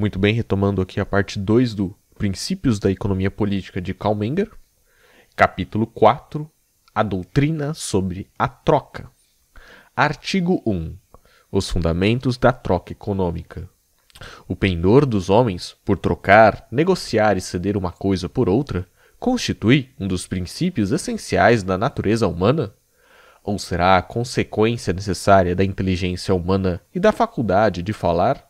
Muito bem, retomando aqui a parte 2 do Princípios da Economia Política de Karl Menger, capítulo 4, A Doutrina sobre a Troca. Artigo 1. Os fundamentos da troca econômica. O pendor dos homens por trocar, negociar e ceder uma coisa por outra constitui um dos princípios essenciais da natureza humana? Ou será a consequência necessária da inteligência humana e da faculdade de falar?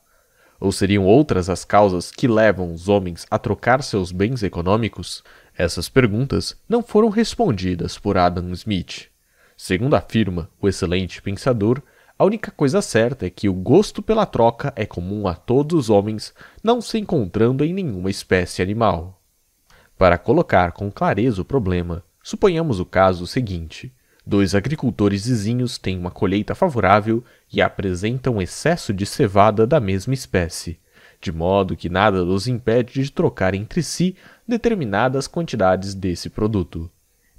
ou seriam outras as causas que levam os homens a trocar seus bens econômicos? Essas perguntas não foram respondidas por Adam Smith. Segundo afirma o excelente pensador, a única coisa certa é que o gosto pela troca é comum a todos os homens, não se encontrando em nenhuma espécie animal. Para colocar com clareza o problema, suponhamos o caso seguinte: Dois agricultores vizinhos têm uma colheita favorável e apresentam excesso de cevada da mesma espécie, de modo que nada os impede de trocar entre si determinadas quantidades desse produto.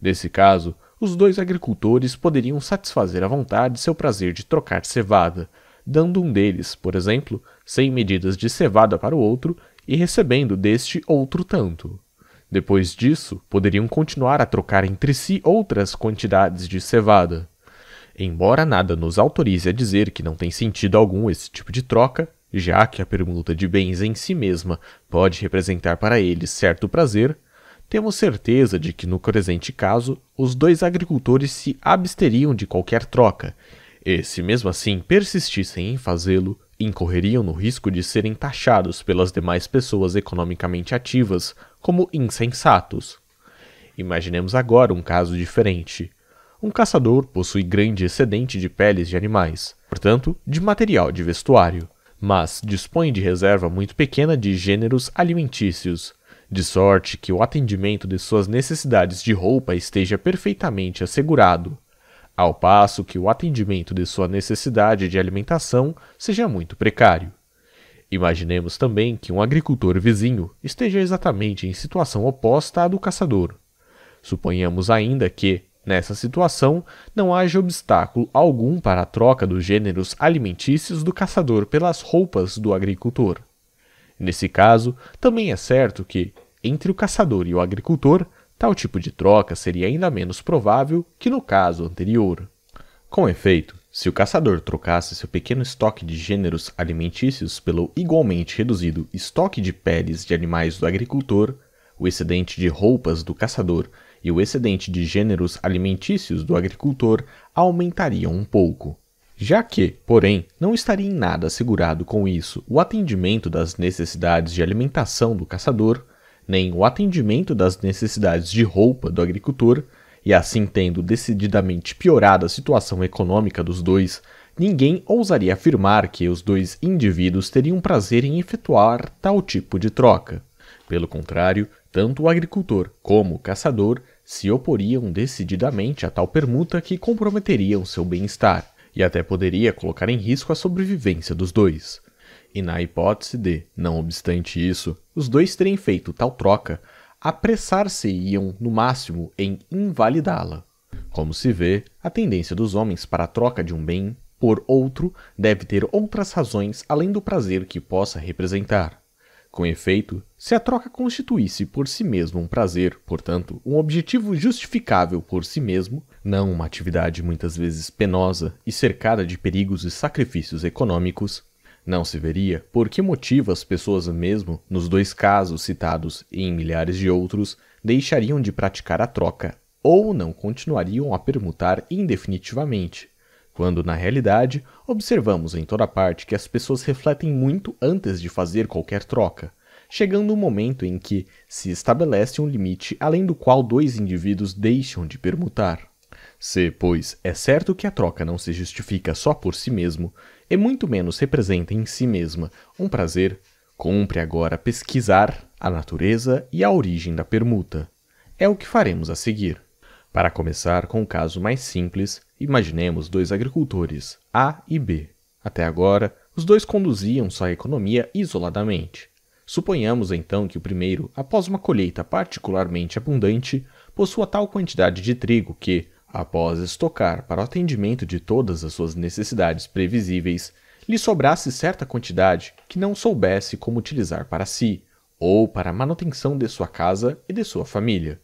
Nesse caso, os dois agricultores poderiam satisfazer à vontade seu prazer de trocar cevada, dando um deles, por exemplo, cem medidas de cevada para o outro e recebendo deste outro tanto. Depois disso, poderiam continuar a trocar entre si outras quantidades de cevada. Embora nada nos autorize a dizer que não tem sentido algum esse tipo de troca, já que a permuta de bens em si mesma pode representar para eles certo prazer, temos certeza de que no presente caso os dois agricultores se absteriam de qualquer troca, e se mesmo assim persistissem em fazê-lo, incorreriam no risco de serem taxados pelas demais pessoas economicamente ativas como insensatos. Imaginemos agora um caso diferente. Um caçador possui grande excedente de peles de animais, portanto, de material de vestuário, mas dispõe de reserva muito pequena de gêneros alimentícios, de sorte que o atendimento de suas necessidades de roupa esteja perfeitamente assegurado, ao passo que o atendimento de sua necessidade de alimentação seja muito precário. Imaginemos também que um agricultor vizinho esteja exatamente em situação oposta à do caçador. Suponhamos ainda que, nessa situação, não haja obstáculo algum para a troca dos gêneros alimentícios do caçador pelas roupas do agricultor. Nesse caso, também é certo que, entre o caçador e o agricultor, tal tipo de troca seria ainda menos provável que no caso anterior. Com efeito, se o caçador trocasse seu pequeno estoque de gêneros alimentícios pelo igualmente reduzido estoque de peles de animais do agricultor, o excedente de roupas do caçador e o excedente de gêneros alimentícios do agricultor aumentariam um pouco. Já que, porém, não estaria em nada assegurado com isso o atendimento das necessidades de alimentação do caçador, nem o atendimento das necessidades de roupa do agricultor, e assim tendo decididamente piorado a situação econômica dos dois, ninguém ousaria afirmar que os dois indivíduos teriam prazer em efetuar tal tipo de troca. Pelo contrário, tanto o agricultor como o caçador se oporiam decididamente a tal permuta que comprometeriam seu bem-estar e até poderia colocar em risco a sobrevivência dos dois. E na hipótese de, não obstante isso, os dois terem feito tal troca, apressar-se-iam no máximo em invalidá-la. Como se vê, a tendência dos homens para a troca de um bem por outro deve ter outras razões além do prazer que possa representar. Com efeito, se a troca constituísse por si mesmo um prazer, portanto, um objetivo justificável por si mesmo, não uma atividade muitas vezes penosa e cercada de perigos e sacrifícios econômicos, não se veria por que motivo as pessoas, mesmo nos dois casos citados e em milhares de outros, deixariam de praticar a troca ou não continuariam a permutar indefinitivamente, quando na realidade observamos em toda parte que as pessoas refletem muito antes de fazer qualquer troca, chegando um momento em que se estabelece um limite além do qual dois indivíduos deixam de permutar. Se, pois, é certo que a troca não se justifica só por si mesmo, e muito menos representa em si mesma um prazer, cumpre agora pesquisar a natureza e a origem da permuta. É o que faremos a seguir. Para começar com o um caso mais simples, imaginemos dois agricultores, A e B. Até agora, os dois conduziam sua economia isoladamente. Suponhamos então que o primeiro, após uma colheita particularmente abundante, possua tal quantidade de trigo que, após estocar para o atendimento de todas as suas necessidades previsíveis, lhe sobrasse certa quantidade que não soubesse como utilizar para si, ou para a manutenção de sua casa e de sua família.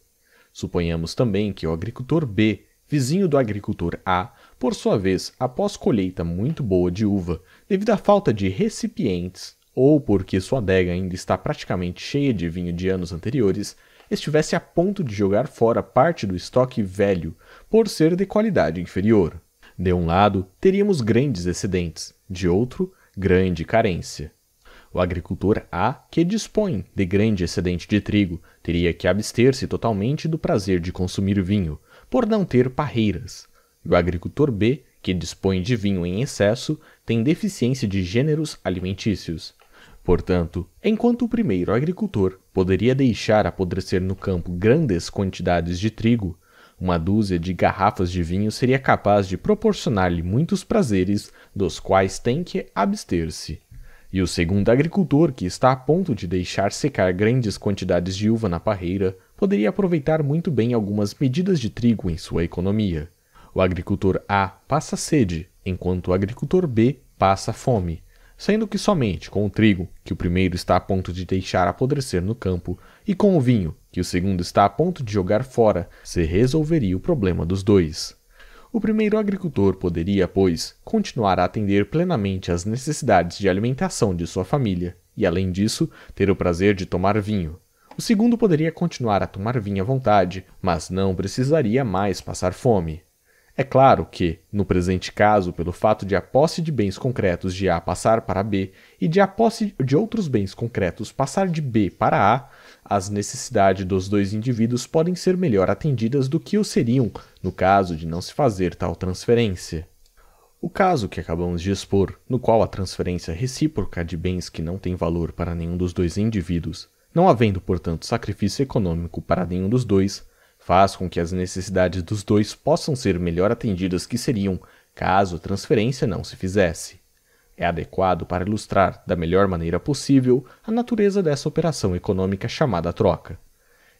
Suponhamos também que o agricultor B, vizinho do agricultor A, por sua vez, após colheita muito boa de uva, devido à falta de recipientes, ou porque sua adega ainda está praticamente cheia de vinho de anos anteriores, estivesse a ponto de jogar fora parte do estoque velho por ser de qualidade inferior. De um lado, teríamos grandes excedentes, de outro, grande carência. O agricultor A, que dispõe de grande excedente de trigo, teria que abster-se totalmente do prazer de consumir vinho, por não ter parreiras. E o agricultor B, que dispõe de vinho em excesso, tem deficiência de gêneros alimentícios. Portanto, enquanto o primeiro agricultor poderia deixar apodrecer no campo grandes quantidades de trigo, uma dúzia de garrafas de vinho seria capaz de proporcionar-lhe muitos prazeres, dos quais tem que abster-se. E o segundo agricultor, que está a ponto de deixar secar grandes quantidades de uva na parreira, poderia aproveitar muito bem algumas medidas de trigo em sua economia. O agricultor A passa sede, enquanto o agricultor B passa fome, sendo que somente com o trigo, que o primeiro está a ponto de deixar apodrecer no campo, e com o vinho, que o segundo está a ponto de jogar fora, se resolveria o problema dos dois. O primeiro agricultor poderia, pois, continuar a atender plenamente às necessidades de alimentação de sua família e, além disso, ter o prazer de tomar vinho. O segundo poderia continuar a tomar vinho à vontade, mas não precisaria mais passar fome. É claro que, no presente caso, pelo fato de a posse de bens concretos de A passar para B e de a posse de outros bens concretos passar de B para A, as necessidades dos dois indivíduos podem ser melhor atendidas do que o seriam no caso de não se fazer tal transferência. O caso que acabamos de expor, no qual a transferência recíproca de bens que não tem valor para nenhum dos dois indivíduos, não havendo, portanto, sacrifício econômico para nenhum dos dois, faz com que as necessidades dos dois possam ser melhor atendidas que seriam caso a transferência não se fizesse é adequado para ilustrar da melhor maneira possível a natureza dessa operação econômica chamada troca.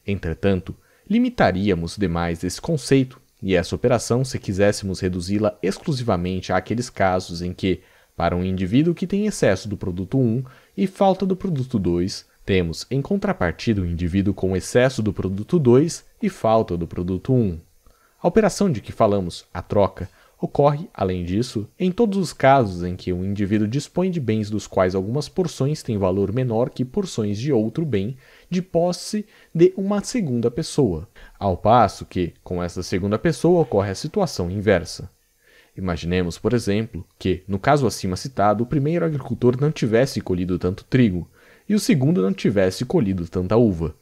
Entretanto, limitaríamos demais esse conceito e essa operação se quiséssemos reduzi-la exclusivamente àqueles casos em que, para um indivíduo que tem excesso do produto 1 e falta do produto 2, temos em contrapartida um indivíduo com excesso do produto 2 e falta do produto 1. A operação de que falamos, a troca, Ocorre, além disso, em todos os casos em que um indivíduo dispõe de bens dos quais algumas porções têm valor menor que porções de outro bem, de posse de uma segunda pessoa, ao passo que, com essa segunda pessoa, ocorre a situação inversa. Imaginemos, por exemplo, que, no caso acima citado, o primeiro agricultor não tivesse colhido tanto trigo e o segundo não tivesse colhido tanta uva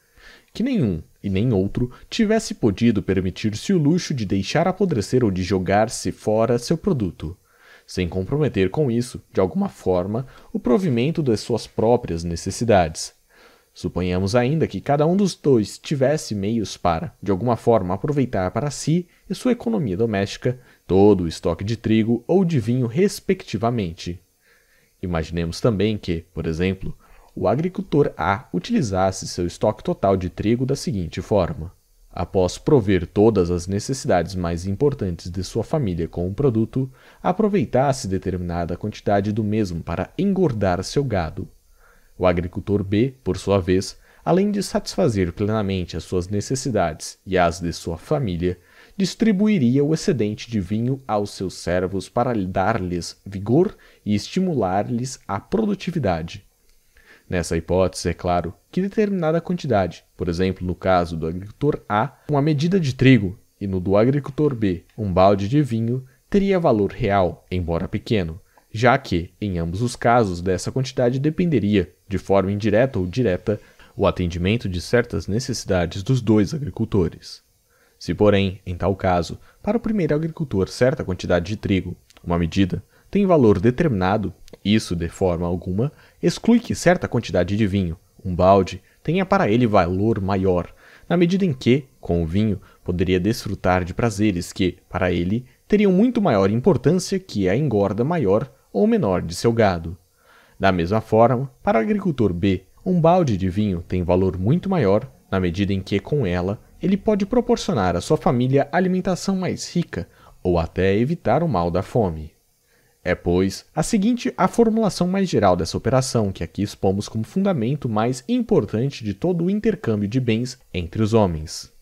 que nenhum e nem outro tivesse podido permitir-se o luxo de deixar apodrecer ou de jogar-se fora seu produto, sem comprometer com isso, de alguma forma, o provimento das suas próprias necessidades. Suponhamos ainda que cada um dos dois tivesse meios para, de alguma forma, aproveitar para si e sua economia doméstica todo o estoque de trigo ou de vinho, respectivamente. Imaginemos também que, por exemplo, o agricultor A utilizasse seu estoque total de trigo da seguinte forma: após prover todas as necessidades mais importantes de sua família com o produto, aproveitasse determinada quantidade do mesmo para engordar seu gado. O agricultor B, por sua vez, além de satisfazer plenamente as suas necessidades e as de sua família, distribuiria o excedente de vinho aos seus servos para dar-lhes vigor e estimular-lhes a produtividade. Nessa hipótese, é claro que determinada quantidade, por exemplo, no caso do agricultor A, uma medida de trigo e no do agricultor B, um balde de vinho, teria valor real, embora pequeno, já que, em ambos os casos, dessa quantidade dependeria, de forma indireta ou direta, o atendimento de certas necessidades dos dois agricultores. Se, porém, em tal caso, para o primeiro agricultor certa quantidade de trigo, uma medida, tem valor determinado, isso, de forma alguma, exclui que certa quantidade de vinho, um balde, tenha para ele valor maior, na medida em que, com o vinho, poderia desfrutar de prazeres que, para ele, teriam muito maior importância que a engorda maior ou menor de seu gado. Da mesma forma, para o agricultor B, um balde de vinho tem valor muito maior na medida em que, com ela, ele pode proporcionar à sua família alimentação mais rica ou até evitar o mal da fome. É, pois, a seguinte a formulação mais geral dessa operação, que aqui expomos como fundamento mais importante de todo o intercâmbio de bens entre os homens.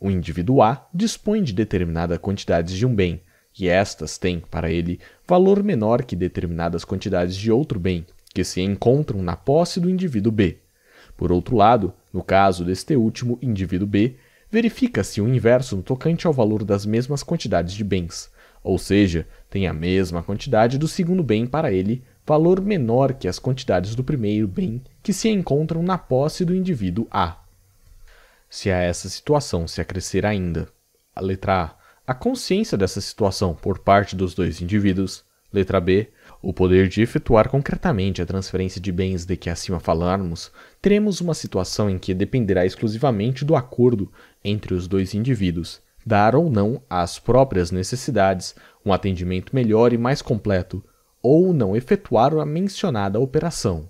O indivíduo A dispõe de determinada quantidade de um bem, e estas têm, para ele, valor menor que determinadas quantidades de outro bem, que se encontram na posse do indivíduo B. Por outro lado, no caso deste último indivíduo B, verifica-se o inverso no tocante ao valor das mesmas quantidades de bens ou seja, tem a mesma quantidade do segundo bem para ele, valor menor que as quantidades do primeiro bem que se encontram na posse do indivíduo A. Se a essa situação se acrescer ainda a letra A, a consciência dessa situação por parte dos dois indivíduos, letra B, o poder de efetuar concretamente a transferência de bens de que acima falarmos, teremos uma situação em que dependerá exclusivamente do acordo entre os dois indivíduos, dar ou não às próprias necessidades um atendimento melhor e mais completo, ou não efetuar a mencionada operação.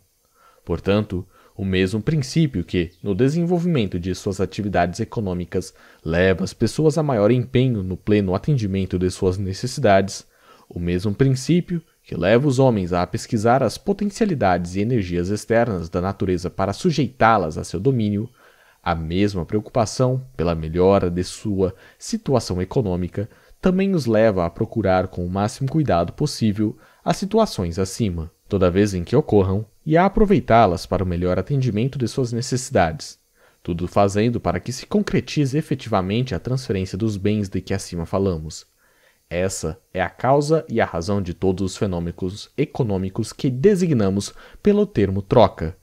Portanto, o mesmo princípio que, no desenvolvimento de suas atividades econômicas, leva as pessoas a maior empenho no pleno atendimento de suas necessidades, o mesmo princípio que leva os homens a pesquisar as potencialidades e energias externas da natureza para sujeitá-las a seu domínio, a mesma preocupação pela melhora de sua situação econômica também nos leva a procurar com o máximo cuidado possível as situações acima, toda vez em que ocorram, e a aproveitá-las para o melhor atendimento de suas necessidades, tudo fazendo para que se concretize efetivamente a transferência dos bens de que acima falamos. Essa é a causa e a razão de todos os fenômenos econômicos que designamos pelo termo troca,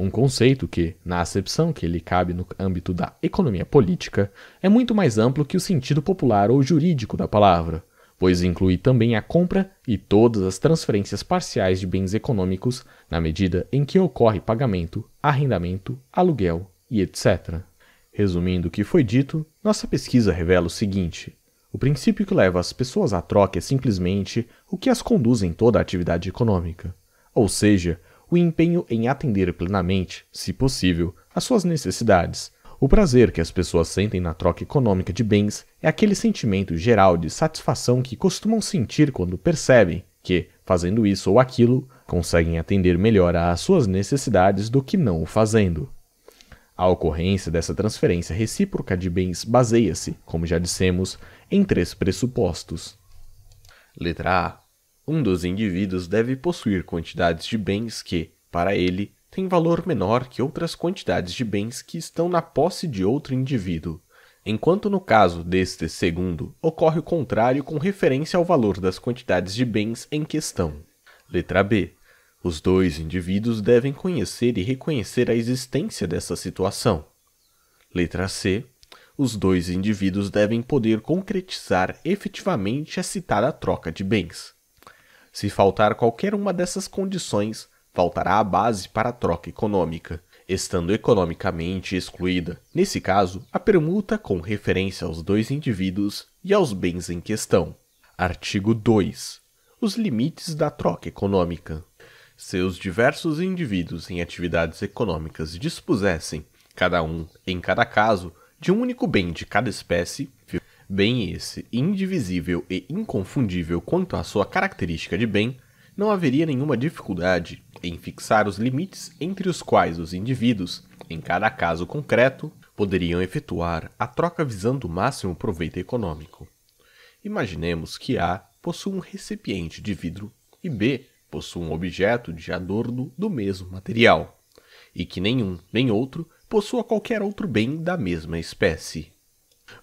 um conceito que, na acepção que lhe cabe no âmbito da economia política, é muito mais amplo que o sentido popular ou jurídico da palavra, pois inclui também a compra e todas as transferências parciais de bens econômicos na medida em que ocorre pagamento, arrendamento, aluguel e etc. Resumindo o que foi dito, nossa pesquisa revela o seguinte: o princípio que leva as pessoas à troca é simplesmente o que as conduz em toda a atividade econômica. Ou seja, o empenho em atender plenamente, se possível, às suas necessidades. O prazer que as pessoas sentem na troca econômica de bens é aquele sentimento geral de satisfação que costumam sentir quando percebem que, fazendo isso ou aquilo, conseguem atender melhor às suas necessidades do que não o fazendo. A ocorrência dessa transferência recíproca de bens baseia-se, como já dissemos, em três pressupostos. Letra A. Um dos indivíduos deve possuir quantidades de bens que, para ele, têm valor menor que outras quantidades de bens que estão na posse de outro indivíduo, enquanto no caso deste segundo ocorre o contrário com referência ao valor das quantidades de bens em questão. Letra B. Os dois indivíduos devem conhecer e reconhecer a existência dessa situação. Letra C. Os dois indivíduos devem poder concretizar efetivamente a citada troca de bens. Se faltar qualquer uma dessas condições, faltará a base para a troca econômica, estando economicamente excluída, nesse caso, a permuta com referência aos dois indivíduos e aos bens em questão. Artigo 2. Os limites da troca econômica. Se os diversos indivíduos em atividades econômicas dispusessem, cada um, em cada caso, de um único bem de cada espécie, Bem esse, indivisível e inconfundível quanto à sua característica de bem, não haveria nenhuma dificuldade em fixar os limites entre os quais os indivíduos, em cada caso concreto, poderiam efetuar a troca visando o máximo proveito econômico. Imaginemos que A possua um recipiente de vidro e B possua um objeto de adorno do mesmo material, e que nenhum nem outro possua qualquer outro bem da mesma espécie.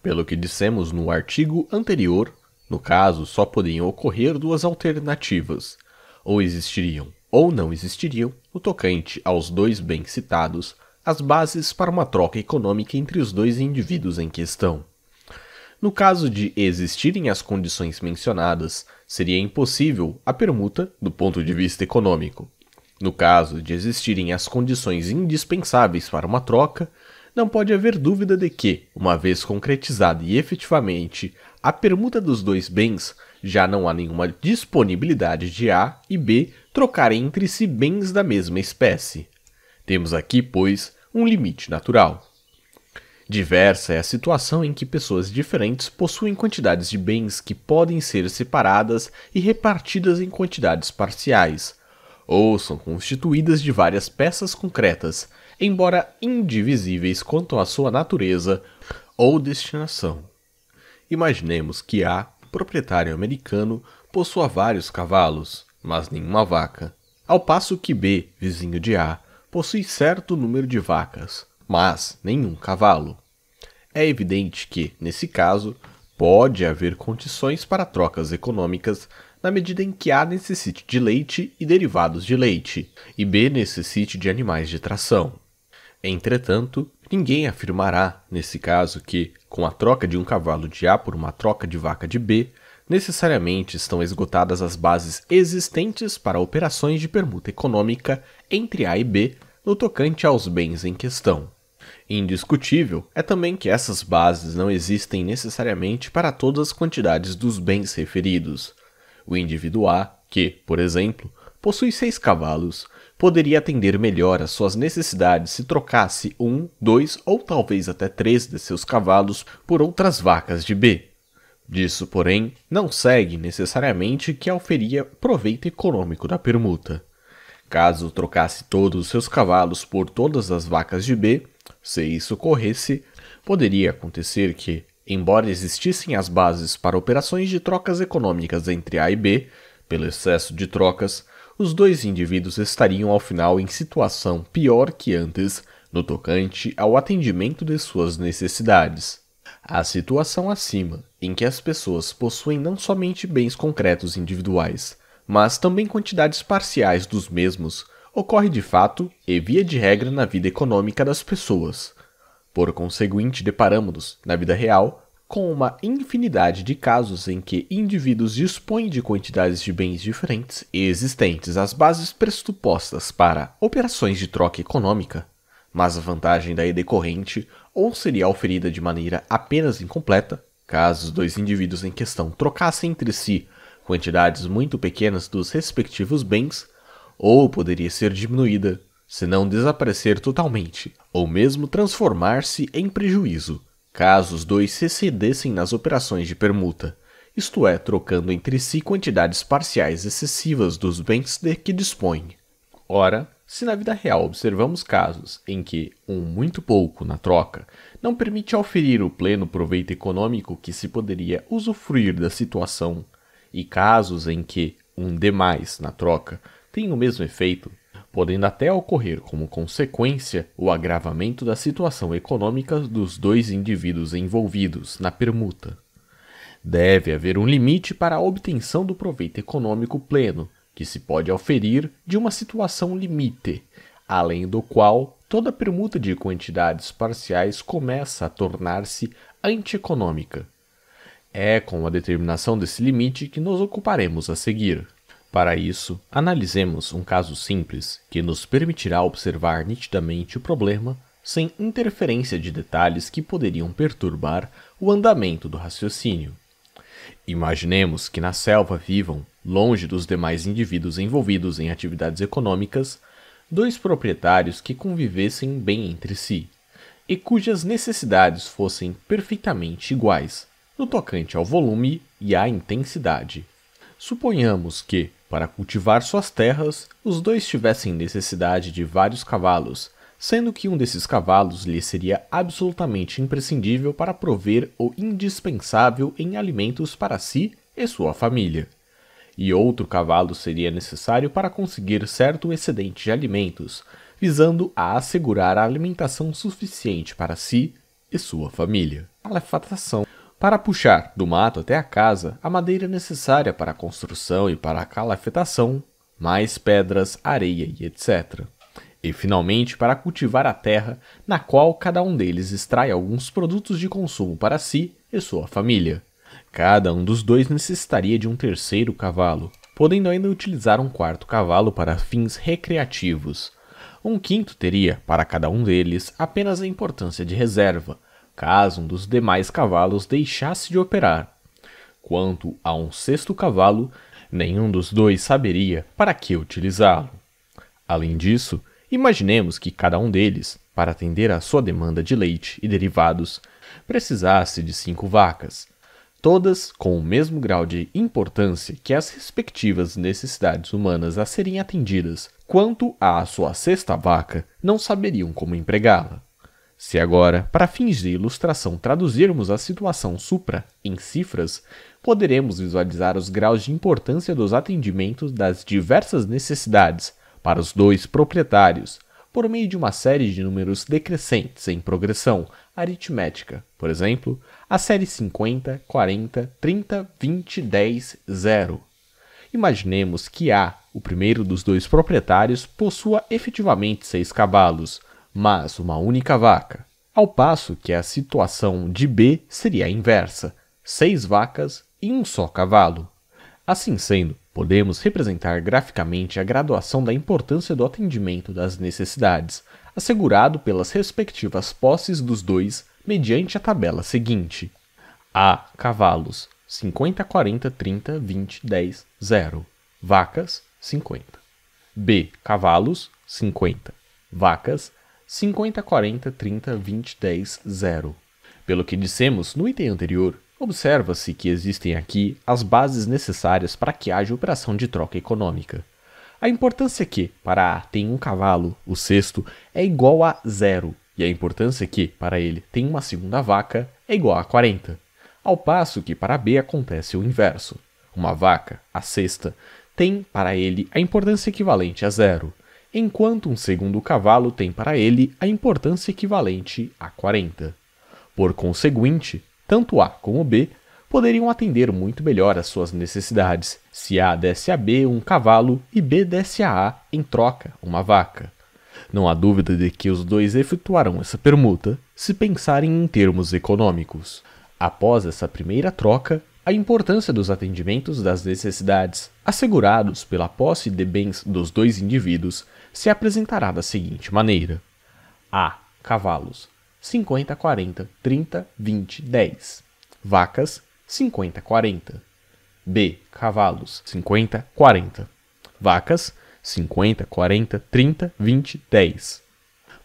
Pelo que dissemos no artigo anterior, no caso só poderiam ocorrer duas alternativas, ou existiriam ou não existiriam, no tocante aos dois bens citados, as bases para uma troca econômica entre os dois indivíduos em questão. No caso de existirem as condições mencionadas, seria impossível a permuta do ponto de vista econômico. No caso de existirem as condições indispensáveis para uma troca, não pode haver dúvida de que, uma vez concretizada e efetivamente a permuta dos dois bens, já não há nenhuma disponibilidade de A e B trocarem entre si bens da mesma espécie. Temos aqui, pois, um limite natural. Diversa é a situação em que pessoas diferentes possuem quantidades de bens que podem ser separadas e repartidas em quantidades parciais, ou são constituídas de várias peças concretas, embora indivisíveis quanto à sua natureza ou destinação. Imaginemos que A, proprietário americano, possua vários cavalos, mas nenhuma vaca, ao passo que B, vizinho de A, possui certo número de vacas, mas nenhum cavalo. É evidente que, nesse caso, pode haver condições para trocas econômicas na medida em que A necessite de leite e derivados de leite, e B necessite de animais de tração. Entretanto, ninguém afirmará, nesse caso, que, com a troca de um cavalo de A por uma troca de vaca de B, necessariamente estão esgotadas as bases existentes para operações de permuta econômica entre A e B no tocante aos bens em questão. Indiscutível é também que essas bases não existem necessariamente para todas as quantidades dos bens referidos. O indivíduo A, que, por exemplo, possui seis cavalos, poderia atender melhor às suas necessidades se trocasse um, dois ou talvez até três de seus cavalos por outras vacas de B. Disso, porém, não segue necessariamente que auferia proveito econômico da permuta. Caso trocasse todos os seus cavalos por todas as vacas de B, se isso ocorresse, poderia acontecer que, embora existissem as bases para operações de trocas econômicas entre A e B, pelo excesso de trocas, os dois indivíduos estariam ao final em situação pior que antes no tocante ao atendimento de suas necessidades. A situação acima, em que as pessoas possuem não somente bens concretos individuais, mas também quantidades parciais dos mesmos, ocorre de fato e via de regra na vida econômica das pessoas. Por conseguinte, deparamos-nos, na vida real, com uma infinidade de casos em que indivíduos dispõem de quantidades de bens diferentes e existentes as bases pressupostas para operações de troca econômica, mas a vantagem daí decorrente ou seria oferida de maneira apenas incompleta, caso os dois indivíduos em questão trocassem entre si quantidades muito pequenas dos respectivos bens, ou poderia ser diminuída, se não desaparecer totalmente, ou mesmo transformar-se em prejuízo caso os dois se cedessem nas operações de permuta, isto é, trocando entre si quantidades parciais excessivas dos bens de que dispõem. Ora, se na vida real observamos casos em que um muito pouco na troca não permite oferir o pleno proveito econômico que se poderia usufruir da situação, e casos em que um demais na troca tem o mesmo efeito, podendo até ocorrer como consequência o agravamento da situação econômica dos dois indivíduos envolvidos na permuta. Deve haver um limite para a obtenção do proveito econômico pleno, que se pode auferir de uma situação limite, além do qual toda permuta de quantidades parciais começa a tornar-se antieconômica. É com a determinação desse limite que nos ocuparemos a seguir. Para isso, analisemos um caso simples que nos permitirá observar nitidamente o problema sem interferência de detalhes que poderiam perturbar o andamento do raciocínio. Imaginemos que na selva vivam, longe dos demais indivíduos envolvidos em atividades econômicas, dois proprietários que convivessem bem entre si e cujas necessidades fossem perfeitamente iguais no tocante ao volume e à intensidade. Suponhamos que, para cultivar suas terras, os dois tivessem necessidade de vários cavalos, sendo que um desses cavalos lhe seria absolutamente imprescindível para prover ou indispensável em alimentos para si e sua família. E outro cavalo seria necessário para conseguir certo excedente de alimentos, visando a assegurar a alimentação suficiente para si e sua família. A para puxar do mato até a casa a madeira é necessária para a construção e para a calafetação, mais pedras, areia e etc. E finalmente para cultivar a terra, na qual cada um deles extrai alguns produtos de consumo para si e sua família. Cada um dos dois necessitaria de um terceiro cavalo, podendo ainda utilizar um quarto cavalo para fins recreativos. Um quinto teria, para cada um deles, apenas a importância de reserva, caso um dos demais cavalos deixasse de operar. Quanto a um sexto cavalo, nenhum dos dois saberia para que utilizá-lo. Além disso, imaginemos que cada um deles, para atender à sua demanda de leite e derivados, precisasse de cinco vacas, todas com o mesmo grau de importância que as respectivas necessidades humanas a serem atendidas, quanto à sua sexta vaca, não saberiam como empregá-la. Se agora, para fins de ilustração, traduzirmos a situação supra em cifras, poderemos visualizar os graus de importância dos atendimentos das diversas necessidades para os dois proprietários, por meio de uma série de números decrescentes em progressão aritmética, por exemplo, a série 50, 40, 30, 20, 10, 0. Imaginemos que A, o primeiro dos dois proprietários, possua efetivamente seis cavalos, mas uma única vaca, ao passo que a situação de B seria a inversa, seis vacas e um só cavalo. Assim sendo, podemos representar graficamente a graduação da importância do atendimento das necessidades, assegurado pelas respectivas posses dos dois mediante a tabela seguinte. A. Cavalos 50, 40, 30, 20, 10, 0. Vacas 50. B. Cavalos 50. Vacas 50 40 30 20 10 0. Pelo que dissemos no item anterior, observa-se que existem aqui as bases necessárias para que haja operação de troca econômica. A importância é que, para A tem um cavalo, o sexto, é igual a zero, e a importância é que, para ele, tem uma segunda vaca, é igual a 40. Ao passo que para B acontece o inverso. Uma vaca, a sexta, tem, para ele, a importância equivalente a zero, enquanto um segundo cavalo tem para ele a importância equivalente a 40. Por conseguinte, tanto A como B poderiam atender muito melhor às suas necessidades se A desse a B um cavalo e B desse a A, em troca, uma vaca. Não há dúvida de que os dois efetuarão essa permuta se pensarem em termos econômicos. Após essa primeira troca, a importância dos atendimentos das necessidades assegurados pela posse de bens dos dois indivíduos se apresentará da seguinte maneira: A. Cavalos 50, 40, 30, 20, 10. Vacas 50, 40. B. Cavalos 50, 40. Vacas 50, 40, 30, 20, 10.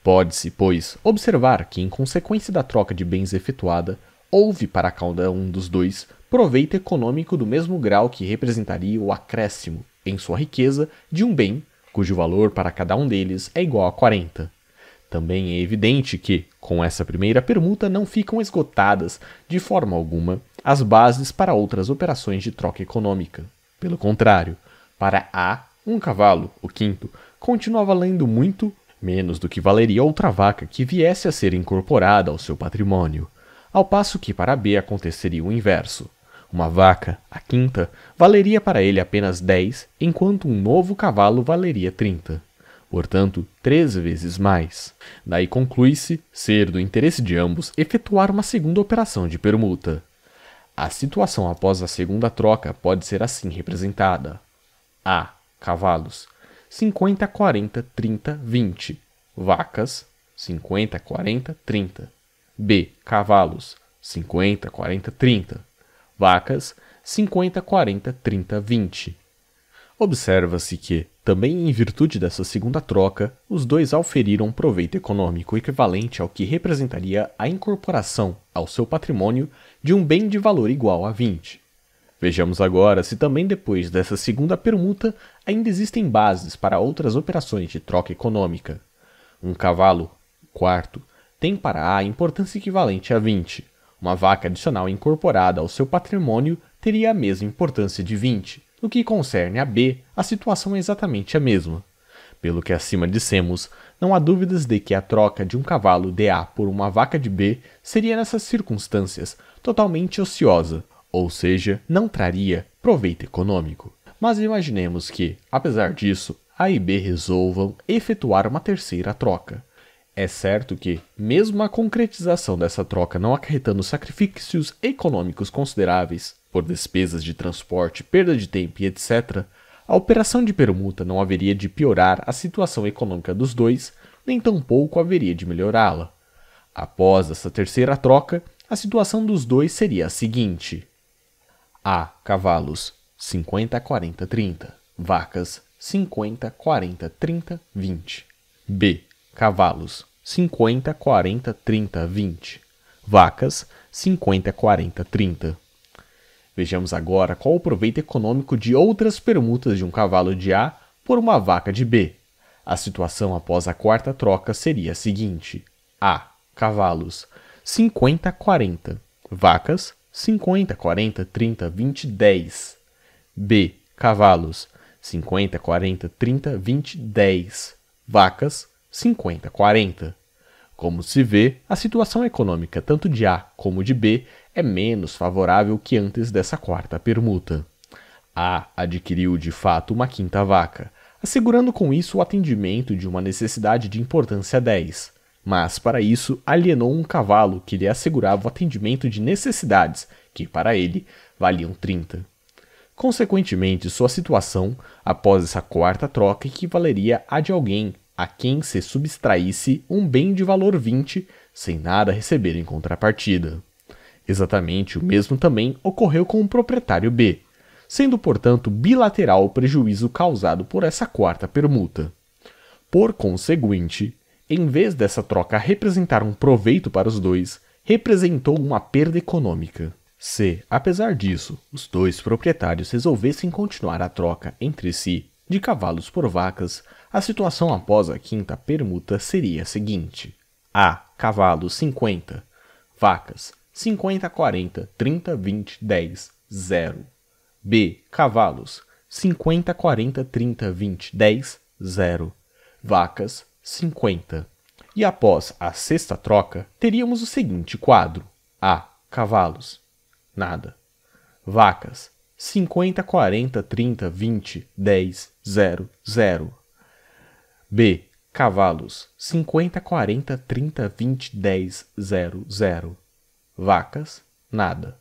Pode-se, pois, observar que, em consequência da troca de bens efetuada, houve para cada um dos dois proveito econômico do mesmo grau que representaria o acréscimo, em sua riqueza, de um bem cujo valor para cada um deles é igual a 40. Também é evidente que, com essa primeira permuta, não ficam esgotadas, de forma alguma, as bases para outras operações de troca econômica. Pelo contrário, para A, um cavalo, o quinto, continua valendo muito menos do que valeria outra vaca que viesse a ser incorporada ao seu patrimônio, ao passo que para B aconteceria o inverso. Uma vaca, a quinta, valeria para ele apenas 10, enquanto um novo cavalo valeria 30. Portanto, três vezes mais. Daí conclui-se ser do interesse de ambos efetuar uma segunda operação de permuta. A situação após a segunda troca pode ser assim representada: A. Cavalos 50, 40, 30, 20. Vacas 50, 40, 30. B. Cavalos 50, 40, 30 vacas 50, 40, 30, 20. Observa-se que, também em virtude dessa segunda troca, os dois auferiram um proveito econômico equivalente ao que representaria a incorporação ao seu patrimônio de um bem de valor igual a 20. Vejamos agora se também depois dessa segunda permuta ainda existem bases para outras operações de troca econômica. Um cavalo, quarto, tem para A importância equivalente a 20, uma vaca adicional incorporada ao seu patrimônio teria a mesma importância de 20. No que concerne a B, a situação é exatamente a mesma. Pelo que acima dissemos, não há dúvidas de que a troca de um cavalo de A por uma vaca de B seria nessas circunstâncias totalmente ociosa, ou seja, não traria proveito econômico. Mas imaginemos que, apesar disso, A e B resolvam efetuar uma terceira troca. É certo que, mesmo a concretização dessa troca não acarretando sacrifícios econômicos consideráveis, por despesas de transporte, perda de tempo e etc., a operação de permuta não haveria de piorar a situação econômica dos dois, nem tampouco haveria de melhorá-la. Após essa terceira troca, a situação dos dois seria a seguinte: A. Cavalos 50 40 30, vacas 50 40 30 20. B Cavalos: 50, 40, 30, 20. Vacas: 50, 40, 30. Vejamos agora qual o proveito econômico de outras permutas de um cavalo de A por uma vaca de B. A situação após a quarta troca seria a seguinte: A. Cavalos 50 40, vacas 50 40 30 20 10. B. Cavalos 50 40 30 20 10, vacas 50, 40. Como se vê, a situação econômica tanto de A como de B é menos favorável que antes dessa quarta permuta. A adquiriu de fato uma quinta vaca, assegurando com isso o atendimento de uma necessidade de importância 10, mas para isso alienou um cavalo que lhe assegurava o atendimento de necessidades que para ele valiam 30. Consequentemente, sua situação, após essa quarta troca, equivaleria à de alguém a quem se subtraísse um bem de valor 20, sem nada receber em contrapartida. Exatamente o mesmo também ocorreu com o proprietário B, sendo portanto bilateral o prejuízo causado por essa quarta permuta. Por conseguinte, em vez dessa troca representar um proveito para os dois, representou uma perda econômica. Se, apesar disso, os dois proprietários resolvessem continuar a troca entre si de cavalos por vacas, a situação após a quinta permuta seria a seguinte: A. Cavalos 50, vacas 50, 40, 30, 20, 10, 0. B. Cavalos 50, 40, 30, 20, 10, 0. Vacas 50. E após a sexta troca, teríamos o seguinte quadro: A. Cavalos nada. Vacas 50, 40, 30, 20, 10, 0, 0. B. Cavalos 50, 40, 30, 20, 10, 0, 0. Vacas, nada.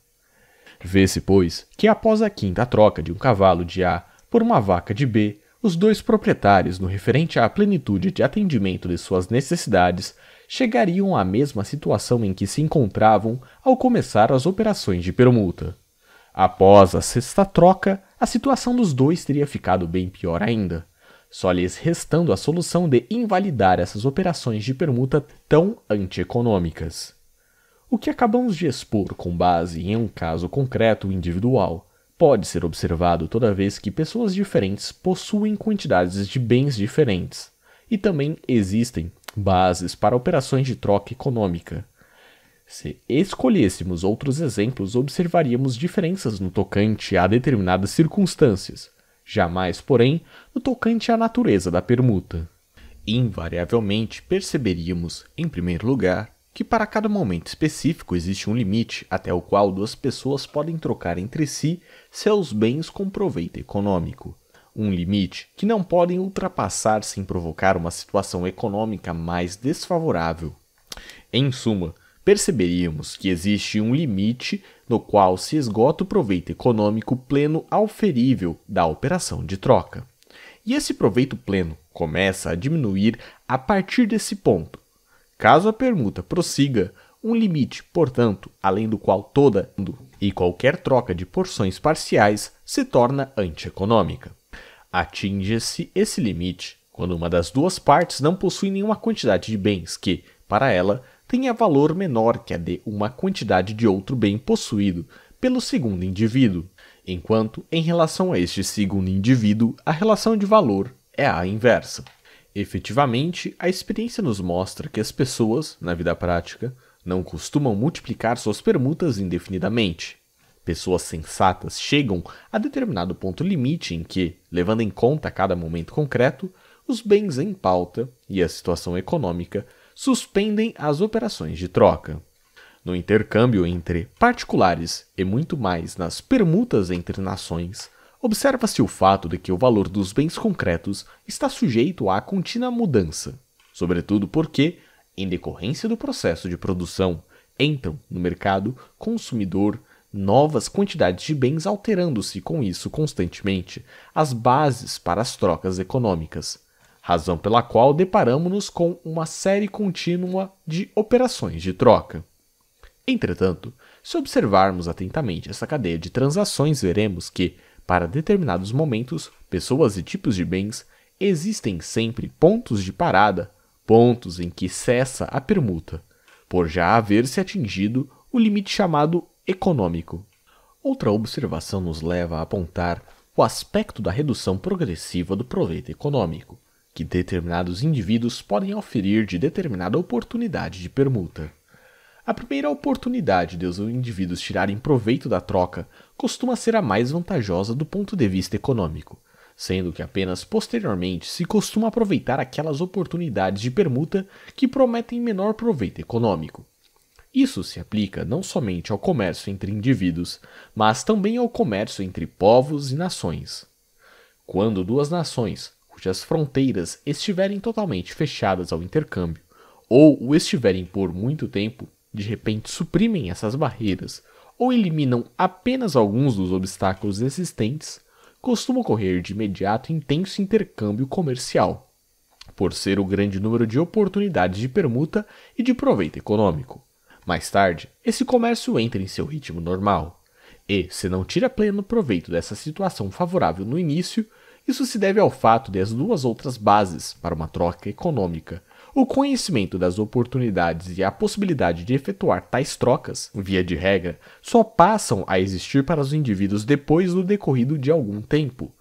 Vê-se, pois, que após a quinta troca de um cavalo de A por uma vaca de B, os dois proprietários, no referente à plenitude de atendimento de suas necessidades, chegariam à mesma situação em que se encontravam ao começar as operações de permuta. Após a sexta troca, a situação dos dois teria ficado bem pior ainda só lhes restando a solução de invalidar essas operações de permuta tão antieconômicas. O que acabamos de expor com base em um caso concreto individual pode ser observado toda vez que pessoas diferentes possuem quantidades de bens diferentes, e também existem bases para operações de troca econômica. Se escolhêssemos outros exemplos, observaríamos diferenças no tocante a determinadas circunstâncias, jamais, porém, no tocante à natureza da permuta. Invariavelmente perceberíamos, em primeiro lugar, que para cada momento específico existe um limite até o qual duas pessoas podem trocar entre si seus bens com proveito econômico. Um limite que não podem ultrapassar sem provocar uma situação econômica mais desfavorável. Em suma, perceberíamos que existe um limite no qual se esgota o proveito econômico pleno auferível da operação de troca. E esse proveito pleno começa a diminuir a partir desse ponto. Caso a permuta prossiga, um limite, portanto, além do qual toda e qualquer troca de porções parciais se torna antieconômica. Atinge-se esse limite quando uma das duas partes não possui nenhuma quantidade de bens que, para ela, tenha valor menor que a de uma quantidade de outro bem possuído pelo segundo indivíduo, enquanto em relação a este segundo indivíduo a relação de valor é a inversa. Efetivamente, a experiência nos mostra que as pessoas, na vida prática, não costumam multiplicar suas permutas indefinidamente. Pessoas sensatas chegam a determinado ponto limite em que, levando em conta cada momento concreto, os bens em pauta e a situação econômica suspendem as operações de troca. No intercâmbio entre particulares e muito mais nas permutas entre nações, observa-se o fato de que o valor dos bens concretos está sujeito à contínua mudança, sobretudo porque, em decorrência do processo de produção, entram no mercado consumidor novas quantidades de bens, alterando-se com isso constantemente as bases para as trocas econômicas, razão pela qual deparamos-nos com uma série contínua de operações de troca. Entretanto, se observarmos atentamente essa cadeia de transações, veremos que, para determinados momentos, pessoas e tipos de bens, existem sempre pontos de parada, pontos em que cessa a permuta, por já haver-se atingido o limite chamado econômico. Outra observação nos leva a apontar o aspecto da redução progressiva do proveito econômico, que determinados indivíduos podem oferir de determinada oportunidade de permuta. A primeira oportunidade de os indivíduos tirarem proveito da troca costuma ser a mais vantajosa do ponto de vista econômico, sendo que apenas posteriormente se costuma aproveitar aquelas oportunidades de permuta que prometem menor proveito econômico. Isso se aplica não somente ao comércio entre indivíduos, mas também ao comércio entre povos e nações. Quando duas nações, onde as fronteiras estiverem totalmente fechadas ao intercâmbio, ou o estiverem por muito tempo, de repente suprimem essas barreiras ou eliminam apenas alguns dos obstáculos existentes, costuma ocorrer de imediato intenso intercâmbio comercial, por ser o grande número de oportunidades de permuta e de proveito econômico. Mais tarde, esse comércio entra em seu ritmo normal, e, se não tira pleno proveito dessa situação favorável no início, isso se deve ao fato de as duas outras bases para uma troca econômica, o conhecimento das oportunidades e a possibilidade de efetuar tais trocas, via de regra, só passam a existir para os indivíduos depois do decorrido de algum tempo.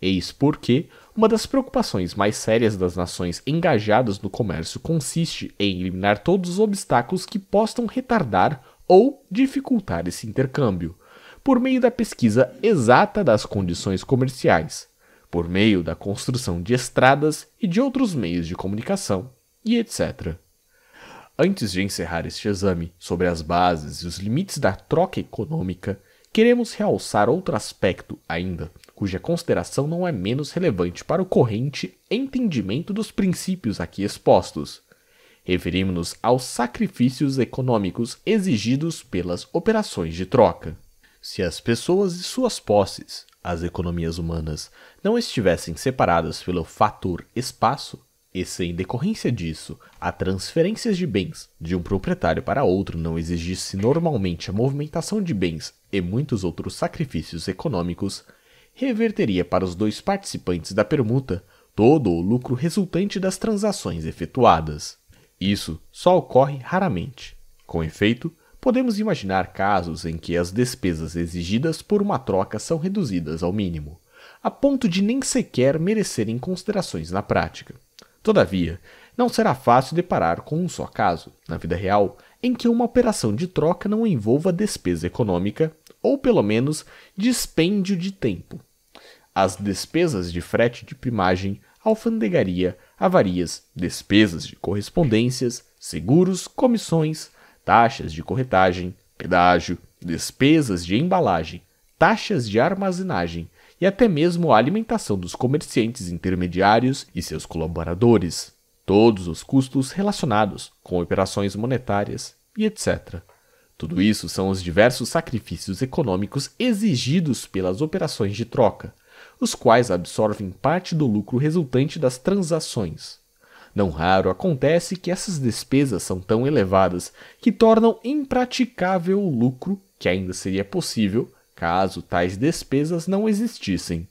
Eis porque uma das preocupações mais sérias das nações engajadas no comércio consiste em eliminar todos os obstáculos que possam retardar ou dificultar esse intercâmbio, por meio da pesquisa exata das condições comerciais, por meio da construção de estradas e de outros meios de comunicação, e etc. Antes de encerrar este exame sobre as bases e os limites da troca econômica, queremos realçar outro aspecto ainda, cuja consideração não é menos relevante para o corrente entendimento dos princípios aqui expostos. Referimos-nos aos sacrifícios econômicos exigidos pelas operações de troca. Se as pessoas e suas posses as economias humanas não estivessem separadas pelo fator espaço, e se em decorrência disso a transferência de bens de um proprietário para outro não exigisse normalmente a movimentação de bens e muitos outros sacrifícios econômicos, reverteria para os dois participantes da permuta todo o lucro resultante das transações efetuadas. Isso só ocorre raramente. Com efeito, Podemos imaginar casos em que as despesas exigidas por uma troca são reduzidas ao mínimo, a ponto de nem sequer merecerem considerações na prática. Todavia, não será fácil deparar com um só caso, na vida real, em que uma operação de troca não envolva despesa econômica, ou pelo menos dispêndio de tempo. As despesas de frete de primagem, alfandegaria, avarias, despesas de correspondências, seguros, comissões, taxas de corretagem, pedágio, despesas de embalagem, taxas de armazenagem e até mesmo a alimentação dos comerciantes intermediários e seus colaboradores, todos os custos relacionados com operações monetárias e etc. Tudo isso são os diversos sacrifícios econômicos exigidos pelas operações de troca, os quais absorvem parte do lucro resultante das transações. Não raro acontece que essas despesas são tão elevadas que tornam impraticável o lucro que ainda seria possível caso tais despesas não existissem.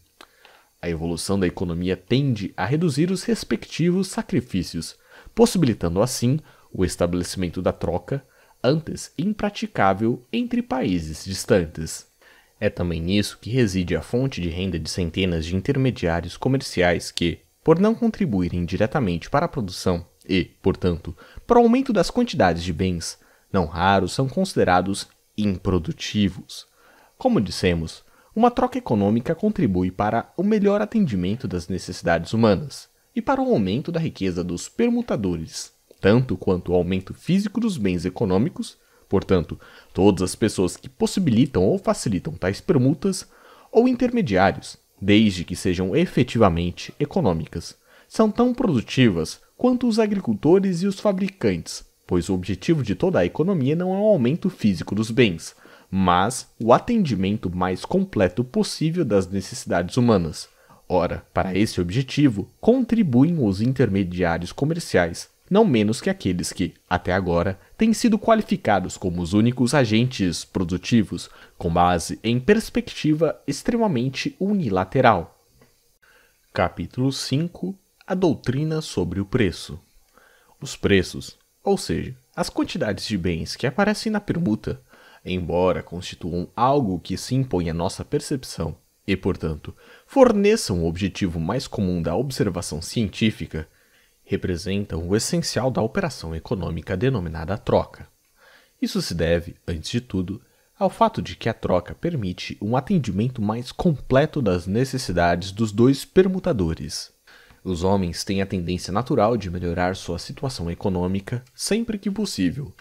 A evolução da economia tende a reduzir os respectivos sacrifícios, possibilitando assim o estabelecimento da troca, antes impraticável entre países distantes. É também nisso que reside a fonte de renda de centenas de intermediários comerciais que, por não contribuírem diretamente para a produção e, portanto, para o aumento das quantidades de bens, não raros são considerados improdutivos. Como dissemos, uma troca econômica contribui para o melhor atendimento das necessidades humanas e para o aumento da riqueza dos permutadores, tanto quanto o aumento físico dos bens econômicos, portanto, todas as pessoas que possibilitam ou facilitam tais permutas, ou intermediários, desde que sejam efetivamente econômicas. São tão produtivas quanto os agricultores e os fabricantes, pois o objetivo de toda a economia não é o aumento físico dos bens, mas o atendimento mais completo possível das necessidades humanas. Ora, para esse objetivo, contribuem os intermediários comerciais, não menos que aqueles que, até agora, têm sido qualificados como os únicos agentes produtivos com base em perspectiva extremamente unilateral. Capítulo 5 A doutrina sobre o preço. Os preços, ou seja, as quantidades de bens que aparecem na permuta, embora constituam algo que se impõe à nossa percepção e, portanto, forneçam o objetivo mais comum da observação científica, representam o essencial da operação econômica denominada troca. Isso se deve, antes de tudo, ao fato de que a troca permite um atendimento mais completo das necessidades dos dois permutadores. Os homens têm a tendência natural de melhorar sua situação econômica sempre que possível.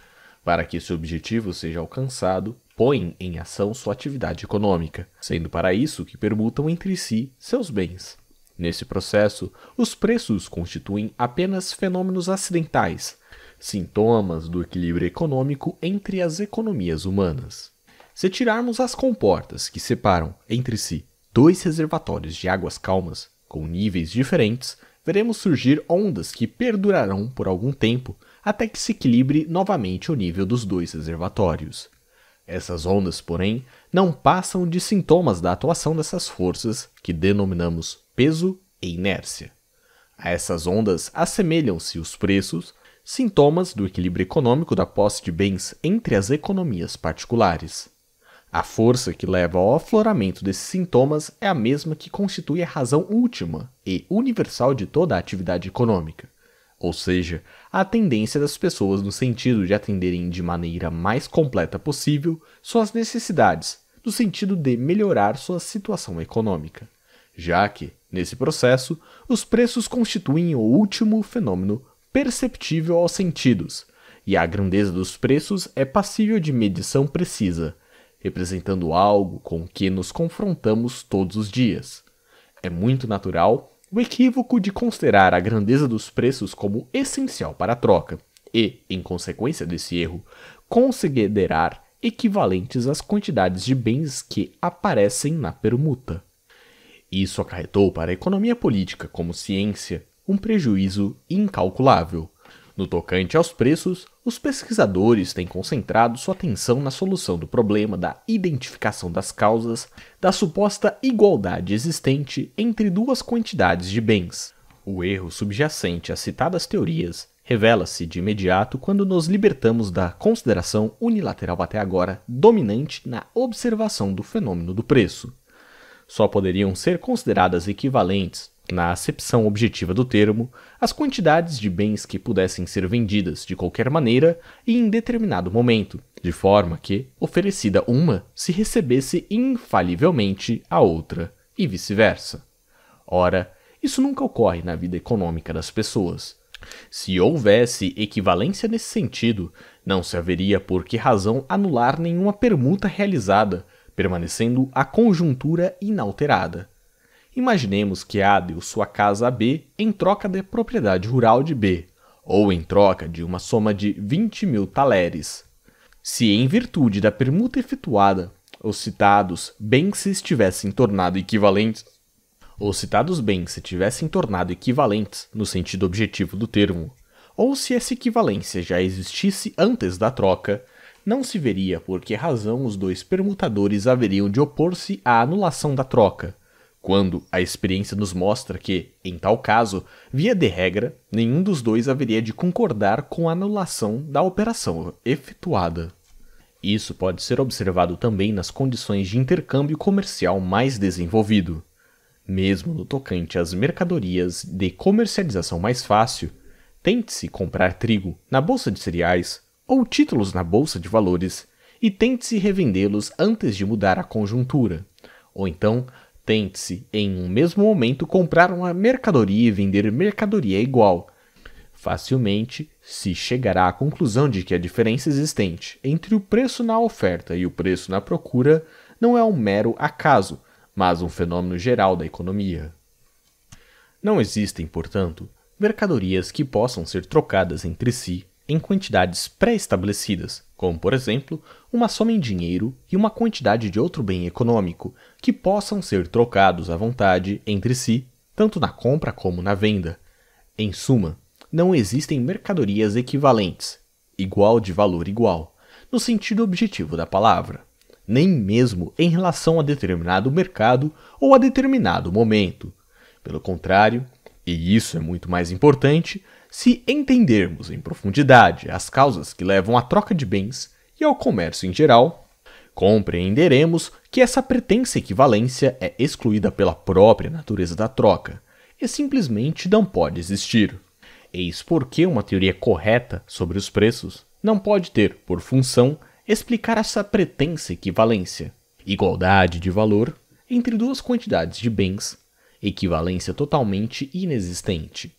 Para que esse objetivo seja alcançado, põem em ação sua atividade econômica, sendo para isso que permutam entre si seus bens. Nesse processo, os preços constituem apenas fenômenos acidentais, sintomas do equilíbrio econômico entre as economias humanas. Se tirarmos as comportas que separam entre si dois reservatórios de águas calmas, com níveis diferentes, veremos surgir ondas que perdurarão por algum tempo até que se equilibre novamente o nível dos dois reservatórios. Essas ondas, porém, não passam de sintomas da atuação dessas forças, que denominamos peso e inércia. A essas ondas assemelham-se os preços, sintomas do equilíbrio econômico da posse de bens entre as economias particulares. A força que leva ao afloramento desses sintomas é a mesma que constitui a razão última e universal de toda a atividade econômica, ou seja, a tendência das pessoas no sentido de atenderem de maneira mais completa possível suas necessidades, no sentido de melhorar sua situação econômica, já que, Nesse processo, os preços constituem o último fenômeno perceptível aos sentidos, e a grandeza dos preços é passível de medição precisa, representando algo com que nos confrontamos todos os dias. É muito natural o equívoco de considerar a grandeza dos preços como essencial para a troca e, em consequência desse erro, considerar equivalentes as quantidades de bens que aparecem na permuta. Isso acarretou para a economia política, como ciência, um prejuízo incalculável. No tocante aos preços, os pesquisadores têm concentrado sua atenção na solução do problema da identificação das causas da suposta igualdade existente entre duas quantidades de bens. O erro subjacente às citadas teorias revela-se de imediato quando nos libertamos da consideração unilateral até agora dominante na observação do fenômeno do preço. Só poderiam ser consideradas equivalentes, na acepção objetiva do termo, as quantidades de bens que pudessem ser vendidas de qualquer maneira e em determinado momento, de forma que, oferecida uma, se recebesse infalivelmente a outra, e vice-versa. Ora, isso nunca ocorre na vida econômica das pessoas. Se houvesse equivalência nesse sentido, não se haveria por que razão anular nenhuma permuta realizada, permanecendo a conjuntura inalterada. Imaginemos que A deu sua casa a B em troca da propriedade rural de B, ou em troca de uma soma de 20 mil taleres. Se, em virtude da permuta efetuada, os citados bens se estivessem tornado equivalentes, os citados bens se tivessem tornado equivalentes no sentido objetivo do termo, ou se essa equivalência já existisse antes da troca, não se veria por que razão os dois permutadores haveriam de opor-se à anulação da troca, quando a experiência nos mostra que, em tal caso, via de regra, nenhum dos dois haveria de concordar com a anulação da operação efetuada. Isso pode ser observado também nas condições de intercâmbio comercial mais desenvolvido. Mesmo no tocante às mercadorias de comercialização mais fácil, tente-se comprar trigo na bolsa de cereais ou títulos na bolsa de valores e tente-se revendê-los antes de mudar a conjuntura. Ou então, tente-se, em um mesmo momento, comprar uma mercadoria e vender mercadoria igual. Facilmente se chegará à conclusão de que a diferença existente entre o preço na oferta e o preço na procura não é um mero acaso, mas um fenômeno geral da economia. Não existem, portanto, mercadorias que possam ser trocadas entre si em quantidades pré-estabelecidas, como por exemplo, uma soma em dinheiro e uma quantidade de outro bem econômico, que possam ser trocados à vontade entre si, tanto na compra como na venda. Em suma, não existem mercadorias equivalentes, igual de valor igual, no sentido objetivo da palavra, nem mesmo em relação a determinado mercado ou a determinado momento. Pelo contrário, e isso é muito mais importante, se entendermos em profundidade as causas que levam à troca de bens e ao comércio em geral, compreenderemos que essa pretensa equivalência é excluída pela própria natureza da troca e simplesmente não pode existir. Eis por que uma teoria correta sobre os preços não pode ter por função explicar essa pretensa equivalência. Igualdade de valor entre duas quantidades de bens, equivalência totalmente inexistente.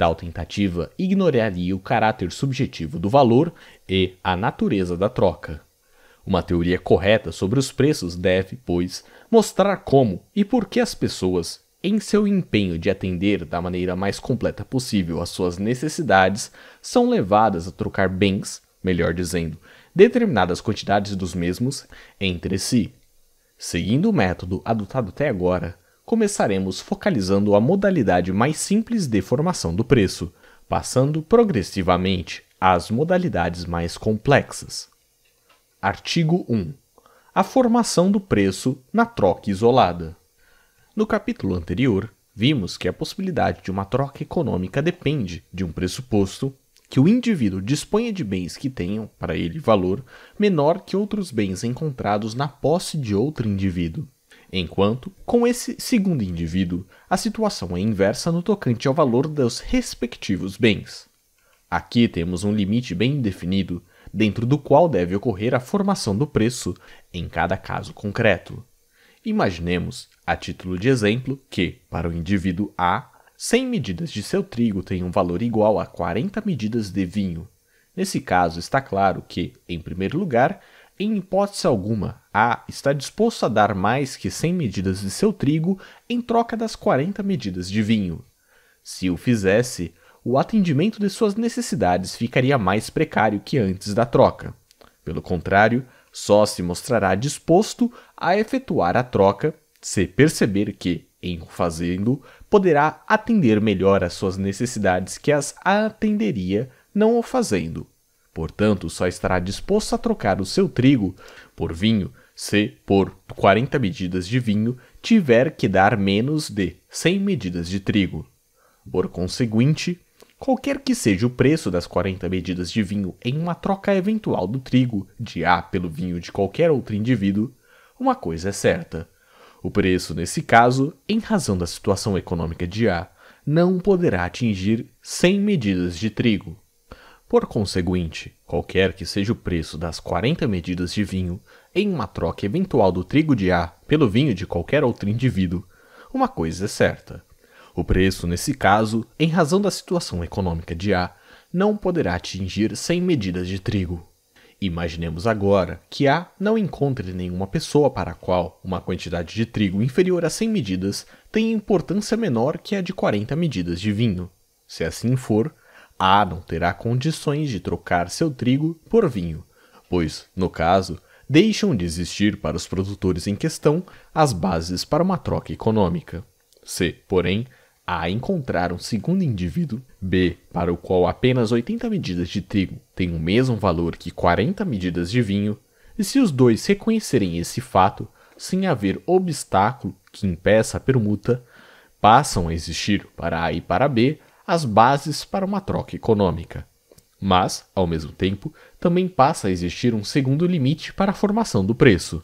Tal tentativa ignoraria o caráter subjetivo do valor e a natureza da troca. Uma teoria correta sobre os preços deve, pois, mostrar como e por que as pessoas, em seu empenho de atender da maneira mais completa possível às suas necessidades, são levadas a trocar bens, melhor dizendo, determinadas quantidades dos mesmos, entre si. Seguindo o método adotado até agora, começaremos focalizando a modalidade mais simples de formação do preço, passando progressivamente às modalidades mais complexas. Artigo 1. A formação do preço na troca isolada. No capítulo anterior, vimos que a possibilidade de uma troca econômica depende de um pressuposto que o indivíduo disponha de bens que tenham, para ele, valor menor que outros bens encontrados na posse de outro indivíduo enquanto, com esse segundo indivíduo, a situação é inversa no tocante ao valor dos respectivos bens. Aqui temos um limite bem definido, dentro do qual deve ocorrer a formação do preço em cada caso concreto. Imaginemos, a título de exemplo, que, para o indivíduo A, 100 medidas de seu trigo têm um valor igual a 40 medidas de vinho. Nesse caso, está claro que, em primeiro lugar, em hipótese alguma, a está disposto a dar mais que 100 medidas de seu trigo em troca das 40 medidas de vinho. Se o fizesse, o atendimento de suas necessidades ficaria mais precário que antes da troca. Pelo contrário, só se mostrará disposto a efetuar a troca se perceber que, em o fazendo, poderá atender melhor às suas necessidades que as atenderia não o fazendo. Portanto, só estará disposto a trocar o seu trigo por vinho se, por 40 medidas de vinho, tiver que dar menos de 100 medidas de trigo. Por conseguinte, qualquer que seja o preço das 40 medidas de vinho em uma troca eventual do trigo de A pelo vinho de qualquer outro indivíduo, uma coisa é certa. O preço, nesse caso, em razão da situação econômica de A, não poderá atingir 100 medidas de trigo. Por conseguinte, qualquer que seja o preço das 40 medidas de vinho, em uma troca eventual do trigo de A pelo vinho de qualquer outro indivíduo, uma coisa é certa. O preço, nesse caso, em razão da situação econômica de A, não poderá atingir 100 medidas de trigo. Imaginemos agora que A não encontre nenhuma pessoa para a qual uma quantidade de trigo inferior a 100 medidas tenha importância menor que a de 40 medidas de vinho. Se assim for, A não terá condições de trocar seu trigo por vinho, pois, no caso, deixam de existir para os produtores em questão as bases para uma troca econômica. Se, porém, A encontrar um segundo indivíduo, B, para o qual apenas 80 medidas de trigo têm o mesmo valor que 40 medidas de vinho, e se os dois reconhecerem esse fato, sem haver obstáculo que impeça a permuta, passam a existir para A e para B as bases para uma troca econômica. Mas, ao mesmo tempo, também passa a existir um segundo limite para a formação do preço.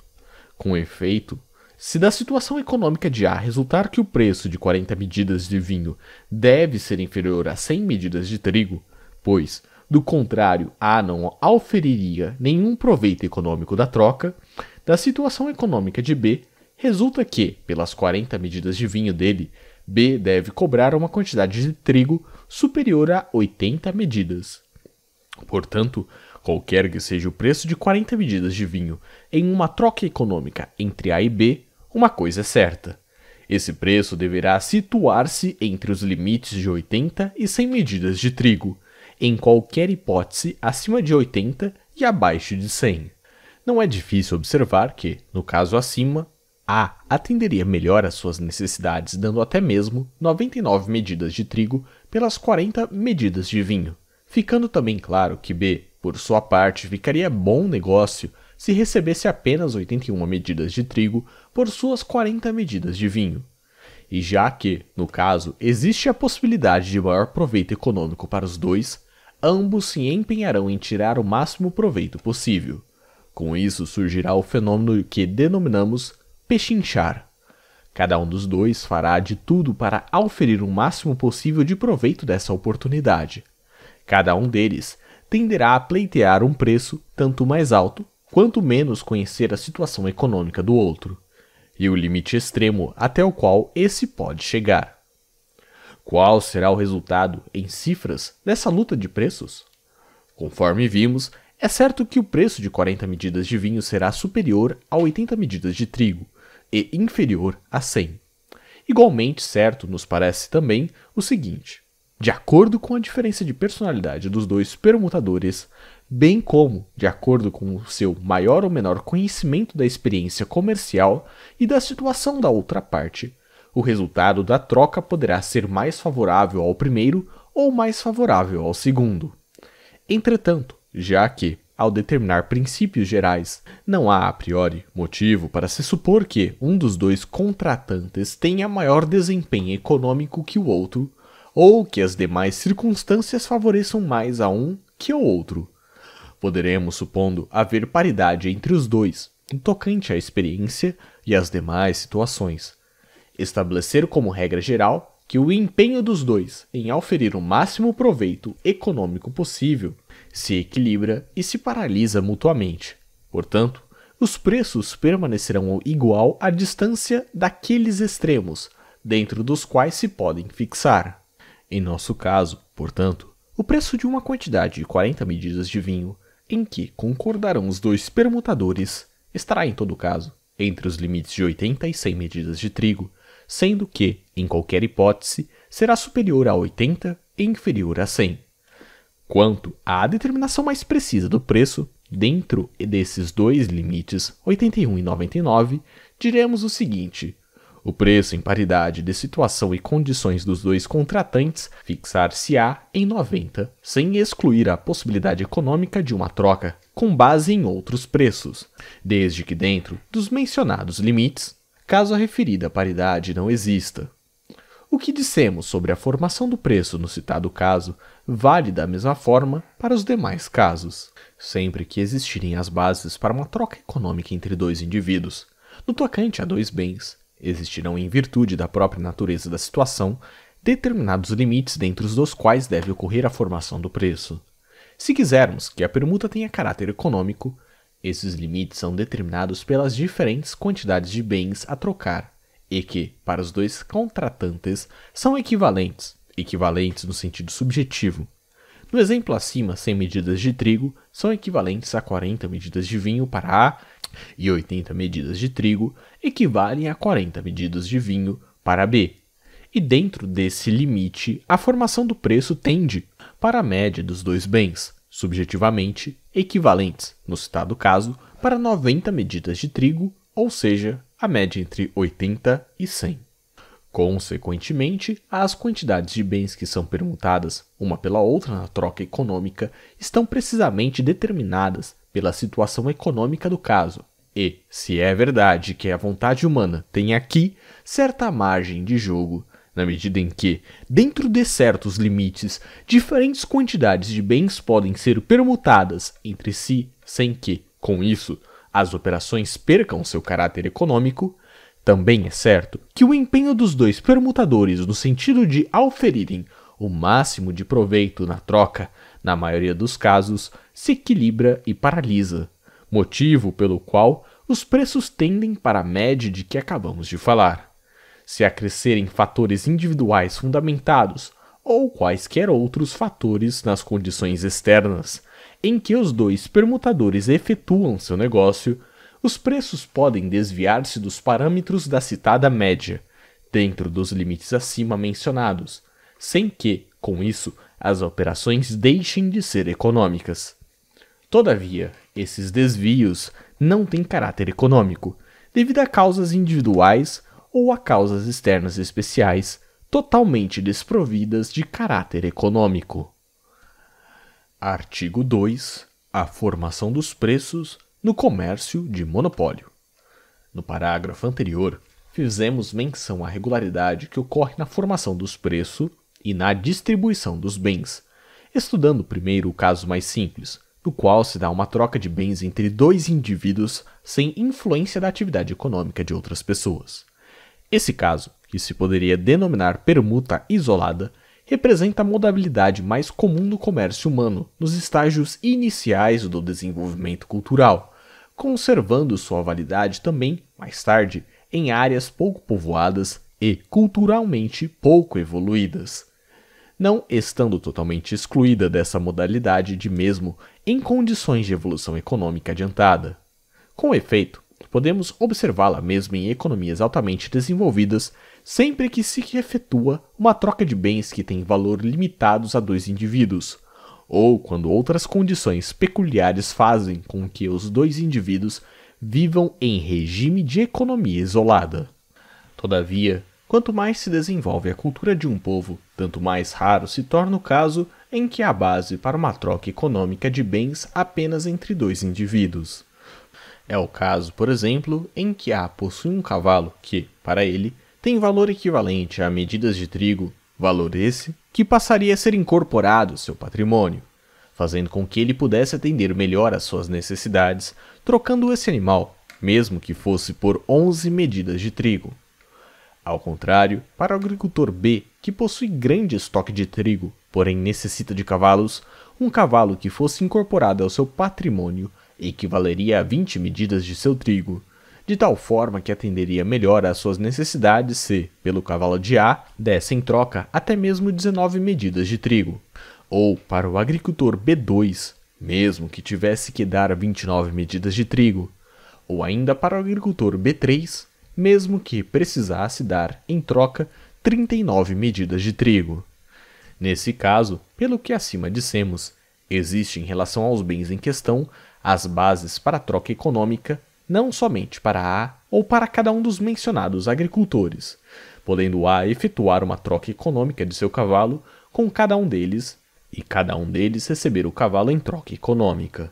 Com efeito, se da situação econômica de A resultar que o preço de 40 medidas de vinho deve ser inferior a 100 medidas de trigo, pois, do contrário, A não oferiria nenhum proveito econômico da troca, da situação econômica de B resulta que, pelas 40 medidas de vinho dele, B deve cobrar uma quantidade de trigo superior a 80 medidas. Portanto, qualquer que seja o preço de 40 medidas de vinho em uma troca econômica entre A e B, uma coisa é certa. Esse preço deverá situar-se entre os limites de 80 e 100 medidas de trigo, em qualquer hipótese acima de 80 e abaixo de 100. Não é difícil observar que, no caso acima, A atenderia melhor às suas necessidades, dando até mesmo 99 medidas de trigo pelas 40 medidas de vinho ficando também claro que B, por sua parte, ficaria bom negócio se recebesse apenas 81 medidas de trigo por suas 40 medidas de vinho. E já que, no caso, existe a possibilidade de maior proveito econômico para os dois, ambos se empenharão em tirar o máximo proveito possível. Com isso surgirá o fenômeno que denominamos pechinchar. Cada um dos dois fará de tudo para auferir o máximo possível de proveito dessa oportunidade. Cada um deles tenderá a pleitear um preço tanto mais alto quanto menos conhecer a situação econômica do outro, e o limite extremo até o qual esse pode chegar. Qual será o resultado, em cifras, dessa luta de preços? Conforme vimos, é certo que o preço de 40 medidas de vinho será superior a 80 medidas de trigo e inferior a 100. Igualmente certo nos parece também o seguinte: de acordo com a diferença de personalidade dos dois permutadores, bem como de acordo com o seu maior ou menor conhecimento da experiência comercial e da situação da outra parte. O resultado da troca poderá ser mais favorável ao primeiro ou mais favorável ao segundo. Entretanto, já que, ao determinar princípios gerais, não há a priori motivo para se supor que um dos dois contratantes tenha maior desempenho econômico que o outro, ou que as demais circunstâncias favoreçam mais a um que ao outro. Poderemos, supondo, haver paridade entre os dois, no tocante à experiência e às demais situações. Estabelecer como regra geral que o empenho dos dois em auferir o máximo proveito econômico possível se equilibra e se paralisa mutuamente. Portanto, os preços permanecerão igual à distância daqueles extremos dentro dos quais se podem fixar. Em nosso caso, portanto, o preço de uma quantidade de 40 medidas de vinho, em que concordarão os dois permutadores, estará em todo caso entre os limites de 80 e 100 medidas de trigo, sendo que, em qualquer hipótese, será superior a 80 e inferior a 100. Quanto à determinação mais precisa do preço, dentro desses dois limites, 81 e 99, diremos o seguinte: o preço em paridade de situação e condições dos dois contratantes fixar-se-á em 90, sem excluir a possibilidade econômica de uma troca com base em outros preços, desde que dentro dos mencionados limites, caso a referida paridade não exista. O que dissemos sobre a formação do preço no citado caso vale da mesma forma para os demais casos, sempre que existirem as bases para uma troca econômica entre dois indivíduos, no tocante a dois bens, Existirão, em virtude da própria natureza da situação, determinados limites dentro dos quais deve ocorrer a formação do preço. Se quisermos que a permuta tenha caráter econômico, esses limites são determinados pelas diferentes quantidades de bens a trocar e que, para os dois contratantes, são equivalentes, equivalentes no sentido subjetivo. No exemplo acima, 100 medidas de trigo são equivalentes a 40 medidas de vinho para A e 80 medidas de trigo equivalem a 40 medidas de vinho para B. E dentro desse limite, a formação do preço tende para a média dos dois bens, subjetivamente equivalentes, no citado caso, para 90 medidas de trigo, ou seja, a média entre 80 e 100. Consequentemente, as quantidades de bens que são permutadas uma pela outra na troca econômica estão precisamente determinadas pela situação econômica do caso. E, se é verdade que a vontade humana tem aqui certa margem de jogo, na medida em que, dentro de certos limites, diferentes quantidades de bens podem ser permutadas entre si sem que, com isso, as operações percam seu caráter econômico, também é certo que o empenho dos dois permutadores no sentido de auferirem o máximo de proveito na troca na maioria dos casos, se equilibra e paralisa, motivo pelo qual os preços tendem para a média de que acabamos de falar. Se acrescerem fatores individuais fundamentados ou quaisquer outros fatores nas condições externas em que os dois permutadores efetuam seu negócio, os preços podem desviar-se dos parâmetros da citada média, dentro dos limites acima mencionados, sem que, com isso, as operações deixem de ser econômicas. Todavia, esses desvios não têm caráter econômico, devido a causas individuais ou a causas externas especiais totalmente desprovidas de caráter econômico. Artigo 2. A formação dos preços no comércio de monopólio. No parágrafo anterior, fizemos menção à regularidade que ocorre na formação dos preços e na distribuição dos bens, estudando primeiro o caso mais simples, no qual se dá uma troca de bens entre dois indivíduos sem influência da atividade econômica de outras pessoas. Esse caso, que se poderia denominar permuta isolada, representa a modalidade mais comum do comércio humano nos estágios iniciais do desenvolvimento cultural, conservando sua validade também, mais tarde, em áreas pouco povoadas e culturalmente pouco evoluídas, não estando totalmente excluída dessa modalidade de mesmo em condições de evolução econômica adiantada. Com efeito, podemos observá-la mesmo em economias altamente desenvolvidas sempre que se efetua uma troca de bens que tem valor limitados a dois indivíduos, ou quando outras condições peculiares fazem com que os dois indivíduos vivam em regime de economia isolada. Todavia, Quanto mais se desenvolve a cultura de um povo, tanto mais raro se torna o caso em que há base para uma troca econômica de bens apenas entre dois indivíduos. É o caso, por exemplo, em que A possui um cavalo que, para ele, tem valor equivalente a medidas de trigo, valor esse que passaria a ser incorporado ao seu patrimônio, fazendo com que ele pudesse atender melhor às suas necessidades, trocando esse animal, mesmo que fosse por 11 medidas de trigo. Ao contrário, para o agricultor B, que possui grande estoque de trigo, porém necessita de cavalos, um cavalo que fosse incorporado ao seu patrimônio equivaleria a 20 medidas de seu trigo, de tal forma que atenderia melhor às suas necessidades se, pelo cavalo de A, desse em troca até mesmo 19 medidas de trigo. Ou, para o agricultor B2, mesmo que tivesse que dar 29 medidas de trigo. Ou ainda para o agricultor B3, mesmo que precisasse dar, em troca, 39 medidas de trigo. Nesse caso, pelo que acima dissemos, existe em relação aos bens em questão as bases para a troca econômica, não somente para a ou para cada um dos mencionados agricultores, podendo a efetuar uma troca econômica de seu cavalo com cada um deles e cada um deles receber o cavalo em troca econômica.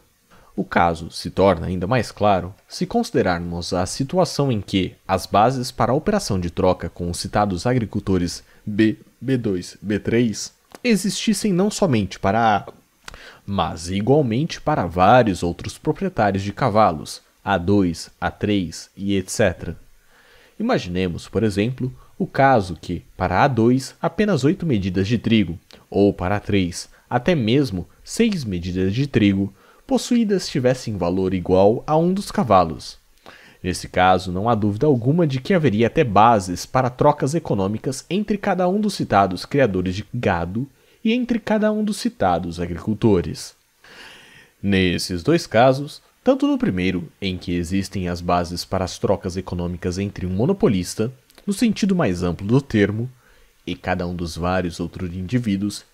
O caso se torna ainda mais claro se considerarmos a situação em que as bases para a operação de troca com os citados agricultores B, B2, B3 existissem não somente para a, mas igualmente para vários outros proprietários de cavalos, A2, A3 e etc. Imaginemos, por exemplo, o caso que, para A2, apenas 8 medidas de trigo, ou para A3, até mesmo 6 medidas de trigo possuídas tivessem valor igual a um dos cavalos. Nesse caso, não há dúvida alguma de que haveria até bases para trocas econômicas entre cada um dos citados criadores de gado e entre cada um dos citados agricultores. Nesses dois casos, tanto no primeiro, em que existem as bases para as trocas econômicas entre um monopolista, no sentido mais amplo do termo, e cada um dos vários outros indivíduos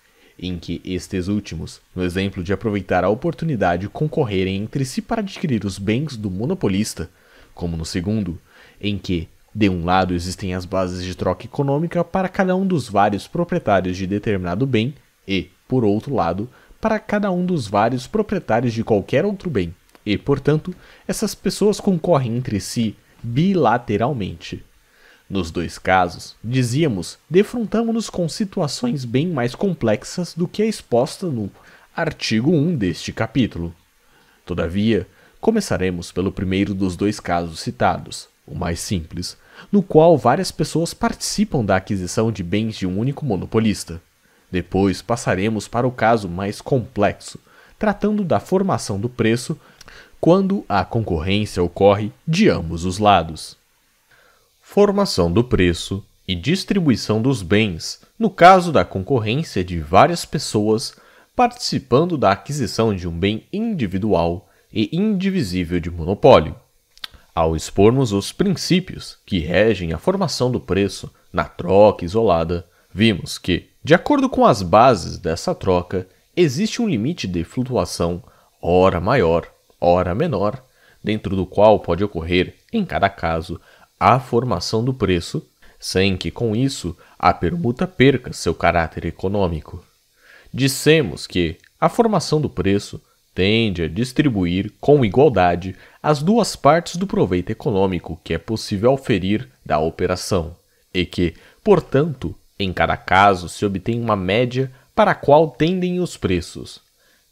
em que estes últimos, no exemplo de aproveitar a oportunidade, concorrerem entre si para adquirir os bens do monopolista, como no segundo, em que, de um lado, existem as bases de troca econômica para cada um dos vários proprietários de determinado bem e, por outro lado, para cada um dos vários proprietários de qualquer outro bem, e, portanto, essas pessoas concorrem entre si bilateralmente. Nos dois casos, dizíamos, defrontamos-nos com situações bem mais complexas do que a é exposta no artigo 1 deste capítulo. Todavia, começaremos pelo primeiro dos dois casos citados, o mais simples, no qual várias pessoas participam da aquisição de bens de um único monopolista. Depois passaremos para o caso mais complexo, tratando da formação do preço quando a concorrência ocorre de ambos os lados formação do preço e distribuição dos bens, no caso da concorrência de várias pessoas participando da aquisição de um bem individual e indivisível de monopólio. Ao expormos os princípios que regem a formação do preço na troca isolada, vimos que, de acordo com as bases dessa troca, existe um limite de flutuação, ora maior, ora menor, dentro do qual pode ocorrer, em cada caso, à formação do preço, sem que com isso a permuta perca seu caráter econômico. Dissemos que a formação do preço tende a distribuir com igualdade as duas partes do proveito econômico que é possível oferir da operação, e que, portanto, em cada caso se obtém uma média para a qual tendem os preços.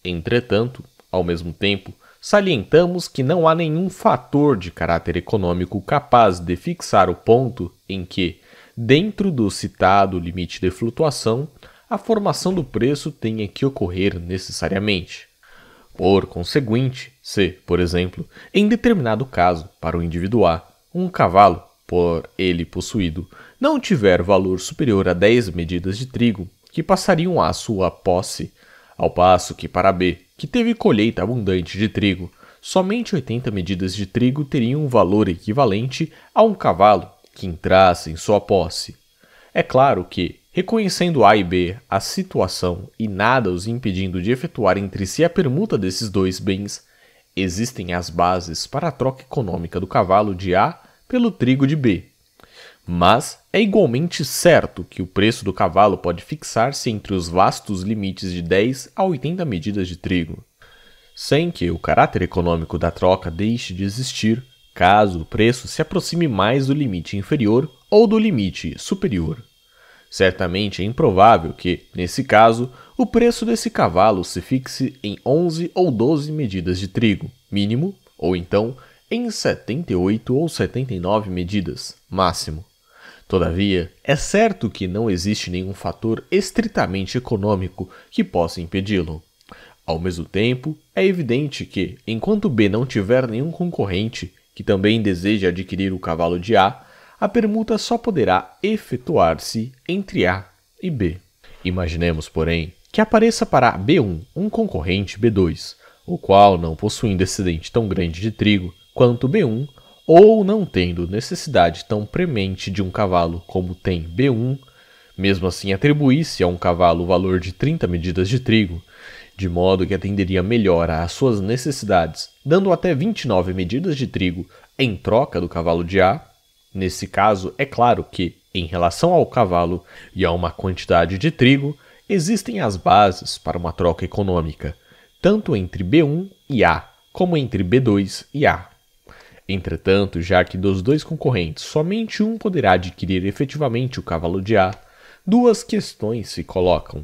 Entretanto, ao mesmo tempo, salientamos que não há nenhum fator de caráter econômico capaz de fixar o ponto em que, dentro do citado limite de flutuação, a formação do preço tenha que ocorrer necessariamente. Por conseguinte, se, por exemplo, em determinado caso, para o indivíduo A, um cavalo, por ele possuído, não tiver valor superior a 10 medidas de trigo, que passariam à sua posse, ao passo que para B, que teve colheita abundante de trigo. Somente 80 medidas de trigo teriam um valor equivalente a um cavalo que entrasse em sua posse. É claro que, reconhecendo A e B a situação e nada os impedindo de efetuar entre si a permuta desses dois bens, existem as bases para a troca econômica do cavalo de A pelo trigo de B, mas é igualmente certo que o preço do cavalo pode fixar-se entre os vastos limites de 10 a 80 medidas de trigo, sem que o caráter econômico da troca deixe de existir caso o preço se aproxime mais do limite inferior ou do limite superior. Certamente é improvável que, nesse caso, o preço desse cavalo se fixe em 11 ou 12 medidas de trigo, mínimo, ou então em 78 ou 79 medidas, máximo. Todavia, é certo que não existe nenhum fator estritamente econômico que possa impedi-lo. Ao mesmo tempo, é evidente que, enquanto B não tiver nenhum concorrente que também deseje adquirir o cavalo de A, a permuta só poderá efetuar-se entre A e B. Imaginemos, porém, que apareça para B1 um concorrente B2, o qual, não possuindo excedente tão grande de trigo quanto B1, ou não tendo necessidade tão premente de um cavalo como tem B1, mesmo assim atribuísse a um cavalo o valor de 30 medidas de trigo, de modo que atenderia melhor às suas necessidades, dando até 29 medidas de trigo em troca do cavalo de A. Nesse caso, é claro que, em relação ao cavalo e a uma quantidade de trigo, existem as bases para uma troca econômica, tanto entre B1 e A, como entre B2 e A. Entretanto, já que dos dois concorrentes somente um poderá adquirir efetivamente o cavalo de A, duas questões se colocam.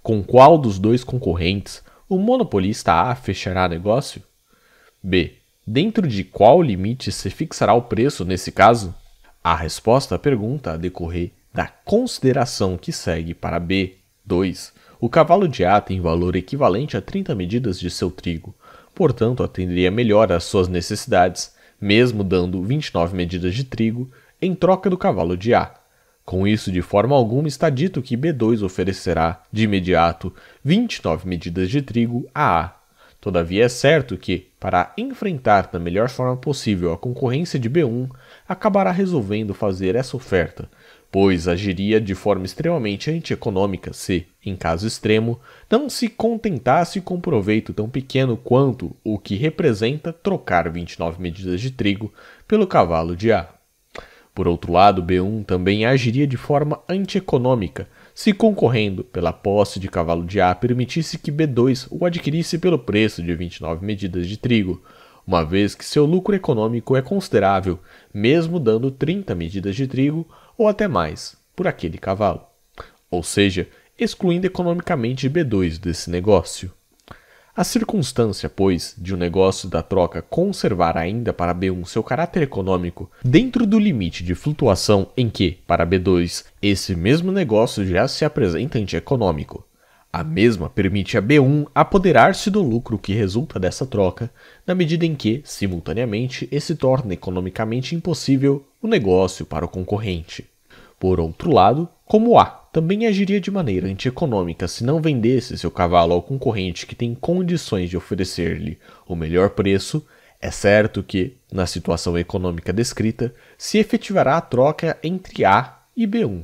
Com qual dos dois concorrentes o monopolista A fechará negócio? B. Dentro de qual limite se fixará o preço nesse caso? A resposta à pergunta a decorrer da consideração que segue para B. 2. O cavalo de A tem valor equivalente a 30 medidas de seu trigo, portanto atenderia melhor às suas necessidades mesmo dando 29 medidas de trigo em troca do cavalo de A. Com isso, de forma alguma está dito que B2 oferecerá, de imediato, 29 medidas de trigo a A. Todavia, é certo que, para enfrentar da melhor forma possível a concorrência de B1, acabará resolvendo fazer essa oferta, pois agiria de forma extremamente antieconômica se, em caso extremo, não se contentasse com um proveito tão pequeno quanto o que representa trocar 29 medidas de trigo pelo cavalo de A. Por outro lado, B1 também agiria de forma antieconômica se concorrendo pela posse de cavalo de A permitisse que B2 o adquirisse pelo preço de 29 medidas de trigo, uma vez que seu lucro econômico é considerável, mesmo dando 30 medidas de trigo ou até mais, por aquele cavalo. Ou seja, excluindo economicamente B2 desse negócio. A circunstância, pois, de um negócio da troca conservar ainda para B1 seu caráter econômico dentro do limite de flutuação em que, para B2, esse mesmo negócio já se apresenta antieconômico. A mesma permite a B1 apoderar-se do lucro que resulta dessa troca, na medida em que, simultaneamente, esse torna economicamente impossível o negócio para o concorrente. Por outro lado, como A também agiria de maneira antieconômica se não vendesse seu cavalo ao concorrente que tem condições de oferecer-lhe o melhor preço, é certo que, na situação econômica descrita, se efetivará a troca entre A e B1.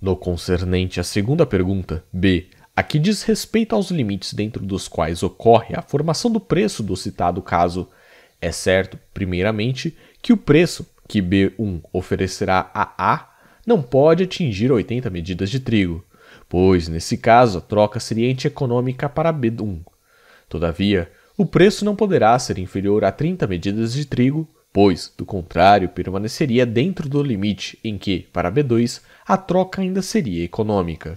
No concernente à segunda pergunta, B, a que diz respeito aos limites dentro dos quais ocorre a formação do preço do citado caso, é certo, primeiramente, que o preço que B1 oferecerá a A não pode atingir 80 medidas de trigo, pois, nesse caso, a troca seria antieconômica para B1. Todavia, o preço não poderá ser inferior a 30 medidas de trigo, pois, do contrário, permaneceria dentro do limite em que, para B2, a troca ainda seria econômica.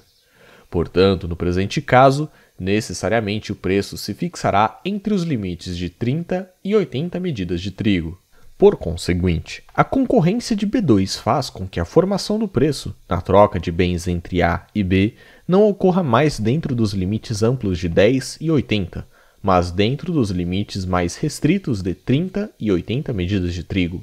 Portanto, no presente caso, necessariamente o preço se fixará entre os limites de 30 e 80 medidas de trigo. Por conseguinte, a concorrência de B2 faz com que a formação do preço, na troca de bens entre A e B, não ocorra mais dentro dos limites amplos de 10 e 80, mas dentro dos limites mais restritos de 30 e 80 medidas de trigo,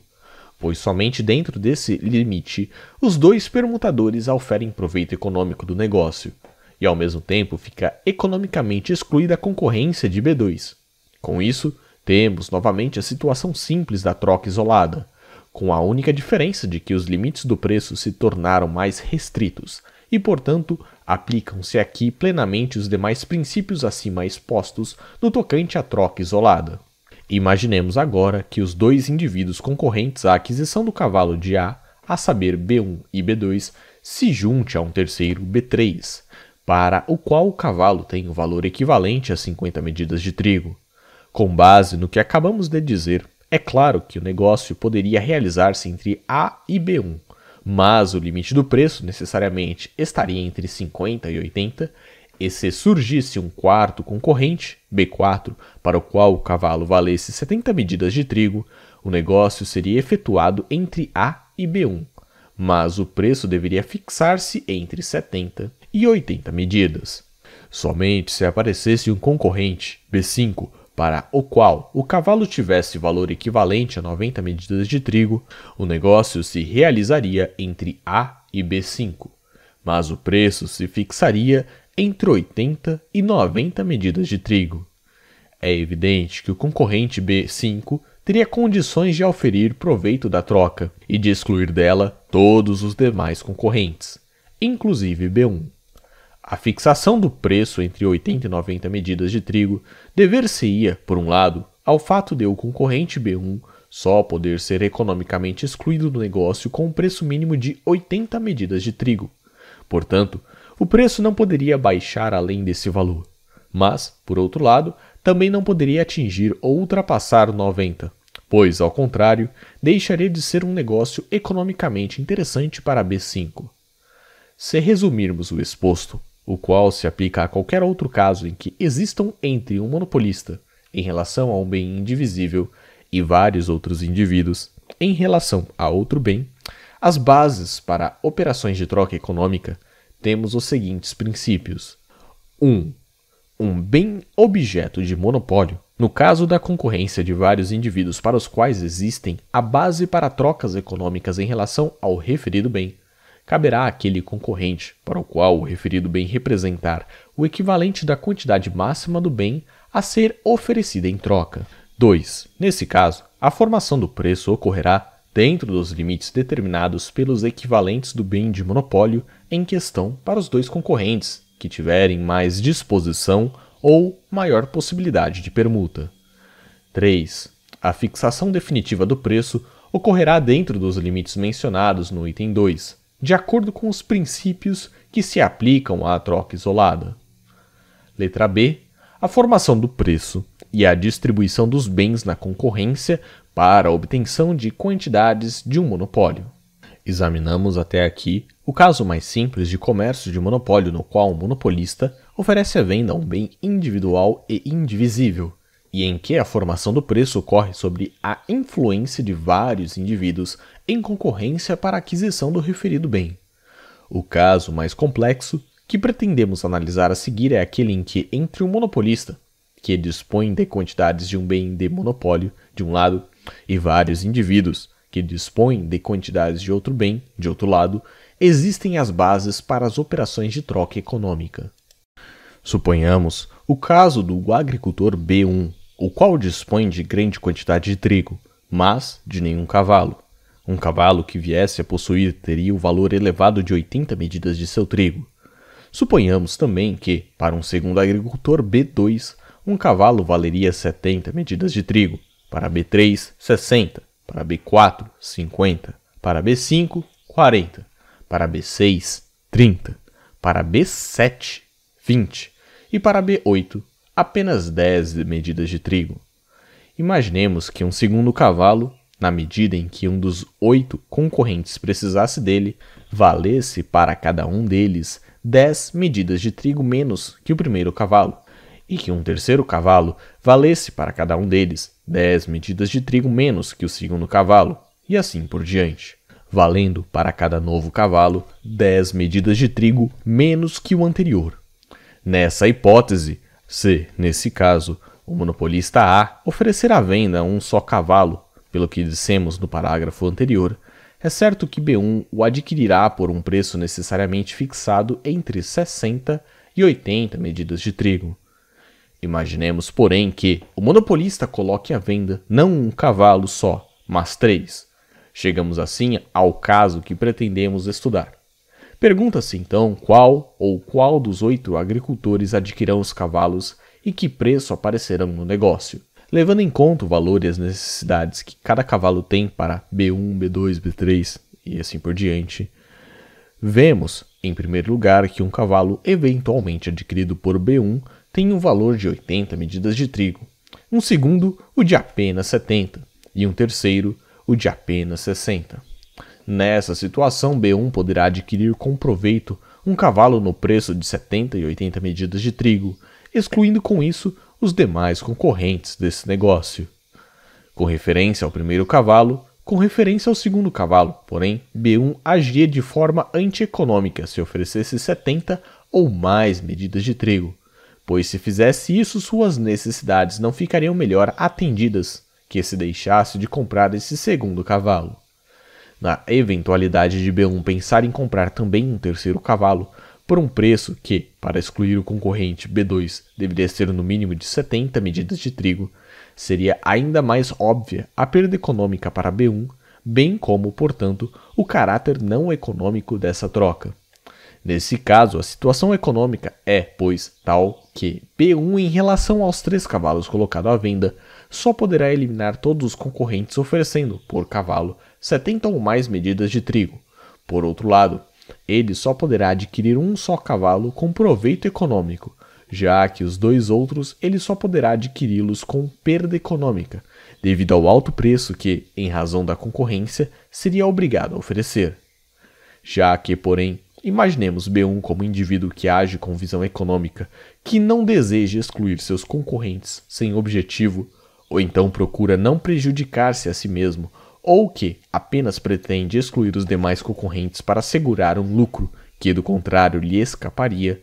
pois somente dentro desse limite os dois permutadores oferem proveito econômico do negócio, e ao mesmo tempo fica economicamente excluída a concorrência de B2. Com isso, temos novamente a situação simples da troca isolada, com a única diferença de que os limites do preço se tornaram mais restritos e, portanto, aplicam-se aqui plenamente os demais princípios acima expostos no tocante à troca isolada. Imaginemos agora que os dois indivíduos concorrentes à aquisição do cavalo de A, a saber B1 e B2, se junte a um terceiro B3, para o qual o cavalo tem o um valor equivalente a 50 medidas de trigo, com base no que acabamos de dizer, é claro que o negócio poderia realizar-se entre A e B1, mas o limite do preço necessariamente estaria entre 50 e 80, e se surgisse um quarto concorrente, B4, para o qual o cavalo valesse 70 medidas de trigo, o negócio seria efetuado entre A e B1, mas o preço deveria fixar-se entre 70 e 80 medidas. Somente se aparecesse um concorrente, B5, para o qual o cavalo tivesse valor equivalente a 90 medidas de trigo, o negócio se realizaria entre A e B5, mas o preço se fixaria entre 80 e 90 medidas de trigo. É evidente que o concorrente B5 teria condições de auferir proveito da troca e de excluir dela todos os demais concorrentes, inclusive B1. A fixação do preço entre 80 e 90 medidas de trigo dever-se-ia, por um lado, ao fato de o concorrente B1 só poder ser economicamente excluído do negócio com um preço mínimo de 80 medidas de trigo. Portanto, o preço não poderia baixar além desse valor. Mas, por outro lado, também não poderia atingir ou ultrapassar 90, pois, ao contrário, deixaria de ser um negócio economicamente interessante para B5. Se resumirmos o exposto, o qual se aplica a qualquer outro caso em que existam entre um monopolista em relação a um bem indivisível e vários outros indivíduos em relação a outro bem, as bases para operações de troca econômica, temos os seguintes princípios: 1. Um, um bem objeto de monopólio, no caso da concorrência de vários indivíduos para os quais existem a base para trocas econômicas em relação ao referido bem, caberá àquele concorrente, para o qual o referido bem representar o equivalente da quantidade máxima do bem a ser oferecida em troca. 2. Nesse caso, a formação do preço ocorrerá dentro dos limites determinados pelos equivalentes do bem de monopólio em questão para os dois concorrentes, que tiverem mais disposição ou maior possibilidade de permuta. 3. A fixação definitiva do preço ocorrerá dentro dos limites mencionados no item 2, de acordo com os princípios que se aplicam à troca isolada. Letra B. A formação do preço e a distribuição dos bens na concorrência para a obtenção de quantidades de um monopólio. Examinamos até aqui o caso mais simples de comércio de monopólio no qual o um monopolista oferece a venda a um bem individual e indivisível, e em que a formação do preço ocorre sobre a influência de vários indivíduos em concorrência para a aquisição do referido bem. O caso mais complexo que pretendemos analisar a seguir é aquele em que, entre um monopolista, que dispõe de quantidades de um bem de monopólio, de um lado, e vários indivíduos, que dispõem de quantidades de outro bem, de outro lado, existem as bases para as operações de troca econômica. Suponhamos o caso do agricultor B1, o qual dispõe de grande quantidade de trigo, mas de nenhum cavalo. Um cavalo que viesse a possuir teria o valor elevado de 80 medidas de seu trigo. Suponhamos também que, para um segundo agricultor B2, um cavalo valeria 70 medidas de trigo, para B3, 60, para B4, 50, para B5, 40, para B6, 30, para B7, 20 e para B8, apenas 10 medidas de trigo. Imaginemos que um segundo cavalo na medida em que um dos oito concorrentes precisasse dele, valesse para cada um deles dez medidas de trigo menos que o primeiro cavalo, e que um terceiro cavalo valesse para cada um deles dez medidas de trigo menos que o segundo cavalo, e assim por diante, valendo para cada novo cavalo dez medidas de trigo menos que o anterior. Nessa hipótese, se, nesse caso, o monopolista A oferecer à venda um só cavalo pelo que dissemos no parágrafo anterior, é certo que B1 o adquirirá por um preço necessariamente fixado entre 60 e 80 medidas de trigo. Imaginemos, porém, que o monopolista coloque à venda não um cavalo só, mas três. Chegamos assim ao caso que pretendemos estudar. Pergunta-se então qual ou qual dos oito agricultores adquirirão os cavalos e que preço aparecerão no negócio. Levando em conta o valor e as necessidades que cada cavalo tem para B1, B2, B3 e assim por diante, vemos, em primeiro lugar, que um cavalo eventualmente adquirido por B1 tem um valor de 80 medidas de trigo, um segundo, o de apenas 70, e um terceiro, o de apenas 60. Nessa situação, B1 poderá adquirir com proveito um cavalo no preço de 70 e 80 medidas de trigo, excluindo com isso os demais concorrentes desse negócio. Com referência ao primeiro cavalo, com referência ao segundo cavalo, porém, B1 agia de forma antieconômica se oferecesse 70 ou mais medidas de trigo, pois se fizesse isso, suas necessidades não ficariam melhor atendidas que se deixasse de comprar esse segundo cavalo. Na eventualidade de B1 pensar em comprar também um terceiro cavalo, por um preço que, para excluir o concorrente B2, deveria ser no mínimo de 70 medidas de trigo, seria ainda mais óbvia a perda econômica para B1, bem como, portanto, o caráter não econômico dessa troca. Nesse caso, a situação econômica é, pois, tal que B1 em relação aos três cavalos colocado à venda só poderá eliminar todos os concorrentes oferecendo, por cavalo, 70 ou mais medidas de trigo. Por outro lado, ele só poderá adquirir um só cavalo com proveito econômico, já que os dois outros ele só poderá adquiri-los com perda econômica, devido ao alto preço que, em razão da concorrência, seria obrigado a oferecer. Já que, porém, imaginemos B1 como indivíduo que age com visão econômica, que não deseja excluir seus concorrentes sem objetivo, ou então procura não prejudicar-se a si mesmo ou que apenas pretende excluir os demais concorrentes para assegurar um lucro que, do contrário, lhe escaparia,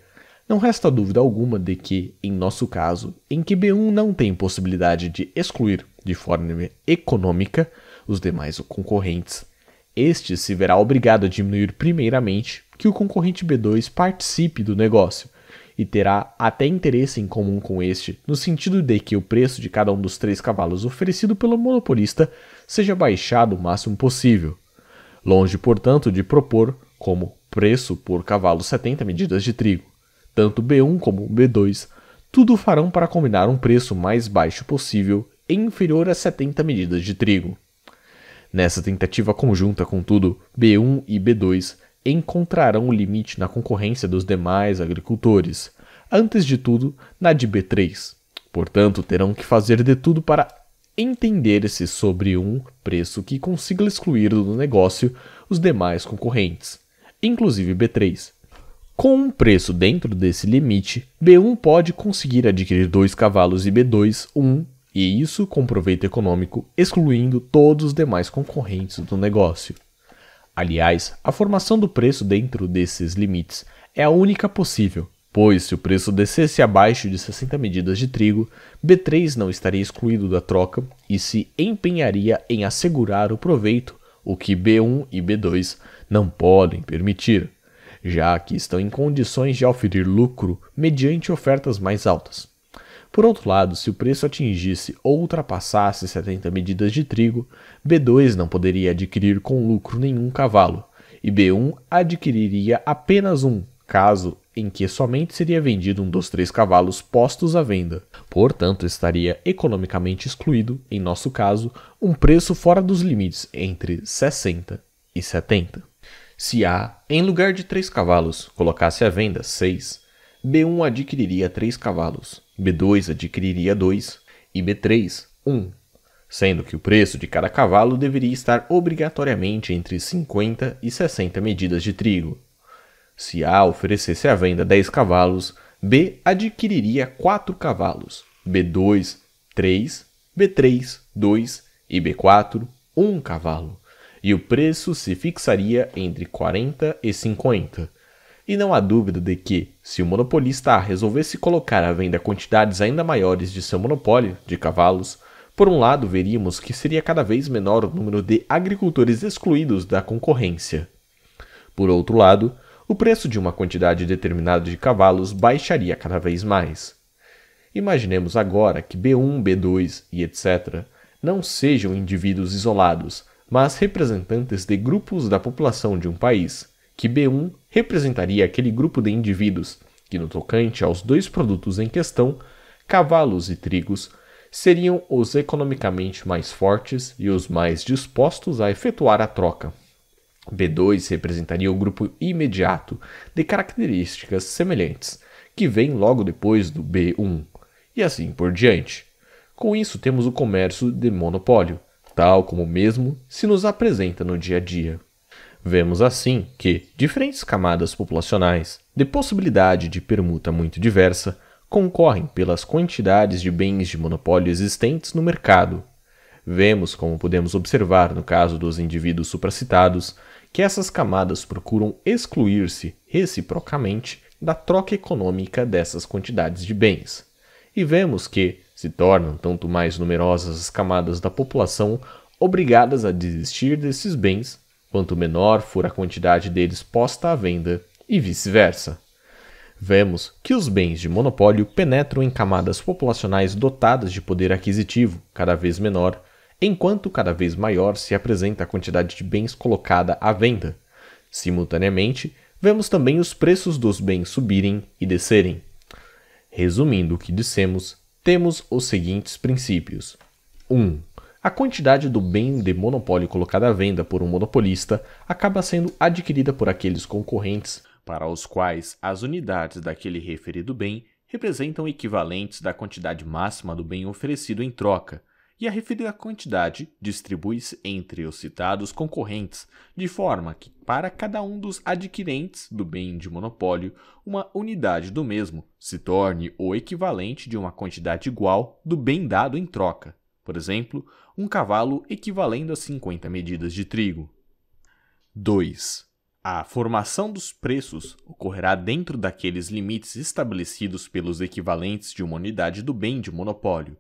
não resta dúvida alguma de que, em nosso caso, em que B1 não tem possibilidade de excluir de forma econômica os demais concorrentes, este se verá obrigado a diminuir primeiramente que o concorrente B2 participe do negócio e terá até interesse em comum com este, no sentido de que o preço de cada um dos três cavalos oferecido pelo monopolista seja baixado o máximo possível. Longe, portanto, de propor como preço por cavalo 70 medidas de trigo. Tanto B1 como B2 tudo farão para combinar um preço mais baixo possível e inferior a 70 medidas de trigo. Nessa tentativa conjunta, contudo, B1 e B2 encontrarão o limite na concorrência dos demais agricultores, antes de tudo na de B3. Portanto, terão que fazer de tudo para entender-se sobre um preço que consiga excluir do negócio os demais concorrentes, inclusive B3. Com um preço dentro desse limite, B1 pode conseguir adquirir dois cavalos e B2 um, e isso com proveito econômico, excluindo todos os demais concorrentes do negócio. Aliás, a formação do preço dentro desses limites é a única possível, pois se o preço descesse abaixo de 60 medidas de trigo, B3 não estaria excluído da troca e se empenharia em assegurar o proveito, o que B1 e B2 não podem permitir, já que estão em condições de oferir lucro mediante ofertas mais altas. Por outro lado, se o preço atingisse ou ultrapassasse 70 medidas de trigo, B2 não poderia adquirir com lucro nenhum cavalo, e B1 adquiriria apenas um, caso em que somente seria vendido um dos três cavalos postos à venda. Portanto, estaria economicamente excluído, em nosso caso, um preço fora dos limites entre 60 e 70. Se A, em lugar de três cavalos, colocasse à venda seis, B1 adquiriria três cavalos, B2 adquiriria dois e B3 um, sendo que o preço de cada cavalo deveria estar obrigatoriamente entre 50 e 60 medidas de trigo. Se A oferecesse à venda 10 cavalos, B adquiriria 4 cavalos, B2, 3, B3, 2 e B4, 1 cavalo, e o preço se fixaria entre 40 e 50. E não há dúvida de que, se o monopolista A resolvesse colocar à venda quantidades ainda maiores de seu monopólio de cavalos, por um lado veríamos que seria cada vez menor o número de agricultores excluídos da concorrência. Por outro lado, o preço de uma quantidade determinada de cavalos baixaria cada vez mais. Imaginemos agora que B1, B2 e etc. não sejam indivíduos isolados, mas representantes de grupos da população de um país, que B1 representaria aquele grupo de indivíduos que, no tocante aos dois produtos em questão, cavalos e trigos, seriam os economicamente mais fortes e os mais dispostos a efetuar a troca. B2 representaria o grupo imediato de características semelhantes, que vem logo depois do B1, e assim por diante. Com isso, temos o comércio de monopólio, tal como mesmo se nos apresenta no dia a dia. Vemos assim que diferentes camadas populacionais, de possibilidade de permuta muito diversa, concorrem pelas quantidades de bens de monopólio existentes no mercado. Vemos, como podemos observar no caso dos indivíduos supracitados, que essas camadas procuram excluir-se reciprocamente da troca econômica dessas quantidades de bens. E vemos que se tornam tanto mais numerosas as camadas da população obrigadas a desistir desses bens, quanto menor for a quantidade deles posta à venda, e vice-versa. Vemos que os bens de monopólio penetram em camadas populacionais dotadas de poder aquisitivo cada vez menor enquanto cada vez maior se apresenta a quantidade de bens colocada à venda. Simultaneamente, vemos também os preços dos bens subirem e descerem. Resumindo o que dissemos, temos os seguintes princípios: 1. Um, a quantidade do bem de monopólio colocada à venda por um monopolista acaba sendo adquirida por aqueles concorrentes para os quais as unidades daquele referido bem representam equivalentes da quantidade máxima do bem oferecido em troca, e a referida quantidade distribui-se entre os citados concorrentes, de forma que, para cada um dos adquirentes do bem de monopólio, uma unidade do mesmo se torne o equivalente de uma quantidade igual do bem dado em troca, por exemplo, um cavalo equivalendo a 50 medidas de trigo. 2. A formação dos preços ocorrerá dentro daqueles limites estabelecidos pelos equivalentes de uma unidade do bem de monopólio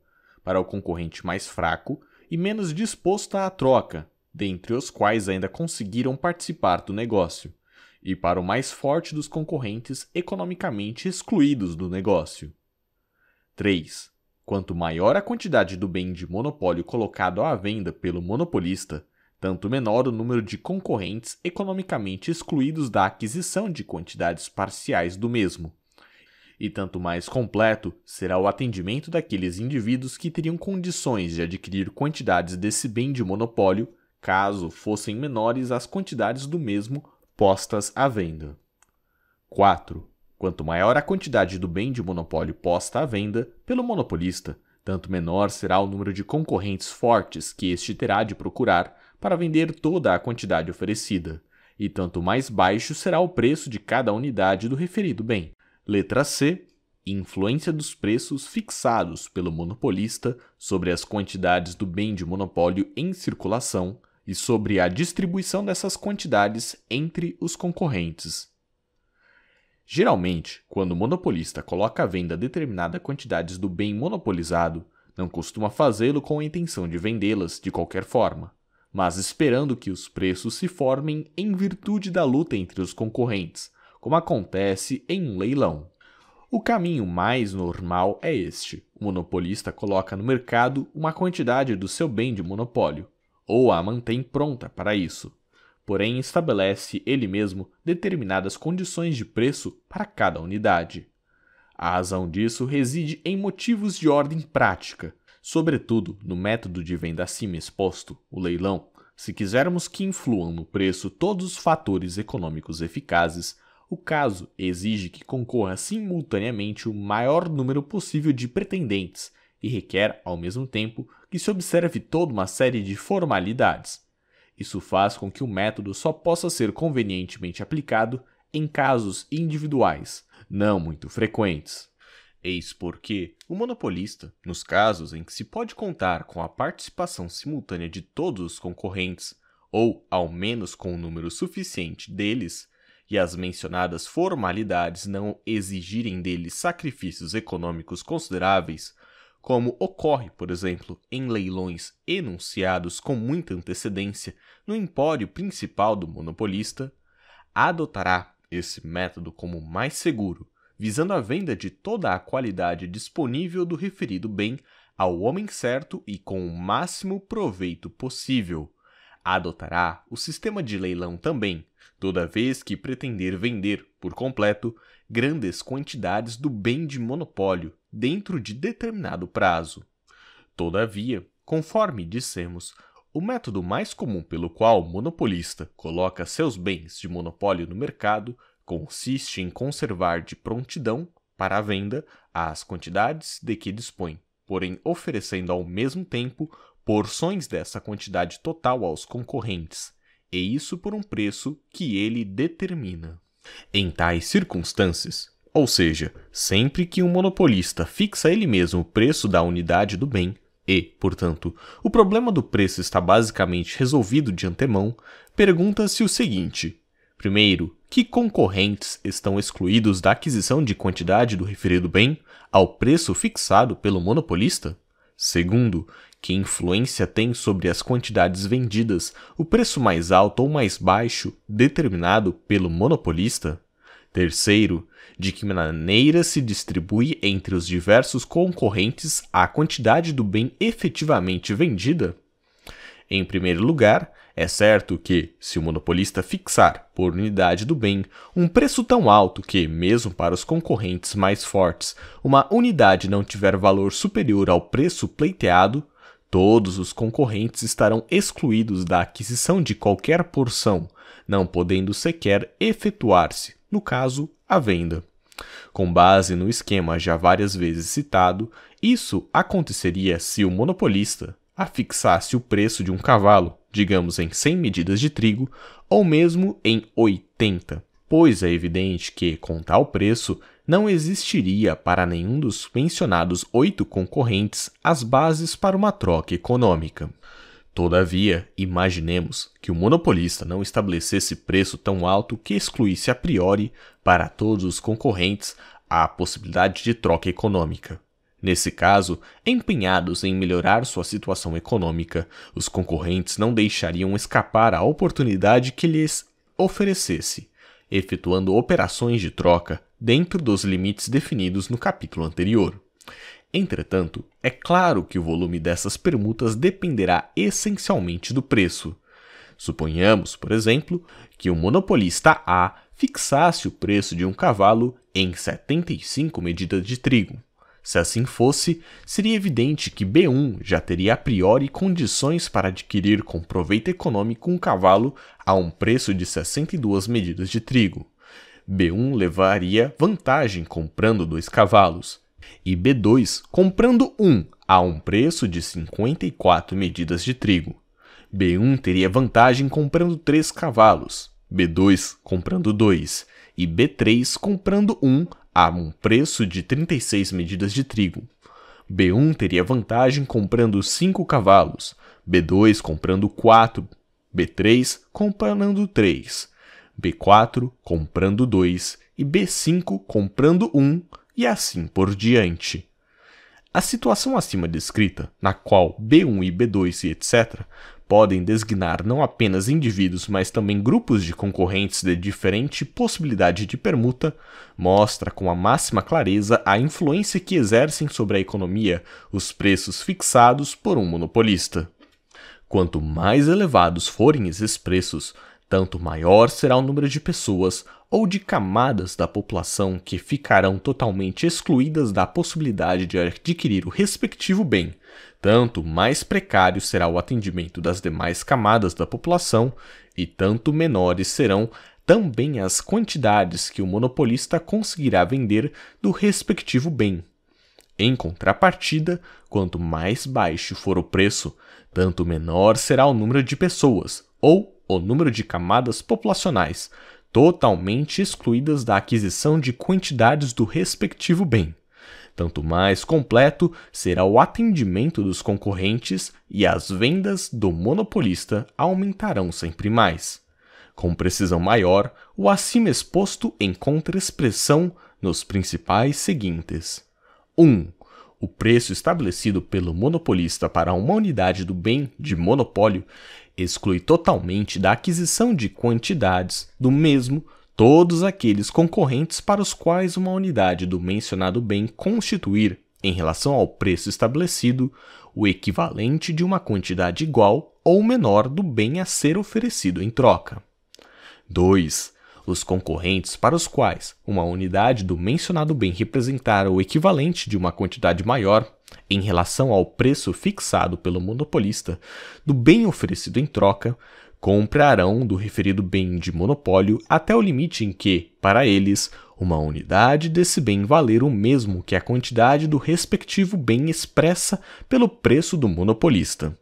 para o concorrente mais fraco e menos disposto à troca, dentre os quais ainda conseguiram participar do negócio, e para o mais forte dos concorrentes economicamente excluídos do negócio. 3. Quanto maior a quantidade do bem de monopólio colocado à venda pelo monopolista, tanto menor o número de concorrentes economicamente excluídos da aquisição de quantidades parciais do mesmo, e tanto mais completo será o atendimento daqueles indivíduos que teriam condições de adquirir quantidades desse bem de monopólio, caso fossem menores as quantidades do mesmo postas à venda. 4. Quanto maior a quantidade do bem de monopólio posta à venda pelo monopolista, tanto menor será o número de concorrentes fortes que este terá de procurar para vender toda a quantidade oferecida, e tanto mais baixo será o preço de cada unidade do referido bem. Letra C. Influência dos preços fixados pelo monopolista sobre as quantidades do bem de monopólio em circulação e sobre a distribuição dessas quantidades entre os concorrentes. Geralmente, quando o monopolista coloca à venda determinada quantidade do bem monopolizado, não costuma fazê-lo com a intenção de vendê-las de qualquer forma, mas esperando que os preços se formem em virtude da luta entre os concorrentes, como acontece em um leilão. O caminho mais normal é este: o monopolista coloca no mercado uma quantidade do seu bem de monopólio, ou a mantém pronta para isso, porém estabelece ele mesmo determinadas condições de preço para cada unidade. A razão disso reside em motivos de ordem prática, sobretudo no método de venda acima exposto, o leilão. Se quisermos que influam no preço todos os fatores econômicos eficazes, o caso exige que concorra simultaneamente o maior número possível de pretendentes e requer, ao mesmo tempo, que se observe toda uma série de formalidades. Isso faz com que o método só possa ser convenientemente aplicado em casos individuais, não muito frequentes. Eis porque o monopolista, nos casos em que se pode contar com a participação simultânea de todos os concorrentes, ou ao menos com o um número suficiente deles, e as mencionadas formalidades não exigirem dele sacrifícios econômicos consideráveis, como ocorre, por exemplo, em leilões enunciados com muita antecedência no empório principal do monopolista, adotará esse método como mais seguro, visando a venda de toda a qualidade disponível do referido bem ao homem certo e com o máximo proveito possível. Adotará o sistema de leilão também, toda vez que pretender vender, por completo, grandes quantidades do bem de monopólio dentro de determinado prazo. Todavia, conforme dissemos, o método mais comum pelo qual o monopolista coloca seus bens de monopólio no mercado consiste em conservar de prontidão para a venda as quantidades de que dispõe, porém oferecendo ao mesmo tempo porções dessa quantidade total aos concorrentes, e isso por um preço que ele determina. Em tais circunstâncias, ou seja, sempre que um monopolista fixa ele mesmo o preço da unidade do bem, e, portanto, o problema do preço está basicamente resolvido de antemão, pergunta-se o seguinte: primeiro, que concorrentes estão excluídos da aquisição de quantidade do referido bem ao preço fixado pelo monopolista? Segundo, que influência tem sobre as quantidades vendidas o preço mais alto ou mais baixo determinado pelo monopolista? Terceiro, de que maneira se distribui entre os diversos concorrentes a quantidade do bem efetivamente vendida? Em primeiro lugar, é certo que, se o monopolista fixar, por unidade do bem, um preço tão alto que, mesmo para os concorrentes mais fortes, uma unidade não tiver valor superior ao preço pleiteado, Todos os concorrentes estarão excluídos da aquisição de qualquer porção, não podendo sequer efetuar-se, no caso, a venda. Com base no esquema já várias vezes citado, isso aconteceria se o monopolista afixasse o preço de um cavalo, digamos em 100 medidas de trigo, ou mesmo em 80, pois é evidente que, com tal preço, não existiria para nenhum dos mencionados oito concorrentes as bases para uma troca econômica. Todavia, imaginemos que o monopolista não estabelecesse preço tão alto que excluísse a priori, para todos os concorrentes, a possibilidade de troca econômica. Nesse caso, empenhados em melhorar sua situação econômica, os concorrentes não deixariam escapar a oportunidade que lhes oferecesse, efetuando operações de troca, dentro dos limites definidos no capítulo anterior. Entretanto, é claro que o volume dessas permutas dependerá essencialmente do preço. Suponhamos, por exemplo, que o monopolista A fixasse o preço de um cavalo em 75 medidas de trigo. Se assim fosse, seria evidente que B1 já teria a priori condições para adquirir com proveito econômico um cavalo a um preço de 62 medidas de trigo. B1 levaria vantagem comprando dois cavalos e B2 comprando um a um preço de 54 medidas de trigo. B1 teria vantagem comprando três cavalos, B2 comprando dois e B3 comprando um a um preço de 36 medidas de trigo. B1 teria vantagem comprando 5 cavalos, B2 comprando 4, B3 comprando 3 B4 comprando 2 e B5 comprando 1 um, e assim por diante. A situação acima descrita, na qual B1 e B2 e etc. podem designar não apenas indivíduos, mas também grupos de concorrentes de diferente possibilidade de permuta, mostra com a máxima clareza a influência que exercem sobre a economia os preços fixados por um monopolista. Quanto mais elevados forem esses preços, tanto maior será o número de pessoas ou de camadas da população que ficarão totalmente excluídas da possibilidade de adquirir o respectivo bem, tanto mais precário será o atendimento das demais camadas da população e tanto menores serão também as quantidades que o monopolista conseguirá vender do respectivo bem. Em contrapartida, quanto mais baixo for o preço, tanto menor será o número de pessoas ou o número de camadas populacionais, totalmente excluídas da aquisição de quantidades do respectivo bem. Tanto mais completo será o atendimento dos concorrentes e as vendas do monopolista aumentarão sempre mais. Com precisão maior, o acima exposto encontra expressão nos principais seguintes: 1. Um, o preço estabelecido pelo monopolista para uma unidade do bem de monopólio exclui totalmente da aquisição de quantidades do mesmo todos aqueles concorrentes para os quais uma unidade do mencionado bem constituir, em relação ao preço estabelecido, o equivalente de uma quantidade igual ou menor do bem a ser oferecido em troca. 2. Os concorrentes para os quais uma unidade do mencionado bem representar o equivalente de uma quantidade maior em relação ao preço fixado pelo monopolista do bem oferecido em troca, comprarão do referido bem de monopólio até o limite em que, para eles, uma unidade desse bem valer o mesmo que a quantidade do respectivo bem expressa pelo preço do monopolista.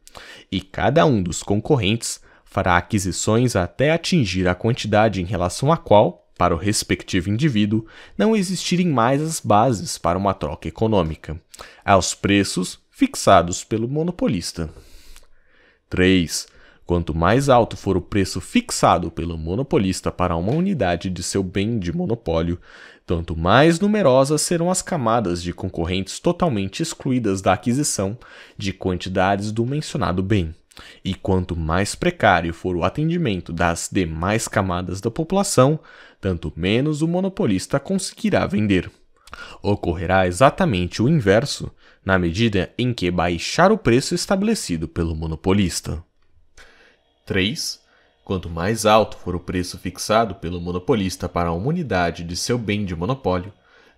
E cada um dos concorrentes fará aquisições até atingir a quantidade em relação à qual para o respectivo indivíduo não existirem mais as bases para uma troca econômica, aos preços fixados pelo monopolista. 3. Quanto mais alto for o preço fixado pelo monopolista para uma unidade de seu bem de monopólio, tanto mais numerosas serão as camadas de concorrentes totalmente excluídas da aquisição de quantidades do mencionado bem. E quanto mais precário for o atendimento das demais camadas da população, tanto menos o monopolista conseguirá vender. Ocorrerá exatamente o inverso, na medida em que baixar o preço estabelecido pelo monopolista. 3. Quanto mais alto for o preço fixado pelo monopolista para uma unidade de seu bem de monopólio,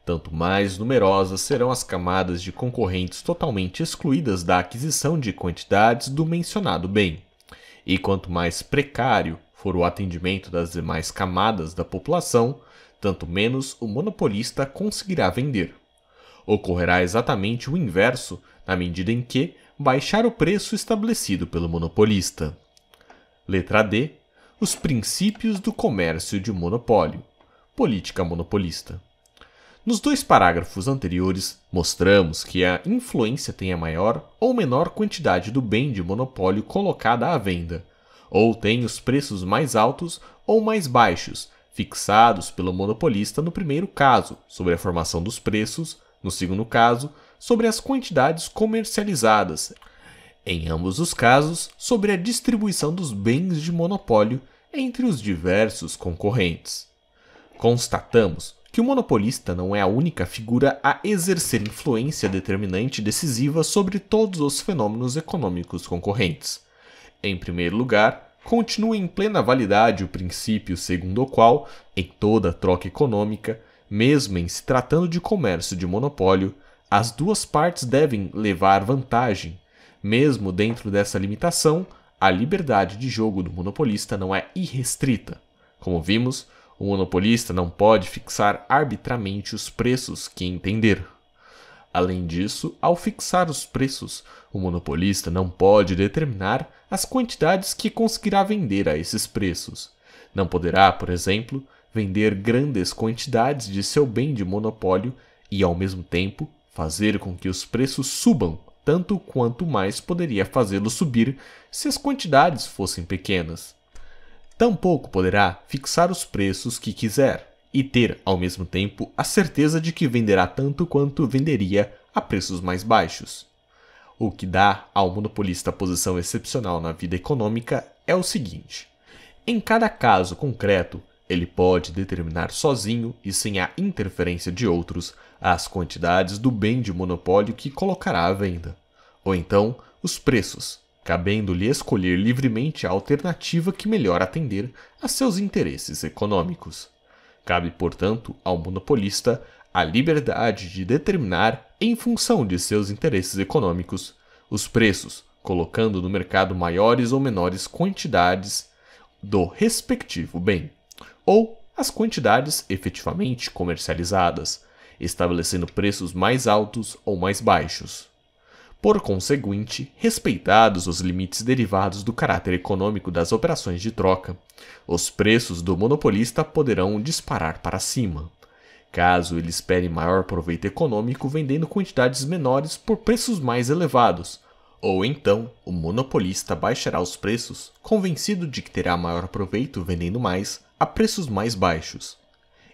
tanto mais numerosas serão as camadas de concorrentes totalmente excluídas da aquisição de quantidades do mencionado bem. E quanto mais precário for o atendimento das demais camadas da população, tanto menos o monopolista conseguirá vender. Ocorrerá exatamente o inverso, na medida em que baixar o preço estabelecido pelo monopolista. Letra D. Os princípios do comércio de monopólio. Política monopolista. Nos dois parágrafos anteriores, mostramos que a influência tem a maior ou menor quantidade do bem de monopólio colocada à venda, ou tem os preços mais altos ou mais baixos, fixados pelo monopolista no primeiro caso, sobre a formação dos preços, no segundo caso, sobre as quantidades comercializadas, em ambos os casos, sobre a distribuição dos bens de monopólio entre os diversos concorrentes. Constatamos que o monopolista não é a única figura a exercer influência determinante e decisiva sobre todos os fenômenos econômicos concorrentes. Em primeiro lugar, continua em plena validade o princípio segundo o qual, em toda troca econômica, mesmo em se tratando de comércio de monopólio, as duas partes devem levar vantagem. Mesmo dentro dessa limitação, a liberdade de jogo do monopolista não é irrestrita. Como vimos, o monopolista não pode fixar arbitramente os preços que entender. Além disso, ao fixar os preços, o monopolista não pode determinar as quantidades que conseguirá vender a esses preços. Não poderá, por exemplo, vender grandes quantidades de seu bem de monopólio e, ao mesmo tempo, fazer com que os preços subam tanto quanto mais poderia fazê-lo subir se as quantidades fossem pequenas. Tampouco poderá fixar os preços que quiser e ter, ao mesmo tempo, a certeza de que venderá tanto quanto venderia a preços mais baixos. O que dá ao monopolista posição excepcional na vida econômica é o seguinte: em cada caso concreto, ele pode determinar sozinho e sem a interferência de outros as quantidades do bem de monopólio que colocará à venda, ou então os preços, cabendo-lhe escolher livremente a alternativa que melhor atender a seus interesses econômicos. Cabe, portanto, ao monopolista a liberdade de determinar, em função de seus interesses econômicos, os preços, colocando no mercado maiores ou menores quantidades do respectivo bem, ou as quantidades efetivamente comercializadas, estabelecendo preços mais altos ou mais baixos. Por conseguinte, respeitados os limites derivados do caráter econômico das operações de troca, os preços do monopolista poderão disparar para cima. Caso ele espere maior proveito econômico vendendo quantidades menores por preços mais elevados, ou então o monopolista baixará os preços, convencido de que terá maior proveito vendendo mais a preços mais baixos.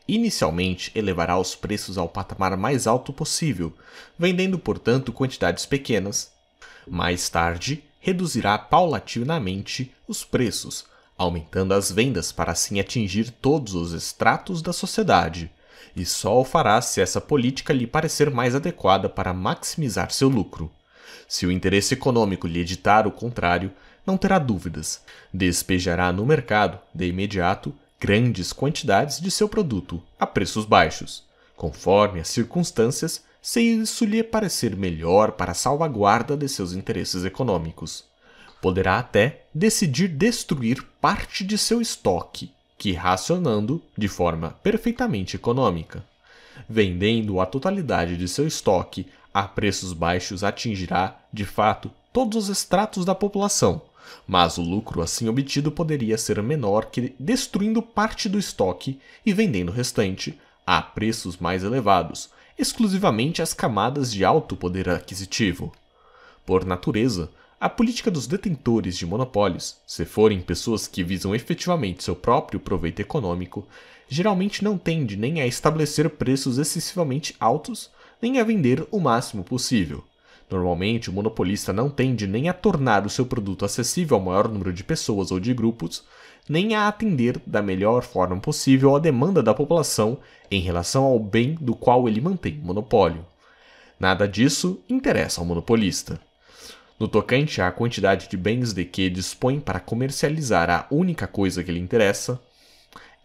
Inicialmente, elevará os preços ao patamar mais alto possível, vendendo, portanto, quantidades pequenas. Mais tarde, reduzirá paulatinamente os preços, aumentando as vendas para assim atingir todos os estratos da sociedade, e só o fará se essa política lhe parecer mais adequada para maximizar seu lucro. Se o interesse econômico lhe ditar o contrário, não terá dúvidas, despejará no mercado, de imediato, grandes quantidades de seu produto a preços baixos, conforme as circunstâncias, se isso lhe parecer melhor para a salvaguarda de seus interesses econômicos. Poderá até decidir destruir parte de seu estoque, que racionando de forma perfeitamente econômica. Vendendo a totalidade de seu estoque a preços baixos atingirá, de fato, todos os estratos da população, mas o lucro assim obtido poderia ser menor que destruindo parte do estoque e vendendo o restante a preços mais elevados, exclusivamente às camadas de alto poder aquisitivo. Por natureza, a política dos detentores de monopólios, se forem pessoas que visam efetivamente seu próprio proveito econômico, geralmente não tende nem a estabelecer preços excessivamente altos, nem a vender o máximo possível. Normalmente, o monopolista não tende nem a tornar o seu produto acessível ao maior número de pessoas ou de grupos, nem a atender da melhor forma possível à demanda da população em relação ao bem do qual ele mantém o monopólio. Nada disso interessa ao monopolista. No tocante à quantidade de bens de que dispõe para comercializar a única coisa que lhe interessa,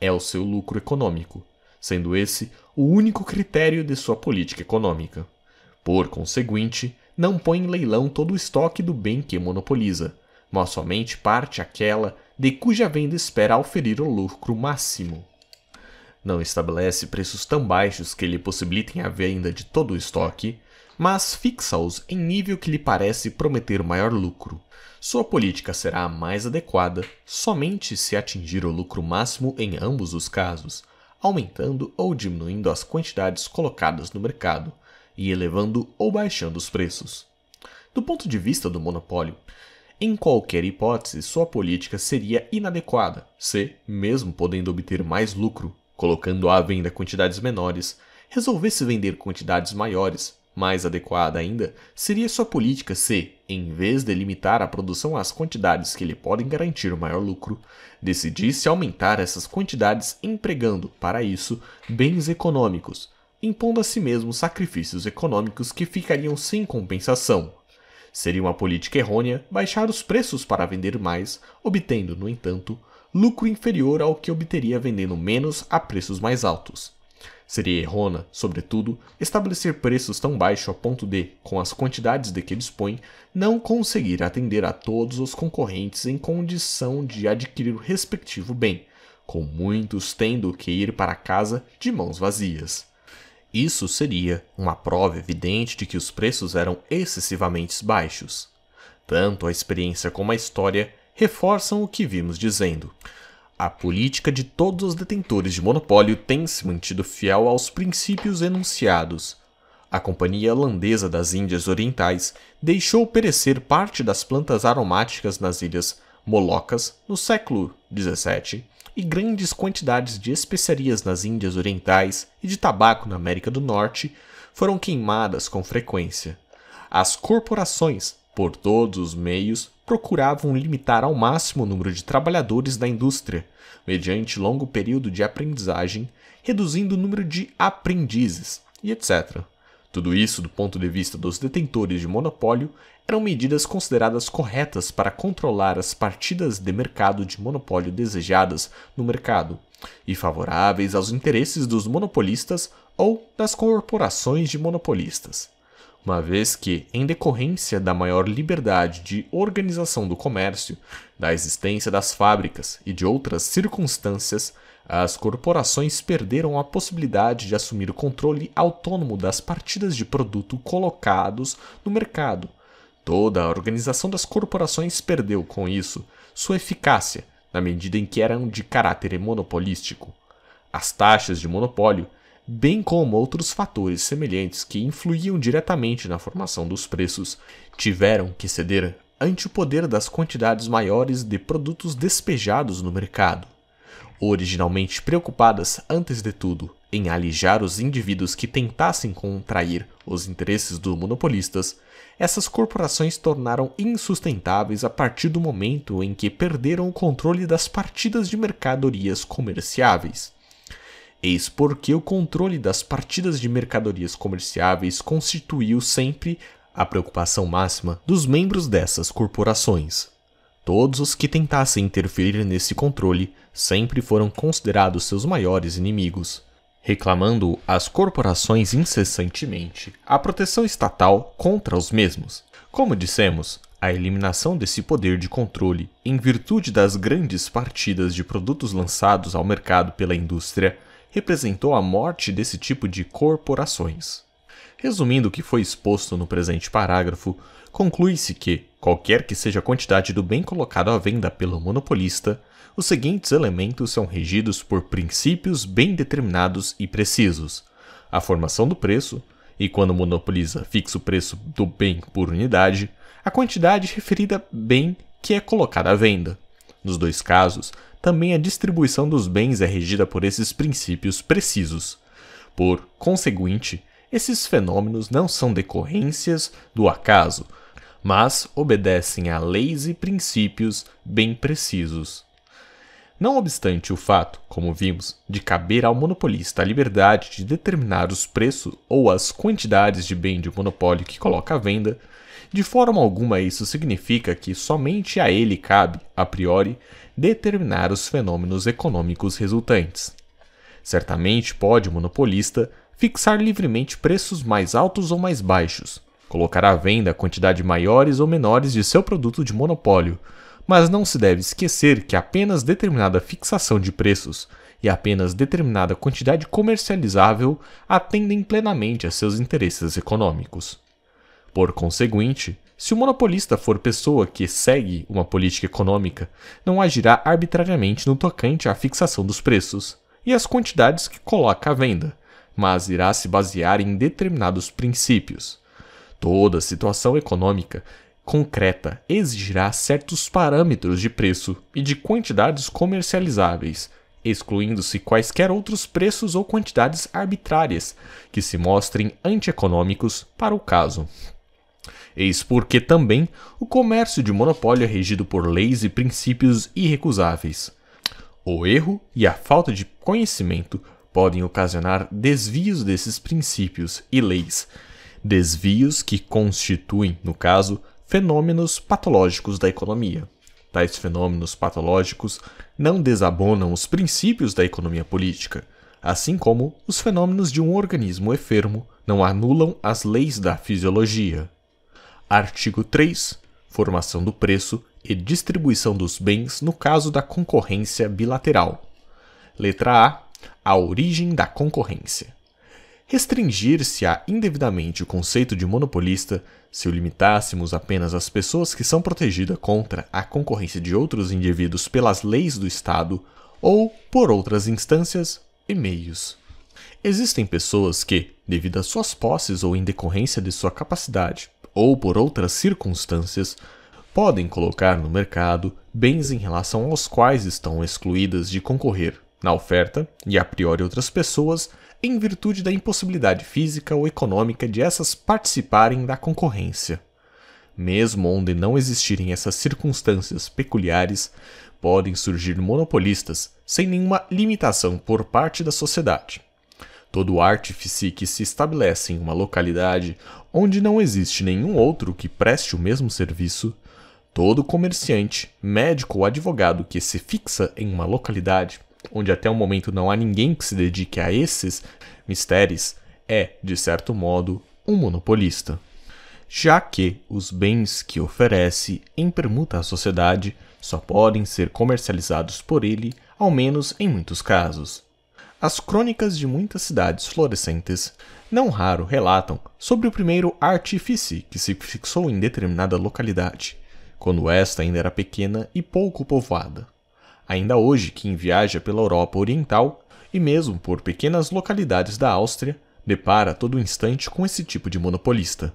é o seu lucro econômico, sendo esse o único critério de sua política econômica. Por conseguinte, não põe em leilão todo o estoque do bem que monopoliza, mas somente parte aquela de cuja venda espera auferir o lucro máximo. Não estabelece preços tão baixos que lhe possibilitem a venda de todo o estoque, mas fixa-os em nível que lhe parece prometer maior lucro. Sua política será a mais adequada somente se atingir o lucro máximo em ambos os casos, aumentando ou diminuindo as quantidades colocadas no mercado, e elevando ou baixando os preços. Do ponto de vista do monopólio, em qualquer hipótese, sua política seria inadequada, se, mesmo podendo obter mais lucro, colocando à venda quantidades menores, resolvesse vender quantidades maiores, mais adequada ainda, seria sua política se, em vez de limitar a produção às quantidades que lhe podem garantir maior lucro, decidisse aumentar essas quantidades empregando, para isso, bens econômicos, impondo a si mesmo sacrifícios econômicos que ficariam sem compensação. Seria uma política errônea baixar os preços para vender mais, obtendo, no entanto, lucro inferior ao que obteria vendendo menos a preços mais altos. Seria errônea, sobretudo, estabelecer preços tão baixos a ponto de, com as quantidades de que dispõe, não conseguir atender a todos os concorrentes em condição de adquirir o respectivo bem, com muitos tendo que ir para casa de mãos vazias. Isso seria uma prova evidente de que os preços eram excessivamente baixos. Tanto a experiência como a história reforçam o que vimos dizendo. A política de todos os detentores de monopólio tem se mantido fiel aos princípios enunciados. A Companhia Holandesa das Índias Orientais deixou perecer parte das plantas aromáticas nas ilhas Molocas no século XVII e grandes quantidades de especiarias nas Índias Orientais e de tabaco na América do Norte foram queimadas com frequência. As corporações, por todos os meios, procuravam limitar ao máximo o número de trabalhadores da indústria, mediante longo período de aprendizagem, reduzindo o número de aprendizes e etc. Tudo isso, do ponto de vista dos detentores de monopólio, eram medidas consideradas corretas para controlar as partidas de mercado de monopólio desejadas no mercado e favoráveis aos interesses dos monopolistas ou das corporações de monopolistas. Uma vez que, em decorrência da maior liberdade de organização do comércio, da existência das fábricas e de outras circunstâncias, as corporações perderam a possibilidade de assumir o controle autônomo das partidas de produto colocados no mercado Toda a organização das corporações perdeu, com isso, sua eficácia, na medida em que eram de caráter monopolístico. As taxas de monopólio, bem como outros fatores semelhantes que influíam diretamente na formação dos preços, tiveram que ceder ante o poder das quantidades maiores de produtos despejados no mercado. Originalmente preocupadas, antes de tudo, em alijar os indivíduos que tentassem contrair os interesses dos monopolistas, essas corporações tornaram insustentáveis a partir do momento em que perderam o controle das partidas de mercadorias comerciáveis. Eis porque o controle das partidas de mercadorias comerciáveis constituiu sempre a preocupação máxima dos membros dessas corporações. Todos os que tentassem interferir nesse controle sempre foram considerados seus maiores inimigos reclamando às corporações incessantemente a proteção estatal contra os mesmos. Como dissemos, a eliminação desse poder de controle, em virtude das grandes partidas de produtos lançados ao mercado pela indústria, representou a morte desse tipo de corporações. Resumindo o que foi exposto no presente parágrafo, conclui-se que, qualquer que seja a quantidade do bem colocado à venda pelo monopolista, os seguintes elementos são regidos por princípios bem determinados e precisos: a formação do preço, e quando monopoliza, fixa o preço do bem por unidade, a quantidade referida bem que é colocada à venda. Nos dois casos, também a distribuição dos bens é regida por esses princípios precisos. Por conseguinte, esses fenômenos não são decorrências do acaso, mas obedecem a leis e princípios bem precisos. Não obstante o fato, como vimos, de caber ao monopolista a liberdade de determinar os preços ou as quantidades de bem de monopólio que coloca à venda, de forma alguma isso significa que somente a ele cabe, a priori, determinar os fenômenos econômicos resultantes. Certamente pode o monopolista fixar livremente preços mais altos ou mais baixos, colocar à venda quantidades maiores ou menores de seu produto de monopólio, mas não se deve esquecer que apenas determinada fixação de preços e apenas determinada quantidade comercializável atendem plenamente a seus interesses econômicos. Por conseguinte, se o monopolista for pessoa que segue uma política econômica, não agirá arbitrariamente no tocante à fixação dos preços e às quantidades que coloca à venda, mas irá se basear em determinados princípios. Toda situação econômica concreta exigirá certos parâmetros de preço e de quantidades comercializáveis, excluindo-se quaisquer outros preços ou quantidades arbitrárias que se mostrem antieconômicos para o caso. Eis porque também o comércio de monopólio é regido por leis e princípios irrecusáveis. O erro e a falta de conhecimento podem ocasionar desvios desses princípios e leis, desvios que constituem, no caso, fenômenos patológicos da economia. Tais fenômenos patológicos não desabonam os princípios da economia política, assim como os fenômenos de um organismo enfermo não anulam as leis da fisiologia. Artigo 3. Formação do preço e distribuição dos bens no caso da concorrência bilateral. Letra A. A origem da concorrência. Restringir-se a indevidamente o conceito de monopolista se o limitássemos apenas às pessoas que são protegidas contra a concorrência de outros indivíduos pelas leis do Estado ou por outras instâncias e meios. Existem pessoas que, devido às suas posses ou em decorrência de sua capacidade, ou por outras circunstâncias, podem colocar no mercado bens em relação aos quais estão excluídas de concorrer na oferta e a priori outras pessoas em virtude da impossibilidade física ou econômica de essas participarem da concorrência. Mesmo onde não existirem essas circunstâncias peculiares, podem surgir monopolistas sem nenhuma limitação por parte da sociedade. Todo artífice que se estabelece em uma localidade onde não existe nenhum outro que preste o mesmo serviço, todo comerciante, médico ou advogado que se fixa em uma localidade onde até o momento não há ninguém que se dedique a esses mistérios, é, de certo modo, um monopolista. Já que os bens que oferece em permuta à sociedade só podem ser comercializados por ele, ao menos em muitos casos. As crônicas de muitas cidades florescentes não raro relatam sobre o primeiro artífice que se fixou em determinada localidade, quando esta ainda era pequena e pouco povoada ainda hoje quem viaja pela Europa Oriental e mesmo por pequenas localidades da Áustria depara todo instante com esse tipo de monopolista.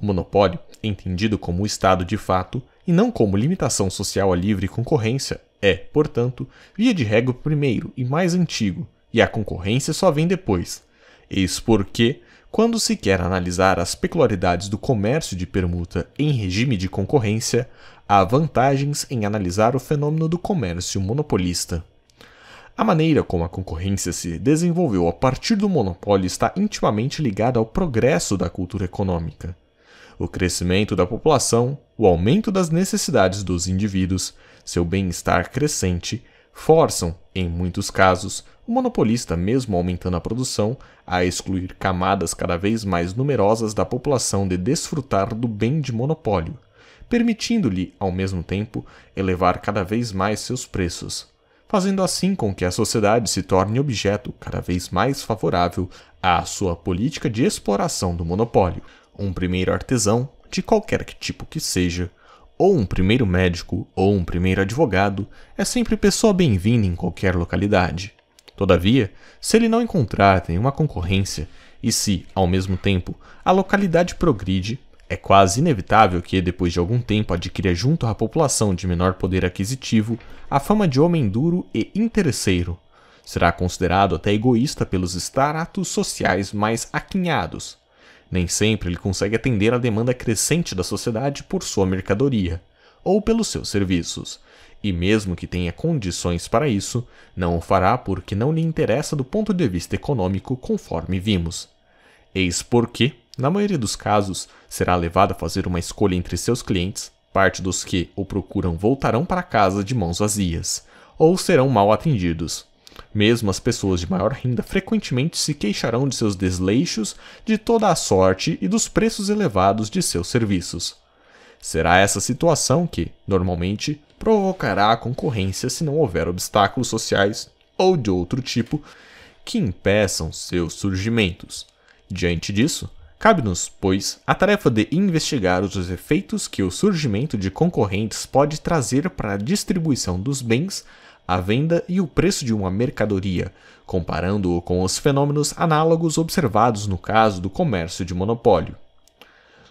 O monopólio, entendido como o Estado de fato e não como limitação social à livre concorrência, é, portanto, via de regra o primeiro e mais antigo, e a concorrência só vem depois. Eis porque quando se quer analisar as peculiaridades do comércio de permuta em regime de concorrência, há vantagens em analisar o fenômeno do comércio monopolista. A maneira como a concorrência se desenvolveu a partir do monopólio está intimamente ligada ao progresso da cultura econômica. O crescimento da população, o aumento das necessidades dos indivíduos, seu bem-estar crescente, forçam, em muitos casos, o monopolista, mesmo aumentando a produção, a excluir camadas cada vez mais numerosas da população de desfrutar do bem de monopólio, permitindo-lhe, ao mesmo tempo, elevar cada vez mais seus preços, fazendo assim com que a sociedade se torne objeto cada vez mais favorável à sua política de exploração do monopólio, um primeiro artesão, de qualquer tipo que seja, ou um primeiro médico ou um primeiro advogado, é sempre pessoa bem-vinda em qualquer localidade Todavia, se ele não encontrar nenhuma concorrência e se, ao mesmo tempo, a localidade progride, é quase inevitável que, depois de algum tempo, adquira junto à população de menor poder aquisitivo a fama de homem duro e interesseiro. Será considerado até egoísta pelos estratos sociais mais aquinhados. Nem sempre ele consegue atender à demanda crescente da sociedade por sua mercadoria ou pelos seus serviços e mesmo que tenha condições para isso, não o fará porque não lhe interessa do ponto de vista econômico, conforme vimos. Eis porque, na maioria dos casos, será levado a fazer uma escolha entre seus clientes, parte dos que o procuram voltarão para casa de mãos vazias, ou serão mal atendidos. Mesmo as pessoas de maior renda frequentemente se queixarão de seus desleixos, de toda a sorte e dos preços elevados de seus serviços. Será essa situação que, normalmente, provocará a concorrência se não houver obstáculos sociais ou de outro tipo que impeçam seus surgimentos. Diante disso, cabe-nos, pois, a tarefa de investigar os efeitos que o surgimento de concorrentes pode trazer para a distribuição dos bens, a venda e o preço de uma mercadoria, comparando-o com os fenômenos análogos observados no caso do comércio de monopólio.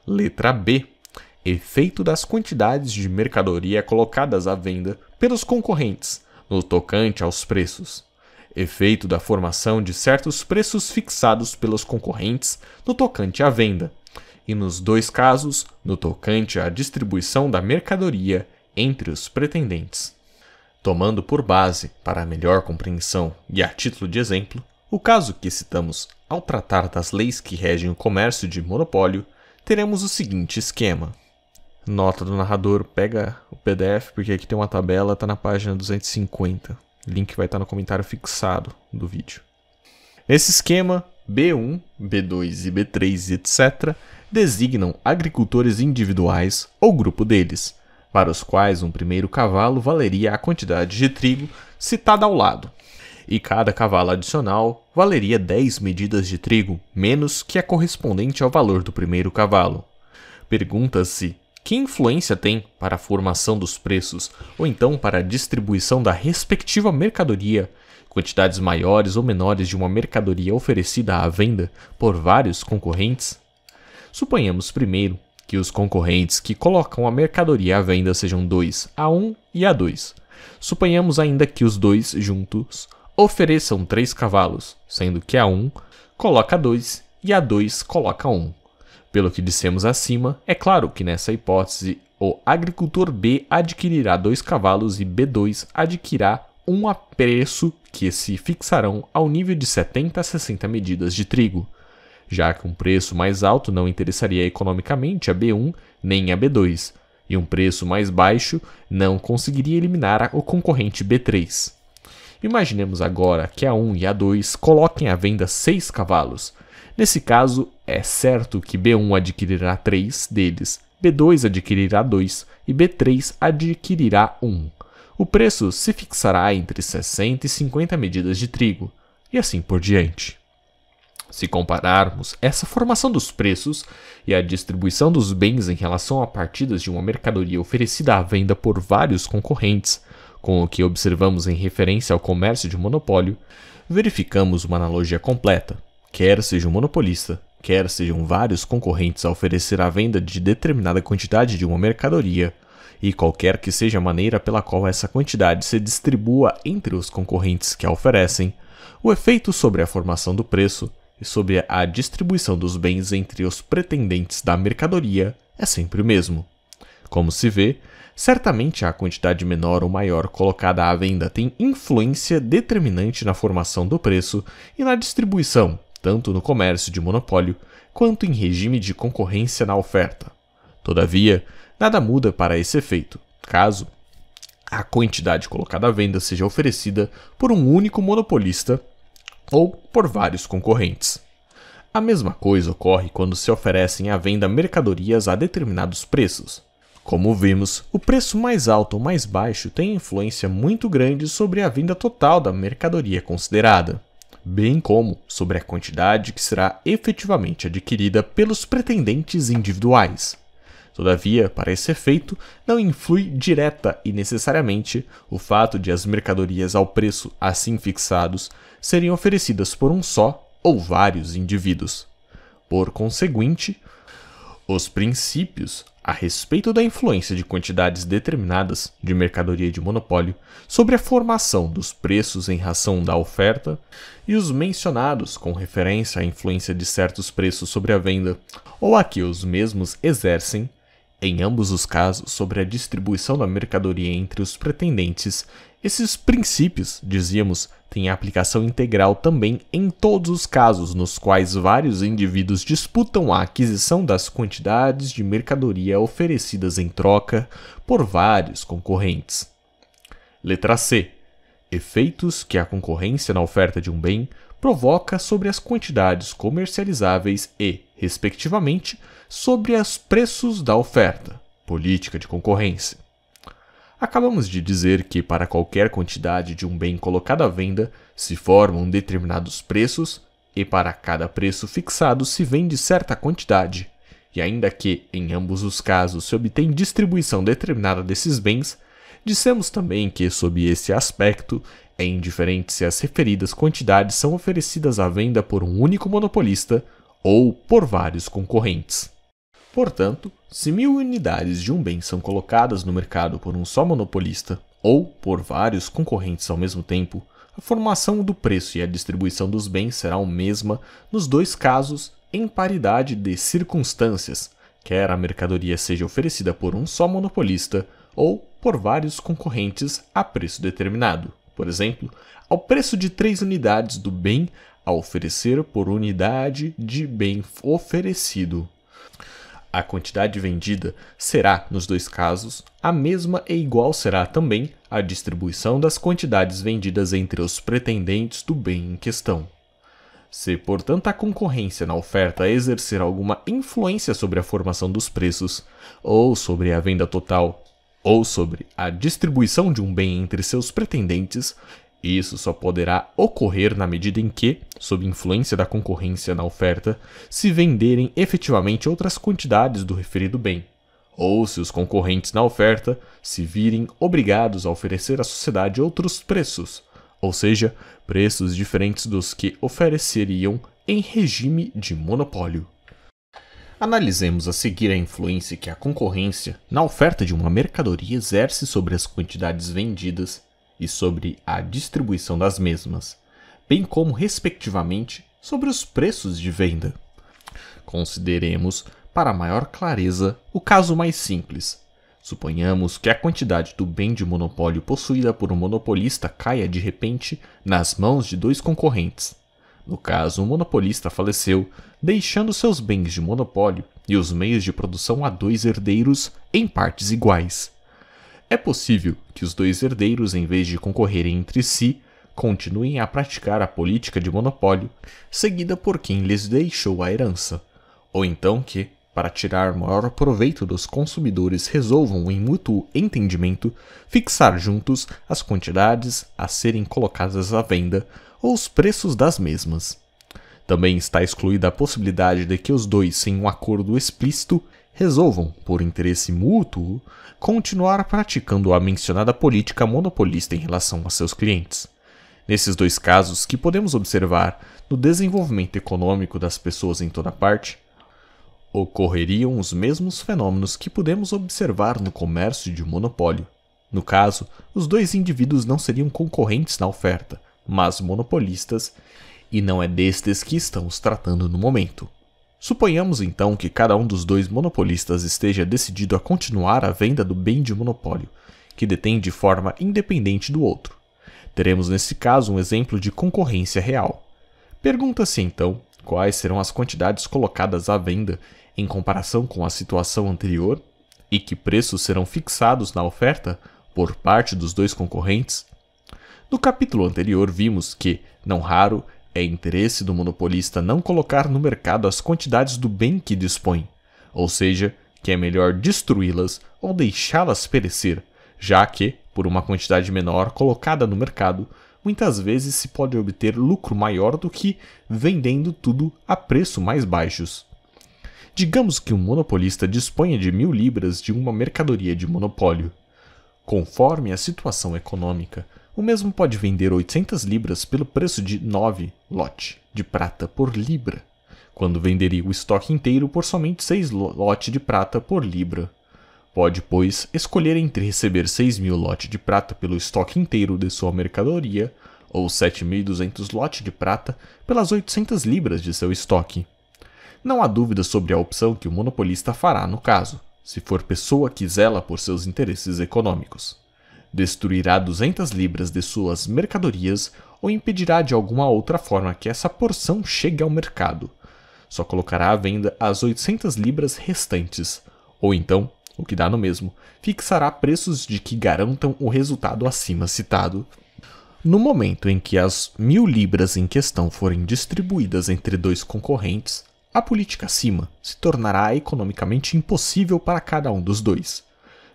Letra B efeito das quantidades de mercadoria colocadas à venda pelos concorrentes no tocante aos preços, efeito da formação de certos preços fixados pelos concorrentes no tocante à venda, e nos dois casos, no tocante à distribuição da mercadoria entre os pretendentes. Tomando por base, para melhor compreensão e a título de exemplo, o caso que citamos ao tratar das leis que regem o comércio de monopólio, teremos o seguinte esquema. Nota do narrador, pega o PDF, porque aqui tem uma tabela, tá na página 250. Link vai estar tá no comentário fixado do vídeo. Nesse esquema, B1, B2 e B3, etc., designam agricultores individuais ou grupo deles, para os quais um primeiro cavalo valeria a quantidade de trigo citada ao lado, e cada cavalo adicional valeria 10 medidas de trigo menos que a correspondente ao valor do primeiro cavalo. Pergunta-se que influência tem para a formação dos preços ou então para a distribuição da respectiva mercadoria? Quantidades maiores ou menores de uma mercadoria oferecida à venda por vários concorrentes? Suponhamos primeiro que os concorrentes que colocam a mercadoria à venda sejam 2, A1 e A2. Suponhamos ainda que os dois juntos ofereçam 3 cavalos, sendo que A1 coloca 2 e A2 coloca 1. Pelo que dissemos acima, é claro que nessa hipótese, o agricultor B adquirirá dois cavalos e B2 adquirirá um a preço que se fixarão ao nível de 70 a 60 medidas de trigo, já que um preço mais alto não interessaria economicamente a B1 nem a B2, e um preço mais baixo não conseguiria eliminar o concorrente B3. Imaginemos agora que a 1 e a 2 coloquem à venda 6 cavalos. Nesse caso, é certo que B1 adquirirá 3 deles, B2 adquirirá 2 e B3 adquirirá 1. O preço se fixará entre 60 e 50 medidas de trigo, e assim por diante. Se compararmos essa formação dos preços e a distribuição dos bens em relação a partidas de uma mercadoria oferecida à venda por vários concorrentes, com o que observamos em referência ao comércio de monopólio, verificamos uma analogia completa, quer seja um monopolista, quer sejam vários concorrentes a oferecer a venda de determinada quantidade de uma mercadoria, e qualquer que seja a maneira pela qual essa quantidade se distribua entre os concorrentes que a oferecem, o efeito sobre a formação do preço e sobre a distribuição dos bens entre os pretendentes da mercadoria é sempre o mesmo. Como se vê, certamente a quantidade menor ou maior colocada à venda tem influência determinante na formação do preço e na distribuição, tanto no comércio de monopólio quanto em regime de concorrência na oferta. Todavia, nada muda para esse efeito, caso a quantidade colocada à venda seja oferecida por um único monopolista ou por vários concorrentes. A mesma coisa ocorre quando se oferecem à venda mercadorias a determinados preços. Como vimos, o preço mais alto ou mais baixo tem influência muito grande sobre a venda total da mercadoria considerada bem como sobre a quantidade que será efetivamente adquirida pelos pretendentes individuais. Todavia, para esse efeito, não influi direta e necessariamente o fato de as mercadorias ao preço assim fixados serem oferecidas por um só ou vários indivíduos. Por conseguinte, os princípios a respeito da influência de quantidades determinadas de mercadoria de monopólio sobre a formação dos preços em razão da oferta e os mencionados com referência à influência de certos preços sobre a venda ou a que os mesmos exercem, em ambos os casos sobre a distribuição da mercadoria entre os pretendentes esses princípios, dizíamos, têm aplicação integral também em todos os casos nos quais vários indivíduos disputam a aquisição das quantidades de mercadoria oferecidas em troca por vários concorrentes. Letra C. Efeitos que a concorrência na oferta de um bem provoca sobre as quantidades comercializáveis e, respectivamente, sobre os preços da oferta. Política de concorrência. Acabamos de dizer que, para qualquer quantidade de um bem colocado à venda, se formam determinados preços, e para cada preço fixado se vende certa quantidade. E ainda que, em ambos os casos, se obtém distribuição determinada desses bens, dissemos também que, sob esse aspecto, é indiferente se as referidas quantidades são oferecidas à venda por um único monopolista ou por vários concorrentes. Portanto, se mil unidades de um bem são colocadas no mercado por um só monopolista ou por vários concorrentes ao mesmo tempo, a formação do preço e a distribuição dos bens será a mesma nos dois casos em paridade de circunstâncias, quer a mercadoria seja oferecida por um só monopolista ou por vários concorrentes a preço determinado. Por exemplo, ao preço de três unidades do bem a oferecer por unidade de bem oferecido. A quantidade vendida será, nos dois casos, a mesma e igual será também a distribuição das quantidades vendidas entre os pretendentes do bem em questão. Se, portanto, a concorrência na oferta exercer alguma influência sobre a formação dos preços, ou sobre a venda total, ou sobre a distribuição de um bem entre seus pretendentes, e isso só poderá ocorrer na medida em que, sob influência da concorrência na oferta, se venderem efetivamente outras quantidades do referido bem, ou se os concorrentes na oferta se virem obrigados a oferecer à sociedade outros preços, ou seja, preços diferentes dos que ofereceriam em regime de monopólio. Analisemos a seguir a influência que a concorrência na oferta de uma mercadoria exerce sobre as quantidades vendidas e sobre a distribuição das mesmas, bem como, respectivamente, sobre os preços de venda. Consideremos, para maior clareza, o caso mais simples. Suponhamos que a quantidade do bem de monopólio possuída por um monopolista caia de repente nas mãos de dois concorrentes. No caso, o um monopolista faleceu, deixando seus bens de monopólio e os meios de produção a dois herdeiros em partes iguais. É possível que os dois herdeiros, em vez de concorrerem entre si, continuem a praticar a política de monopólio, seguida por quem lhes deixou a herança, ou então que, para tirar maior proveito dos consumidores, resolvam em mútuo entendimento fixar juntos as quantidades a serem colocadas à venda ou os preços das mesmas. Também está excluída a possibilidade de que os dois, sem um acordo explícito, resolvam, por interesse mútuo, continuar praticando a mencionada política monopolista em relação a seus clientes. Nesses dois casos que podemos observar no desenvolvimento econômico das pessoas em toda parte, ocorreriam os mesmos fenômenos que podemos observar no comércio de monopólio. No caso, os dois indivíduos não seriam concorrentes na oferta, mas monopolistas, e não é destes que estamos tratando no momento. Suponhamos então que cada um dos dois monopolistas esteja decidido a continuar a venda do bem de monopólio, que detém de forma independente do outro. Teremos nesse caso um exemplo de concorrência real. Pergunta-se então quais serão as quantidades colocadas à venda em comparação com a situação anterior e que preços serão fixados na oferta por parte dos dois concorrentes? No capítulo anterior vimos que, não raro, é interesse do monopolista não colocar no mercado as quantidades do bem que dispõe, ou seja, que é melhor destruí-las ou deixá-las perecer, já que, por uma quantidade menor colocada no mercado, muitas vezes se pode obter lucro maior do que vendendo tudo a preço mais baixos. Digamos que um monopolista disponha de mil libras de uma mercadoria de monopólio. Conforme a situação econômica, o mesmo pode vender 800 libras pelo preço de 9 lote de prata por libra, quando venderia o estoque inteiro por somente 6 lote de prata por libra. Pode, pois, escolher entre receber 6 mil lote de prata pelo estoque inteiro de sua mercadoria ou 7.200 lote de prata pelas 800 libras de seu estoque. Não há dúvida sobre a opção que o monopolista fará no caso, se for pessoa que zela por seus interesses econômicos destruirá 200 libras de suas mercadorias ou impedirá de alguma outra forma que essa porção chegue ao mercado. Só colocará à venda as 800 libras restantes, ou então, o que dá no mesmo, fixará preços de que garantam o resultado acima citado. No momento em que as mil libras em questão forem distribuídas entre dois concorrentes, a política acima se tornará economicamente impossível para cada um dos dois.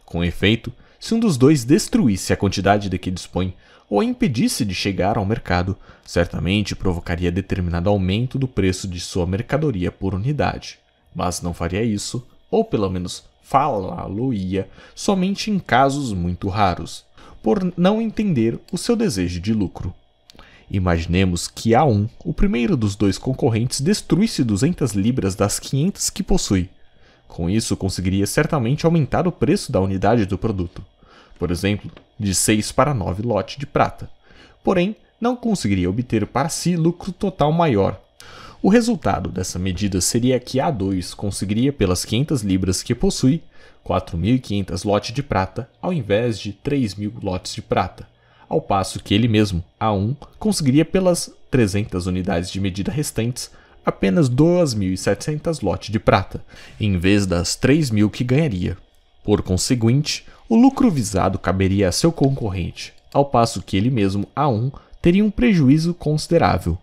Com efeito, se um dos dois destruísse a quantidade de que dispõe ou a impedisse de chegar ao mercado, certamente provocaria determinado aumento do preço de sua mercadoria por unidade. Mas não faria isso, ou pelo menos falá-lo-ia, somente em casos muito raros, por não entender o seu desejo de lucro. Imaginemos que A1, o primeiro dos dois concorrentes, destruísse 200 libras das 500 que possui. Com isso, conseguiria certamente aumentar o preço da unidade do produto, por exemplo, de 6 para 9 lote de prata. Porém, não conseguiria obter para si lucro total maior. O resultado dessa medida seria que A2 conseguiria pelas 500 libras que possui 4.500 lotes de prata ao invés de 3.000 lotes de prata, ao passo que ele mesmo, A1, conseguiria pelas 300 unidades de medida restantes apenas 2.700 lotes de prata, em vez das 3.000 que ganharia. Por conseguinte, o lucro visado caberia a seu concorrente, ao passo que ele mesmo, A1, teria um prejuízo considerável.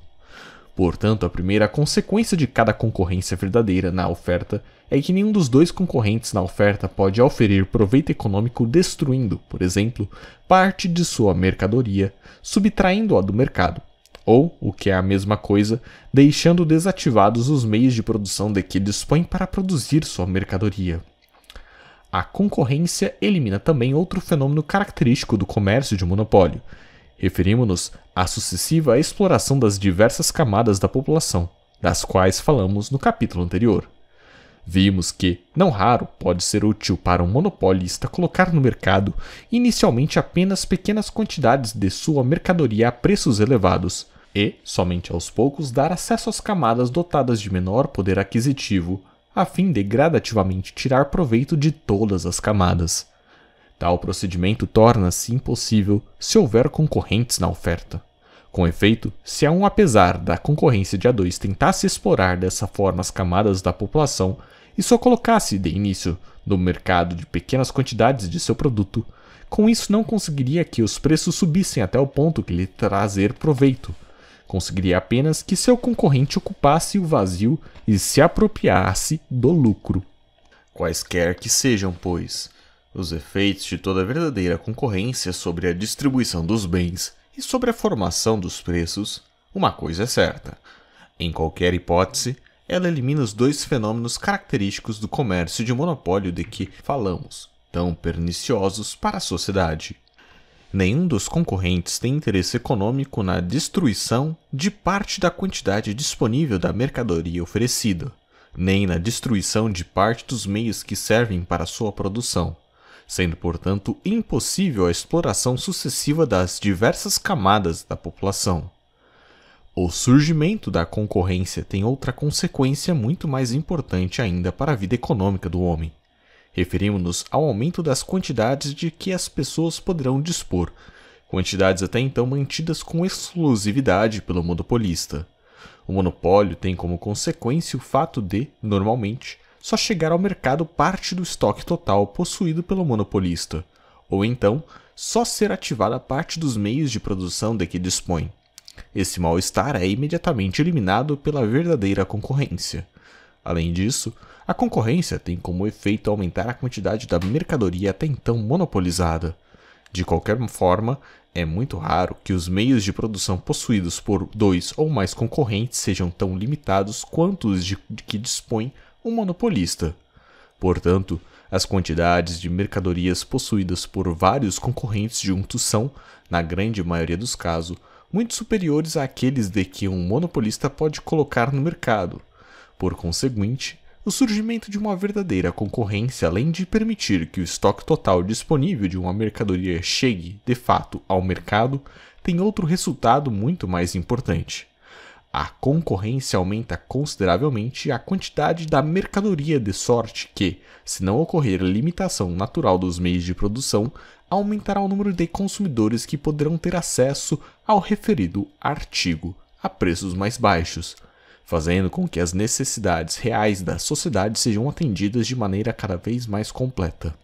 Portanto, a primeira consequência de cada concorrência verdadeira na oferta é que nenhum dos dois concorrentes na oferta pode oferir proveito econômico destruindo, por exemplo, parte de sua mercadoria, subtraindo-a do mercado, ou, o que é a mesma coisa, deixando desativados os meios de produção de que dispõe para produzir sua mercadoria. A concorrência elimina também outro fenômeno característico do comércio de monopólio. Referimos-nos à sucessiva exploração das diversas camadas da população, das quais falamos no capítulo anterior. Vimos que, não raro, pode ser útil para um monopolista colocar no mercado inicialmente apenas pequenas quantidades de sua mercadoria a preços elevados, e, somente aos poucos, dar acesso às camadas dotadas de menor poder aquisitivo, a fim de gradativamente tirar proveito de todas as camadas. Tal procedimento torna-se impossível se houver concorrentes na oferta. Com efeito, se a um apesar da concorrência de A2 tentasse explorar dessa forma as camadas da população e só colocasse de início no mercado de pequenas quantidades de seu produto, com isso não conseguiria que os preços subissem até o ponto que lhe trazer proveito, Conseguiria apenas que seu concorrente ocupasse o vazio e se apropriasse do lucro. Quaisquer que sejam, pois, os efeitos de toda verdadeira concorrência sobre a distribuição dos bens e sobre a formação dos preços, uma coisa é certa. Em qualquer hipótese, ela elimina os dois fenômenos característicos do comércio de monopólio de que falamos, tão perniciosos para a sociedade. Nenhum dos concorrentes tem interesse econômico na destruição de parte da quantidade disponível da mercadoria oferecida, nem na destruição de parte dos meios que servem para sua produção, sendo, portanto, impossível a exploração sucessiva das diversas camadas da população. O surgimento da concorrência tem outra consequência muito mais importante ainda para a vida econômica do homem Referimos-nos ao aumento das quantidades de que as pessoas poderão dispor, quantidades até então mantidas com exclusividade pelo monopolista. O monopólio tem como consequência o fato de, normalmente, só chegar ao mercado parte do estoque total possuído pelo monopolista, ou então só ser ativada parte dos meios de produção de que dispõe. Esse mal-estar é imediatamente eliminado pela verdadeira concorrência. Além disso, a concorrência tem como efeito aumentar a quantidade da mercadoria até então monopolizada. De qualquer forma, é muito raro que os meios de produção possuídos por dois ou mais concorrentes sejam tão limitados quanto os de que dispõe um monopolista. Portanto, as quantidades de mercadorias possuídas por vários concorrentes juntos são, na grande maioria dos casos, muito superiores àqueles de que um monopolista pode colocar no mercado. Por conseguinte, o surgimento de uma verdadeira concorrência, além de permitir que o estoque total disponível de uma mercadoria chegue, de fato, ao mercado, tem outro resultado muito mais importante. A concorrência aumenta consideravelmente a quantidade da mercadoria de sorte que, se não ocorrer limitação natural dos meios de produção, aumentará o número de consumidores que poderão ter acesso ao referido artigo a preços mais baixos, fazendo com que as necessidades reais da sociedade sejam atendidas de maneira cada vez mais completa.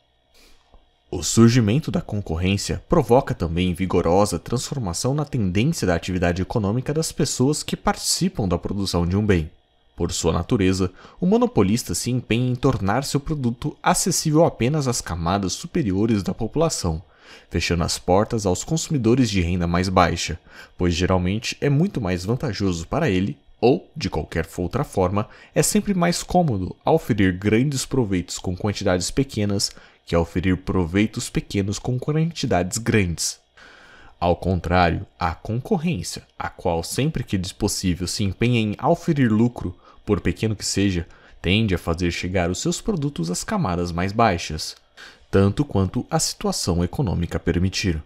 O surgimento da concorrência provoca também vigorosa transformação na tendência da atividade econômica das pessoas que participam da produção de um bem. Por sua natureza, o monopolista se empenha em tornar seu produto acessível apenas às camadas superiores da população, fechando as portas aos consumidores de renda mais baixa, pois geralmente é muito mais vantajoso para ele ou de qualquer outra forma, é sempre mais cômodo oferir grandes proveitos com quantidades pequenas que oferir proveitos pequenos com quantidades grandes. Ao contrário, a concorrência, a qual sempre que possível se empenha em oferir lucro, por pequeno que seja, tende a fazer chegar os seus produtos às camadas mais baixas, tanto quanto a situação econômica permitir.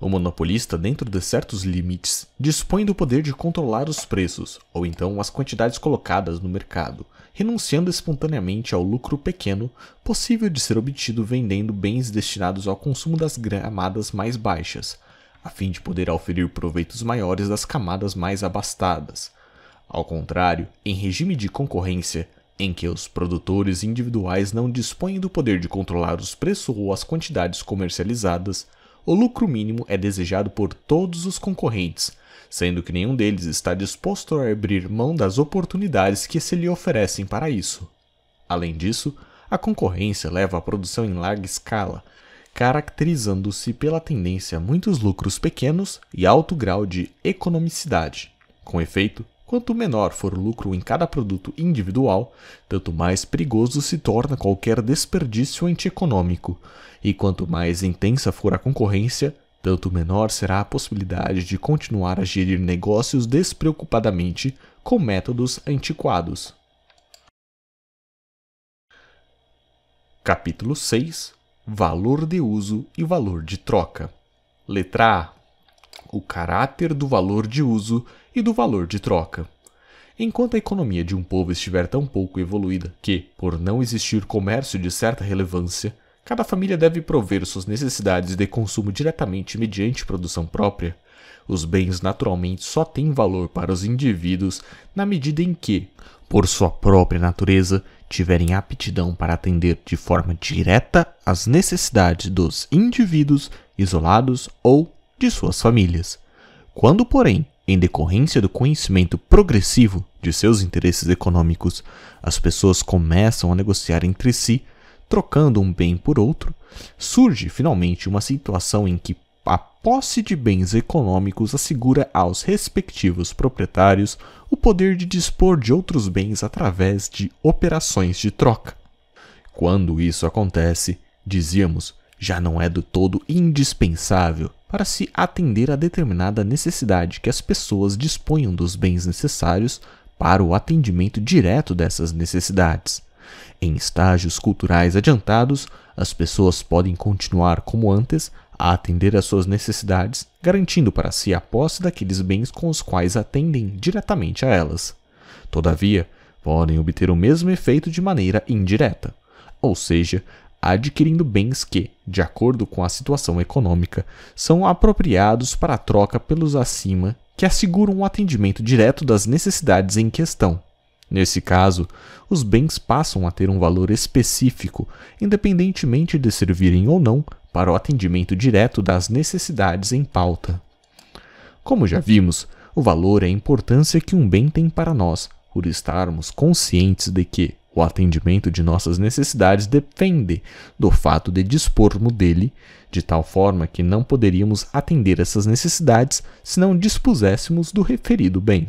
O monopolista, dentro de certos limites, dispõe do poder de controlar os preços, ou então as quantidades colocadas no mercado, renunciando espontaneamente ao lucro pequeno possível de ser obtido vendendo bens destinados ao consumo das gramadas mais baixas, a fim de poder oferir proveitos maiores das camadas mais abastadas. Ao contrário, em regime de concorrência, em que os produtores individuais não dispõem do poder de controlar os preços ou as quantidades comercializadas, o lucro mínimo é desejado por todos os concorrentes, sendo que nenhum deles está disposto a abrir mão das oportunidades que se lhe oferecem para isso. Além disso, a concorrência leva à produção em larga escala, caracterizando-se pela tendência a muitos lucros pequenos e alto grau de economicidade. Com efeito, Quanto menor for o lucro em cada produto individual, tanto mais perigoso se torna qualquer desperdício antieconômico, e quanto mais intensa for a concorrência, tanto menor será a possibilidade de continuar a gerir negócios despreocupadamente com métodos antiquados. Capítulo 6 Valor de uso e valor de troca. Letra A. O caráter do valor de uso e do valor de troca. Enquanto a economia de um povo estiver tão pouco evoluída que, por não existir comércio de certa relevância, cada família deve prover suas necessidades de consumo diretamente mediante produção própria, os bens naturalmente só têm valor para os indivíduos na medida em que, por sua própria natureza, tiverem aptidão para atender de forma direta às necessidades dos indivíduos isolados ou de suas famílias. Quando, porém, em decorrência do conhecimento progressivo de seus interesses econômicos, as pessoas começam a negociar entre si, trocando um bem por outro. Surge finalmente uma situação em que a posse de bens econômicos assegura aos respectivos proprietários o poder de dispor de outros bens através de operações de troca. Quando isso acontece, dizíamos, já não é do todo indispensável para se atender a determinada necessidade que as pessoas disponham dos bens necessários para o atendimento direto dessas necessidades. Em estágios culturais adiantados, as pessoas podem continuar como antes a atender às suas necessidades, garantindo para si a posse daqueles bens com os quais atendem diretamente a elas. Todavia, podem obter o mesmo efeito de maneira indireta, ou seja, adquirindo bens que, de acordo com a situação econômica, são apropriados para a troca pelos acima que asseguram o atendimento direto das necessidades em questão. Nesse caso, os bens passam a ter um valor específico, independentemente de servirem ou não para o atendimento direto das necessidades em pauta. Como já vimos, o valor é a importância que um bem tem para nós, por estarmos conscientes de que, o atendimento de nossas necessidades depende do fato de dispormos dele, de tal forma que não poderíamos atender essas necessidades se não dispuséssemos do referido bem.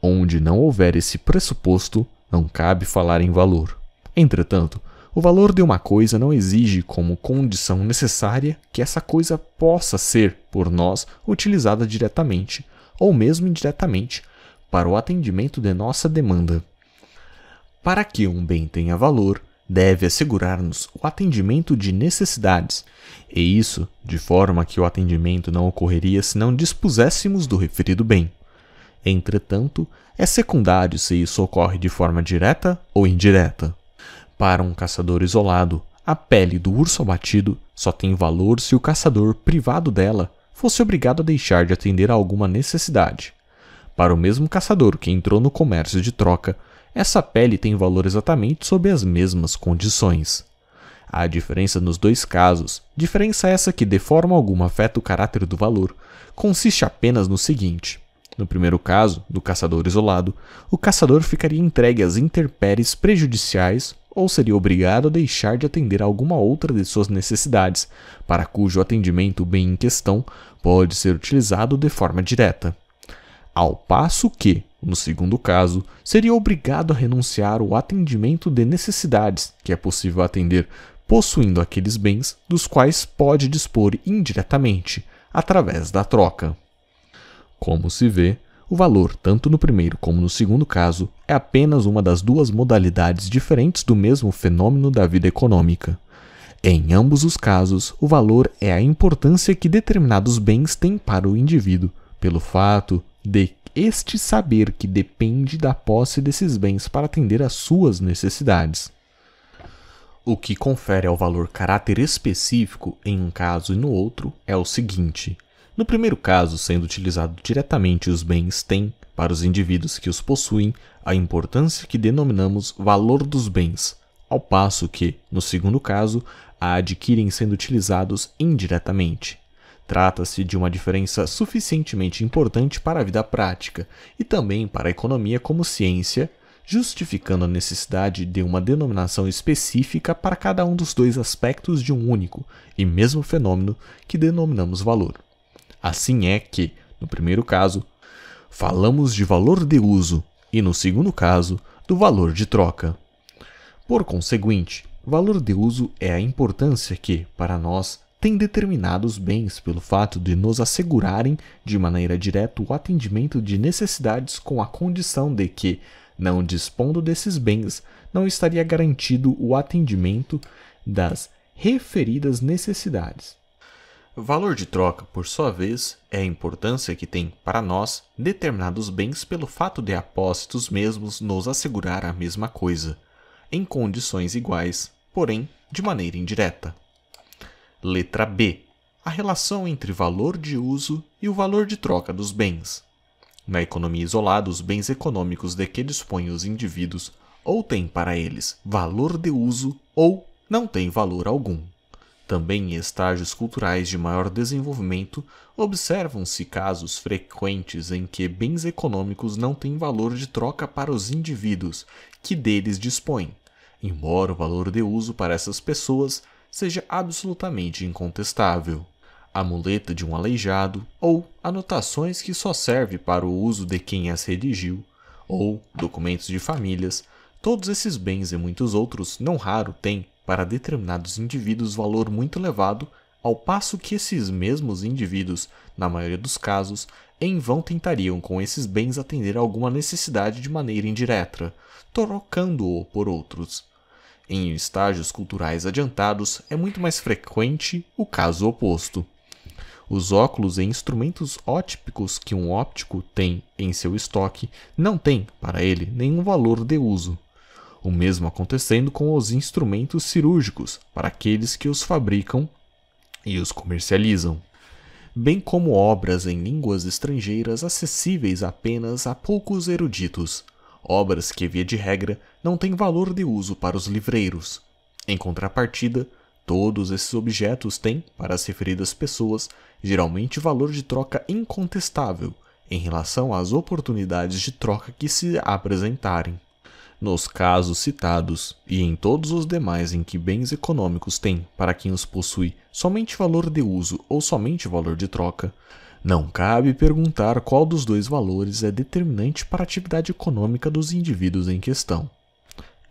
Onde não houver esse pressuposto, não cabe falar em valor. Entretanto, o valor de uma coisa não exige como condição necessária que essa coisa possa ser, por nós, utilizada diretamente, ou mesmo indiretamente, para o atendimento de nossa demanda. Para que um bem tenha valor, deve assegurar-nos o atendimento de necessidades, e isso de forma que o atendimento não ocorreria se não dispuséssemos do referido bem. Entretanto, é secundário se isso ocorre de forma direta ou indireta. Para um caçador isolado, a pele do urso abatido só tem valor se o caçador, privado dela, fosse obrigado a deixar de atender a alguma necessidade. Para o mesmo caçador que entrou no comércio de troca, essa pele tem valor exatamente sob as mesmas condições. Há diferença nos dois casos, diferença essa que de forma alguma afeta o caráter do valor, consiste apenas no seguinte. No primeiro caso, do caçador isolado, o caçador ficaria entregue às intempéries prejudiciais ou seria obrigado a deixar de atender a alguma outra de suas necessidades, para cujo atendimento o bem em questão pode ser utilizado de forma direta ao passo que, no segundo caso, seria obrigado a renunciar ao atendimento de necessidades que é possível atender possuindo aqueles bens dos quais pode dispor indiretamente, através da troca. Como se vê, o valor, tanto no primeiro como no segundo caso, é apenas uma das duas modalidades diferentes do mesmo fenômeno da vida econômica. Em ambos os casos, o valor é a importância que determinados bens têm para o indivíduo, pelo fato de este saber que depende da posse desses bens para atender às suas necessidades. O que confere ao valor caráter específico em um caso e no outro é o seguinte: no primeiro caso, sendo utilizado diretamente, os bens têm, para os indivíduos que os possuem, a importância que denominamos valor dos bens, ao passo que, no segundo caso, a adquirem sendo utilizados indiretamente. Trata-se de uma diferença suficientemente importante para a vida prática e também para a economia como ciência, justificando a necessidade de uma denominação específica para cada um dos dois aspectos de um único e mesmo fenômeno que denominamos valor. Assim é que, no primeiro caso, falamos de valor de uso e, no segundo caso, do valor de troca. Por conseguinte, valor de uso é a importância que, para nós, têm determinados bens pelo fato de nos assegurarem de maneira direta o atendimento de necessidades com a condição de que, não dispondo desses bens, não estaria garantido o atendimento das referidas necessidades. Valor de troca, por sua vez, é a importância que tem para nós determinados bens pelo fato de apósitos mesmos nos assegurar a mesma coisa, em condições iguais, porém de maneira indireta. Letra B. A relação entre valor de uso e o valor de troca dos bens. Na economia isolada, os bens econômicos de que dispõem os indivíduos ou têm para eles valor de uso ou não têm valor algum. Também em estágios culturais de maior desenvolvimento, observam-se casos frequentes em que bens econômicos não têm valor de troca para os indivíduos que deles dispõem, embora o valor de uso para essas pessoas seja absolutamente incontestável. A muleta de um aleijado, ou anotações que só serve para o uso de quem as redigiu, ou documentos de famílias, todos esses bens e muitos outros, não raro, têm, para determinados indivíduos, valor muito elevado, ao passo que esses mesmos indivíduos, na maioria dos casos, em vão tentariam com esses bens atender a alguma necessidade de maneira indireta, trocando-o por outros. Em estágios culturais adiantados, é muito mais frequente o caso oposto. Os óculos e instrumentos ópticos que um óptico tem em seu estoque não têm, para ele, nenhum valor de uso. O mesmo acontecendo com os instrumentos cirúrgicos, para aqueles que os fabricam e os comercializam, bem como obras em línguas estrangeiras acessíveis apenas a poucos eruditos, obras que, via de regra, não tem valor de uso para os livreiros. Em contrapartida, todos esses objetos têm, para as referidas pessoas, geralmente valor de troca incontestável em relação às oportunidades de troca que se apresentarem. Nos casos citados, e em todos os demais em que bens econômicos têm, para quem os possui, somente valor de uso ou somente valor de troca, não cabe perguntar qual dos dois valores é determinante para a atividade econômica dos indivíduos em questão.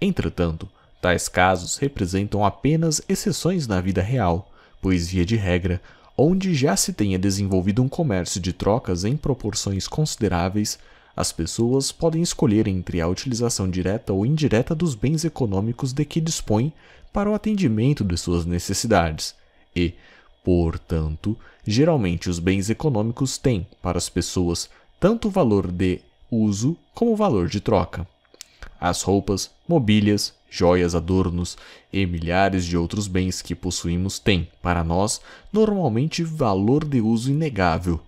Entretanto, tais casos representam apenas exceções na vida real, pois, via de regra, onde já se tenha desenvolvido um comércio de trocas em proporções consideráveis, as pessoas podem escolher entre a utilização direta ou indireta dos bens econômicos de que dispõem para o atendimento de suas necessidades, e, portanto, geralmente os bens econômicos têm, para as pessoas, tanto valor de uso como valor de troca. As roupas, mobílias, joias, adornos e milhares de outros bens que possuímos têm, para nós, normalmente valor de uso inegável.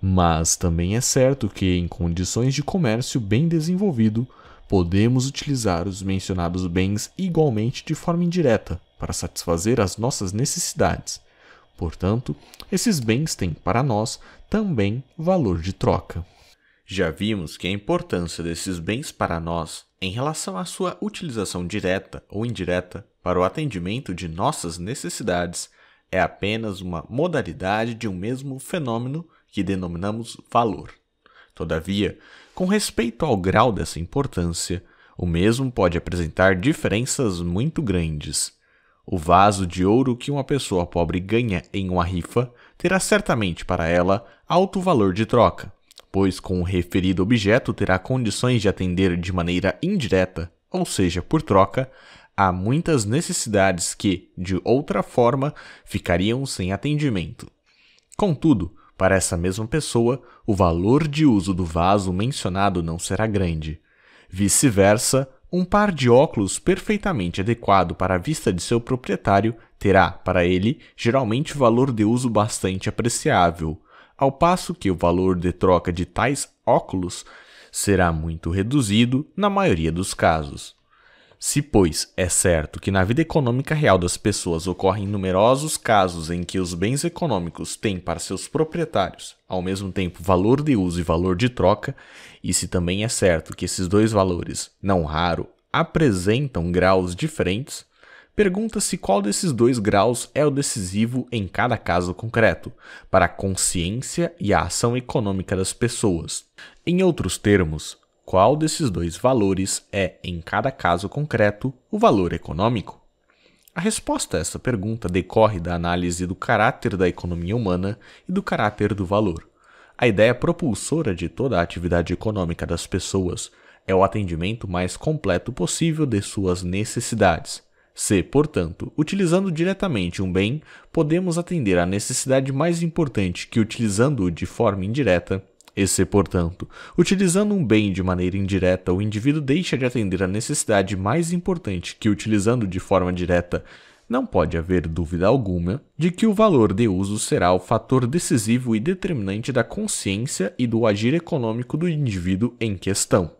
Mas também é certo que, em condições de comércio bem desenvolvido, podemos utilizar os mencionados bens igualmente de forma indireta para satisfazer as nossas necessidades. Portanto, esses bens têm para nós também valor de troca. Já vimos que a importância desses bens para nós em relação à sua utilização direta ou indireta para o atendimento de nossas necessidades é apenas uma modalidade de um mesmo fenômeno que denominamos valor. Todavia, com respeito ao grau dessa importância, o mesmo pode apresentar diferenças muito grandes. O vaso de ouro que uma pessoa pobre ganha em uma rifa terá certamente para ela alto valor de troca, pois com o referido objeto terá condições de atender de maneira indireta, ou seja, por troca, a muitas necessidades que, de outra forma, ficariam sem atendimento. Contudo, para essa mesma pessoa, o valor de uso do vaso mencionado não será grande. Vice-versa, um par de óculos perfeitamente adequado para a vista de seu proprietário terá, para ele, geralmente valor de uso bastante apreciável, ao passo que o valor de troca de tais óculos será muito reduzido na maioria dos casos. Se, pois, é certo que na vida econômica real das pessoas ocorrem numerosos casos em que os bens econômicos têm para seus proprietários, ao mesmo tempo, valor de uso e valor de troca, e se também é certo que esses dois valores, não raro, apresentam graus diferentes, pergunta-se qual desses dois graus é o decisivo em cada caso concreto, para a consciência e a ação econômica das pessoas. Em outros termos, qual desses dois valores é, em cada caso concreto, o valor econômico? A resposta a essa pergunta decorre da análise do caráter da economia humana e do caráter do valor. A ideia propulsora de toda a atividade econômica das pessoas é o atendimento mais completo possível de suas necessidades, se, portanto, utilizando diretamente um bem, podemos atender à necessidade mais importante que utilizando-o de forma indireta, e se, portanto, utilizando um bem de maneira indireta, o indivíduo deixa de atender à necessidade mais importante que utilizando de forma direta, não pode haver dúvida alguma de que o valor de uso será o fator decisivo e determinante da consciência e do agir econômico do indivíduo em questão.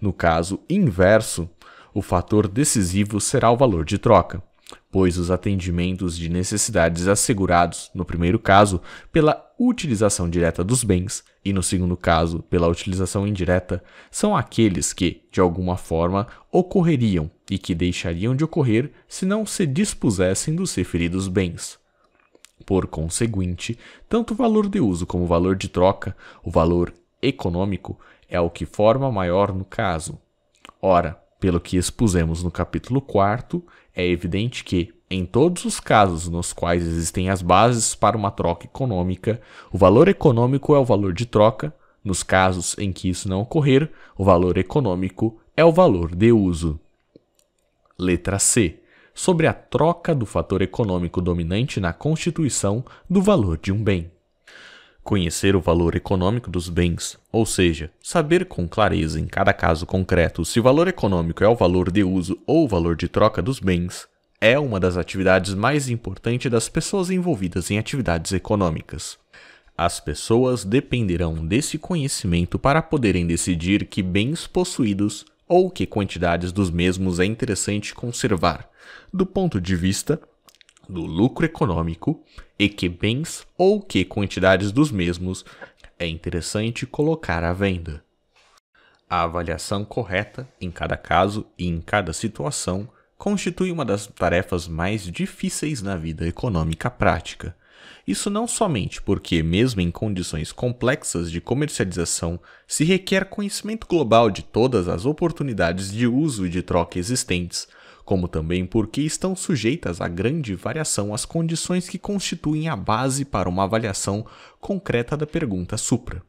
No caso inverso, o fator decisivo será o valor de troca, pois os atendimentos de necessidades assegurados, no primeiro caso, pela utilização direta dos bens e, no segundo caso, pela utilização indireta, são aqueles que, de alguma forma, ocorreriam e que deixariam de ocorrer se não se dispusessem dos referidos bens. Por conseguinte, tanto o valor de uso como o valor de troca, o valor econômico, é o que forma maior no caso. Ora, pelo que expusemos no capítulo 4, é evidente que, em todos os casos nos quais existem as bases para uma troca econômica, o valor econômico é o valor de troca, nos casos em que isso não ocorrer, o valor econômico é o valor de uso. Letra C. Sobre a troca do fator econômico dominante na constituição do valor de um bem. Conhecer o valor econômico dos bens, ou seja, saber com clareza em cada caso concreto se o valor econômico é o valor de uso ou o valor de troca dos bens, é uma das atividades mais importantes das pessoas envolvidas em atividades econômicas. As pessoas dependerão desse conhecimento para poderem decidir que bens possuídos ou que quantidades dos mesmos é interessante conservar, do ponto de vista do lucro econômico e que bens ou que quantidades dos mesmos é interessante colocar à venda. A avaliação correta em cada caso e em cada situação constitui uma das tarefas mais difíceis na vida econômica prática. Isso não somente porque, mesmo em condições complexas de comercialização, se requer conhecimento global de todas as oportunidades de uso e de troca existentes, como também porque estão sujeitas a grande variação as condições que constituem a base para uma avaliação concreta da pergunta supra.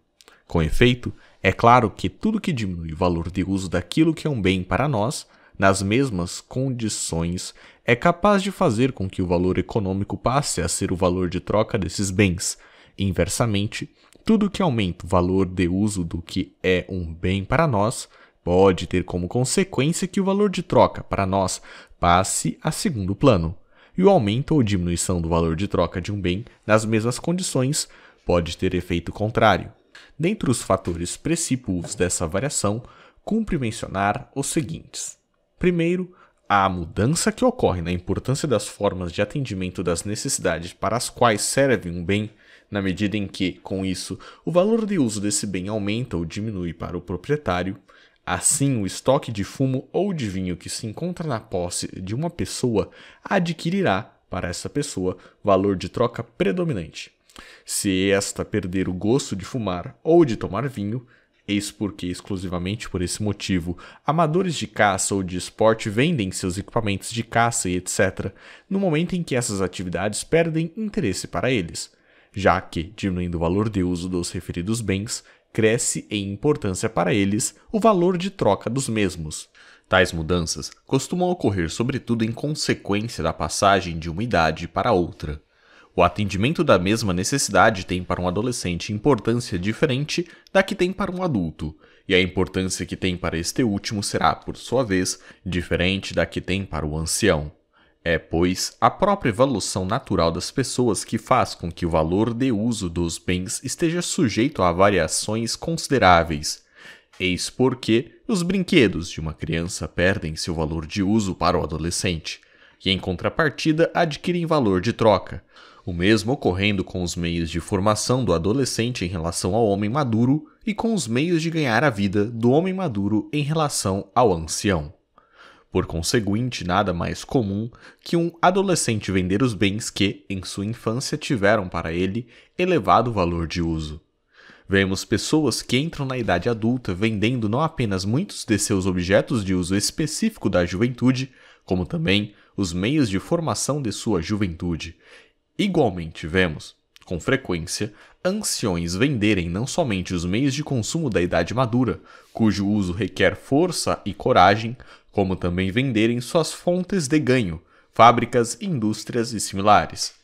Com efeito, é claro que tudo que diminui o valor de uso daquilo que é um bem para nós, nas mesmas condições, é capaz de fazer com que o valor econômico passe a ser o valor de troca desses bens. Inversamente, tudo que aumenta o valor de uso do que é um bem para nós, pode ter como consequência que o valor de troca para nós passe a segundo plano, e o aumento ou diminuição do valor de troca de um bem nas mesmas condições pode ter efeito contrário. Dentre os fatores precípulos dessa variação, cumpre mencionar os seguintes. Primeiro, a mudança que ocorre na importância das formas de atendimento das necessidades para as quais serve um bem, na medida em que, com isso, o valor de uso desse bem aumenta ou diminui para o proprietário, Assim, o estoque de fumo ou de vinho que se encontra na posse de uma pessoa adquirirá, para essa pessoa, valor de troca predominante. Se esta perder o gosto de fumar ou de tomar vinho, eis porque, exclusivamente por esse motivo, amadores de caça ou de esporte vendem seus equipamentos de caça e etc., no momento em que essas atividades perdem interesse para eles, já que, diminuindo o valor de uso dos referidos bens, cresce em importância para eles o valor de troca dos mesmos. Tais mudanças costumam ocorrer sobretudo em consequência da passagem de uma idade para outra. O atendimento da mesma necessidade tem para um adolescente importância diferente da que tem para um adulto, e a importância que tem para este último será, por sua vez, diferente da que tem para o ancião. É, pois, a própria evolução natural das pessoas que faz com que o valor de uso dos bens esteja sujeito a variações consideráveis. Eis porque os brinquedos de uma criança perdem seu valor de uso para o adolescente, e em contrapartida adquirem valor de troca. O mesmo ocorrendo com os meios de formação do adolescente em relação ao homem maduro e com os meios de ganhar a vida do homem maduro em relação ao ancião. Por conseguinte, nada mais comum que um adolescente vender os bens que, em sua infância, tiveram para ele elevado valor de uso. Vemos pessoas que entram na idade adulta vendendo não apenas muitos de seus objetos de uso específico da juventude, como também os meios de formação de sua juventude. Igualmente, vemos, com frequência, anciões venderem não somente os meios de consumo da idade madura, cujo uso requer força e coragem, como também venderem suas fontes de ganho, fábricas, indústrias e similares.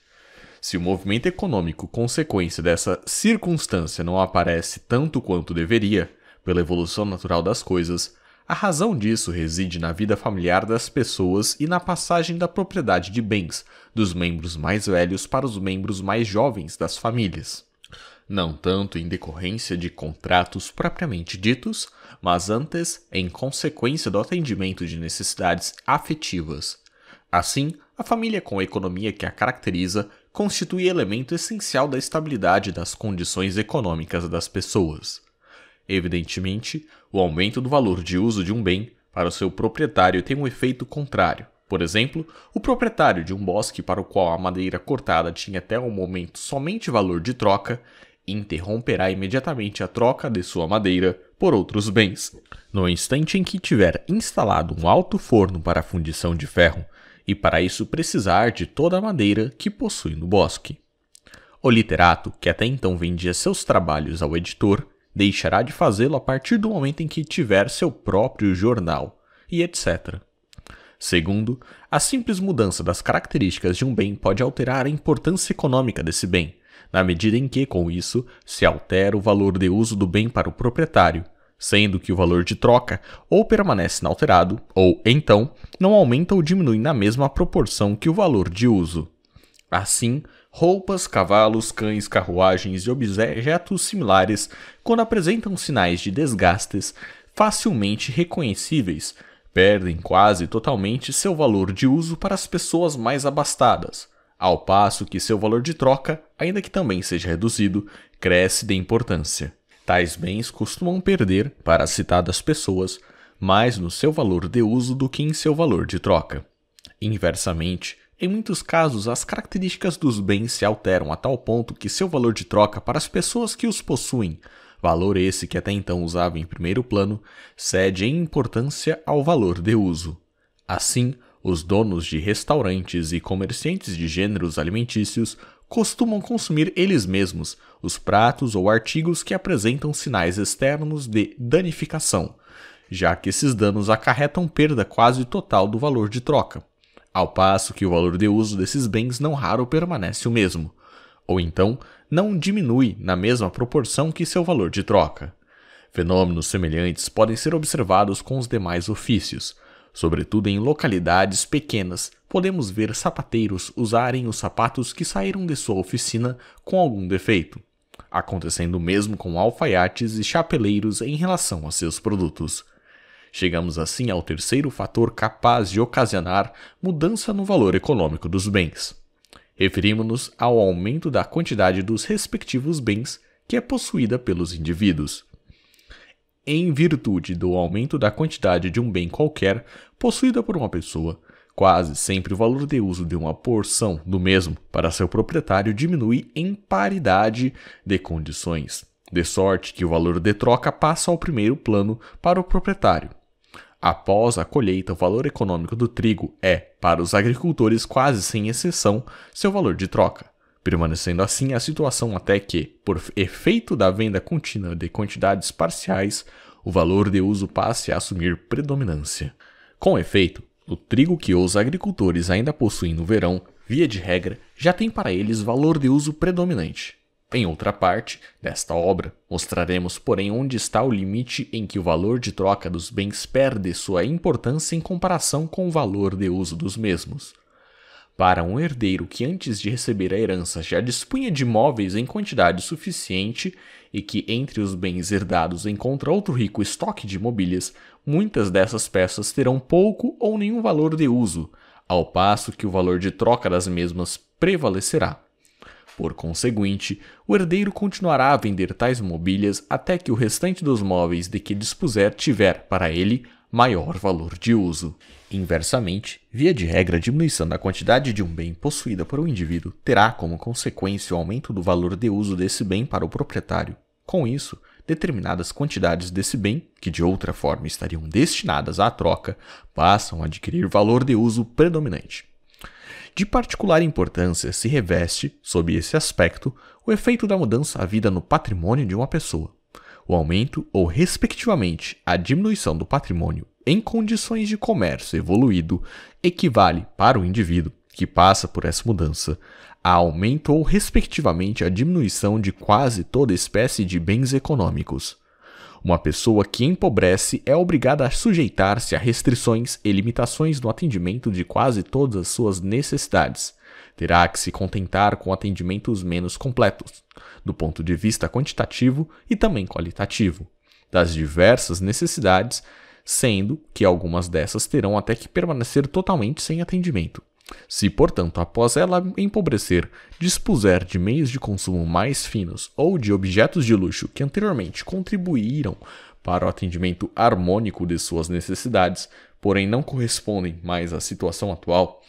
Se o movimento econômico consequência dessa circunstância não aparece tanto quanto deveria, pela evolução natural das coisas, a razão disso reside na vida familiar das pessoas e na passagem da propriedade de bens dos membros mais velhos para os membros mais jovens das famílias. Não tanto em decorrência de contratos propriamente ditos, mas antes em consequência do atendimento de necessidades afetivas. Assim, a família com a economia que a caracteriza constitui elemento essencial da estabilidade das condições econômicas das pessoas. Evidentemente, o aumento do valor de uso de um bem para o seu proprietário tem um efeito contrário. Por exemplo, o proprietário de um bosque para o qual a madeira cortada tinha até o momento somente valor de troca interromperá imediatamente a troca de sua madeira por outros bens. No instante em que tiver instalado um alto forno para fundição de ferro, e para isso precisar de toda a madeira que possui no bosque. O literato, que até então vendia seus trabalhos ao editor, deixará de fazê-lo a partir do momento em que tiver seu próprio jornal, e etc. Segundo, a simples mudança das características de um bem pode alterar a importância econômica desse bem, na medida em que, com isso, se altera o valor de uso do bem para o proprietário, sendo que o valor de troca ou permanece inalterado, ou, então, não aumenta ou diminui na mesma proporção que o valor de uso. Assim, roupas, cavalos, cães, carruagens e objetos similares, quando apresentam sinais de desgastes facilmente reconhecíveis, perdem quase totalmente seu valor de uso para as pessoas mais abastadas ao passo que seu valor de troca, ainda que também seja reduzido, cresce de importância. Tais bens costumam perder, para as citadas pessoas, mais no seu valor de uso do que em seu valor de troca. Inversamente, em muitos casos, as características dos bens se alteram a tal ponto que seu valor de troca para as pessoas que os possuem, valor esse que até então usava em primeiro plano, cede em importância ao valor de uso. Assim, os donos de restaurantes e comerciantes de gêneros alimentícios costumam consumir eles mesmos os pratos ou artigos que apresentam sinais externos de danificação, já que esses danos acarretam perda quase total do valor de troca, ao passo que o valor de uso desses bens não raro permanece o mesmo, ou então não diminui na mesma proporção que seu valor de troca. Fenômenos semelhantes podem ser observados com os demais ofícios Sobretudo em localidades pequenas, podemos ver sapateiros usarem os sapatos que saíram de sua oficina com algum defeito, acontecendo o mesmo com alfaiates e chapeleiros em relação a seus produtos. Chegamos assim ao terceiro fator capaz de ocasionar mudança no valor econômico dos bens. Referimos-nos ao aumento da quantidade dos respectivos bens que é possuída pelos indivíduos em virtude do aumento da quantidade de um bem qualquer possuída por uma pessoa, quase sempre o valor de uso de uma porção do mesmo para seu proprietário diminui em paridade de condições, de sorte que o valor de troca passa ao primeiro plano para o proprietário. Após a colheita, o valor econômico do trigo é, para os agricultores quase sem exceção, seu valor de troca. Permanecendo assim a situação até que, por efeito da venda contínua de quantidades parciais, o valor de uso passe a assumir predominância. Com efeito, o trigo que os agricultores ainda possuem no verão, via de regra, já tem para eles valor de uso predominante. Em outra parte desta obra, mostraremos, porém, onde está o limite em que o valor de troca dos bens perde sua importância em comparação com o valor de uso dos mesmos, para um herdeiro que antes de receber a herança já dispunha de móveis em quantidade suficiente e que entre os bens herdados encontra outro rico estoque de mobílias, muitas dessas peças terão pouco ou nenhum valor de uso, ao passo que o valor de troca das mesmas prevalecerá. Por conseguinte, o herdeiro continuará a vender tais mobílias até que o restante dos móveis de que dispuser tiver, para ele, maior valor de uso. Inversamente, via de regra, a diminuição da quantidade de um bem possuída por um indivíduo terá como consequência o aumento do valor de uso desse bem para o proprietário. Com isso, determinadas quantidades desse bem, que de outra forma estariam destinadas à troca, passam a adquirir valor de uso predominante. De particular importância se reveste, sob esse aspecto, o efeito da mudança à vida no patrimônio de uma pessoa. O aumento ou, respectivamente, a diminuição do patrimônio em condições de comércio evoluído equivale para o indivíduo que passa por essa mudança a aumento ou, respectivamente, a diminuição de quase toda espécie de bens econômicos. Uma pessoa que empobrece é obrigada a sujeitar-se a restrições e limitações no atendimento de quase todas as suas necessidades. Terá que se contentar com atendimentos menos completos, do ponto de vista quantitativo e também qualitativo, das diversas necessidades sendo que algumas dessas terão até que permanecer totalmente sem atendimento. Se, portanto, após ela empobrecer, dispuser de meios de consumo mais finos ou de objetos de luxo que anteriormente contribuíram para o atendimento harmônico de suas necessidades, porém não correspondem mais à situação atual,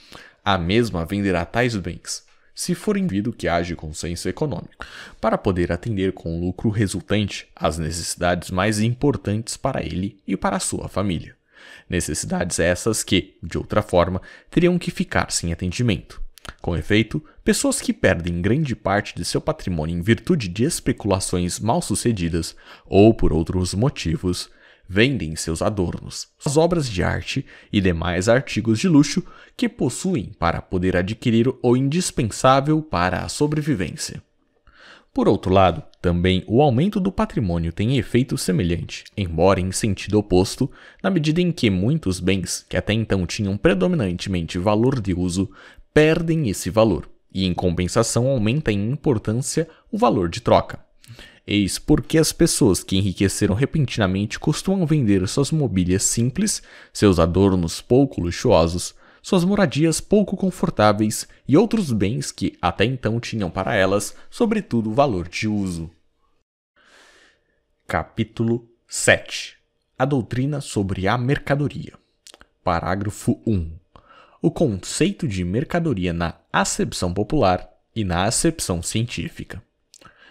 a mesma venderá tais bens, se for indivíduo que age com senso econômico, para poder atender com o lucro resultante às necessidades mais importantes para ele e para a sua família. Necessidades essas que, de outra forma, teriam que ficar sem atendimento. Com efeito, pessoas que perdem grande parte de seu patrimônio em virtude de especulações mal sucedidas ou por outros motivos vendem seus adornos, suas obras de arte e demais artigos de luxo que possuem para poder adquirir o indispensável para a sobrevivência. Por outro lado, também o aumento do patrimônio tem efeito semelhante, embora em sentido oposto, na medida em que muitos bens que até então tinham predominantemente valor de uso perdem esse valor, e em compensação aumenta em importância o valor de troca. Eis é porque as pessoas que enriqueceram repentinamente costumam vender suas mobílias simples, seus adornos pouco luxuosos, suas moradias pouco confortáveis e outros bens que até então tinham para elas, sobretudo, valor de uso. Capítulo 7 A doutrina sobre a mercadoria. Parágrafo 1 O conceito de mercadoria na acepção popular e na acepção científica.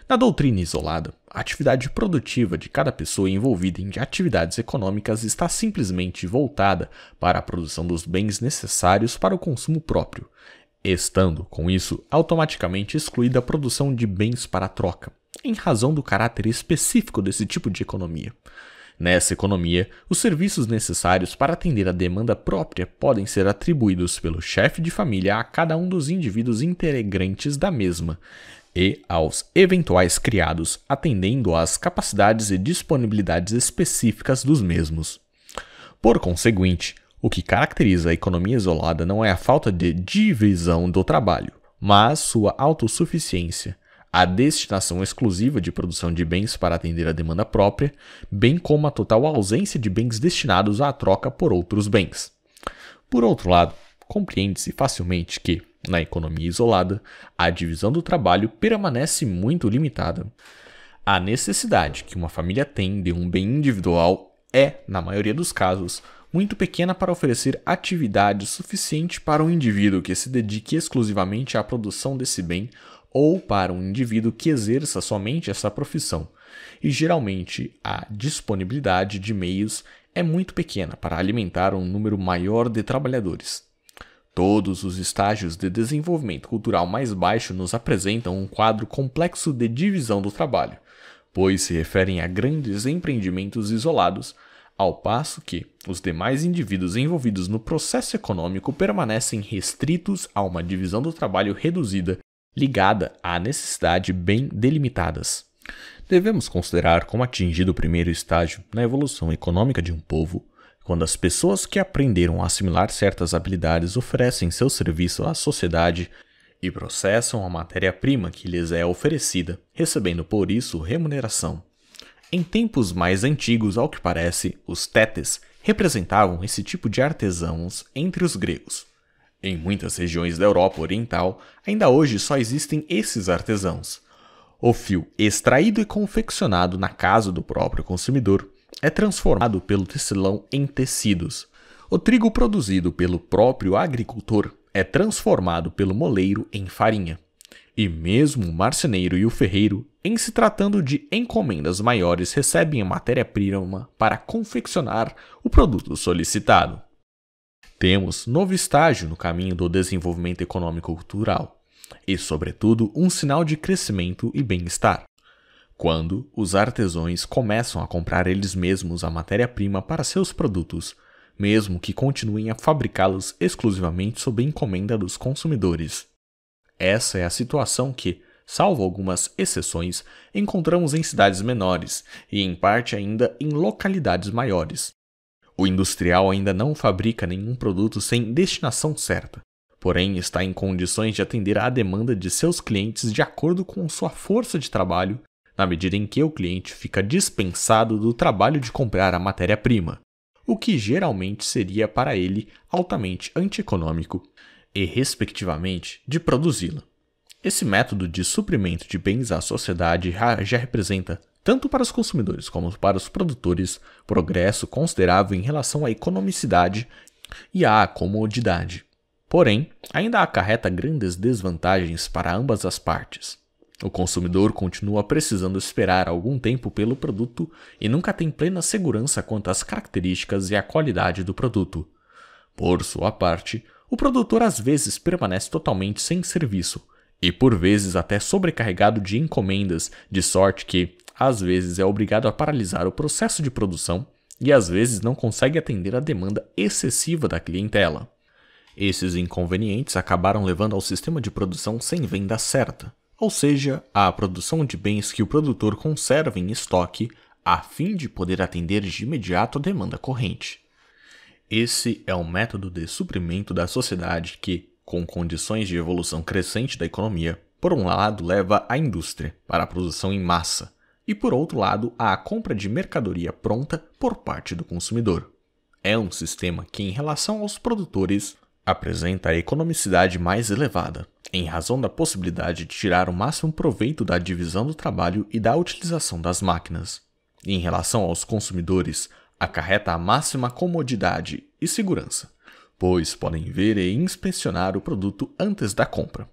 Na doutrina isolada, a atividade produtiva de cada pessoa envolvida em atividades econômicas está simplesmente voltada para a produção dos bens necessários para o consumo próprio, estando, com isso, automaticamente excluída a produção de bens para troca, em razão do caráter específico desse tipo de economia. Nessa economia, os serviços necessários para atender a demanda própria podem ser atribuídos pelo chefe de família a cada um dos indivíduos integrantes da mesma, e aos eventuais criados, atendendo às capacidades e disponibilidades específicas dos mesmos. Por conseguinte, o que caracteriza a economia isolada não é a falta de divisão do trabalho, mas sua autossuficiência, a destinação exclusiva de produção de bens para atender a demanda própria, bem como a total ausência de bens destinados à troca por outros bens. Por outro lado, Compreende-se facilmente que, na economia isolada, a divisão do trabalho permanece muito limitada. A necessidade que uma família tem de um bem individual é, na maioria dos casos, muito pequena para oferecer atividade suficiente para um indivíduo que se dedique exclusivamente à produção desse bem ou para um indivíduo que exerça somente essa profissão. E geralmente a disponibilidade de meios é muito pequena para alimentar um número maior de trabalhadores. Todos os estágios de desenvolvimento cultural mais baixo nos apresentam um quadro complexo de divisão do trabalho, pois se referem a grandes empreendimentos isolados, ao passo que os demais indivíduos envolvidos no processo econômico permanecem restritos a uma divisão do trabalho reduzida, ligada a necessidade bem delimitadas. Devemos considerar como atingido o primeiro estágio na evolução econômica de um povo quando as pessoas que aprenderam a assimilar certas habilidades oferecem seu serviço à sociedade e processam a matéria-prima que lhes é oferecida, recebendo por isso remuneração. Em tempos mais antigos, ao que parece, os tetes representavam esse tipo de artesãos entre os gregos. Em muitas regiões da Europa Oriental, ainda hoje só existem esses artesãos. O fio extraído e confeccionado na casa do próprio consumidor é transformado pelo tecelão em tecidos. O trigo produzido pelo próprio agricultor é transformado pelo moleiro em farinha. E mesmo o marceneiro e o ferreiro, em se tratando de encomendas maiores, recebem a matéria-prima para confeccionar o produto solicitado. Temos novo estágio no caminho do desenvolvimento econômico-cultural e, sobretudo, um sinal de crescimento e bem-estar quando os artesãos começam a comprar eles mesmos a matéria-prima para seus produtos, mesmo que continuem a fabricá-los exclusivamente sob encomenda dos consumidores. Essa é a situação que, salvo algumas exceções, encontramos em cidades menores e, em parte, ainda em localidades maiores. O industrial ainda não fabrica nenhum produto sem destinação certa, porém está em condições de atender à demanda de seus clientes de acordo com sua força de trabalho na medida em que o cliente fica dispensado do trabalho de comprar a matéria-prima, o que geralmente seria para ele altamente antieconômico, e, respectivamente, de produzi-la. Esse método de suprimento de bens à sociedade já representa, tanto para os consumidores como para os produtores, progresso considerável em relação à economicidade e à comodidade. Porém, ainda acarreta grandes desvantagens para ambas as partes. O consumidor continua precisando esperar algum tempo pelo produto e nunca tem plena segurança quanto às características e à qualidade do produto. Por sua parte, o produtor às vezes permanece totalmente sem serviço e por vezes até sobrecarregado de encomendas, de sorte que, às vezes, é obrigado a paralisar o processo de produção e às vezes não consegue atender a demanda excessiva da clientela. Esses inconvenientes acabaram levando ao sistema de produção sem venda certa, ou seja, a produção de bens que o produtor conserva em estoque a fim de poder atender de imediato a demanda corrente. Esse é o método de suprimento da sociedade que, com condições de evolução crescente da economia, por um lado leva a indústria para a produção em massa e por outro lado à compra de mercadoria pronta por parte do consumidor. É um sistema que, em relação aos produtores, apresenta a economicidade mais elevada, em razão da possibilidade de tirar o máximo proveito da divisão do trabalho e da utilização das máquinas. em relação aos consumidores, acarreta a máxima comodidade e segurança, pois podem ver e inspecionar o produto antes da compra.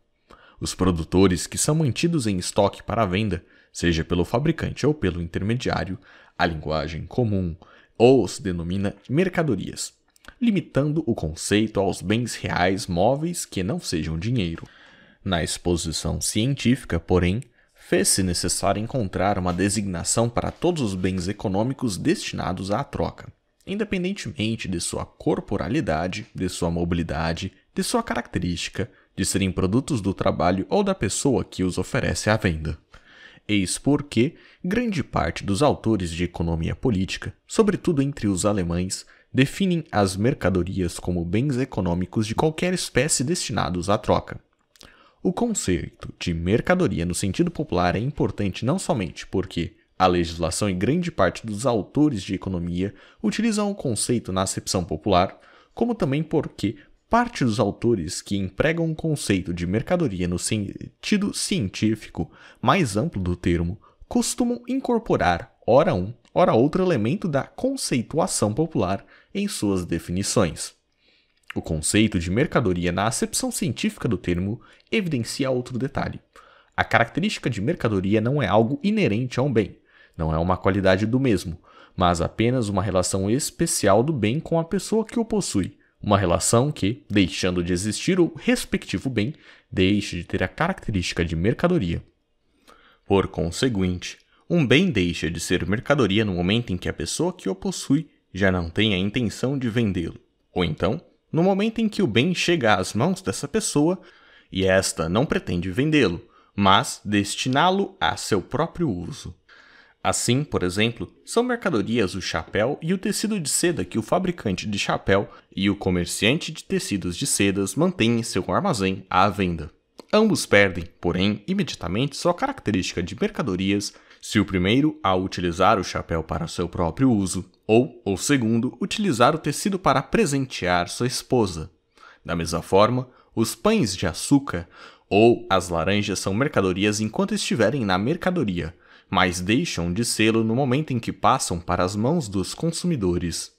Os produtores que são mantidos em estoque para venda, seja pelo fabricante ou pelo intermediário, a linguagem comum ou se denomina mercadorias, limitando o conceito aos bens reais móveis que não sejam dinheiro. Na exposição científica, porém, fez-se necessário encontrar uma designação para todos os bens econômicos destinados à troca, independentemente de sua corporalidade, de sua mobilidade, de sua característica, de serem produtos do trabalho ou da pessoa que os oferece à venda. Eis porque grande parte dos autores de economia política, sobretudo entre os alemães, definem as mercadorias como bens econômicos de qualquer espécie destinados à troca. O conceito de mercadoria no sentido popular é importante não somente porque a legislação e grande parte dos autores de economia utilizam o conceito na acepção popular, como também porque parte dos autores que empregam o conceito de mercadoria no sentido científico mais amplo do termo costumam incorporar, ora um, ora outro elemento da conceituação popular em suas definições. O conceito de mercadoria, na acepção científica do termo, evidencia outro detalhe. A característica de mercadoria não é algo inerente a um bem, não é uma qualidade do mesmo, mas apenas uma relação especial do bem com a pessoa que o possui. Uma relação que, deixando de existir o respectivo bem, deixe de ter a característica de mercadoria. Por conseguinte, um bem deixa de ser mercadoria no momento em que a pessoa que o possui já não tem a intenção de vendê-lo, ou então no momento em que o bem chega às mãos dessa pessoa e esta não pretende vendê-lo, mas destiná-lo a seu próprio uso. Assim, por exemplo, são mercadorias o chapéu e o tecido de seda que o fabricante de chapéu e o comerciante de tecidos de sedas mantêm em seu armazém à venda. Ambos perdem, porém, imediatamente sua característica de mercadorias se o primeiro a utilizar o chapéu para seu próprio uso ou, ou segundo, utilizar o tecido para presentear sua esposa. Da mesma forma, os pães de açúcar ou as laranjas são mercadorias enquanto estiverem na mercadoria, mas deixam de sê-lo no momento em que passam para as mãos dos consumidores.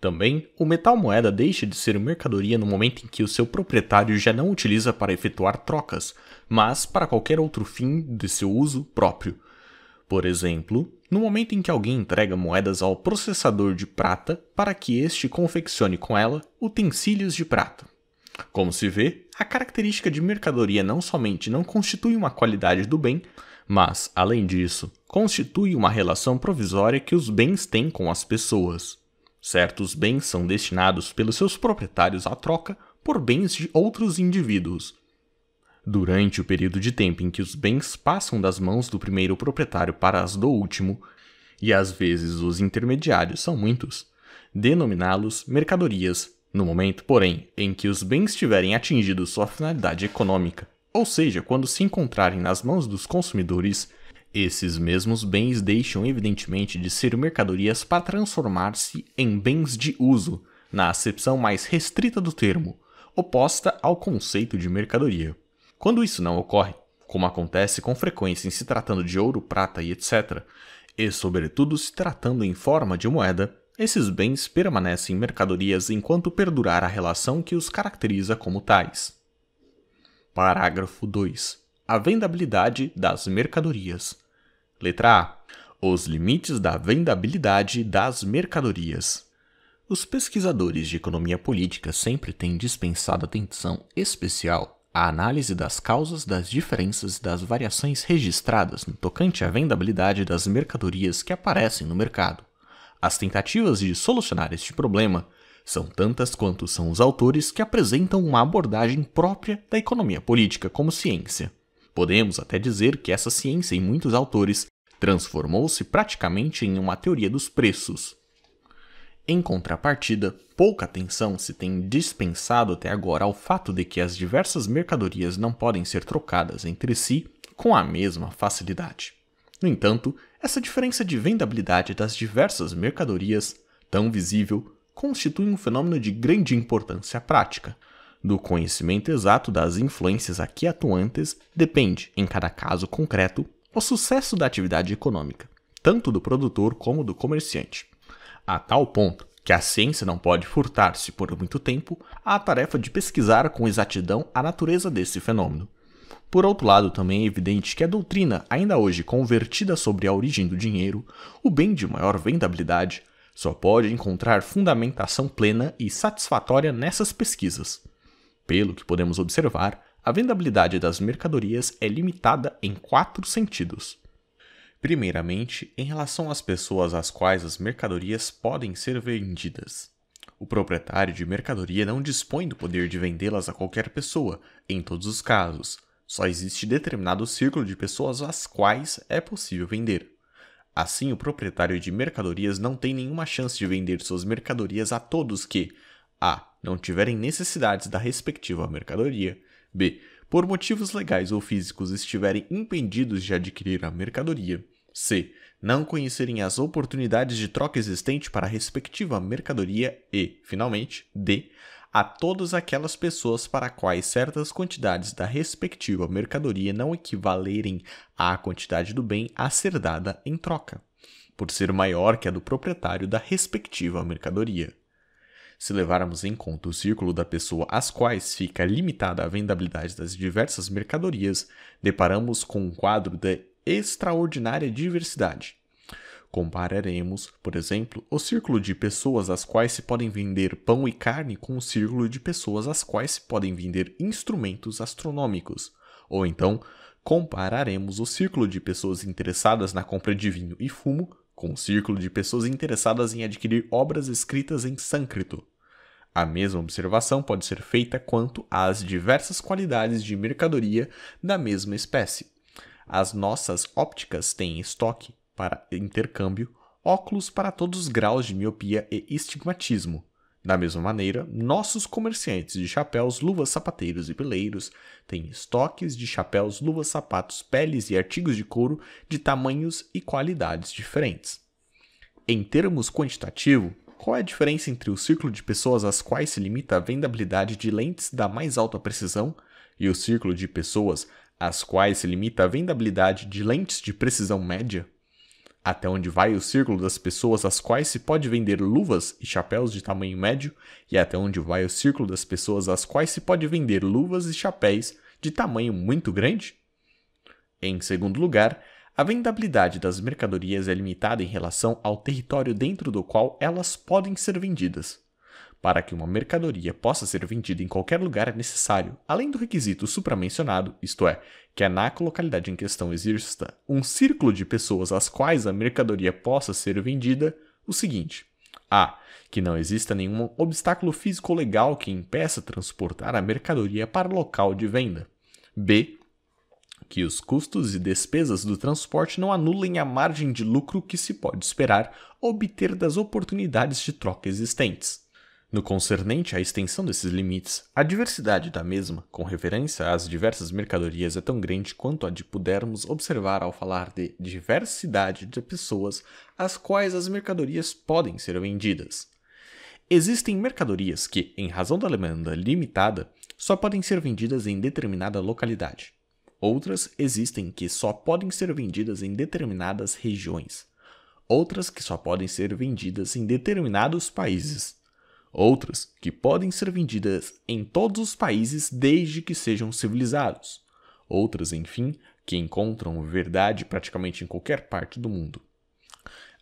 Também, o metal moeda deixa de ser mercadoria no momento em que o seu proprietário já não utiliza para efetuar trocas, mas para qualquer outro fim de seu uso próprio, por exemplo, no momento em que alguém entrega moedas ao processador de prata para que este confeccione com ela utensílios de prata. Como se vê, a característica de mercadoria não somente não constitui uma qualidade do bem, mas, além disso, constitui uma relação provisória que os bens têm com as pessoas. Certos bens são destinados pelos seus proprietários à troca por bens de outros indivíduos, Durante o período de tempo em que os bens passam das mãos do primeiro proprietário para as do último, e às vezes os intermediários são muitos, denominá-los mercadorias, no momento, porém, em que os bens tiverem atingido sua finalidade econômica, ou seja, quando se encontrarem nas mãos dos consumidores, esses mesmos bens deixam evidentemente de ser mercadorias para transformar-se em bens de uso, na acepção mais restrita do termo, oposta ao conceito de mercadoria. Quando isso não ocorre, como acontece com frequência em se tratando de ouro, prata e etc., e sobretudo se tratando em forma de moeda, esses bens permanecem mercadorias enquanto perdurar a relação que os caracteriza como tais. Parágrafo 2. A vendabilidade das mercadorias. Letra A. Os limites da vendabilidade das mercadorias. Os pesquisadores de economia política sempre têm dispensado atenção especial a análise das causas das diferenças e das variações registradas no tocante à vendabilidade das mercadorias que aparecem no mercado. As tentativas de solucionar este problema são tantas quanto são os autores que apresentam uma abordagem própria da economia política como ciência. Podemos até dizer que essa ciência, em muitos autores, transformou-se praticamente em uma teoria dos preços, em contrapartida, pouca atenção se tem dispensado até agora ao fato de que as diversas mercadorias não podem ser trocadas entre si com a mesma facilidade. No entanto, essa diferença de vendabilidade das diversas mercadorias, tão visível, constitui um fenômeno de grande importância prática. Do conhecimento exato das influências aqui atuantes depende, em cada caso concreto, o sucesso da atividade econômica, tanto do produtor como do comerciante a tal ponto que a ciência não pode furtar-se por muito tempo à tarefa de pesquisar com exatidão a natureza desse fenômeno. Por outro lado, também é evidente que a doutrina, ainda hoje convertida sobre a origem do dinheiro, o bem de maior vendabilidade, só pode encontrar fundamentação plena e satisfatória nessas pesquisas. Pelo que podemos observar, a vendabilidade das mercadorias é limitada em quatro sentidos. Primeiramente, em relação às pessoas às quais as mercadorias podem ser vendidas. O proprietário de mercadoria não dispõe do poder de vendê-las a qualquer pessoa, em todos os casos. Só existe determinado círculo de pessoas às quais é possível vender. Assim, o proprietário de mercadorias não tem nenhuma chance de vender suas mercadorias a todos que a. não tiverem necessidades da respectiva mercadoria, b por motivos legais ou físicos estiverem impedidos de adquirir a mercadoria, c. não conhecerem as oportunidades de troca existente para a respectiva mercadoria e, finalmente, d. a todas aquelas pessoas para quais certas quantidades da respectiva mercadoria não equivalerem à quantidade do bem a ser dada em troca, por ser maior que a do proprietário da respectiva mercadoria. Se levarmos em conta o círculo da pessoa às quais fica limitada a vendabilidade das diversas mercadorias, deparamos com um quadro de extraordinária diversidade. Compararemos, por exemplo, o círculo de pessoas às quais se podem vender pão e carne com o círculo de pessoas às quais se podem vender instrumentos astronômicos. Ou então, compararemos o círculo de pessoas interessadas na compra de vinho e fumo com um círculo de pessoas interessadas em adquirir obras escritas em sânscrito. A mesma observação pode ser feita quanto às diversas qualidades de mercadoria da mesma espécie. As nossas ópticas têm em estoque, para intercâmbio, óculos para todos os graus de miopia e estigmatismo, da mesma maneira, nossos comerciantes de chapéus, luvas, sapateiros e peleiros têm estoques de chapéus, luvas, sapatos, peles e artigos de couro de tamanhos e qualidades diferentes. Em termos quantitativo, qual é a diferença entre o círculo de pessoas às quais se limita a vendabilidade de lentes da mais alta precisão e o círculo de pessoas às quais se limita a vendabilidade de lentes de precisão média? até onde vai o círculo das pessoas às quais se pode vender luvas e chapéus de tamanho médio, e até onde vai o círculo das pessoas às quais se pode vender luvas e chapéus de tamanho muito grande? Em segundo lugar, a vendabilidade das mercadorias é limitada em relação ao território dentro do qual elas podem ser vendidas. Para que uma mercadoria possa ser vendida em qualquer lugar é necessário, além do requisito supramencionado, isto é, que a localidade em questão exista um círculo de pessoas às quais a mercadoria possa ser vendida, o seguinte: a. Que não exista nenhum obstáculo físico legal que impeça transportar a mercadoria para o local de venda. B. Que os custos e despesas do transporte não anulem a margem de lucro que se pode esperar obter das oportunidades de troca existentes. No concernente à extensão desses limites, a diversidade da mesma, com referência às diversas mercadorias, é tão grande quanto a de pudermos observar ao falar de diversidade de pessoas às quais as mercadorias podem ser vendidas. Existem mercadorias que, em razão da demanda limitada, só podem ser vendidas em determinada localidade. Outras existem que só podem ser vendidas em determinadas regiões. Outras que só podem ser vendidas em determinados países outras que podem ser vendidas em todos os países desde que sejam civilizados, outras, enfim, que encontram verdade praticamente em qualquer parte do mundo.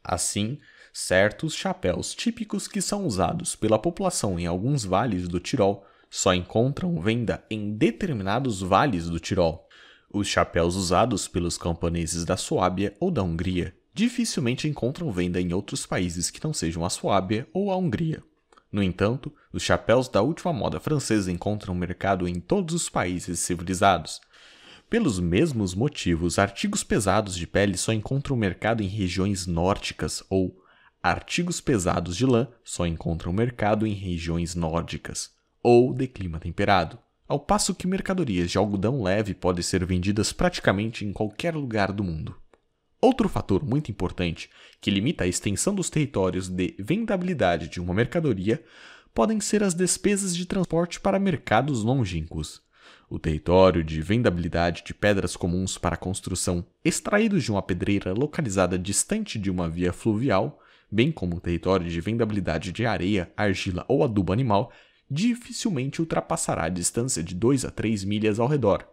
Assim, certos chapéus típicos que são usados pela população em alguns vales do Tirol só encontram venda em determinados vales do Tirol. Os chapéus usados pelos camponeses da Suábia ou da Hungria dificilmente encontram venda em outros países que não sejam a Suábia ou a Hungria. No entanto, os chapéus da última moda francesa encontram mercado em todos os países civilizados. Pelos mesmos motivos, artigos pesados de pele só encontram mercado em regiões nórdicas ou artigos pesados de lã só encontram mercado em regiões nórdicas ou de clima temperado. Ao passo que mercadorias de algodão leve podem ser vendidas praticamente em qualquer lugar do mundo. Outro fator muito importante que limita a extensão dos territórios de vendabilidade de uma mercadoria podem ser as despesas de transporte para mercados longínquos. O território de vendabilidade de pedras comuns para construção extraídos de uma pedreira localizada distante de uma via fluvial, bem como o território de vendabilidade de areia, argila ou adubo animal, dificilmente ultrapassará a distância de 2 a 3 milhas ao redor.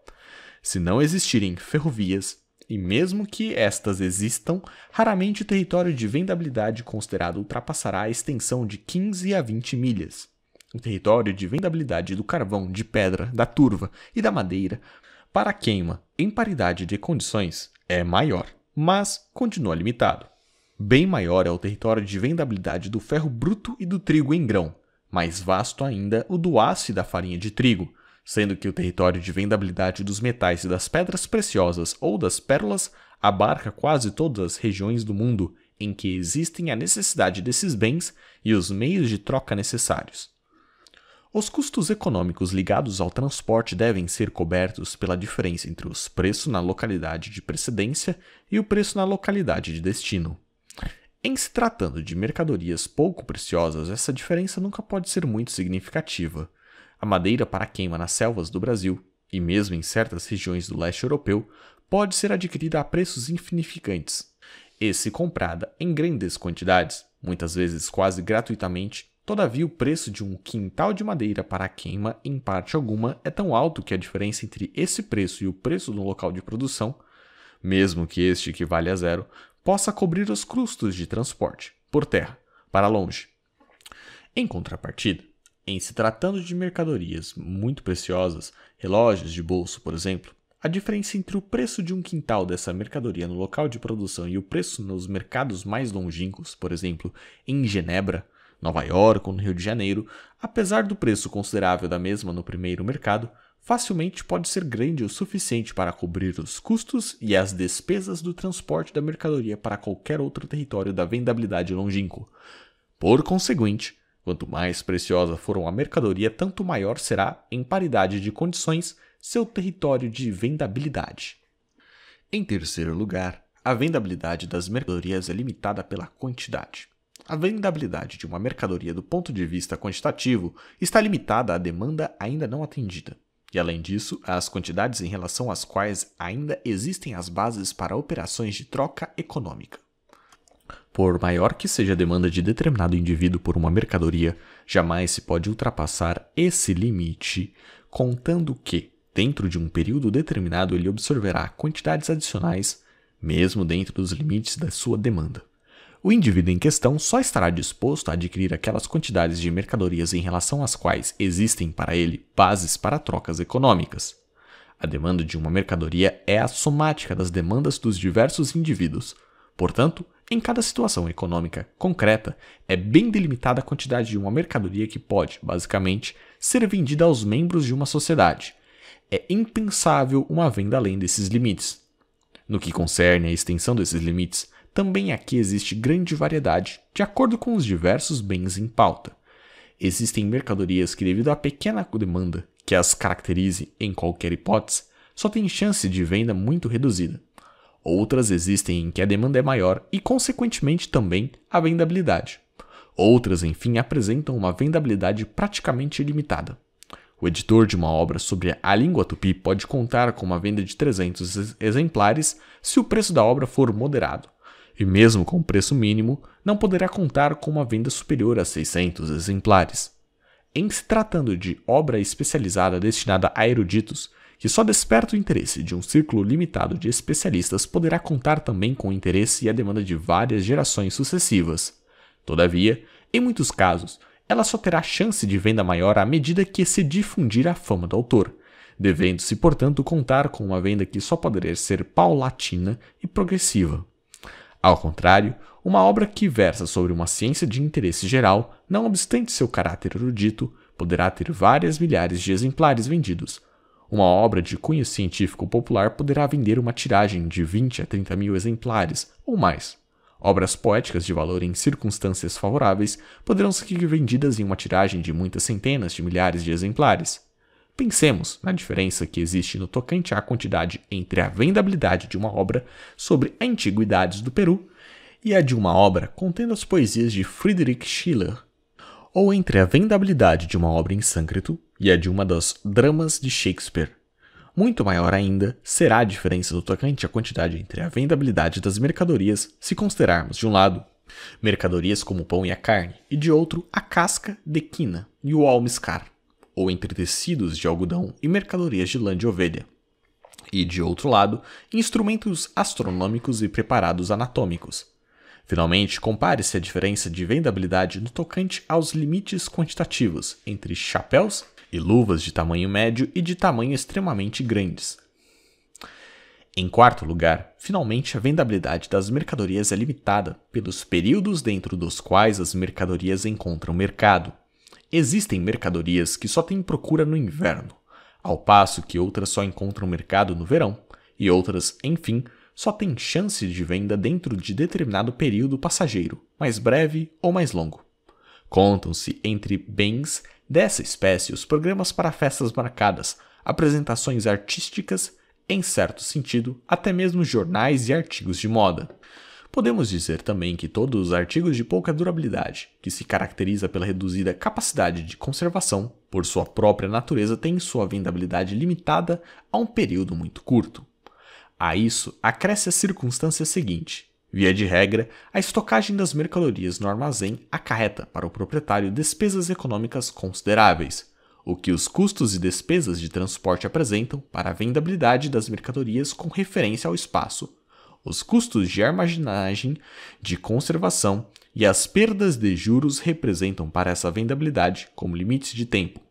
Se não existirem ferrovias, e mesmo que estas existam, raramente o território de vendabilidade considerado ultrapassará a extensão de 15 a 20 milhas. O território de vendabilidade do carvão, de pedra, da turva e da madeira para a queima em paridade de condições é maior, mas continua limitado. Bem maior é o território de vendabilidade do ferro bruto e do trigo em grão, mais vasto ainda o do aço e da farinha de trigo, sendo que o território de vendabilidade dos metais e das pedras preciosas ou das pérolas abarca quase todas as regiões do mundo em que existem a necessidade desses bens e os meios de troca necessários. Os custos econômicos ligados ao transporte devem ser cobertos pela diferença entre os preços na localidade de precedência e o preço na localidade de destino. Em se tratando de mercadorias pouco preciosas, essa diferença nunca pode ser muito significativa. A madeira para queima nas selvas do Brasil, e mesmo em certas regiões do leste europeu, pode ser adquirida a preços insignificantes. E se comprada em grandes quantidades, muitas vezes quase gratuitamente, Todavia, o preço de um quintal de madeira para queima, em parte alguma, é tão alto que a diferença entre esse preço e o preço do local de produção, mesmo que este equivale a zero, possa cobrir os custos de transporte, por terra, para longe. Em contrapartida, em se tratando de mercadorias muito preciosas, relógios de bolso, por exemplo, a diferença entre o preço de um quintal dessa mercadoria no local de produção e o preço nos mercados mais longínquos, por exemplo, em Genebra, Nova York ou no Rio de Janeiro, apesar do preço considerável da mesma no primeiro mercado, facilmente pode ser grande o suficiente para cobrir os custos e as despesas do transporte da mercadoria para qualquer outro território da vendabilidade longínquo. Por conseguinte, Quanto mais preciosa for uma mercadoria, tanto maior será, em paridade de condições, seu território de vendabilidade. Em terceiro lugar, a vendabilidade das mercadorias é limitada pela quantidade. A vendabilidade de uma mercadoria do ponto de vista quantitativo está limitada à demanda ainda não atendida, e além disso, às quantidades em relação às quais ainda existem as bases para operações de troca econômica. Por maior que seja a demanda de determinado indivíduo por uma mercadoria, jamais se pode ultrapassar esse limite, contando que, dentro de um período determinado, ele absorverá quantidades adicionais, mesmo dentro dos limites da sua demanda. O indivíduo em questão só estará disposto a adquirir aquelas quantidades de mercadorias em relação às quais existem para ele bases para trocas econômicas. A demanda de uma mercadoria é a somática das demandas dos diversos indivíduos. Portanto, em cada situação econômica concreta, é bem delimitada a quantidade de uma mercadoria que pode, basicamente, ser vendida aos membros de uma sociedade. É impensável uma venda além desses limites. No que concerne à extensão desses limites, também aqui existe grande variedade, de acordo com os diversos bens em pauta. Existem mercadorias que, devido à pequena demanda que as caracterize em qualquer hipótese, só têm chance de venda muito reduzida. Outras existem em que a demanda é maior e, consequentemente, também a vendabilidade. Outras, enfim, apresentam uma vendabilidade praticamente ilimitada. O editor de uma obra sobre a língua tupi pode contar com uma venda de 300 exemplares se o preço da obra for moderado, e mesmo com o preço mínimo, não poderá contar com uma venda superior a 600 exemplares. Em se tratando de obra especializada destinada a eruditos, que só desperta o interesse de um círculo limitado de especialistas poderá contar também com o interesse e a demanda de várias gerações sucessivas. Todavia, em muitos casos, ela só terá chance de venda maior à medida que se difundir a fama do autor, devendo-se, portanto, contar com uma venda que só poderá ser paulatina e progressiva. Ao contrário, uma obra que versa sobre uma ciência de interesse geral, não obstante seu caráter erudito, poderá ter várias milhares de exemplares vendidos, uma obra de cunho científico popular poderá vender uma tiragem de 20 a 30 mil exemplares ou mais. Obras poéticas de valor em circunstâncias favoráveis poderão ser vendidas em uma tiragem de muitas centenas de milhares de exemplares. Pensemos na diferença que existe no tocante à quantidade entre a vendabilidade de uma obra sobre antiguidades do Peru e a de uma obra contendo as poesias de Friedrich Schiller ou entre a vendabilidade de uma obra em sânscrito e a de uma das dramas de Shakespeare. Muito maior ainda será a diferença do tocante à quantidade entre a vendabilidade das mercadorias, se considerarmos, de um lado, mercadorias como o pão e a carne, e de outro, a casca de quina e o almiscar, ou entre tecidos de algodão e mercadorias de lã de ovelha. E, de outro lado, instrumentos astronômicos e preparados anatômicos, Finalmente, compare-se a diferença de vendabilidade no tocante aos limites quantitativos entre chapéus e luvas de tamanho médio e de tamanho extremamente grandes. Em quarto lugar, finalmente a vendabilidade das mercadorias é limitada pelos períodos dentro dos quais as mercadorias encontram mercado. Existem mercadorias que só têm procura no inverno, ao passo que outras só encontram mercado no verão, e outras, enfim, só tem chance de venda dentro de determinado período passageiro, mais breve ou mais longo. Contam-se entre bens dessa espécie os programas para festas marcadas, apresentações artísticas, em certo sentido, até mesmo jornais e artigos de moda. Podemos dizer também que todos os artigos de pouca durabilidade, que se caracteriza pela reduzida capacidade de conservação, por sua própria natureza têm sua vendabilidade limitada a um período muito curto. A isso acresce a circunstância seguinte: via de regra, a estocagem das mercadorias no armazém acarreta para o proprietário despesas econômicas consideráveis, o que os custos e despesas de transporte apresentam para a vendabilidade das mercadorias com referência ao espaço, os custos de armazenagem, de conservação e as perdas de juros representam para essa vendabilidade como limites de tempo.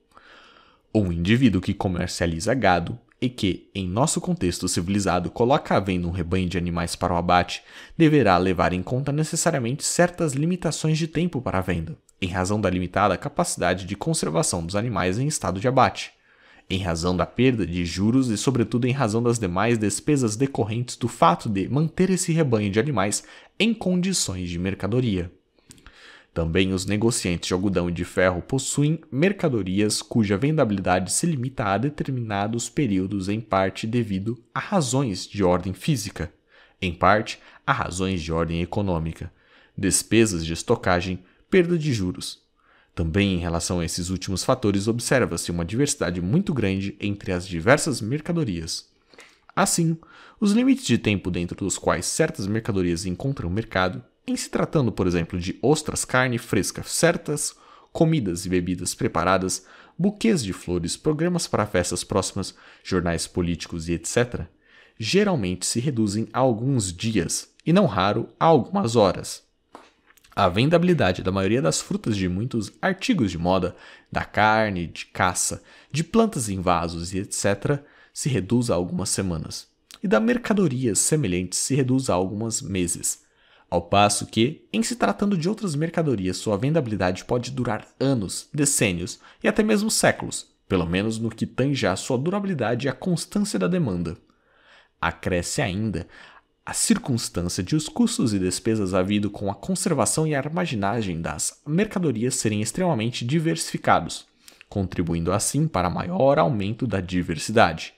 Um indivíduo que comercializa gado e que, em nosso contexto civilizado, coloca a venda um rebanho de animais para o abate, deverá levar em conta necessariamente certas limitações de tempo para a venda, em razão da limitada capacidade de conservação dos animais em estado de abate, em razão da perda de juros e, sobretudo, em razão das demais despesas decorrentes do fato de manter esse rebanho de animais em condições de mercadoria. Também os negociantes de algodão e de ferro possuem mercadorias cuja vendabilidade se limita a determinados períodos, em parte devido a razões de ordem física, em parte a razões de ordem econômica, despesas de estocagem, perda de juros. Também em relação a esses últimos fatores, observa-se uma diversidade muito grande entre as diversas mercadorias. Assim, os limites de tempo dentro dos quais certas mercadorias encontram mercado em se tratando, por exemplo, de ostras, carne fresca certas, comidas e bebidas preparadas, buquês de flores, programas para festas próximas, jornais políticos e etc., geralmente se reduzem a alguns dias e, não raro, a algumas horas. A vendabilidade da maioria das frutas de muitos artigos de moda, da carne, de caça, de plantas em vasos e etc., se reduz a algumas semanas, e da mercadoria semelhante se reduz a alguns meses. Ao passo que, em se tratando de outras mercadorias, sua vendabilidade pode durar anos, decênios e até mesmo séculos, pelo menos no que tange à sua durabilidade e à constância da demanda. Acresce ainda a circunstância de os custos e despesas havido com a conservação e a armazenagem das mercadorias serem extremamente diversificados, contribuindo assim para maior aumento da diversidade.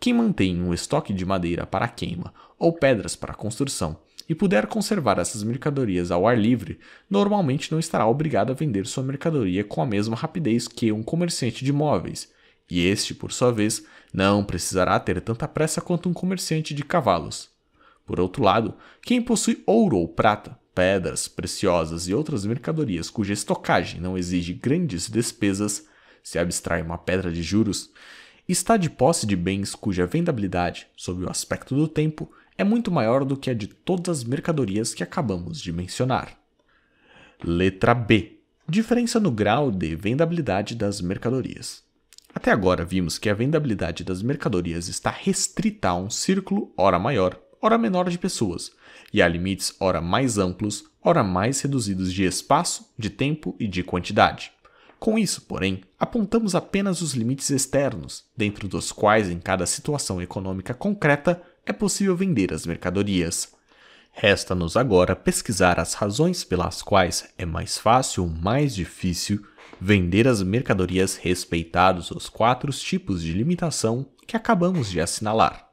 Quem mantém um estoque de madeira para queima ou pedras para construção e puder conservar essas mercadorias ao ar livre, normalmente não estará obrigado a vender sua mercadoria com a mesma rapidez que um comerciante de imóveis, e este, por sua vez, não precisará ter tanta pressa quanto um comerciante de cavalos. Por outro lado, quem possui ouro ou prata, pedras preciosas e outras mercadorias cuja estocagem não exige grandes despesas, se abstrai uma pedra de juros, está de posse de bens cuja vendabilidade, sob o aspecto do tempo, é muito maior do que a de todas as mercadorias que acabamos de mencionar. Letra B. Diferença no grau de vendabilidade das mercadorias. Até agora vimos que a vendabilidade das mercadorias está restrita a um círculo ora maior, ora menor de pessoas, e há limites ora mais amplos, ora mais reduzidos de espaço, de tempo e de quantidade. Com isso, porém, apontamos apenas os limites externos, dentro dos quais, em cada situação econômica concreta, é possível vender as mercadorias. Resta-nos agora pesquisar as razões pelas quais é mais fácil ou mais difícil vender as mercadorias respeitados os quatro tipos de limitação que acabamos de assinalar.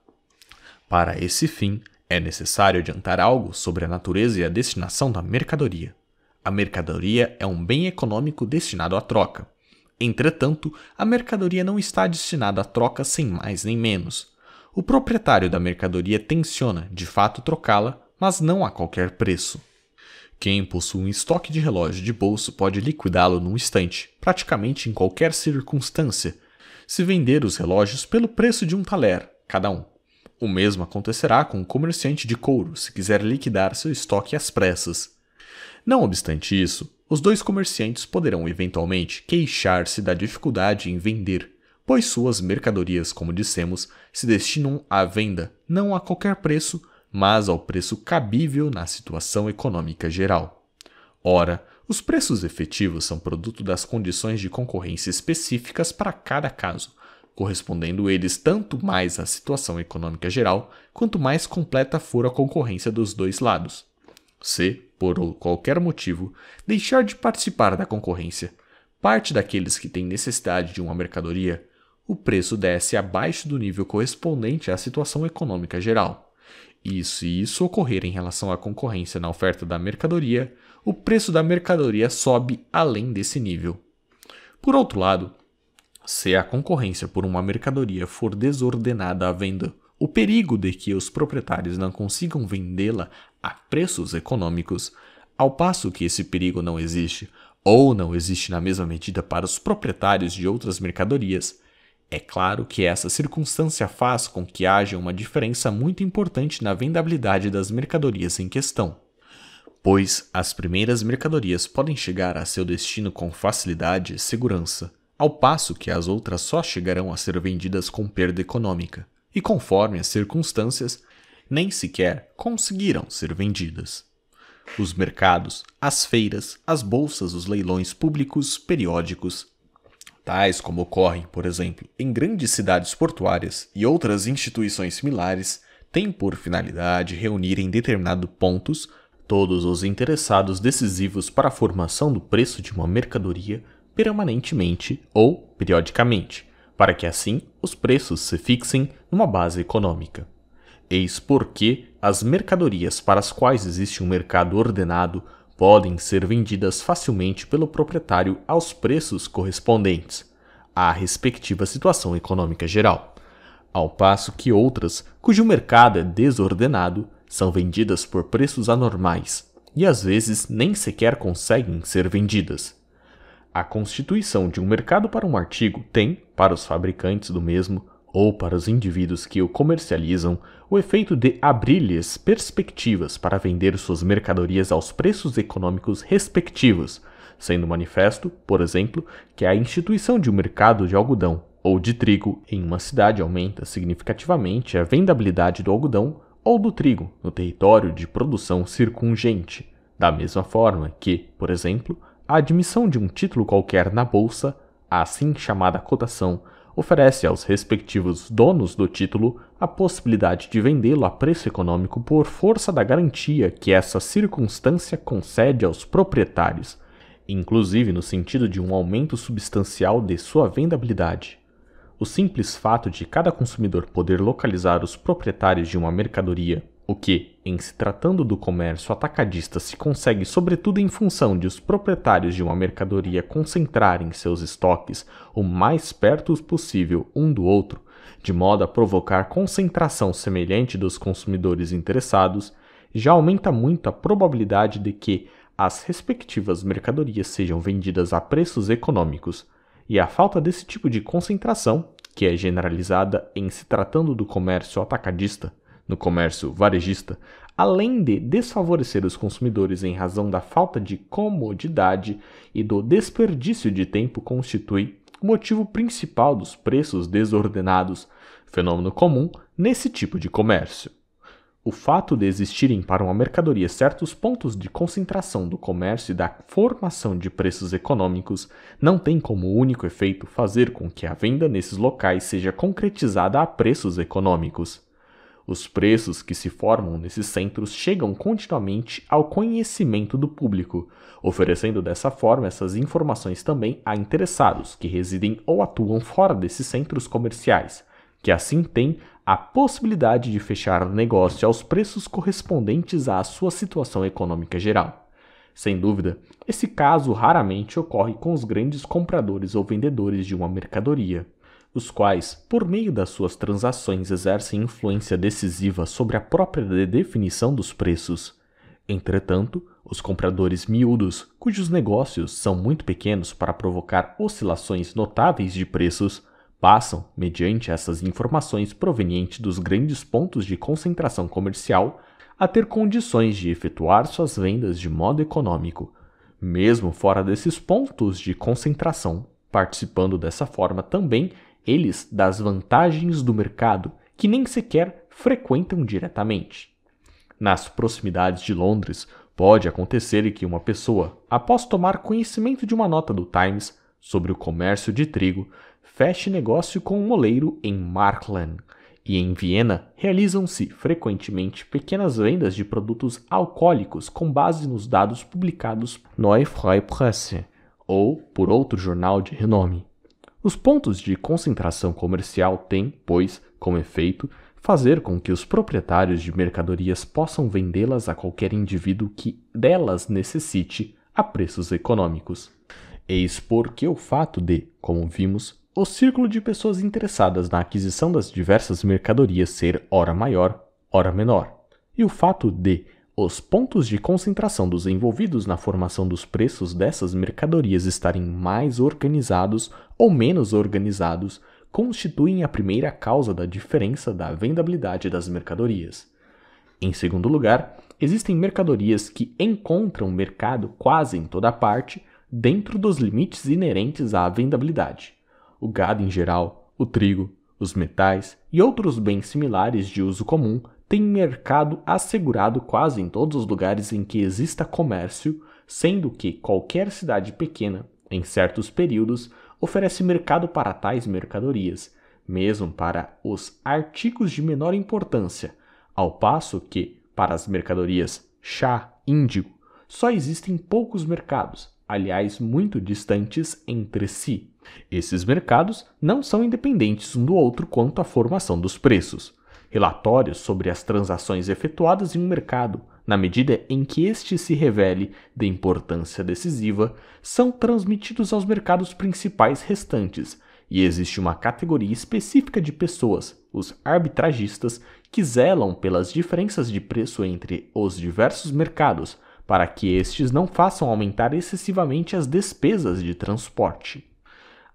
Para esse fim, é necessário adiantar algo sobre a natureza e a destinação da mercadoria. A mercadoria é um bem econômico destinado à troca. Entretanto, a mercadoria não está destinada à troca sem mais nem menos o proprietário da mercadoria tenciona, de fato, trocá-la, mas não a qualquer preço. Quem possui um estoque de relógio de bolso pode liquidá-lo num instante, praticamente em qualquer circunstância, se vender os relógios pelo preço de um taler, cada um. O mesmo acontecerá com o um comerciante de couro se quiser liquidar seu estoque às pressas. Não obstante isso, os dois comerciantes poderão eventualmente queixar-se da dificuldade em vender, pois suas mercadorias, como dissemos, se destinam à venda não a qualquer preço, mas ao preço cabível na situação econômica geral. Ora, os preços efetivos são produto das condições de concorrência específicas para cada caso, correspondendo eles tanto mais à situação econômica geral quanto mais completa for a concorrência dos dois lados. Se, por qualquer motivo, deixar de participar da concorrência, parte daqueles que têm necessidade de uma mercadoria o preço desce abaixo do nível correspondente à situação econômica geral. E se isso ocorrer em relação à concorrência na oferta da mercadoria, o preço da mercadoria sobe além desse nível. Por outro lado, se a concorrência por uma mercadoria for desordenada à venda, o perigo de que os proprietários não consigam vendê-la a preços econômicos, ao passo que esse perigo não existe ou não existe na mesma medida para os proprietários de outras mercadorias, é claro que essa circunstância faz com que haja uma diferença muito importante na vendabilidade das mercadorias em questão, pois as primeiras mercadorias podem chegar a seu destino com facilidade e segurança, ao passo que as outras só chegarão a ser vendidas com perda econômica, e conforme as circunstâncias, nem sequer conseguirão ser vendidas. Os mercados, as feiras, as bolsas, os leilões públicos, periódicos, tais como ocorrem, por exemplo, em grandes cidades portuárias e outras instituições similares, têm por finalidade reunir em determinado pontos todos os interessados decisivos para a formação do preço de uma mercadoria permanentemente ou periodicamente, para que assim os preços se fixem numa base econômica. Eis porque as mercadorias para as quais existe um mercado ordenado podem ser vendidas facilmente pelo proprietário aos preços correspondentes à respectiva situação econômica geral, ao passo que outras, cujo mercado é desordenado, são vendidas por preços anormais e às vezes nem sequer conseguem ser vendidas. A constituição de um mercado para um artigo tem, para os fabricantes do mesmo, ou para os indivíduos que o comercializam, o efeito de abrir-lhes perspectivas para vender suas mercadorias aos preços econômicos respectivos, sendo manifesto, por exemplo, que a instituição de um mercado de algodão ou de trigo em uma cidade aumenta significativamente a vendabilidade do algodão ou do trigo no território de produção circungente, da mesma forma que, por exemplo, a admissão de um título qualquer na bolsa, a assim chamada cotação, oferece aos respectivos donos do título a possibilidade de vendê-lo a preço econômico por força da garantia que essa circunstância concede aos proprietários, inclusive no sentido de um aumento substancial de sua vendabilidade. O simples fato de cada consumidor poder localizar os proprietários de uma mercadoria, o que, em se tratando do comércio atacadista se consegue sobretudo em função de os proprietários de uma mercadoria concentrarem seus estoques o mais perto possível um do outro, de modo a provocar concentração semelhante dos consumidores interessados, já aumenta muito a probabilidade de que as respectivas mercadorias sejam vendidas a preços econômicos, e a falta desse tipo de concentração, que é generalizada em se tratando do comércio atacadista, no comércio varejista, além de desfavorecer os consumidores em razão da falta de comodidade e do desperdício de tempo, constitui o motivo principal dos preços desordenados, fenômeno comum nesse tipo de comércio. O fato de existirem para uma mercadoria certos pontos de concentração do comércio e da formação de preços econômicos não tem como único efeito fazer com que a venda nesses locais seja concretizada a preços econômicos. Os preços que se formam nesses centros chegam continuamente ao conhecimento do público, oferecendo dessa forma essas informações também a interessados que residem ou atuam fora desses centros comerciais, que assim têm a possibilidade de fechar negócio aos preços correspondentes à sua situação econômica geral. Sem dúvida, esse caso raramente ocorre com os grandes compradores ou vendedores de uma mercadoria os quais, por meio das suas transações, exercem influência decisiva sobre a própria definição dos preços. Entretanto, os compradores miúdos, cujos negócios são muito pequenos para provocar oscilações notáveis de preços, passam, mediante essas informações provenientes dos grandes pontos de concentração comercial, a ter condições de efetuar suas vendas de modo econômico, mesmo fora desses pontos de concentração, participando dessa forma também eles das vantagens do mercado que nem sequer frequentam diretamente. Nas proximidades de Londres, pode acontecer que uma pessoa, após tomar conhecimento de uma nota do Times sobre o comércio de trigo, feche negócio com um moleiro em Markland. E em Viena realizam-se frequentemente pequenas vendas de produtos alcoólicos com base nos dados publicados Neue Freie Presse ou por outro jornal de renome. Os pontos de concentração comercial têm, pois, como efeito, fazer com que os proprietários de mercadorias possam vendê-las a qualquer indivíduo que delas necessite a preços econômicos. Eis porque o fato de, como vimos, o círculo de pessoas interessadas na aquisição das diversas mercadorias ser ora maior, ora menor, e o fato de os pontos de concentração dos envolvidos na formação dos preços dessas mercadorias estarem mais organizados ou menos organizados constituem a primeira causa da diferença da vendabilidade das mercadorias. Em segundo lugar, existem mercadorias que encontram mercado quase em toda parte dentro dos limites inerentes à vendabilidade. O gado em geral, o trigo, os metais e outros bens similares de uso comum tem mercado assegurado quase em todos os lugares em que exista comércio, sendo que qualquer cidade pequena, em certos períodos, oferece mercado para tais mercadorias, mesmo para os artigos de menor importância, ao passo que, para as mercadorias chá, índigo, só existem poucos mercados, aliás, muito distantes entre si. Esses mercados não são independentes um do outro quanto à formação dos preços relatórios sobre as transações efetuadas em um mercado, na medida em que este se revele de importância decisiva, são transmitidos aos mercados principais restantes, e existe uma categoria específica de pessoas, os arbitragistas, que zelam pelas diferenças de preço entre os diversos mercados, para que estes não façam aumentar excessivamente as despesas de transporte.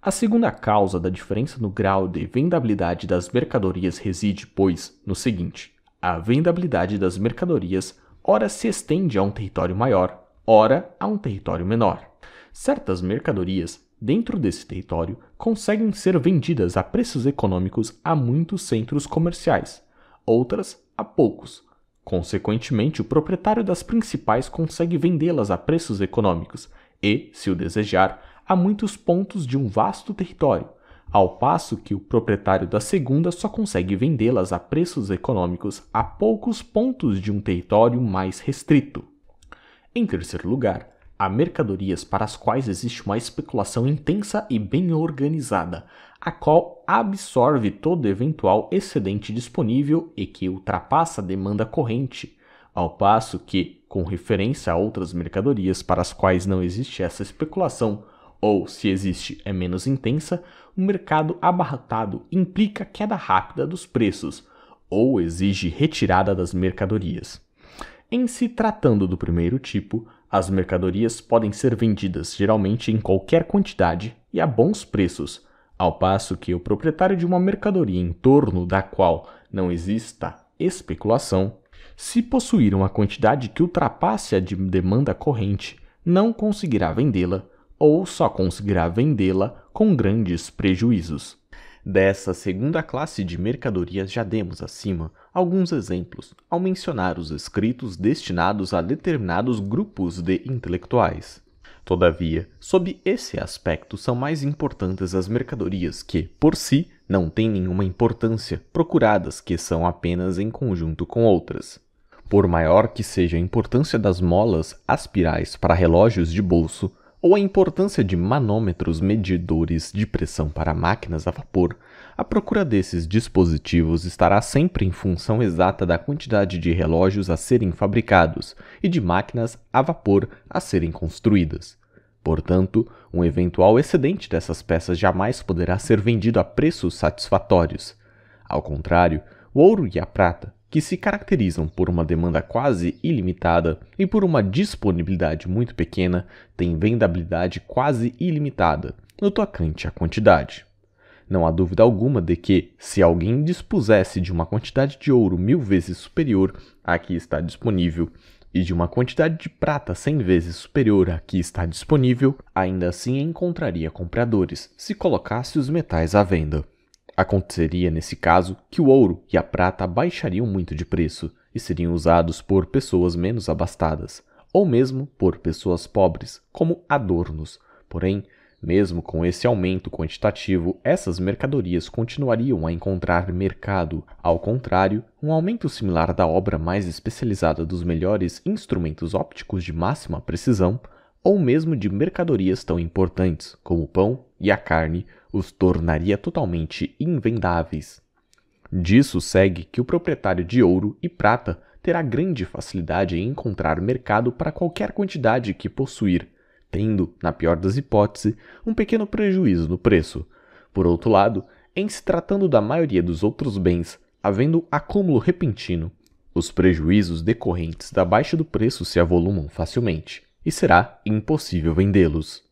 A segunda causa da diferença no grau de vendabilidade das mercadorias reside, pois, no seguinte: a vendabilidade das mercadorias ora se estende a um território maior, ora a um território menor. Certas mercadorias, dentro desse território, conseguem ser vendidas a preços econômicos a muitos centros comerciais, outras a poucos. Consequentemente, o proprietário das principais consegue vendê-las a preços econômicos e, se o desejar, a muitos pontos de um vasto território, ao passo que o proprietário da segunda só consegue vendê-las a preços econômicos a poucos pontos de um território mais restrito. Em terceiro lugar, há mercadorias para as quais existe uma especulação intensa e bem organizada, a qual absorve todo eventual excedente disponível e que ultrapassa a demanda corrente, ao passo que, com referência a outras mercadorias para as quais não existe essa especulação, ou, se existe, é menos intensa, o mercado abarrotado implica queda rápida dos preços ou exige retirada das mercadorias. Em se tratando do primeiro tipo, as mercadorias podem ser vendidas geralmente em qualquer quantidade e a bons preços, ao passo que o proprietário de uma mercadoria em torno da qual não exista especulação, se possuir uma quantidade que ultrapasse a de demanda corrente, não conseguirá vendê-la ou só conseguirá vendê-la com grandes prejuízos. Dessa segunda classe de mercadorias já demos acima alguns exemplos ao mencionar os escritos destinados a determinados grupos de intelectuais. Todavia, sob esse aspecto são mais importantes as mercadorias que, por si, não têm nenhuma importância, procuradas que são apenas em conjunto com outras. Por maior que seja a importância das molas aspirais para relógios de bolso, ou a importância de manômetros medidores de pressão para máquinas a vapor, a procura desses dispositivos estará sempre em função exata da quantidade de relógios a serem fabricados e de máquinas a vapor a serem construídas. Portanto, um eventual excedente dessas peças jamais poderá ser vendido a preços satisfatórios. Ao contrário, o ouro e a prata que se caracterizam por uma demanda quase ilimitada e por uma disponibilidade muito pequena, têm vendabilidade quase ilimitada no tocante à quantidade. Não há dúvida alguma de que, se alguém dispusesse de uma quantidade de ouro mil vezes superior à que está disponível e de uma quantidade de prata cem vezes superior à que está disponível, ainda assim encontraria compradores se colocasse os metais à venda aconteceria nesse caso que o ouro e a prata baixariam muito de preço e seriam usados por pessoas menos abastadas, ou mesmo por pessoas pobres, como adornos. Porém, mesmo com esse aumento quantitativo, essas mercadorias continuariam a encontrar mercado. Ao contrário, um aumento similar da obra mais especializada dos melhores instrumentos ópticos de máxima precisão, ou mesmo de mercadorias tão importantes como o pão e a carne, os tornaria totalmente invendáveis. Disso segue que o proprietário de ouro e prata terá grande facilidade em encontrar mercado para qualquer quantidade que possuir, tendo, na pior das hipóteses, um pequeno prejuízo no preço. Por outro lado, em se tratando da maioria dos outros bens, havendo acúmulo repentino, os prejuízos decorrentes da baixa do preço se avolumam facilmente e será impossível vendê-los.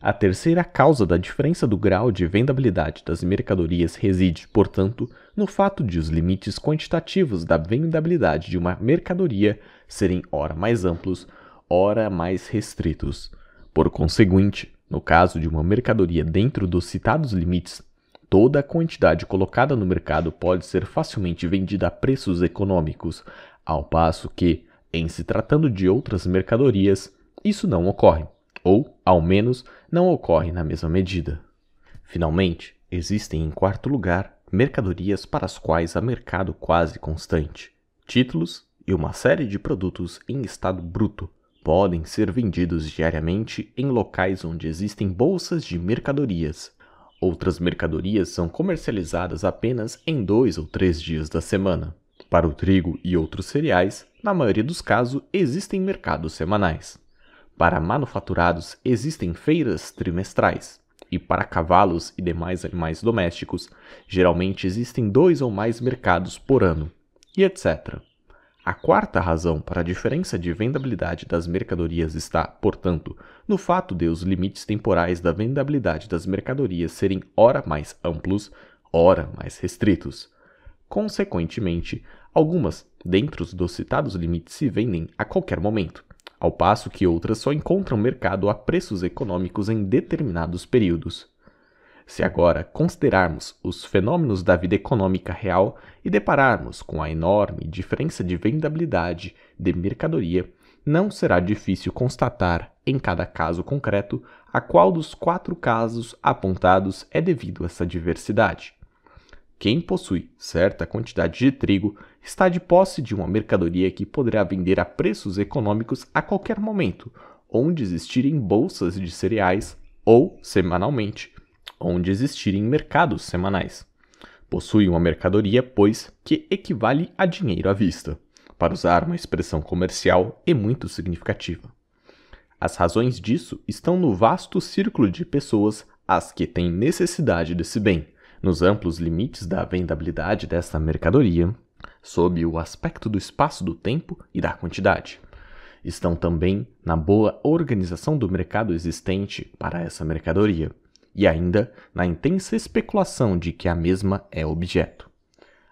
A terceira causa da diferença do grau de vendabilidade das mercadorias reside, portanto, no fato de os limites quantitativos da vendabilidade de uma mercadoria serem ora mais amplos, ora mais restritos. Por conseguinte, no caso de uma mercadoria dentro dos citados limites, toda a quantidade colocada no mercado pode ser facilmente vendida a preços econômicos, ao passo que, em se tratando de outras mercadorias, isso não ocorre ou, ao menos, não ocorre na mesma medida. Finalmente, existem em quarto lugar mercadorias para as quais há mercado quase constante. Títulos e uma série de produtos em estado bruto podem ser vendidos diariamente em locais onde existem bolsas de mercadorias. Outras mercadorias são comercializadas apenas em dois ou três dias da semana. Para o trigo e outros cereais, na maioria dos casos, existem mercados semanais. Para manufaturados existem feiras trimestrais, e para cavalos e demais animais domésticos, geralmente existem dois ou mais mercados por ano, e etc. A quarta razão para a diferença de vendabilidade das mercadorias está, portanto, no fato de os limites temporais da vendabilidade das mercadorias serem ora mais amplos, ora mais restritos. Consequentemente, algumas, dentro dos citados limites, se vendem a qualquer momento, ao passo que outras só encontram mercado a preços econômicos em determinados períodos. Se agora considerarmos os fenômenos da vida econômica real e depararmos com a enorme diferença de vendabilidade de mercadoria, não será difícil constatar, em cada caso concreto, a qual dos quatro casos apontados é devido essa diversidade. Quem possui certa quantidade de trigo está de posse de uma mercadoria que poderá vender a preços econômicos a qualquer momento, onde existirem bolsas de cereais ou semanalmente, onde existirem mercados semanais. Possui uma mercadoria, pois, que equivale a dinheiro à vista, para usar uma expressão comercial e muito significativa. As razões disso estão no vasto círculo de pessoas às que têm necessidade desse bem nos amplos limites da vendabilidade desta mercadoria, sob o aspecto do espaço do tempo e da quantidade. Estão também na boa organização do mercado existente para essa mercadoria, e ainda na intensa especulação de que a mesma é objeto.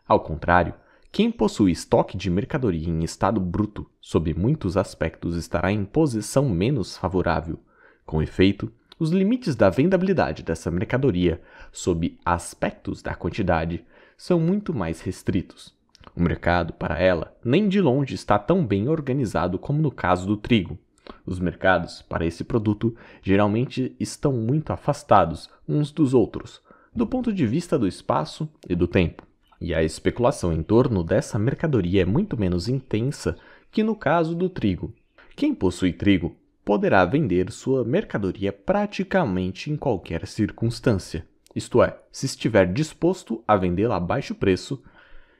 Ao contrário, quem possui estoque de mercadoria em estado bruto, sob muitos aspectos estará em posição menos favorável. Com efeito, os limites da vendabilidade dessa mercadoria, sob aspectos da quantidade, são muito mais restritos. O mercado, para ela, nem de longe está tão bem organizado como no caso do trigo. Os mercados, para esse produto, geralmente estão muito afastados uns dos outros, do ponto de vista do espaço e do tempo. E a especulação em torno dessa mercadoria é muito menos intensa que no caso do trigo. Quem possui trigo poderá vender sua mercadoria praticamente em qualquer circunstância, isto é, se estiver disposto a vendê-la a baixo preço.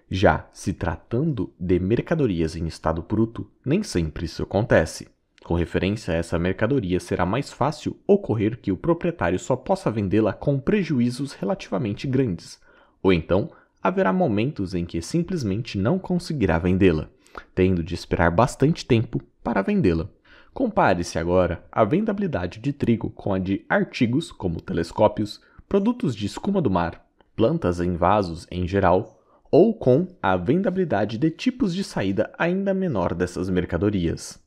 Já se tratando de mercadorias em estado bruto, nem sempre isso acontece. Com referência a essa mercadoria, será mais fácil ocorrer que o proprietário só possa vendê-la com prejuízos relativamente grandes, ou então haverá momentos em que simplesmente não conseguirá vendê-la, tendo de esperar bastante tempo para vendê-la. Compare-se agora a vendabilidade de trigo com a de artigos como telescópios, produtos de escuma do mar, plantas em vasos em geral, ou com a vendabilidade de tipos de saída ainda menor dessas mercadorias.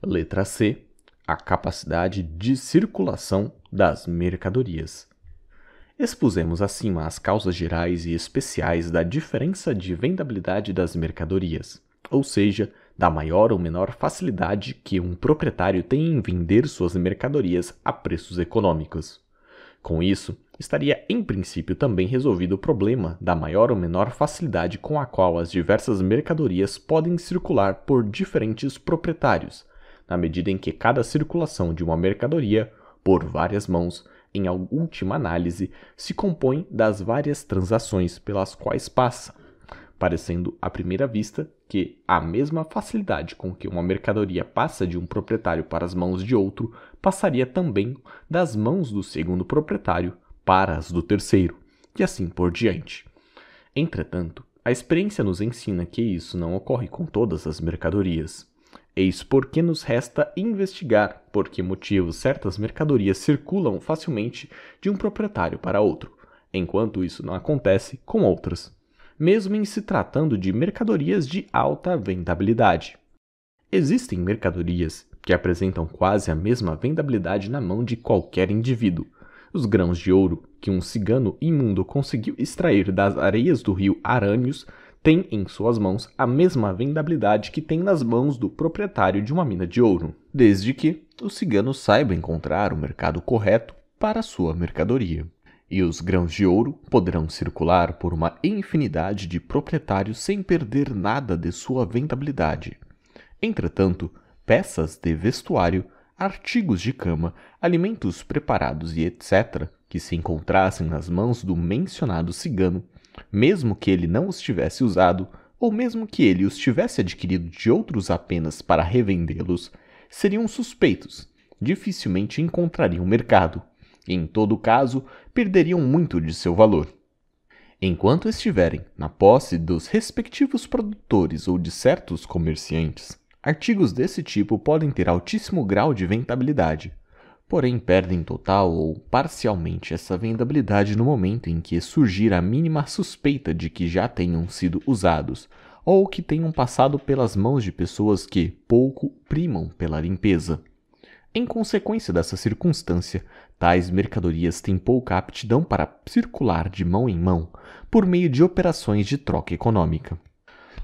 Letra C. A capacidade de circulação das mercadorias. Expusemos acima as causas gerais e especiais da diferença de vendabilidade das mercadorias, ou seja, da maior ou menor facilidade que um proprietário tem em vender suas mercadorias a preços econômicos. Com isso, estaria em princípio também resolvido o problema da maior ou menor facilidade com a qual as diversas mercadorias podem circular por diferentes proprietários, na medida em que cada circulação de uma mercadoria por várias mãos, em última análise, se compõe das várias transações pelas quais passa, parecendo à primeira vista que a mesma facilidade com que uma mercadoria passa de um proprietário para as mãos de outro passaria também das mãos do segundo proprietário para as do terceiro, e assim por diante. Entretanto, a experiência nos ensina que isso não ocorre com todas as mercadorias. Eis porque nos resta investigar por que motivos certas mercadorias circulam facilmente de um proprietário para outro, enquanto isso não acontece com outras mesmo em se tratando de mercadorias de alta vendabilidade. Existem mercadorias que apresentam quase a mesma vendabilidade na mão de qualquer indivíduo. Os grãos de ouro que um cigano imundo conseguiu extrair das areias do rio Arânios têm em suas mãos a mesma vendabilidade que tem nas mãos do proprietário de uma mina de ouro, desde que o cigano saiba encontrar o mercado correto para sua mercadoria e os grãos de ouro poderão circular por uma infinidade de proprietários sem perder nada de sua vendabilidade. Entretanto, peças de vestuário, artigos de cama, alimentos preparados e etc., que se encontrassem nas mãos do mencionado cigano, mesmo que ele não os tivesse usado, ou mesmo que ele os tivesse adquirido de outros apenas para revendê-los, seriam suspeitos, dificilmente encontrariam mercado em todo caso, perderiam muito de seu valor. Enquanto estiverem na posse dos respectivos produtores ou de certos comerciantes, artigos desse tipo podem ter altíssimo grau de ventabilidade, porém perdem total ou parcialmente essa vendabilidade no momento em que surgir a mínima suspeita de que já tenham sido usados ou que tenham passado pelas mãos de pessoas que pouco primam pela limpeza. Em consequência dessa circunstância, tais mercadorias têm pouca aptidão para circular de mão em mão por meio de operações de troca econômica.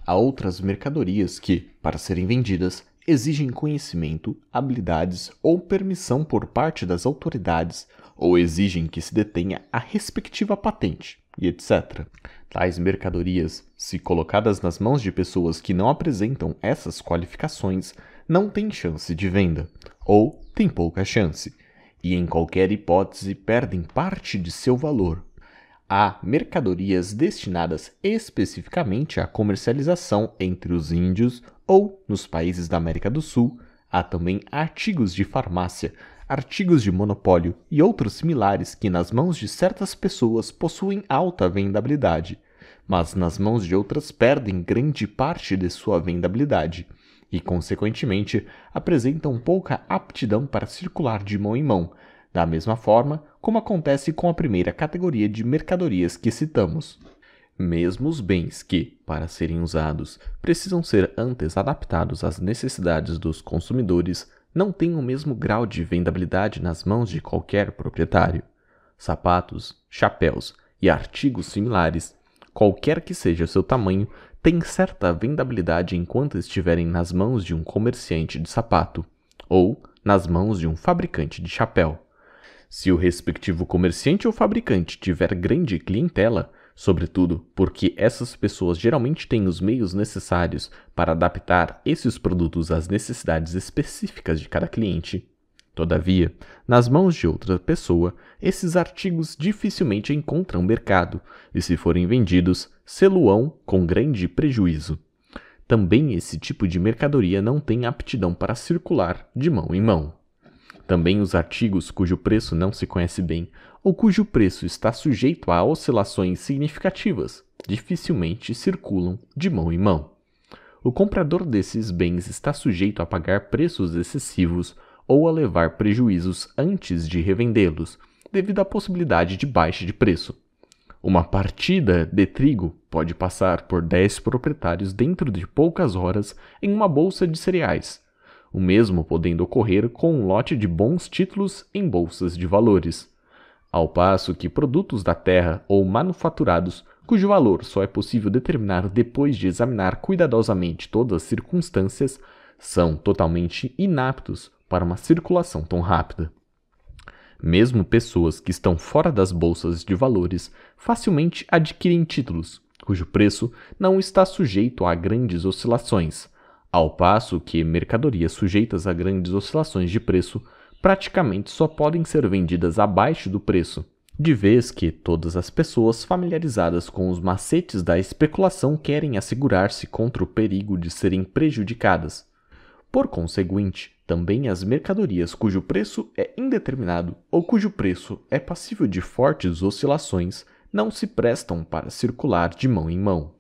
Há outras mercadorias que, para serem vendidas, exigem conhecimento, habilidades ou permissão por parte das autoridades ou exigem que se detenha a respectiva patente, e etc. Tais mercadorias, se colocadas nas mãos de pessoas que não apresentam essas qualificações, não têm chance de venda, ou tem pouca chance, e em qualquer hipótese perdem parte de seu valor. Há mercadorias destinadas especificamente à comercialização entre os índios ou nos países da América do Sul. Há também artigos de farmácia, artigos de monopólio e outros similares que, nas mãos de certas pessoas, possuem alta vendabilidade, mas nas mãos de outras perdem grande parte de sua vendabilidade e, consequentemente, apresentam pouca aptidão para circular de mão em mão, da mesma forma como acontece com a primeira categoria de mercadorias que citamos. Mesmo os bens que, para serem usados, precisam ser antes adaptados às necessidades dos consumidores, não têm o mesmo grau de vendabilidade nas mãos de qualquer proprietário. Sapatos, chapéus e artigos similares, qualquer que seja o seu tamanho, têm certa vendabilidade enquanto estiverem nas mãos de um comerciante de sapato ou nas mãos de um fabricante de chapéu. Se o respectivo comerciante ou fabricante tiver grande clientela, sobretudo porque essas pessoas geralmente têm os meios necessários para adaptar esses produtos às necessidades específicas de cada cliente. Todavia, nas mãos de outra pessoa, esses artigos dificilmente encontram mercado e, se forem vendidos, seluão com grande prejuízo. Também esse tipo de mercadoria não tem aptidão para circular de mão em mão. Também os artigos cujo preço não se conhece bem ou cujo preço está sujeito a oscilações significativas dificilmente circulam de mão em mão. O comprador desses bens está sujeito a pagar preços excessivos ou a levar prejuízos antes de revendê-los, devido à possibilidade de baixa de preço. Uma partida de trigo pode passar por 10 proprietários dentro de poucas horas em uma bolsa de cereais, o mesmo podendo ocorrer com um lote de bons títulos em bolsas de valores. Ao passo que produtos da terra ou manufaturados, cujo valor só é possível determinar depois de examinar cuidadosamente todas as circunstâncias, são totalmente inaptos para uma circulação tão rápida. Mesmo pessoas que estão fora das bolsas de valores facilmente adquirem títulos, cujo preço não está sujeito a grandes oscilações, ao passo que mercadorias sujeitas a grandes oscilações de preço praticamente só podem ser vendidas abaixo do preço, de vez que todas as pessoas familiarizadas com os macetes da especulação querem assegurar-se contra o perigo de serem prejudicadas. Por conseguinte, também as mercadorias cujo preço é indeterminado ou cujo preço é passível de fortes oscilações não se prestam para circular de mão em mão.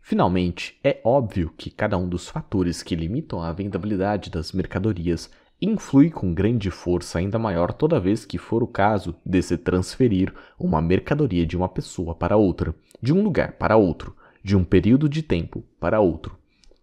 Finalmente, é óbvio que cada um dos fatores que limitam a vendabilidade das mercadorias influi com grande força ainda maior toda vez que for o caso de se transferir uma mercadoria de uma pessoa para outra, de um lugar para outro, de um período de tempo para outro.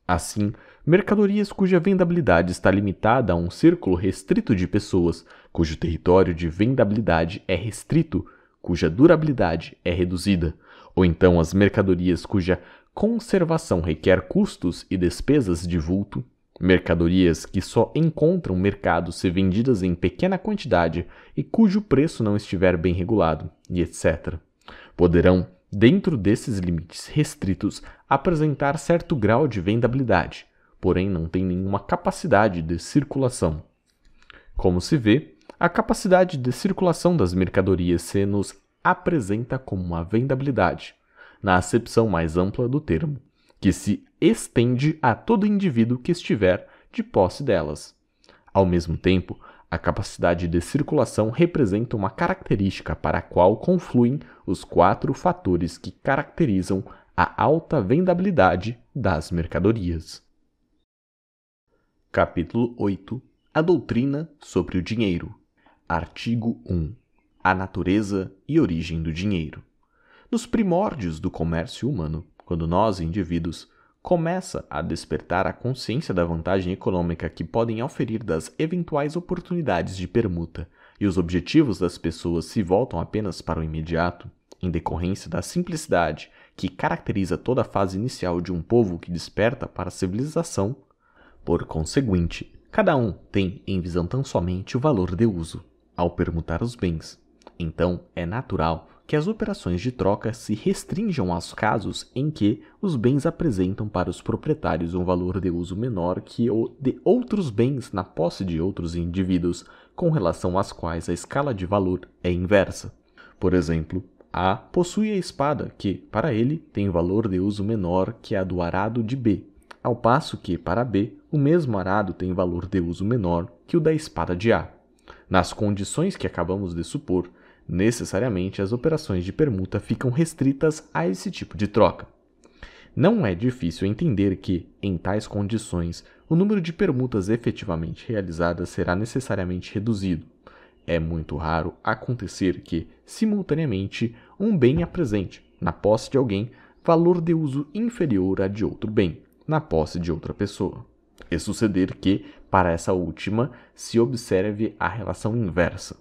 Assim, mercadorias cuja vendabilidade está limitada a um círculo restrito de pessoas, cujo território de vendabilidade é restrito, cuja durabilidade é reduzida, ou então as mercadorias cuja conservação requer custos e despesas de vulto, mercadorias que só encontram mercado se vendidas em pequena quantidade e cujo preço não estiver bem regulado, e etc. Poderão, dentro desses limites restritos, apresentar certo grau de vendabilidade, porém não têm nenhuma capacidade de circulação. Como se vê, a capacidade de circulação das mercadorias se nos apresenta como uma vendabilidade, na acepção mais ampla do termo, que se estende a todo indivíduo que estiver de posse delas. Ao mesmo tempo, a capacidade de circulação representa uma característica para a qual confluem os quatro fatores que caracterizam a alta vendabilidade das mercadorias. Capítulo 8 A doutrina sobre o dinheiro. Artigo 1. A natureza e origem do dinheiro. Nos primórdios do comércio humano, quando nós, indivíduos, começa a despertar a consciência da vantagem econômica que podem oferir das eventuais oportunidades de permuta, e os objetivos das pessoas se voltam apenas para o imediato, em decorrência da simplicidade que caracteriza toda a fase inicial de um povo que desperta para a civilização, por conseguinte, cada um tem em visão tão somente o valor de uso ao permutar os bens. Então, é natural que as operações de troca se restringam aos casos em que os bens apresentam para os proprietários um valor de uso menor que o de outros bens na posse de outros indivíduos, com relação às quais a escala de valor é inversa. Por exemplo, A possui a espada, que, para ele, tem valor de uso menor que a do arado de B, ao passo que, para B, o mesmo arado tem valor de uso menor que o da espada de A. Nas condições que acabamos de supor, necessariamente as operações de permuta ficam restritas a esse tipo de troca. Não é difícil entender que, em tais condições, o número de permutas efetivamente realizadas será necessariamente reduzido. É muito raro acontecer que, simultaneamente, um bem apresente, na posse de alguém, valor de uso inferior a de outro bem, na posse de outra pessoa. E é suceder que, para essa última, se observe a relação inversa.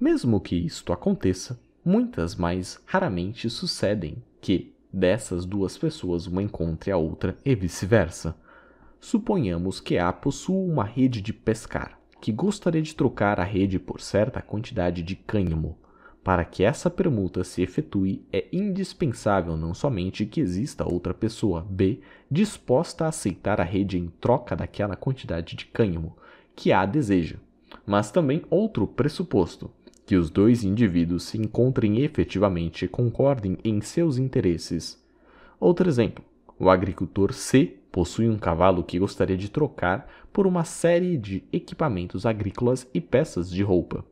Mesmo que isto aconteça, muitas mais raramente sucedem que dessas duas pessoas uma encontre a outra e vice-versa. Suponhamos que A possua uma rede de pescar, que gostaria de trocar a rede por certa quantidade de cânhamo. Para que essa permuta se efetue, é indispensável não somente que exista outra pessoa B disposta a aceitar a rede em troca daquela quantidade de cânhamo que A deseja, mas também outro pressuposto, que os dois indivíduos se encontrem efetivamente e concordem em seus interesses. Outro exemplo: o agricultor C possui um cavalo que gostaria de trocar por uma série de equipamentos agrícolas e peças de roupa.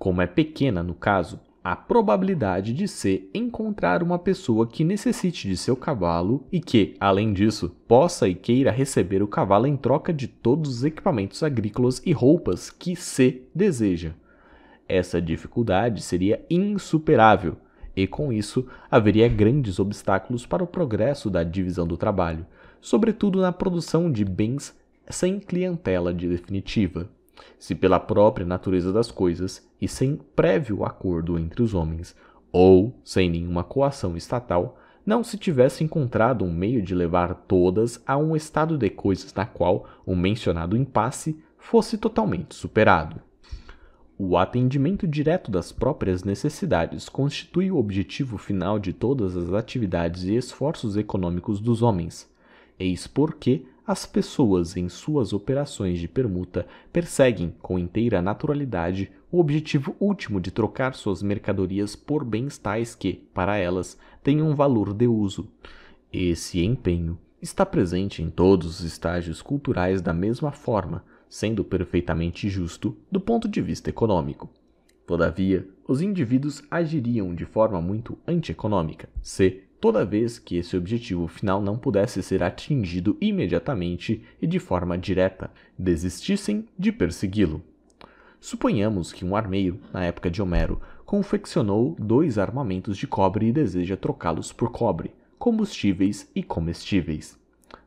Como é pequena no caso, a probabilidade de se encontrar uma pessoa que necessite de seu cavalo e que, além disso, possa e queira receber o cavalo em troca de todos os equipamentos agrícolas e roupas que se deseja. Essa dificuldade seria insuperável, e com isso haveria grandes obstáculos para o progresso da divisão do trabalho, sobretudo na produção de bens sem clientela de definitiva se pela própria natureza das coisas e sem prévio acordo entre os homens, ou sem nenhuma coação estatal, não se tivesse encontrado um meio de levar todas a um estado de coisas na qual o mencionado impasse fosse totalmente superado. O atendimento direto das próprias necessidades constitui o objetivo final de todas as atividades e esforços econômicos dos homens. Eis porque as pessoas em suas operações de permuta perseguem com inteira naturalidade o objetivo último de trocar suas mercadorias por bens tais que, para elas, tenham um valor de uso. Esse empenho está presente em todos os estágios culturais da mesma forma, sendo perfeitamente justo do ponto de vista econômico. Todavia, os indivíduos agiriam de forma muito antieconômica se, toda vez que esse objetivo final não pudesse ser atingido imediatamente e de forma direta, desistissem de persegui-lo. Suponhamos que um armeiro, na época de Homero, confeccionou dois armamentos de cobre e deseja trocá-los por cobre, combustíveis e comestíveis.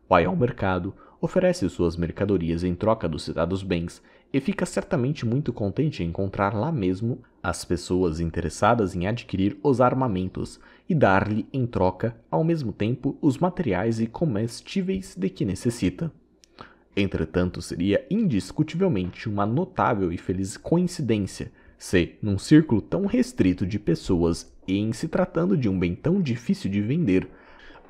Vai ao mercado, oferece suas mercadorias em troca dos citados bens e fica certamente muito contente em encontrar lá mesmo as pessoas interessadas em adquirir os armamentos e dar-lhe em troca, ao mesmo tempo, os materiais e comestíveis de que necessita. Entretanto, seria indiscutivelmente uma notável e feliz coincidência se, num círculo tão restrito de pessoas e em se tratando de um bem tão difícil de vender,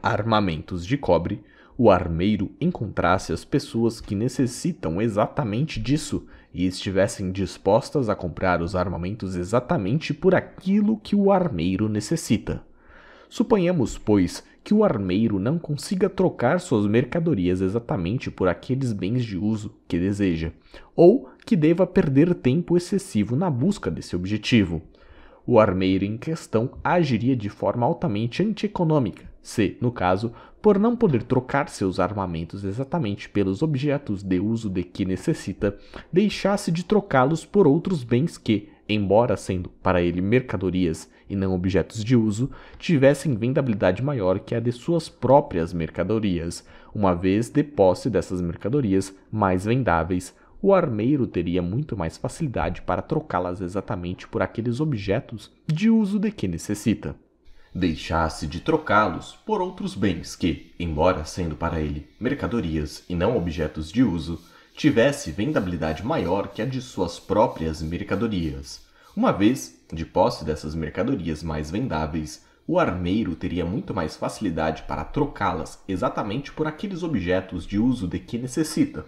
armamentos de cobre, o armeiro encontrasse as pessoas que necessitam exatamente disso e estivessem dispostas a comprar os armamentos exatamente por aquilo que o armeiro necessita. Suponhamos, pois, que o armeiro não consiga trocar suas mercadorias exatamente por aqueles bens de uso que deseja, ou que deva perder tempo excessivo na busca desse objetivo. O armeiro em questão agiria de forma altamente antieconômica se, no caso, por não poder trocar seus armamentos exatamente pelos objetos de uso de que necessita, deixasse de trocá-los por outros bens que, embora sendo para ele mercadorias e não objetos de uso, tivessem vendabilidade maior que a de suas próprias mercadorias, uma vez de posse dessas mercadorias mais vendáveis. O armeiro teria muito mais facilidade para trocá-las exatamente por aqueles objetos de uso de que necessita deixasse de trocá-los por outros bens que, embora sendo para ele mercadorias e não objetos de uso, tivesse vendabilidade maior que a de suas próprias mercadorias. Uma vez, de posse dessas mercadorias mais vendáveis, o armeiro teria muito mais facilidade para trocá-las exatamente por aqueles objetos de uso de que necessita.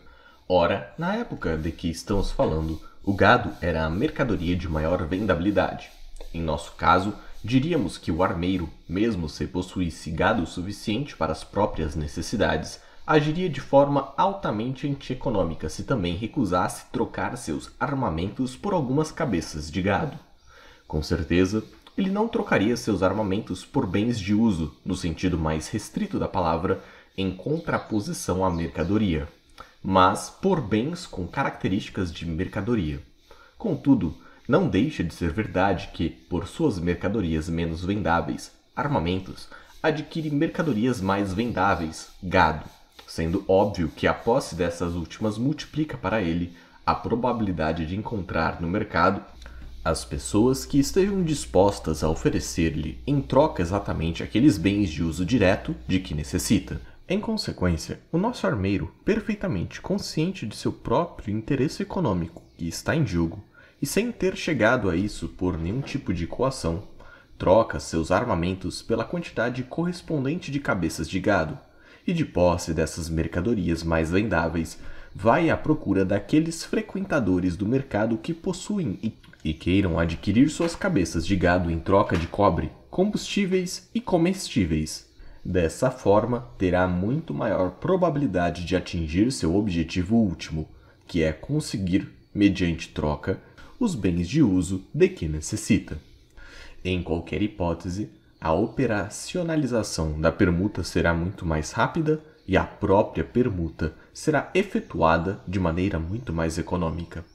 Ora, na época de que estamos falando, o gado era a mercadoria de maior vendabilidade. Em nosso caso, Diríamos que o armeiro, mesmo se possuísse gado suficiente para as próprias necessidades, agiria de forma altamente antieconômica se também recusasse trocar seus armamentos por algumas cabeças de gado. Com certeza, ele não trocaria seus armamentos por bens de uso, no sentido mais restrito da palavra, em contraposição à mercadoria, mas por bens com características de mercadoria. Contudo, não deixa de ser verdade que, por suas mercadorias menos vendáveis, armamentos, adquire mercadorias mais vendáveis, gado, sendo óbvio que a posse dessas últimas multiplica para ele a probabilidade de encontrar no mercado as pessoas que estejam dispostas a oferecer-lhe em troca exatamente aqueles bens de uso direto de que necessita. Em consequência, o nosso armeiro, perfeitamente consciente de seu próprio interesse econômico que está em jogo, e sem ter chegado a isso por nenhum tipo de coação, troca seus armamentos pela quantidade correspondente de cabeças de gado, e de posse dessas mercadorias mais vendáveis, vai à procura daqueles frequentadores do mercado que possuem e, e queiram adquirir suas cabeças de gado em troca de cobre, combustíveis e comestíveis. Dessa forma, terá muito maior probabilidade de atingir seu objetivo último, que é conseguir, mediante troca, os bens de uso de que necessita. Em qualquer hipótese, a operacionalização da permuta será muito mais rápida e a própria permuta será efetuada de maneira muito mais econômica.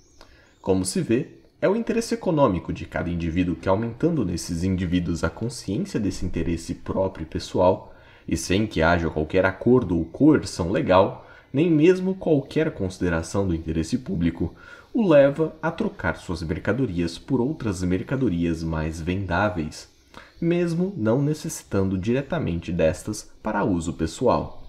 Como se vê, é o interesse econômico de cada indivíduo que, aumentando nesses indivíduos a consciência desse interesse próprio e pessoal, e sem que haja qualquer acordo ou coerção legal, nem mesmo qualquer consideração do interesse público, o leva a trocar suas mercadorias por outras mercadorias mais vendáveis, mesmo não necessitando diretamente destas para uso pessoal.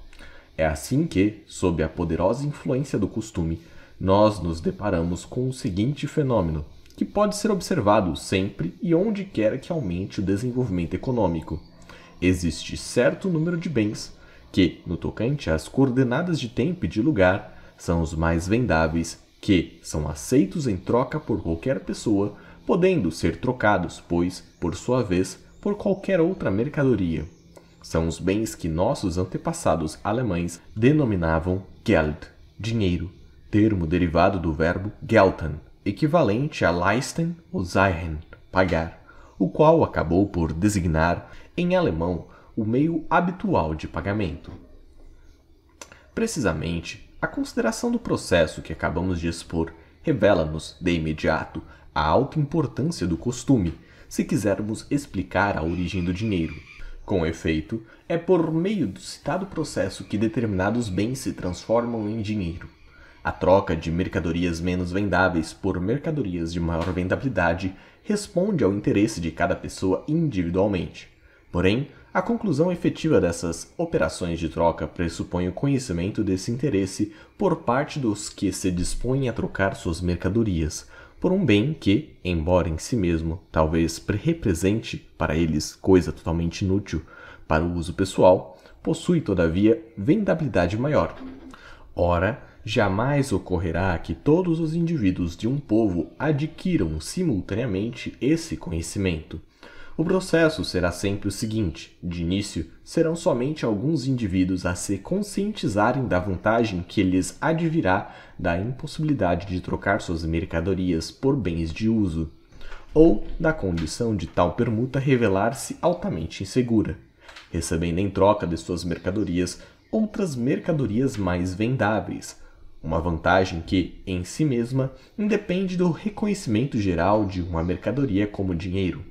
É assim que, sob a poderosa influência do costume, nós nos deparamos com o seguinte fenômeno, que pode ser observado sempre e onde quer que aumente o desenvolvimento econômico. Existe certo número de bens que, no tocante às coordenadas de tempo e de lugar, são os mais vendáveis que são aceitos em troca por qualquer pessoa, podendo ser trocados, pois, por sua vez, por qualquer outra mercadoria. São os bens que nossos antepassados alemães denominavam Geld, dinheiro, termo derivado do verbo gelten, equivalente a leisten ou zeihen, pagar, o qual acabou por designar, em alemão, o meio habitual de pagamento. Precisamente, a consideração do processo que acabamos de expor revela-nos, de imediato, a alta importância do costume, se quisermos explicar a origem do dinheiro. Com efeito, é por meio do citado processo que determinados bens se transformam em dinheiro. A troca de mercadorias menos vendáveis por mercadorias de maior vendabilidade responde ao interesse de cada pessoa individualmente. Porém, a conclusão efetiva dessas operações de troca pressupõe o conhecimento desse interesse por parte dos que se dispõem a trocar suas mercadorias por um bem que, embora em si mesmo talvez represente para eles coisa totalmente inútil para o uso pessoal, possui todavia vendabilidade maior. Ora, jamais ocorrerá que todos os indivíduos de um povo adquiram simultaneamente esse conhecimento, o processo será sempre o seguinte: de início, serão somente alguns indivíduos a se conscientizarem da vantagem que lhes advirá da impossibilidade de trocar suas mercadorias por bens de uso, ou da condição de tal permuta revelar-se altamente insegura, recebendo em troca de suas mercadorias outras mercadorias mais vendáveis, uma vantagem que, em si mesma, independe do reconhecimento geral de uma mercadoria como dinheiro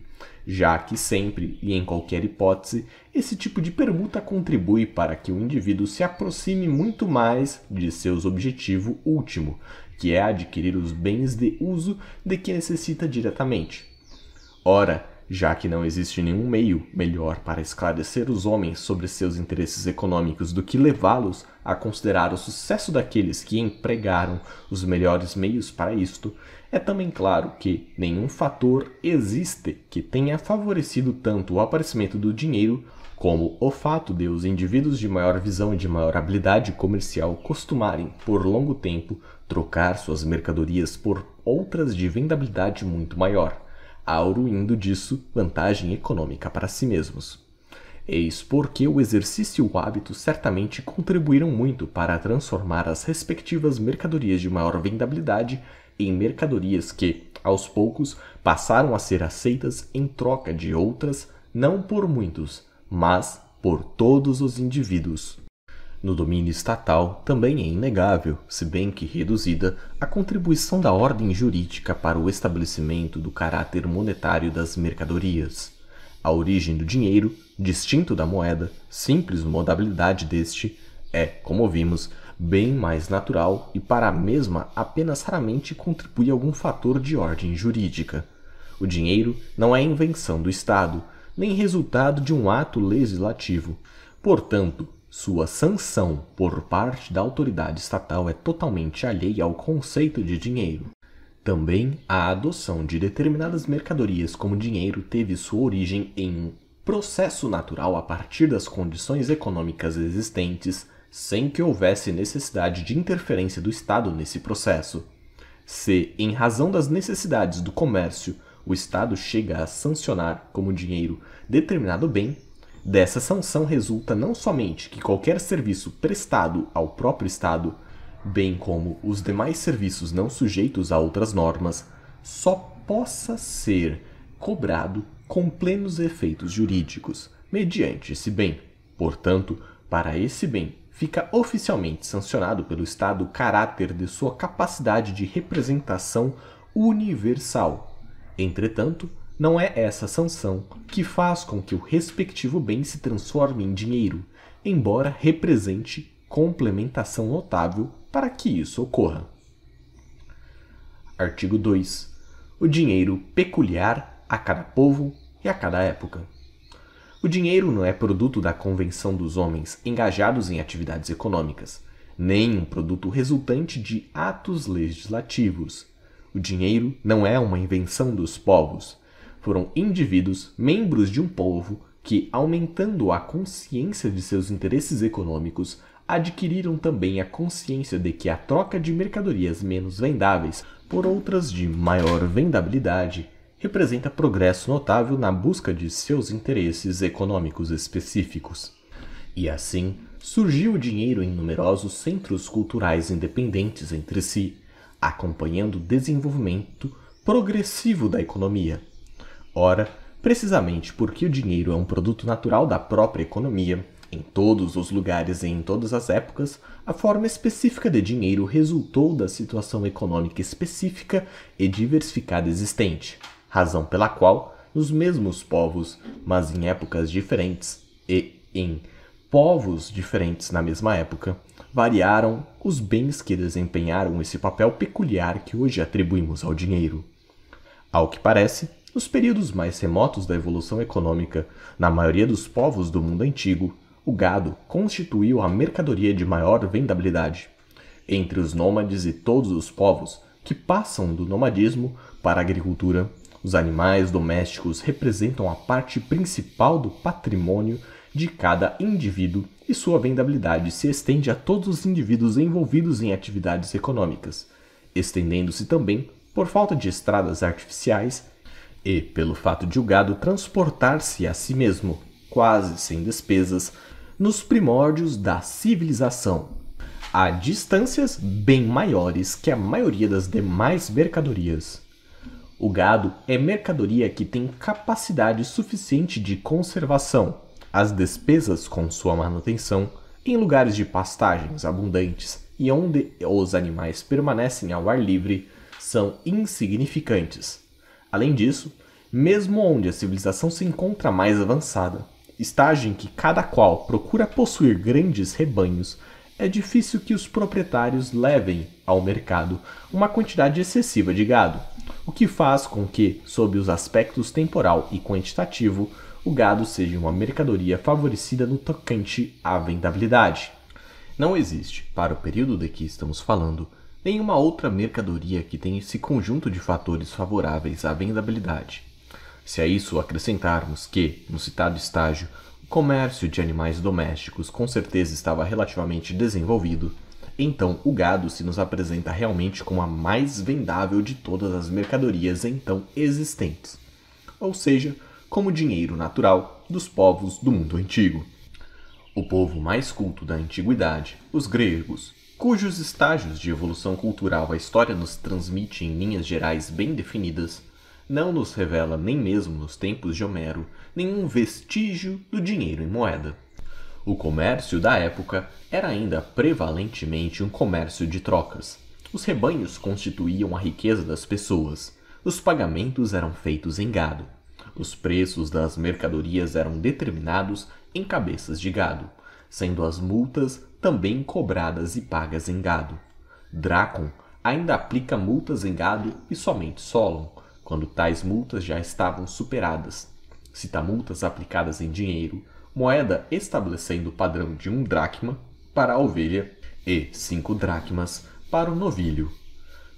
já que sempre e em qualquer hipótese, esse tipo de permuta contribui para que o indivíduo se aproxime muito mais de seus objetivo último, que é adquirir os bens de uso de que necessita diretamente. Ora, já que não existe nenhum meio melhor para esclarecer os homens sobre seus interesses econômicos do que levá-los a considerar o sucesso daqueles que empregaram os melhores meios para isto, é também claro que nenhum fator existe que tenha favorecido tanto o aparecimento do dinheiro como o fato de os indivíduos de maior visão e de maior habilidade comercial costumarem, por longo tempo, trocar suas mercadorias por outras de vendabilidade muito maior, auruindo disso vantagem econômica para si mesmos. Eis porque o exercício e o hábito certamente contribuíram muito para transformar as respectivas mercadorias de maior vendabilidade em mercadorias que, aos poucos, passaram a ser aceitas em troca de outras, não por muitos, mas por todos os indivíduos. No domínio estatal, também é inegável, se bem que reduzida, a contribuição da ordem jurídica para o estabelecimento do caráter monetário das mercadorias. A origem do dinheiro, distinto da moeda, simples modalidade deste, é, como vimos, bem mais natural e para a mesma apenas raramente contribui algum fator de ordem jurídica. O dinheiro não é invenção do Estado, nem resultado de um ato legislativo. Portanto, sua sanção por parte da autoridade estatal é totalmente alheia ao conceito de dinheiro. Também a adoção de determinadas mercadorias como dinheiro teve sua origem em um processo natural a partir das condições econômicas existentes sem que houvesse necessidade de interferência do Estado nesse processo. Se, em razão das necessidades do comércio, o Estado chega a sancionar como dinheiro determinado bem, dessa sanção resulta não somente que qualquer serviço prestado ao próprio Estado, bem como os demais serviços não sujeitos a outras normas, só possa ser cobrado com plenos efeitos jurídicos, mediante esse bem. Portanto, para esse bem fica oficialmente sancionado pelo Estado o caráter de sua capacidade de representação universal. Entretanto, não é essa sanção que faz com que o respectivo bem se transforme em dinheiro, embora represente complementação notável para que isso ocorra. Artigo 2. O dinheiro peculiar a cada povo e a cada época. O dinheiro não é produto da convenção dos homens engajados em atividades econômicas, nem um produto resultante de atos legislativos. O dinheiro não é uma invenção dos povos. Foram indivíduos, membros de um povo, que, aumentando a consciência de seus interesses econômicos, adquiriram também a consciência de que a troca de mercadorias menos vendáveis por outras de maior vendabilidade representa progresso notável na busca de seus interesses econômicos específicos. E assim, surgiu o dinheiro em numerosos centros culturais independentes entre si, acompanhando o desenvolvimento progressivo da economia. Ora, precisamente porque o dinheiro é um produto natural da própria economia, em todos os lugares e em todas as épocas, a forma específica de dinheiro resultou da situação econômica específica e diversificada existente razão pela qual nos mesmos povos, mas em épocas diferentes e em povos diferentes na mesma época, variaram os bens que desempenharam esse papel peculiar que hoje atribuímos ao dinheiro. Ao que parece, nos períodos mais remotos da evolução econômica, na maioria dos povos do mundo antigo, o gado constituiu a mercadoria de maior vendabilidade. Entre os nômades e todos os povos que passam do nomadismo para a agricultura, os animais domésticos representam a parte principal do patrimônio de cada indivíduo e sua vendabilidade se estende a todos os indivíduos envolvidos em atividades econômicas, estendendo-se também, por falta de estradas artificiais e pelo fato de o gado transportar-se a si mesmo, quase sem despesas, nos primórdios da civilização, a distâncias bem maiores que a maioria das demais mercadorias. O gado é mercadoria que tem capacidade suficiente de conservação. As despesas com sua manutenção, em lugares de pastagens abundantes e onde os animais permanecem ao ar livre, são insignificantes. Além disso, mesmo onde a civilização se encontra mais avançada, estágio em que cada qual procura possuir grandes rebanhos, é difícil que os proprietários levem ao mercado uma quantidade excessiva de gado o que faz com que, sob os aspectos temporal e quantitativo, o gado seja uma mercadoria favorecida no tocante à vendabilidade. Não existe, para o período de que estamos falando, nenhuma outra mercadoria que tenha esse conjunto de fatores favoráveis à vendabilidade. Se a isso acrescentarmos que, no citado estágio, o comércio de animais domésticos com certeza estava relativamente desenvolvido, então, o gado se nos apresenta realmente como a mais vendável de todas as mercadorias então existentes, ou seja, como dinheiro natural dos povos do mundo antigo. O povo mais culto da antiguidade, os gregos, cujos estágios de evolução cultural a história nos transmite em linhas gerais bem definidas, não nos revela, nem mesmo nos tempos de Homero, nenhum vestígio do dinheiro em moeda. O comércio da época era ainda prevalentemente um comércio de trocas. Os rebanhos constituíam a riqueza das pessoas. Os pagamentos eram feitos em gado. Os preços das mercadorias eram determinados em cabeças de gado, sendo as multas também cobradas e pagas em gado. Dracon ainda aplica multas em gado e somente Solon, quando tais multas já estavam superadas. Cita multas aplicadas em dinheiro, moeda estabelecendo o padrão de um dracma para a ovelha e cinco dracmas para o novilho.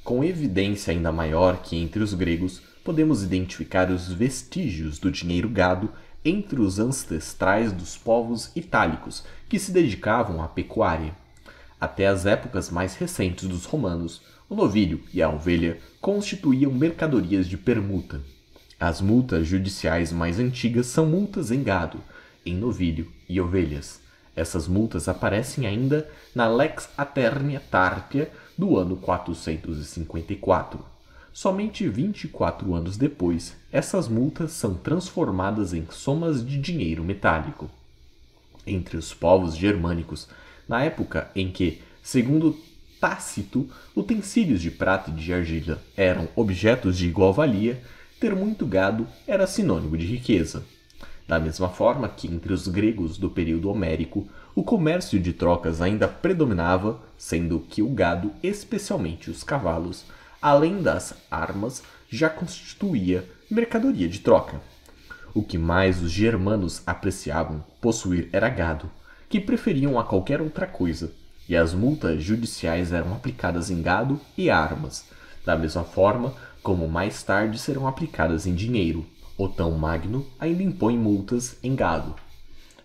Com evidência ainda maior que entre os gregos, podemos identificar os vestígios do dinheiro gado entre os ancestrais dos povos itálicos, que se dedicavam à pecuária. Até as épocas mais recentes dos romanos, o novilho e a ovelha constituíam mercadorias de permuta. As multas judiciais mais antigas são multas em gado, em novilho e ovelhas. Essas multas aparecem ainda na Lex Aternia Tarpia do ano 454. Somente 24 anos depois, essas multas são transformadas em somas de dinheiro metálico. Entre os povos germânicos, na época em que, segundo Tácito, utensílios de prata e de argila eram objetos de igual valia, ter muito gado era sinônimo de riqueza. Da mesma forma que entre os gregos do período homérico, o comércio de trocas ainda predominava, sendo que o gado, especialmente os cavalos, além das armas, já constituía mercadoria de troca. O que mais os germanos apreciavam possuir era gado, que preferiam a qualquer outra coisa, e as multas judiciais eram aplicadas em gado e armas, da mesma forma como mais tarde serão aplicadas em dinheiro. Otão Magno ainda impõe multas em gado.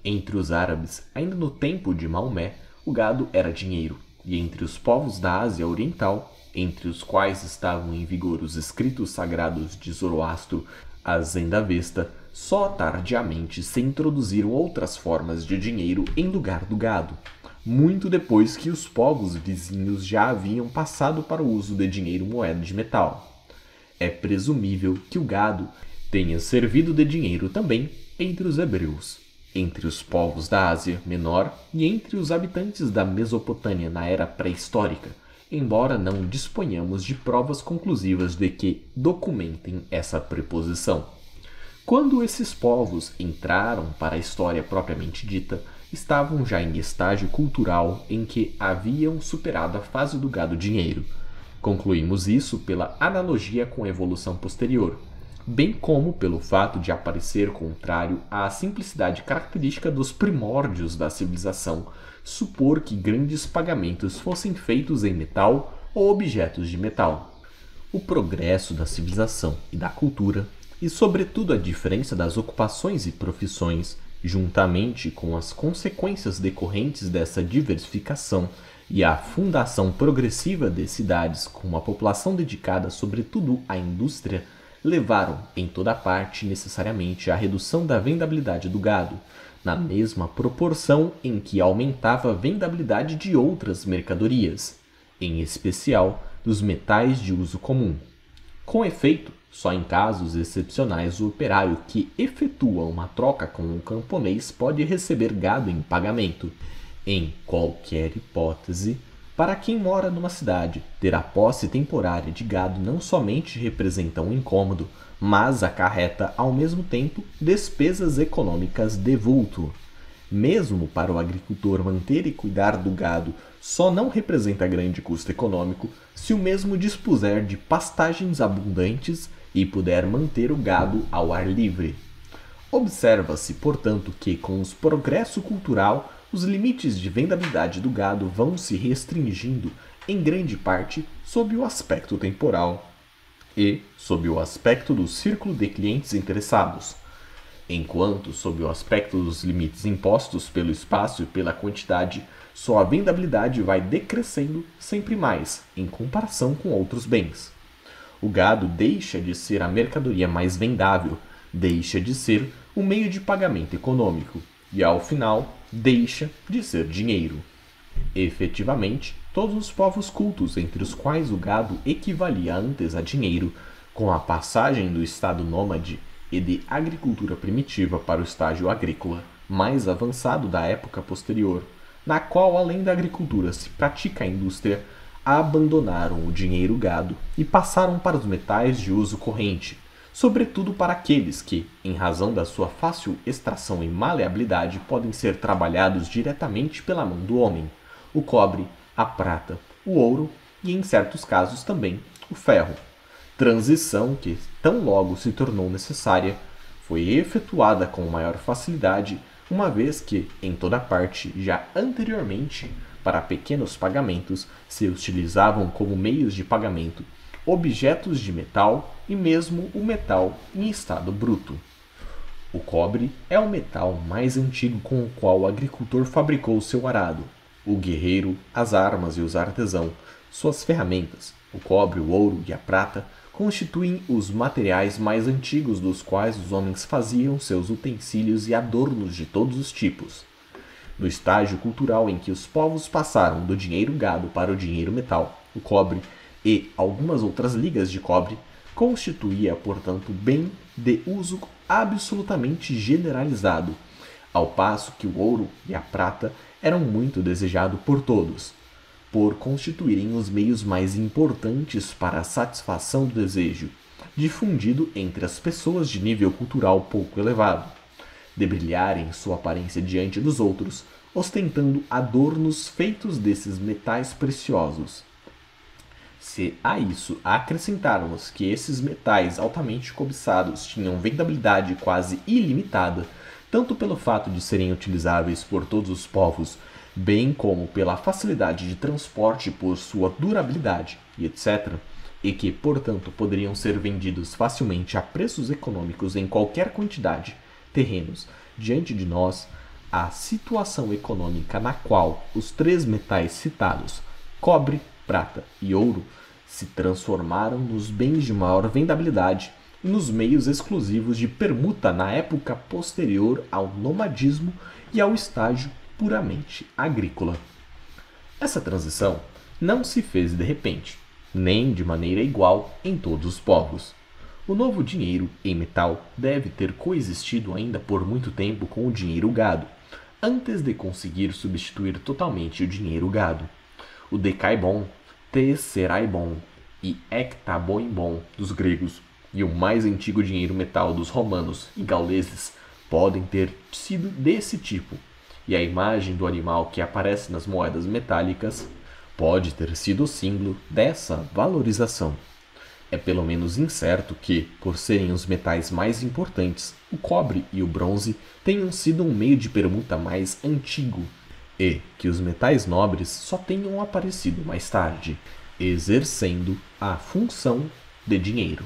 Entre os árabes, ainda no tempo de Maomé, o gado era dinheiro, e entre os povos da Ásia Oriental, entre os quais estavam em vigor os escritos sagrados de Zoroastro, a Zendavesta, só tardiamente se introduziram outras formas de dinheiro em lugar do gado, muito depois que os povos vizinhos já haviam passado para o uso de dinheiro moeda de metal. É presumível que o gado tenha servido de dinheiro também entre os hebreus, entre os povos da Ásia Menor e entre os habitantes da Mesopotâmia na era pré-histórica, embora não disponhamos de provas conclusivas de que documentem essa preposição. Quando esses povos entraram para a história propriamente dita, estavam já em estágio cultural em que haviam superado a fase do gado dinheiro. Concluímos isso pela analogia com a evolução posterior, bem como pelo fato de aparecer contrário à simplicidade característica dos primórdios da civilização, supor que grandes pagamentos fossem feitos em metal ou objetos de metal. O progresso da civilização e da cultura, e sobretudo a diferença das ocupações e profissões, juntamente com as consequências decorrentes dessa diversificação e a fundação progressiva de cidades com uma população dedicada sobretudo à indústria, levaram, em toda parte, necessariamente à redução da vendabilidade do gado, na mesma proporção em que aumentava a vendabilidade de outras mercadorias, em especial dos metais de uso comum. Com efeito, só em casos excepcionais o operário que efetua uma troca com um camponês pode receber gado em pagamento. Em qualquer hipótese, para quem mora numa cidade, ter a posse temporária de gado não somente representa um incômodo, mas acarreta ao mesmo tempo despesas econômicas de vulto. Mesmo para o agricultor manter e cuidar do gado, só não representa grande custo econômico se o mesmo dispuser de pastagens abundantes e puder manter o gado ao ar livre. Observa-se, portanto, que com os progresso cultural os limites de vendabilidade do gado vão se restringindo, em grande parte, sob o aspecto temporal e sob o aspecto do círculo de clientes interessados, enquanto, sob o aspecto dos limites impostos pelo espaço e pela quantidade, sua vendabilidade vai decrescendo sempre mais em comparação com outros bens. O gado deixa de ser a mercadoria mais vendável, deixa de ser o meio de pagamento econômico, e ao final deixa de ser dinheiro. Efetivamente, todos os povos cultos entre os quais o gado equivalia antes a dinheiro, com a passagem do estado nômade e de agricultura primitiva para o estágio agrícola mais avançado da época posterior, na qual além da agricultura se pratica a indústria, abandonaram o dinheiro gado e passaram para os metais de uso corrente, sobretudo para aqueles que, em razão da sua fácil extração e maleabilidade, podem ser trabalhados diretamente pela mão do homem: o cobre, a prata, o ouro e, em certos casos, também o ferro. Transição que, tão logo se tornou necessária, foi efetuada com maior facilidade, uma vez que, em toda parte, já anteriormente, para pequenos pagamentos, se utilizavam como meios de pagamento objetos de metal e mesmo o metal em estado bruto. O cobre é o metal mais antigo com o qual o agricultor fabricou seu arado, o guerreiro, as armas e os artesãos, suas ferramentas, o cobre, o ouro e a prata constituem os materiais mais antigos dos quais os homens faziam seus utensílios e adornos de todos os tipos. No estágio cultural em que os povos passaram do dinheiro gado para o dinheiro metal, o cobre e algumas outras ligas de cobre, constituía, portanto, bem de uso absolutamente generalizado, ao passo que o ouro e a prata eram muito desejados por todos, por constituírem os meios mais importantes para a satisfação do desejo, difundido entre as pessoas de nível cultural pouco elevado, de brilhar em sua aparência diante dos outros, ostentando adornos feitos desses metais preciosos, se a isso acrescentarmos que esses metais altamente cobiçados tinham vendabilidade quase ilimitada, tanto pelo fato de serem utilizáveis por todos os povos, bem como pela facilidade de transporte por sua durabilidade e etc., e que, portanto, poderiam ser vendidos facilmente a preços econômicos em qualquer quantidade, terrenos diante de nós a situação econômica na qual os três metais citados, cobre, prata e ouro, se transformaram nos bens de maior vendabilidade e nos meios exclusivos de permuta na época posterior ao nomadismo e ao estágio puramente agrícola. Essa transição não se fez de repente, nem de maneira igual em todos os povos. O novo dinheiro em metal deve ter coexistido ainda por muito tempo com o dinheiro gado, antes de conseguir substituir totalmente o dinheiro gado. O decaibon tesseraibon e hectaboimbon dos gregos e o mais antigo dinheiro metal dos romanos e gauleses podem ter sido desse tipo, e a imagem do animal que aparece nas moedas metálicas pode ter sido o símbolo dessa valorização. É pelo menos incerto que, por serem os metais mais importantes, o cobre e o bronze tenham sido um meio de permuta mais antigo e que os metais nobres só tenham aparecido mais tarde, exercendo a função de dinheiro.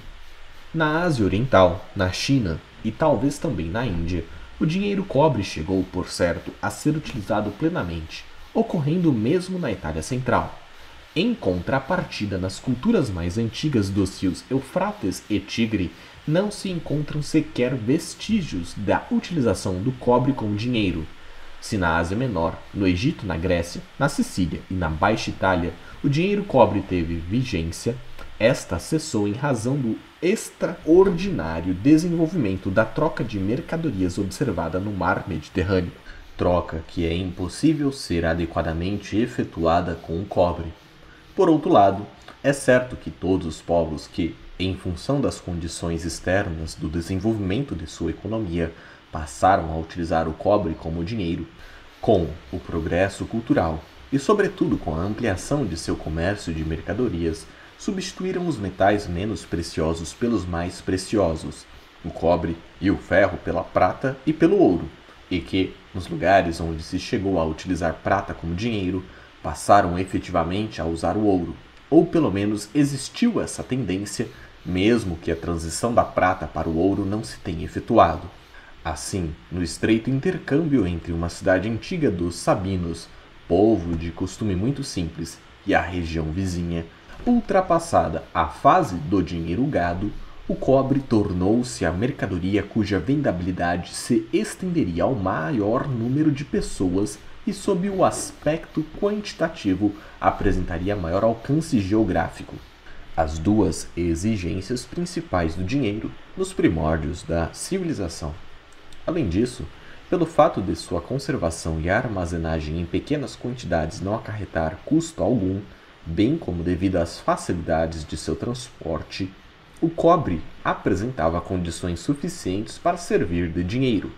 Na Ásia Oriental, na China e talvez também na Índia, o dinheiro cobre chegou, por certo, a ser utilizado plenamente, ocorrendo mesmo na Itália Central. Em contrapartida, nas culturas mais antigas dos rios Eufrates e Tigre, não se encontram sequer vestígios da utilização do cobre como dinheiro, se na Ásia Menor, no Egito, na Grécia, na Sicília e na Baixa Itália, o dinheiro cobre teve vigência, esta cessou em razão do extraordinário desenvolvimento da troca de mercadorias observada no mar Mediterrâneo. Troca que é impossível ser adequadamente efetuada com o cobre. Por outro lado, é certo que todos os povos que, em função das condições externas do desenvolvimento de sua economia, passaram a utilizar o cobre como dinheiro. Com o progresso cultural e, sobretudo, com a ampliação de seu comércio de mercadorias, substituíram os metais menos preciosos pelos mais preciosos, o cobre e o ferro pela prata e pelo ouro, e que, nos lugares onde se chegou a utilizar prata como dinheiro, passaram efetivamente a usar o ouro, ou pelo menos existiu essa tendência, mesmo que a transição da prata para o ouro não se tenha efetuado. Assim, no estreito intercâmbio entre uma cidade antiga dos Sabinos, povo de costume muito simples, e a região vizinha, ultrapassada a fase do dinheiro gado, o cobre tornou-se a mercadoria cuja vendabilidade se estenderia ao maior número de pessoas e, sob o aspecto quantitativo, apresentaria maior alcance geográfico. As duas exigências principais do dinheiro nos primórdios da civilização. Além disso, pelo fato de sua conservação e armazenagem em pequenas quantidades não acarretar custo algum, bem como devido às facilidades de seu transporte, o cobre apresentava condições suficientes para servir de dinheiro.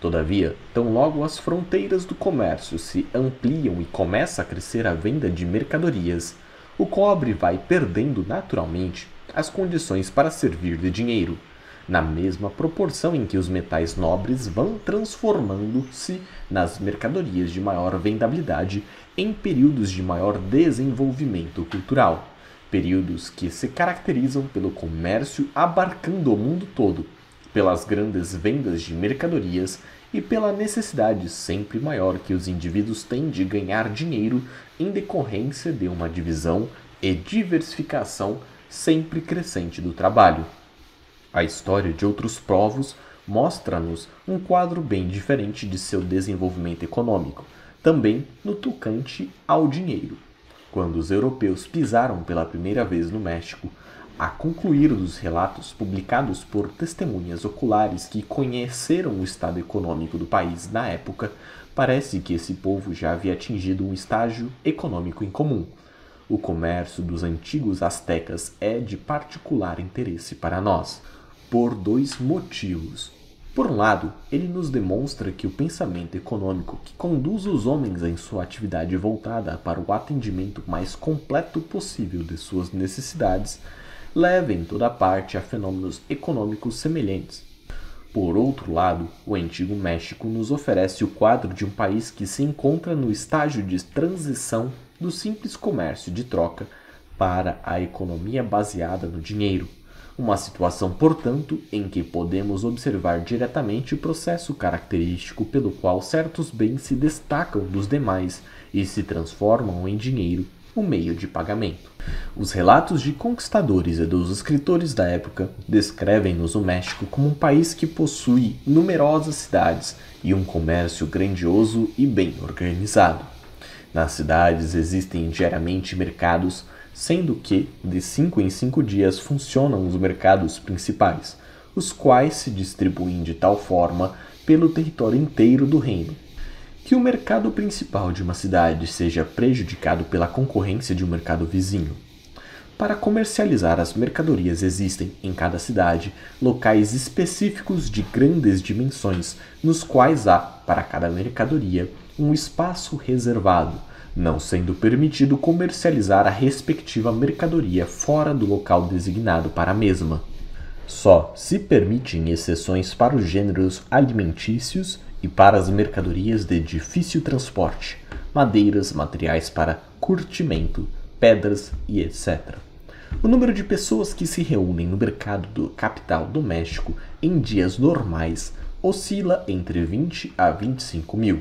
Todavia, tão logo as fronteiras do comércio se ampliam e começa a crescer a venda de mercadorias, o cobre vai perdendo naturalmente as condições para servir de dinheiro na mesma proporção em que os metais nobres vão transformando-se nas mercadorias de maior vendabilidade em períodos de maior desenvolvimento cultural, períodos que se caracterizam pelo comércio abarcando o mundo todo, pelas grandes vendas de mercadorias e pela necessidade sempre maior que os indivíduos têm de ganhar dinheiro em decorrência de uma divisão e diversificação sempre crescente do trabalho. A história de outros povos mostra-nos um quadro bem diferente de seu desenvolvimento econômico, também no tocante ao dinheiro. Quando os europeus pisaram pela primeira vez no México, a concluir dos relatos publicados por testemunhas oculares que conheceram o estado econômico do país na época, parece que esse povo já havia atingido um estágio econômico incomum. O comércio dos antigos astecas é de particular interesse para nós por dois motivos. Por um lado, ele nos demonstra que o pensamento econômico que conduz os homens em sua atividade voltada para o atendimento mais completo possível de suas necessidades leva em toda parte a fenômenos econômicos semelhantes. Por outro lado, o antigo México nos oferece o quadro de um país que se encontra no estágio de transição do simples comércio de troca para a economia baseada no dinheiro, uma situação, portanto, em que podemos observar diretamente o processo característico pelo qual certos bens se destacam dos demais e se transformam em dinheiro, o um meio de pagamento. Os relatos de conquistadores e dos escritores da época descrevem-nos o México como um país que possui numerosas cidades e um comércio grandioso e bem organizado. Nas cidades existem diariamente mercados sendo que, de cinco em cinco dias, funcionam os mercados principais, os quais se distribuem de tal forma pelo território inteiro do reino. Que o mercado principal de uma cidade seja prejudicado pela concorrência de um mercado vizinho. Para comercializar as mercadorias existem, em cada cidade, locais específicos de grandes dimensões, nos quais há, para cada mercadoria, um espaço reservado, não sendo permitido comercializar a respectiva mercadoria fora do local designado para a mesma. Só se permitem exceções para os gêneros alimentícios e para as mercadorias de difícil transporte, madeiras, materiais para curtimento, pedras e etc. O número de pessoas que se reúnem no mercado do capital doméstico em dias normais oscila entre 20 a 25 mil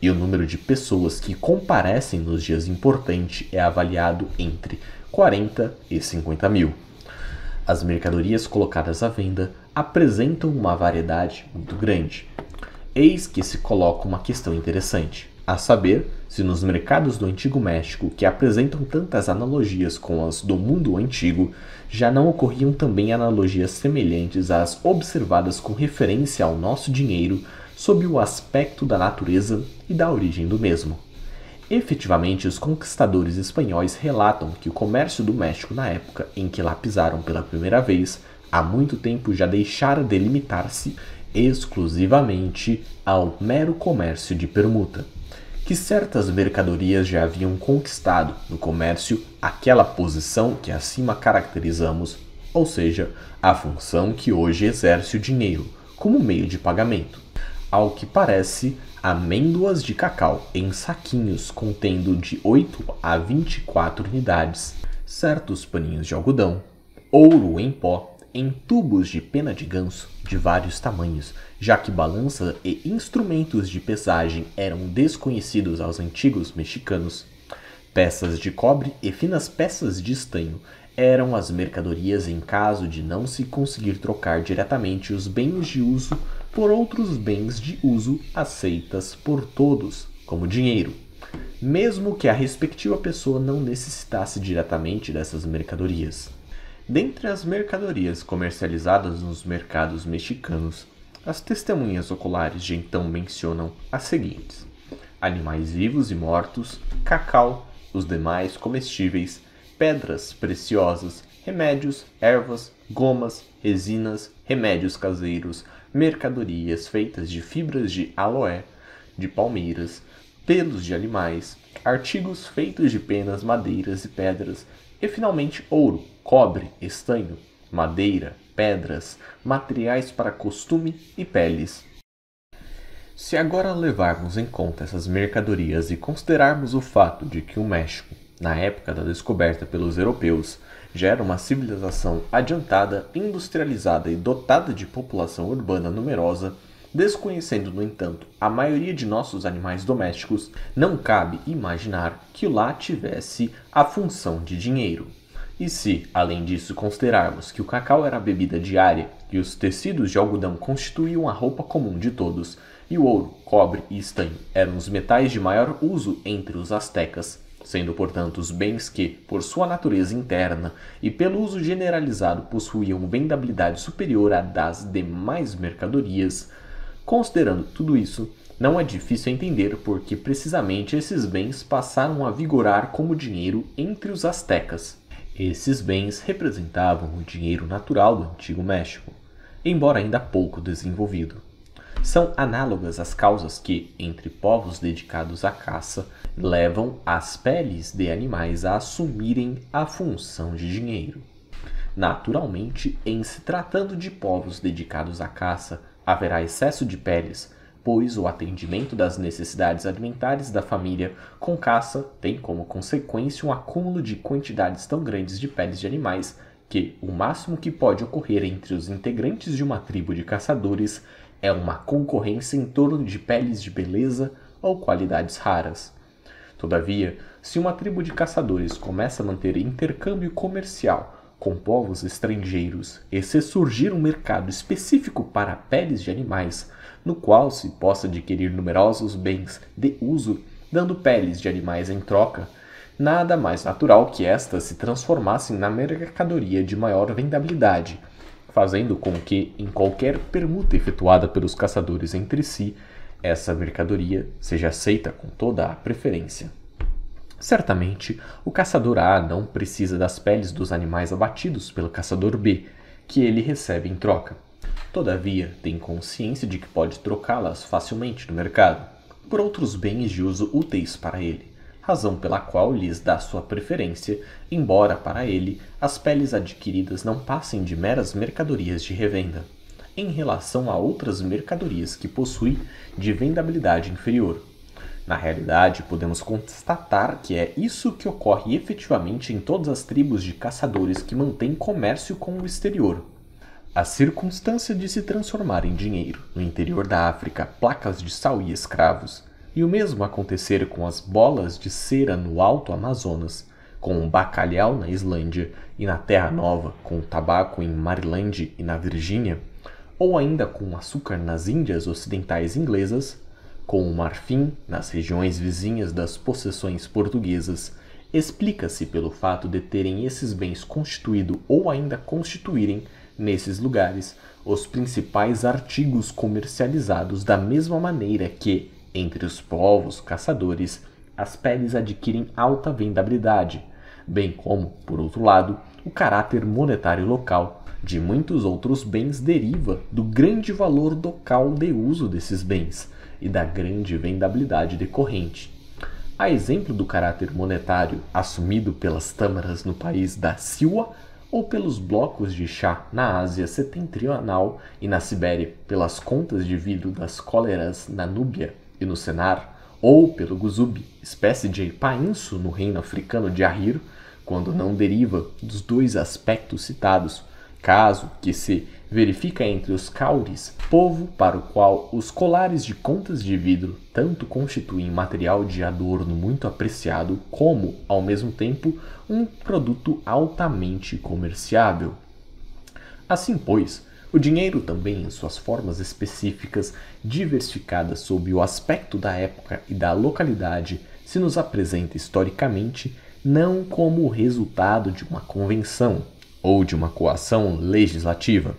e o número de pessoas que comparecem nos dias importantes é avaliado entre 40 e 50 mil. As mercadorias colocadas à venda apresentam uma variedade muito grande. Eis que se coloca uma questão interessante, a saber se nos mercados do Antigo México, que apresentam tantas analogias com as do mundo antigo, já não ocorriam também analogias semelhantes às observadas com referência ao nosso dinheiro sob o aspecto da natureza e da origem do mesmo. Efetivamente, os conquistadores espanhóis relatam que o comércio do México na época em que lá pisaram pela primeira vez, há muito tempo já deixara de limitar-se exclusivamente ao mero comércio de permuta, que certas mercadorias já haviam conquistado no comércio aquela posição que acima caracterizamos, ou seja, a função que hoje exerce o dinheiro como meio de pagamento. Ao que parece, amêndoas de cacau em saquinhos contendo de 8 a 24 unidades, certos paninhos de algodão, ouro em pó em tubos de pena de ganso de vários tamanhos, já que balança e instrumentos de pesagem eram desconhecidos aos antigos mexicanos. Peças de cobre e finas peças de estanho eram as mercadorias em caso de não se conseguir trocar diretamente os bens de uso por outros bens de uso aceitas por todos, como dinheiro, mesmo que a respectiva pessoa não necessitasse diretamente dessas mercadorias. Dentre as mercadorias comercializadas nos mercados mexicanos, as testemunhas oculares de então mencionam as seguintes: animais vivos e mortos, cacau, os demais comestíveis, pedras preciosas, remédios, ervas, gomas, resinas, remédios caseiros, mercadorias feitas de fibras de aloé, de palmeiras, pelos de animais, artigos feitos de penas, madeiras e pedras, e finalmente ouro, cobre, estanho, madeira, pedras, materiais para costume e peles. Se agora levarmos em conta essas mercadorias e considerarmos o fato de que o México, na época da descoberta pelos europeus, já era uma civilização adiantada, industrializada e dotada de população urbana numerosa, desconhecendo, no entanto, a maioria de nossos animais domésticos, não cabe imaginar que lá tivesse a função de dinheiro. E se, além disso, considerarmos que o cacau era a bebida diária e os tecidos de algodão constituíam a roupa comum de todos, e o ouro, cobre e estanho eram os metais de maior uso entre os astecas, sendo, portanto, os bens que, por sua natureza interna e pelo uso generalizado, possuíam vendabilidade superior à das demais mercadorias. Considerando tudo isso, não é difícil entender porque precisamente esses bens passaram a vigorar como dinheiro entre os astecas. Esses bens representavam o dinheiro natural do antigo México, embora ainda pouco desenvolvido. São análogas às causas que, entre povos dedicados à caça, levam as peles de animais a assumirem a função de dinheiro. Naturalmente, em se tratando de povos dedicados à caça, haverá excesso de peles, pois o atendimento das necessidades alimentares da família com caça tem como consequência um acúmulo de quantidades tão grandes de peles de animais que o máximo que pode ocorrer entre os integrantes de uma tribo de caçadores é uma concorrência em torno de peles de beleza ou qualidades raras. Todavia, se uma tribo de caçadores começa a manter intercâmbio comercial com povos estrangeiros e se surgir um mercado específico para peles de animais, no qual se possa adquirir numerosos bens de uso, dando peles de animais em troca, nada mais natural que estas se transformassem na mercadoria de maior vendabilidade, fazendo com que, em qualquer permuta efetuada pelos caçadores entre si, essa mercadoria seja aceita com toda a preferência. Certamente, o caçador A não precisa das peles dos animais abatidos pelo caçador B, que ele recebe em troca. Todavia, tem consciência de que pode trocá-las facilmente no mercado, por outros bens de uso úteis para ele, razão pela qual lhes dá sua preferência, embora para ele as peles adquiridas não passem de meras mercadorias de revenda, em relação a outras mercadorias que possui de vendabilidade inferior. Na realidade, podemos constatar que é isso que ocorre efetivamente em todas as tribos de caçadores que mantêm comércio com o exterior. A circunstância de se transformar em dinheiro, no interior da África, placas de sal e escravos, e o mesmo acontecer com as bolas de cera no Alto Amazonas, com o bacalhau na Islândia e na Terra Nova, com o tabaco em Maryland e na Virgínia, ou ainda com o açúcar nas Índias Ocidentais inglesas, com o marfim nas regiões vizinhas das possessões portuguesas, explica-se pelo fato de terem esses bens constituído ou ainda constituírem, nesses lugares, os principais artigos comercializados da mesma maneira que, entre os povos caçadores, as peles adquirem alta vendabilidade, bem como, por outro lado, o caráter monetário local de muitos outros bens deriva do grande valor local de uso desses bens e da grande vendabilidade decorrente. A exemplo do caráter monetário assumido pelas tâmaras no país da Siwa ou pelos blocos de chá na Ásia Setentrional e na Sibéria pelas contas de vidro das cóleras na Núbia, e no Senar, ou pelo Guzubi, espécie de painço no reino africano de Ahir, quando não deriva dos dois aspectos citados, caso que se verifica entre os cauris, povo para o qual os colares de contas de vidro tanto constituem material de adorno muito apreciado, como, ao mesmo tempo, um produto altamente comerciável. Assim, pois, o dinheiro também, em suas formas específicas, diversificadas sob o aspecto da época e da localidade, se nos apresenta historicamente não como o resultado de uma convenção ou de uma coação legislativa,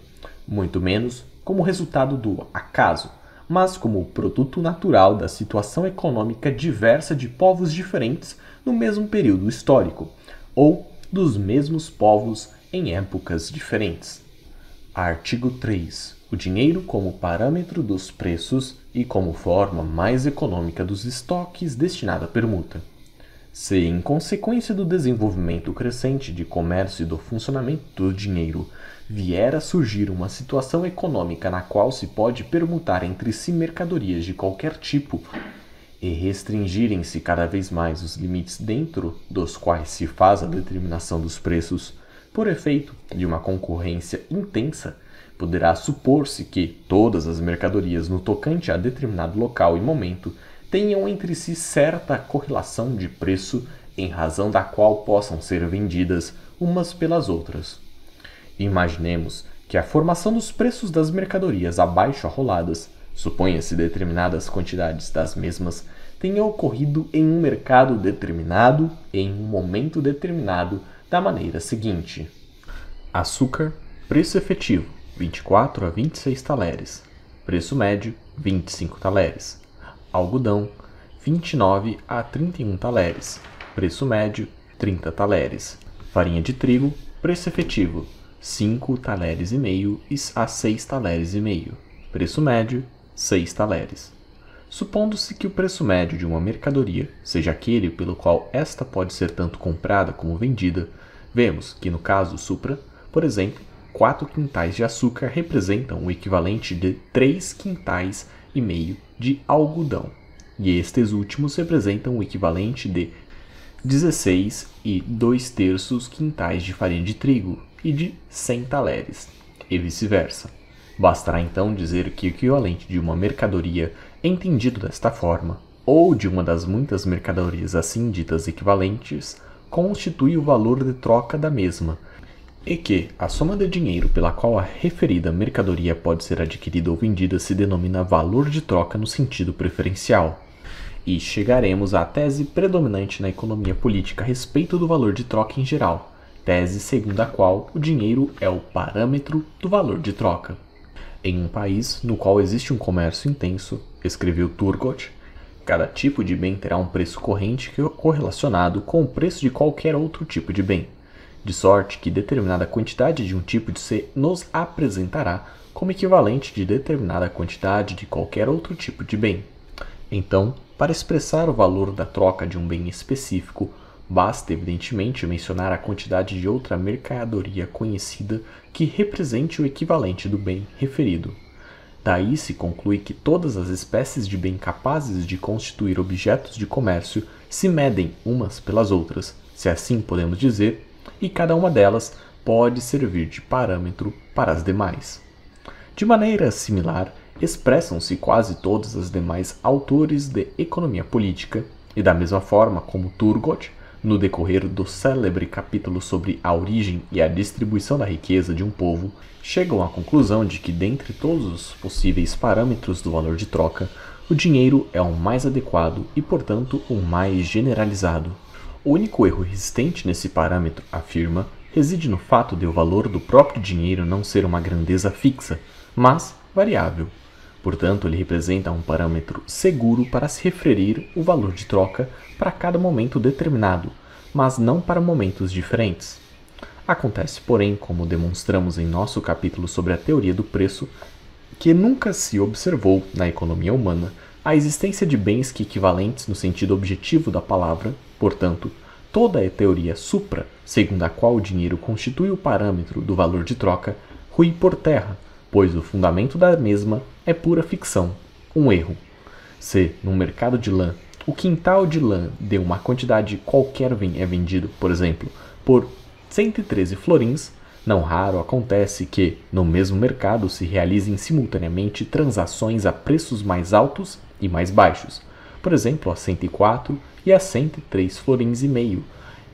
muito menos como resultado do acaso, mas como o produto natural da situação econômica diversa de povos diferentes no mesmo período histórico, ou dos mesmos povos em épocas diferentes. Artigo 3. O dinheiro como parâmetro dos preços e como forma mais econômica dos estoques destinada à permuta. Se, em consequência do desenvolvimento crescente de comércio e do funcionamento do dinheiro, vier a surgir uma situação econômica na qual se pode permutar entre si mercadorias de qualquer tipo e restringirem-se cada vez mais os limites dentro dos quais se faz a determinação dos preços, por efeito de uma concorrência intensa, poderá supor-se que todas as mercadorias no tocante a determinado local e momento tenham entre si certa correlação de preço em razão da qual possam ser vendidas umas pelas outras. Imaginemos que a formação dos preços das mercadorias abaixo arroladas, suponha-se determinadas quantidades das mesmas, tenha ocorrido em um mercado determinado, em um momento determinado, da maneira seguinte: açúcar, preço efetivo 24 a 26 taleres, preço médio 25 taleres, algodão 29 a 31 taleres, preço médio 30 taleres, farinha de trigo, preço efetivo 5 taleres e meio a 6 taleres e meio, preço médio 6 taleres. Supondo-se que o preço médio de uma mercadoria seja aquele pelo qual esta pode ser tanto comprada como vendida, vemos que no caso Supra, por exemplo, 4 quintais de açúcar representam o equivalente de três quintais e meio de algodão, e estes últimos representam o equivalente de 16 e 2 terços quintais de farinha de trigo e de 100 taleres, e vice-versa. Bastará então dizer que o equivalente de uma mercadoria Entendido desta forma, ou de uma das muitas mercadorias assim ditas equivalentes, constitui o valor de troca da mesma, e que a soma de dinheiro pela qual a referida mercadoria pode ser adquirida ou vendida se denomina valor de troca no sentido preferencial. E chegaremos à tese predominante na economia política a respeito do valor de troca em geral, tese segundo a qual o dinheiro é o parâmetro do valor de troca. Em um país no qual existe um comércio intenso, escreveu Turgot, cada tipo de bem terá um preço corrente correlacionado com o preço de qualquer outro tipo de bem, de sorte que determinada quantidade de um tipo de ser nos apresentará como equivalente de determinada quantidade de qualquer outro tipo de bem. Então, para expressar o valor da troca de um bem específico, basta evidentemente mencionar a quantidade de outra mercadoria conhecida que represente o equivalente do bem referido. Daí se conclui que todas as espécies de bem capazes de constituir objetos de comércio se medem umas pelas outras, se assim podemos dizer, e cada uma delas pode servir de parâmetro para as demais. De maneira similar, expressam-se quase todos os demais autores de economia política, e da mesma forma como Turgot, no decorrer do célebre capítulo sobre a origem e a distribuição da riqueza de um povo, chegam à conclusão de que, dentre todos os possíveis parâmetros do valor de troca, o dinheiro é o mais adequado e, portanto, o mais generalizado. O único erro existente nesse parâmetro, afirma, reside no fato de o valor do próprio dinheiro não ser uma grandeza fixa, mas variável. Portanto, ele representa um parâmetro seguro para se referir o valor de troca para cada momento determinado, mas não para momentos diferentes. Acontece, porém, como demonstramos em nosso capítulo sobre a teoria do preço, que nunca se observou na economia humana a existência de bens que equivalentes no sentido objetivo da palavra, portanto, toda a teoria supra, segundo a qual o dinheiro constitui o parâmetro do valor de troca, rui por terra, pois o fundamento da mesma é pura ficção, um erro. Se, num mercado de lã, o quintal de lã de uma quantidade qualquer vem é vendido, por exemplo, por 113 florins, não raro acontece que, no mesmo mercado, se realizem simultaneamente transações a preços mais altos e mais baixos, por exemplo, a 104 e a 103 florins e meio,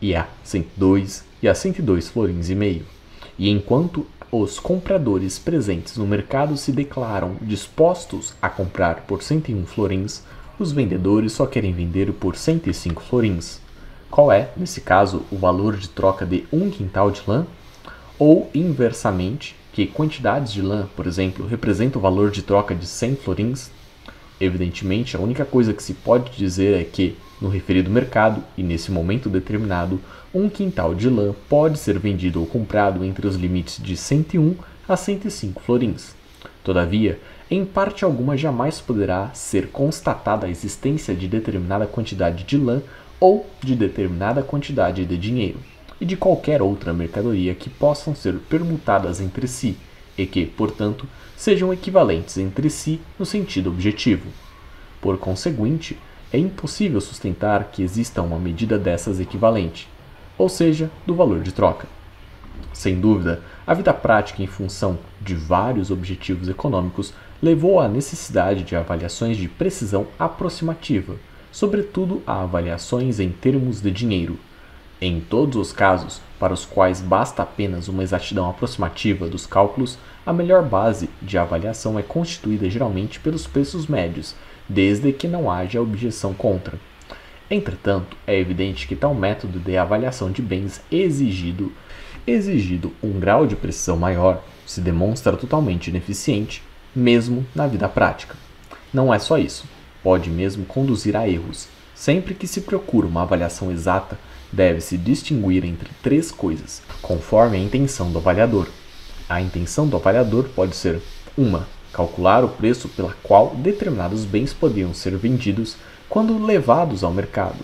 e a 102 e a 102 florins e meio. E enquanto os compradores presentes no mercado se declaram dispostos a comprar por 101 florins, os vendedores só querem vender por 105 florins. Qual é, nesse caso, o valor de troca de um quintal de lã? Ou, inversamente, que quantidades de lã, por exemplo, representam o valor de troca de 100 florins? Evidentemente, a única coisa que se pode dizer é que no referido mercado, e nesse momento determinado, um quintal de lã pode ser vendido ou comprado entre os limites de 101 a 105 florins. Todavia, em parte alguma jamais poderá ser constatada a existência de determinada quantidade de lã ou de determinada quantidade de dinheiro e de qualquer outra mercadoria que possam ser permutadas entre si e que, portanto, sejam equivalentes entre si no sentido objetivo. Por conseguinte, é impossível sustentar que exista uma medida dessas equivalente, ou seja, do valor de troca. Sem dúvida, a vida prática em função de vários objetivos econômicos levou à necessidade de avaliações de precisão aproximativa, sobretudo a avaliações em termos de dinheiro. Em todos os casos, para os quais basta apenas uma exatidão aproximativa dos cálculos, a melhor base de avaliação é constituída geralmente pelos preços médios desde que não haja objeção contra. Entretanto, é evidente que tal método de avaliação de bens exigido, exigido um grau de precisão maior, se demonstra totalmente ineficiente, mesmo na vida prática. Não é só isso, pode mesmo conduzir a erros. Sempre que se procura uma avaliação exata, deve-se distinguir entre três coisas, conforme a intenção do avaliador. A intenção do avaliador pode ser uma calcular o preço pela qual determinados bens podiam ser vendidos quando levados ao mercado.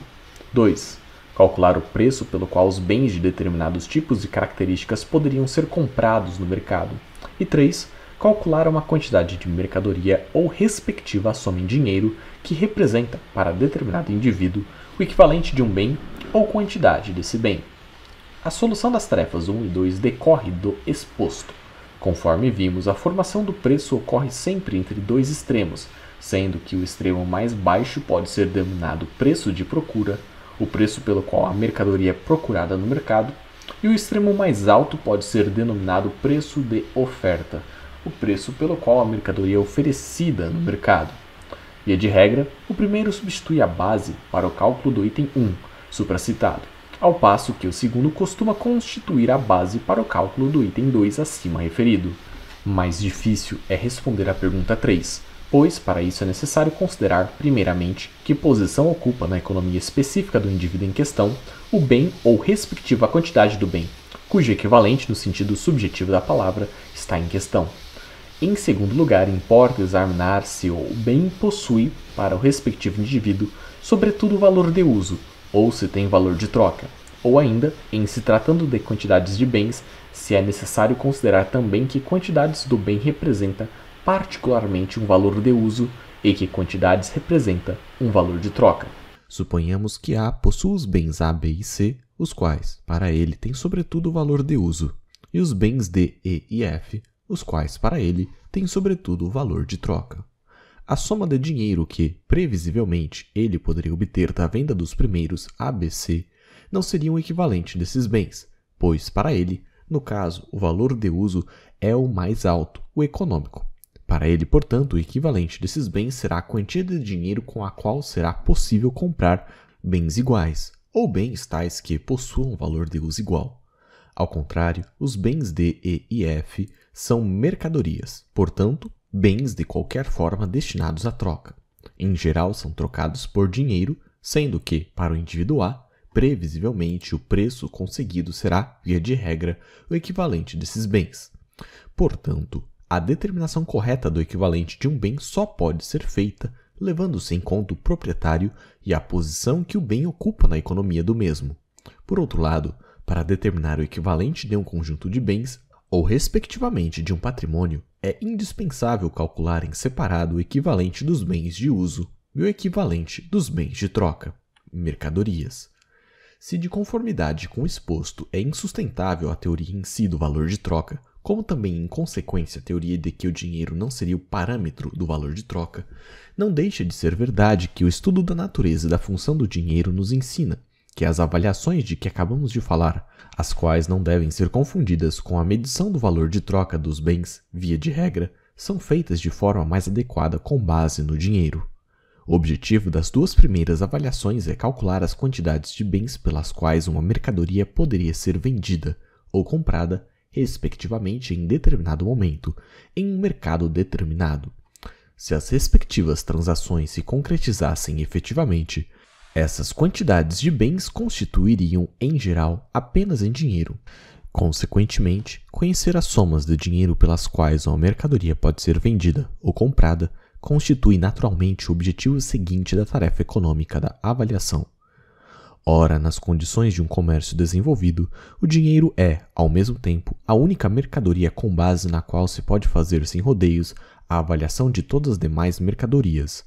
2. Calcular o preço pelo qual os bens de determinados tipos e características poderiam ser comprados no mercado. E 3. Calcular uma quantidade de mercadoria ou respectiva soma em dinheiro que representa, para determinado indivíduo, o equivalente de um bem ou quantidade desse bem. A solução das tarefas 1 e 2 decorre do exposto. Conforme vimos, a formação do preço ocorre sempre entre dois extremos, sendo que o extremo mais baixo pode ser denominado preço de procura, o preço pelo qual a mercadoria é procurada no mercado, e o extremo mais alto pode ser denominado preço de oferta, o preço pelo qual a mercadoria é oferecida no mercado. E, de regra, o primeiro substitui a base para o cálculo do item 1, supracitado, ao passo que o segundo costuma constituir a base para o cálculo do item 2 acima referido. Mais difícil é responder à pergunta 3, pois para isso é necessário considerar, primeiramente, que posição ocupa na economia específica do indivíduo em questão o bem ou respectiva quantidade do bem, cujo equivalente no sentido subjetivo da palavra está em questão. Em segundo lugar, importa examinar se o bem possui, para o respectivo indivíduo, sobretudo o valor de uso, ou se tem valor de troca, ou ainda, em se tratando de quantidades de bens, se é necessário considerar também que quantidades do bem representa particularmente um valor de uso e que quantidades representa um valor de troca. Suponhamos que A possua os bens A, B e C, os quais, para ele, têm sobretudo o valor de uso, e os bens D, E e F, os quais, para ele, têm sobretudo o valor de troca. A soma de dinheiro que, previsivelmente, ele poderia obter da venda dos primeiros ABC não seria o um equivalente desses bens, pois, para ele, no caso, o valor de uso é o mais alto, o econômico. Para ele, portanto, o equivalente desses bens será a quantia de dinheiro com a qual será possível comprar bens iguais, ou bens tais que possuam valor de uso igual. Ao contrário, os bens D, E e F são mercadorias, portanto, bens de qualquer forma destinados à troca. Em geral, são trocados por dinheiro, sendo que, para o indivíduo A, previsivelmente o preço conseguido será, via de regra, o equivalente desses bens. Portanto, a determinação correta do equivalente de um bem só pode ser feita levando-se em conta o proprietário e a posição que o bem ocupa na economia do mesmo. Por outro lado, para determinar o equivalente de um conjunto de bens, ou respectivamente de um patrimônio, é indispensável calcular em separado o equivalente dos bens de uso e o equivalente dos bens de troca, mercadorias. Se de conformidade com o exposto é insustentável a teoria em si do valor de troca, como também em consequência a teoria de que o dinheiro não seria o parâmetro do valor de troca, não deixa de ser verdade que o estudo da natureza e da função do dinheiro nos ensina que é as avaliações de que acabamos de falar, as quais não devem ser confundidas com a medição do valor de troca dos bens, via de regra, são feitas de forma mais adequada com base no dinheiro. O objetivo das duas primeiras avaliações é calcular as quantidades de bens pelas quais uma mercadoria poderia ser vendida ou comprada, respectivamente, em determinado momento, em um mercado determinado. Se as respectivas transações se concretizassem efetivamente, essas quantidades de bens constituiriam, em geral, apenas em dinheiro. Consequentemente, conhecer as somas de dinheiro pelas quais uma mercadoria pode ser vendida ou comprada constitui naturalmente o objetivo seguinte da tarefa econômica da avaliação. Ora, nas condições de um comércio desenvolvido, o dinheiro é, ao mesmo tempo, a única mercadoria com base na qual se pode fazer sem rodeios a avaliação de todas as demais mercadorias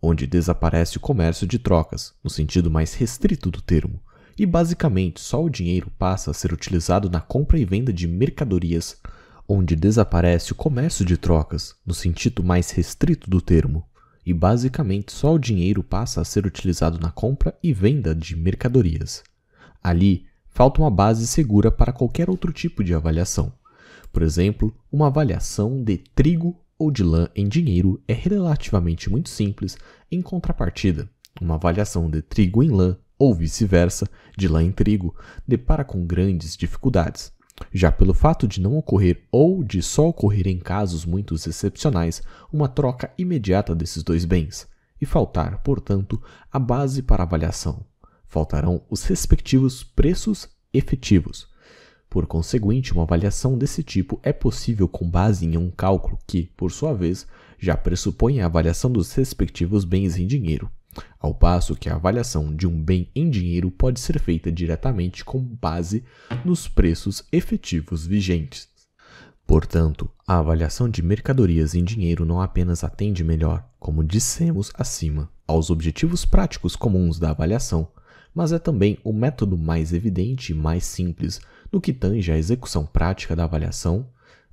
onde desaparece o comércio de trocas, no sentido mais restrito do termo, e basicamente só o dinheiro passa a ser utilizado na compra e venda de mercadorias, onde desaparece o comércio de trocas, no sentido mais restrito do termo, e basicamente só o dinheiro passa a ser utilizado na compra e venda de mercadorias. Ali, falta uma base segura para qualquer outro tipo de avaliação. Por exemplo, uma avaliação de trigo ou de lã em dinheiro é relativamente muito simples, em contrapartida, uma avaliação de trigo em lã ou vice-versa, de lã em trigo, depara com grandes dificuldades. Já pelo fato de não ocorrer ou de só ocorrer em casos muito excepcionais uma troca imediata desses dois bens, e faltar, portanto, a base para avaliação. Faltarão os respectivos preços efetivos, por conseguinte, uma avaliação desse tipo é possível com base em um cálculo que, por sua vez, já pressupõe a avaliação dos respectivos bens em dinheiro, ao passo que a avaliação de um bem em dinheiro pode ser feita diretamente com base nos preços efetivos vigentes. Portanto, a avaliação de mercadorias em dinheiro não apenas atende melhor, como dissemos acima, aos objetivos práticos comuns da avaliação, mas é também o método mais evidente e mais simples no que tange à execução prática da avaliação,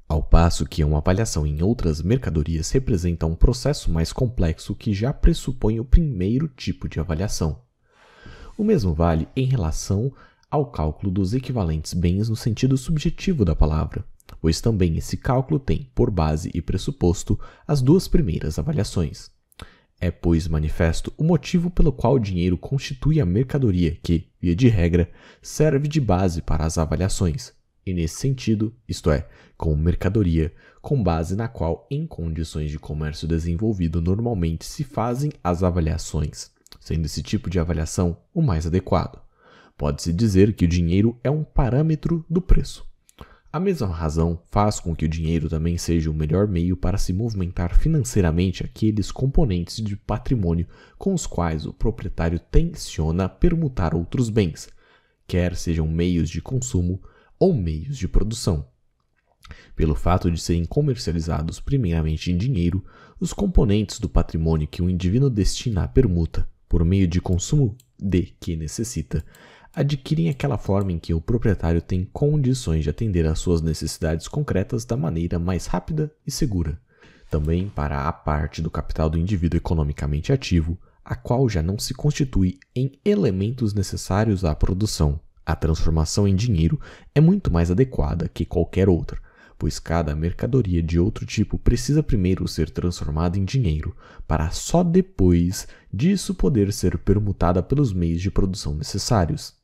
ao passo que uma avaliação em outras mercadorias representa um processo mais complexo que já pressupõe o primeiro tipo de avaliação. O mesmo vale em relação ao cálculo dos equivalentes bens no sentido subjetivo da palavra, pois também esse cálculo tem por base e pressuposto as duas primeiras avaliações. É, pois, manifesto o motivo pelo qual o dinheiro constitui a mercadoria que, via de regra, serve de base para as avaliações, e nesse sentido, isto é, como mercadoria, com base na qual, em condições de comércio desenvolvido, normalmente se fazem as avaliações, sendo esse tipo de avaliação o mais adequado. Pode-se dizer que o dinheiro é um parâmetro do preço. A mesma razão faz com que o dinheiro também seja o melhor meio para se movimentar financeiramente aqueles componentes de patrimônio com os quais o proprietário tenciona permutar outros bens, quer sejam meios de consumo ou meios de produção. Pelo fato de serem comercializados primeiramente em dinheiro, os componentes do patrimônio que o indivíduo destina à permuta, por meio de consumo de que necessita, adquirem aquela forma em que o proprietário tem condições de atender às suas necessidades concretas da maneira mais rápida e segura. Também para a parte do capital do indivíduo economicamente ativo, a qual já não se constitui em elementos necessários à produção. A transformação em dinheiro é muito mais adequada que qualquer outra, pois cada mercadoria de outro tipo precisa primeiro ser transformada em dinheiro, para só depois disso poder ser permutada pelos meios de produção necessários.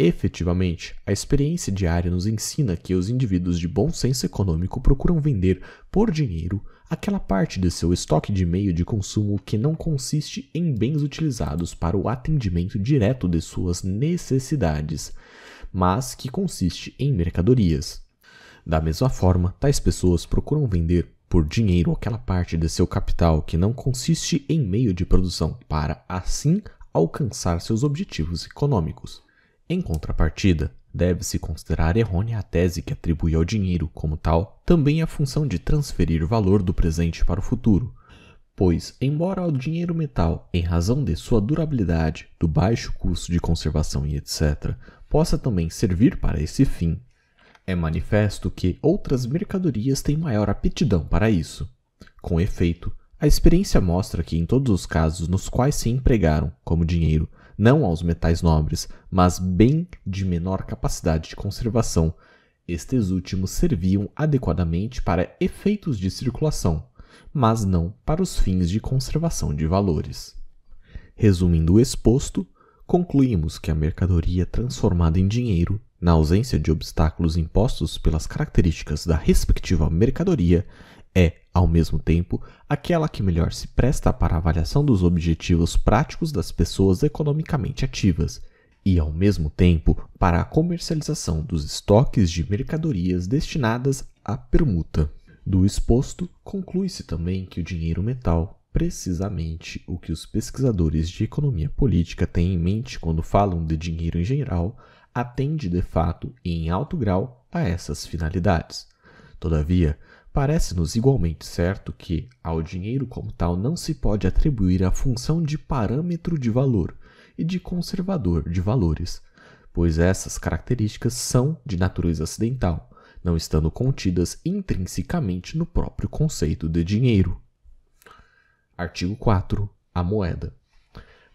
Efetivamente, a experiência diária nos ensina que os indivíduos de bom senso econômico procuram vender por dinheiro aquela parte de seu estoque de meio de consumo que não consiste em bens utilizados para o atendimento direto de suas necessidades, mas que consiste em mercadorias. Da mesma forma, tais pessoas procuram vender por dinheiro aquela parte de seu capital que não consiste em meio de produção para, assim, alcançar seus objetivos econômicos. Em contrapartida, deve-se considerar errônea a tese que atribui ao dinheiro, como tal, também a função de transferir valor do presente para o futuro, pois, embora o dinheiro metal, em razão de sua durabilidade, do baixo custo de conservação e etc., possa também servir para esse fim, é manifesto que outras mercadorias têm maior aptidão para isso. Com efeito, a experiência mostra que em todos os casos nos quais se empregaram, como dinheiro, não aos metais nobres, mas bem de menor capacidade de conservação. Estes últimos serviam adequadamente para efeitos de circulação, mas não para os fins de conservação de valores. Resumindo o exposto, concluímos que a mercadoria transformada em dinheiro, na ausência de obstáculos impostos pelas características da respectiva mercadoria, é, ao mesmo tempo, aquela que melhor se presta para a avaliação dos objetivos práticos das pessoas economicamente ativas e, ao mesmo tempo, para a comercialização dos estoques de mercadorias destinadas à permuta. Do exposto, conclui-se também que o dinheiro metal, precisamente o que os pesquisadores de economia política têm em mente quando falam de dinheiro em geral, atende de fato e em alto grau a essas finalidades. Todavia, Parece-nos igualmente certo que ao dinheiro como tal não se pode atribuir a função de parâmetro de valor e de conservador de valores, pois essas características são de natureza acidental, não estando contidas intrinsecamente no próprio conceito de dinheiro. Artigo 4. A moeda.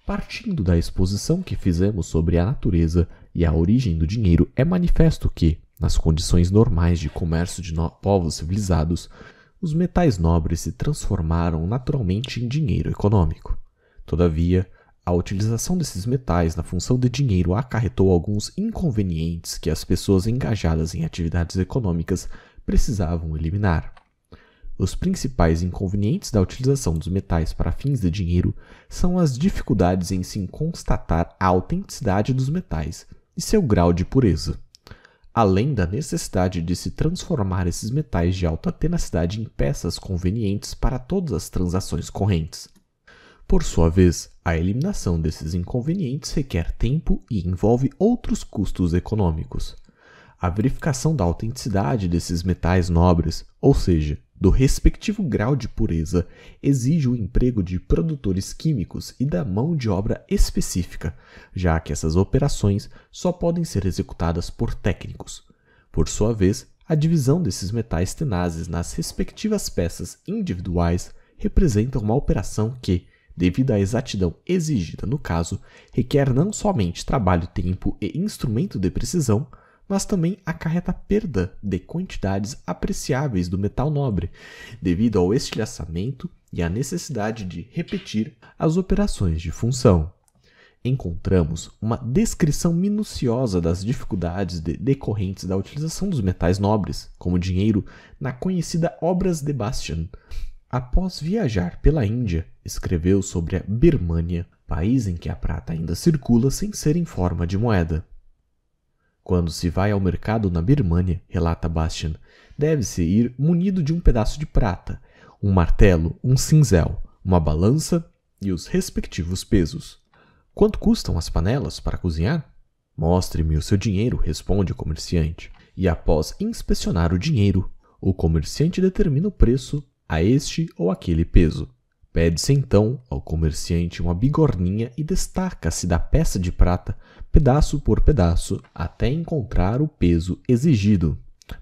Partindo da exposição que fizemos sobre a natureza e a origem do dinheiro, é manifesto que, nas condições normais de comércio de no povos civilizados, os metais nobres se transformaram naturalmente em dinheiro econômico. Todavia, a utilização desses metais na função de dinheiro acarretou alguns inconvenientes que as pessoas engajadas em atividades econômicas precisavam eliminar. Os principais inconvenientes da utilização dos metais para fins de dinheiro são as dificuldades em se constatar a autenticidade dos metais e seu grau de pureza além da necessidade de se transformar esses metais de alta tenacidade em peças convenientes para todas as transações correntes. Por sua vez, a eliminação desses inconvenientes requer tempo e envolve outros custos econômicos. A verificação da autenticidade desses metais nobres, ou seja, do respectivo grau de pureza, exige o emprego de produtores químicos e da mão de obra específica, já que essas operações só podem ser executadas por técnicos. Por sua vez, a divisão desses metais tenazes nas respectivas peças individuais representa uma operação que, devido à exatidão exigida no caso, requer não somente trabalho, tempo e instrumento de precisão, mas também acarreta perda de quantidades apreciáveis do metal nobre, devido ao estilhaçamento e à necessidade de repetir as operações de função. Encontramos uma descrição minuciosa das dificuldades de decorrentes da utilização dos metais nobres como dinheiro na conhecida Obras de Bastian. Após viajar pela Índia, escreveu sobre a Birmania, país em que a prata ainda circula sem ser em forma de moeda. Quando se vai ao mercado na Birmânia, relata Bastian, deve-se ir munido de um pedaço de prata, um martelo, um cinzel, uma balança e os respectivos pesos. Quanto custam as panelas para cozinhar? Mostre-me o seu dinheiro, responde o comerciante. E após inspecionar o dinheiro, o comerciante determina o preço a este ou aquele peso. Pede-se então ao comerciante uma bigorninha e destaca-se da peça de prata pedaço por pedaço, até encontrar o peso exigido.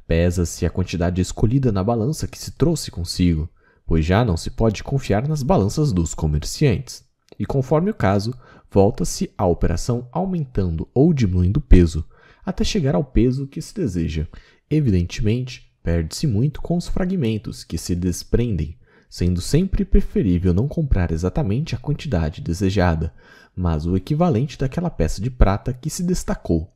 Pesa-se a quantidade escolhida na balança que se trouxe consigo, pois já não se pode confiar nas balanças dos comerciantes. E conforme o caso, volta-se à operação aumentando ou diminuindo o peso, até chegar ao peso que se deseja. Evidentemente, perde-se muito com os fragmentos que se desprendem sendo sempre preferível não comprar exatamente a quantidade desejada, mas o equivalente daquela peça de prata que se destacou.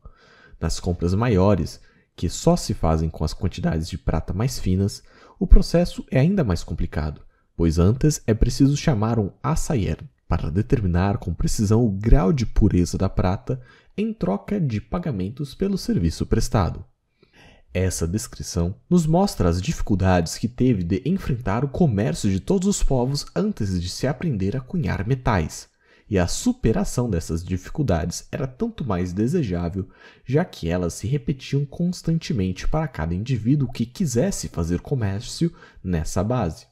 Nas compras maiores, que só se fazem com as quantidades de prata mais finas, o processo é ainda mais complicado, pois antes é preciso chamar um açaier para determinar com precisão o grau de pureza da prata em troca de pagamentos pelo serviço prestado. Essa descrição nos mostra as dificuldades que teve de enfrentar o comércio de todos os povos antes de se aprender a cunhar metais, e a superação dessas dificuldades era tanto mais desejável, já que elas se repetiam constantemente para cada indivíduo que quisesse fazer comércio nessa base.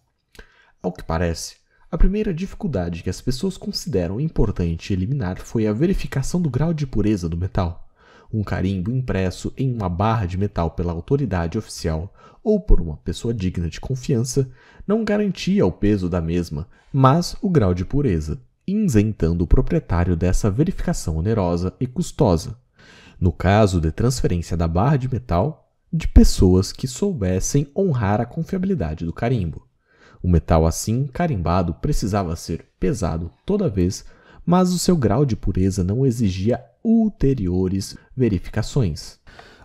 Ao que parece, a primeira dificuldade que as pessoas consideram importante eliminar foi a verificação do grau de pureza do metal um carimbo impresso em uma barra de metal pela autoridade oficial ou por uma pessoa digna de confiança, não garantia o peso da mesma, mas o grau de pureza, isentando o proprietário dessa verificação onerosa e custosa. No caso de transferência da barra de metal, de pessoas que soubessem honrar a confiabilidade do carimbo. O metal assim carimbado precisava ser pesado toda vez, mas o seu grau de pureza não exigia ulteriores verificações.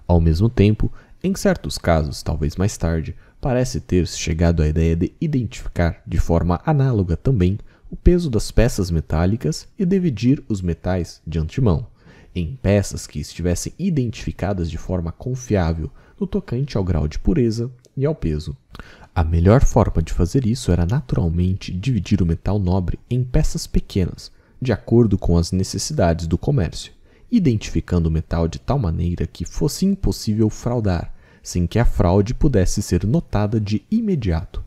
Ao mesmo tempo, em certos casos, talvez mais tarde, parece ter chegado à ideia de identificar de forma análoga também o peso das peças metálicas e dividir os metais de antemão, em peças que estivessem identificadas de forma confiável no tocante ao grau de pureza e ao peso. A melhor forma de fazer isso era naturalmente dividir o metal nobre em peças pequenas, de acordo com as necessidades do comércio identificando o metal de tal maneira que fosse impossível fraudar, sem que a fraude pudesse ser notada de imediato.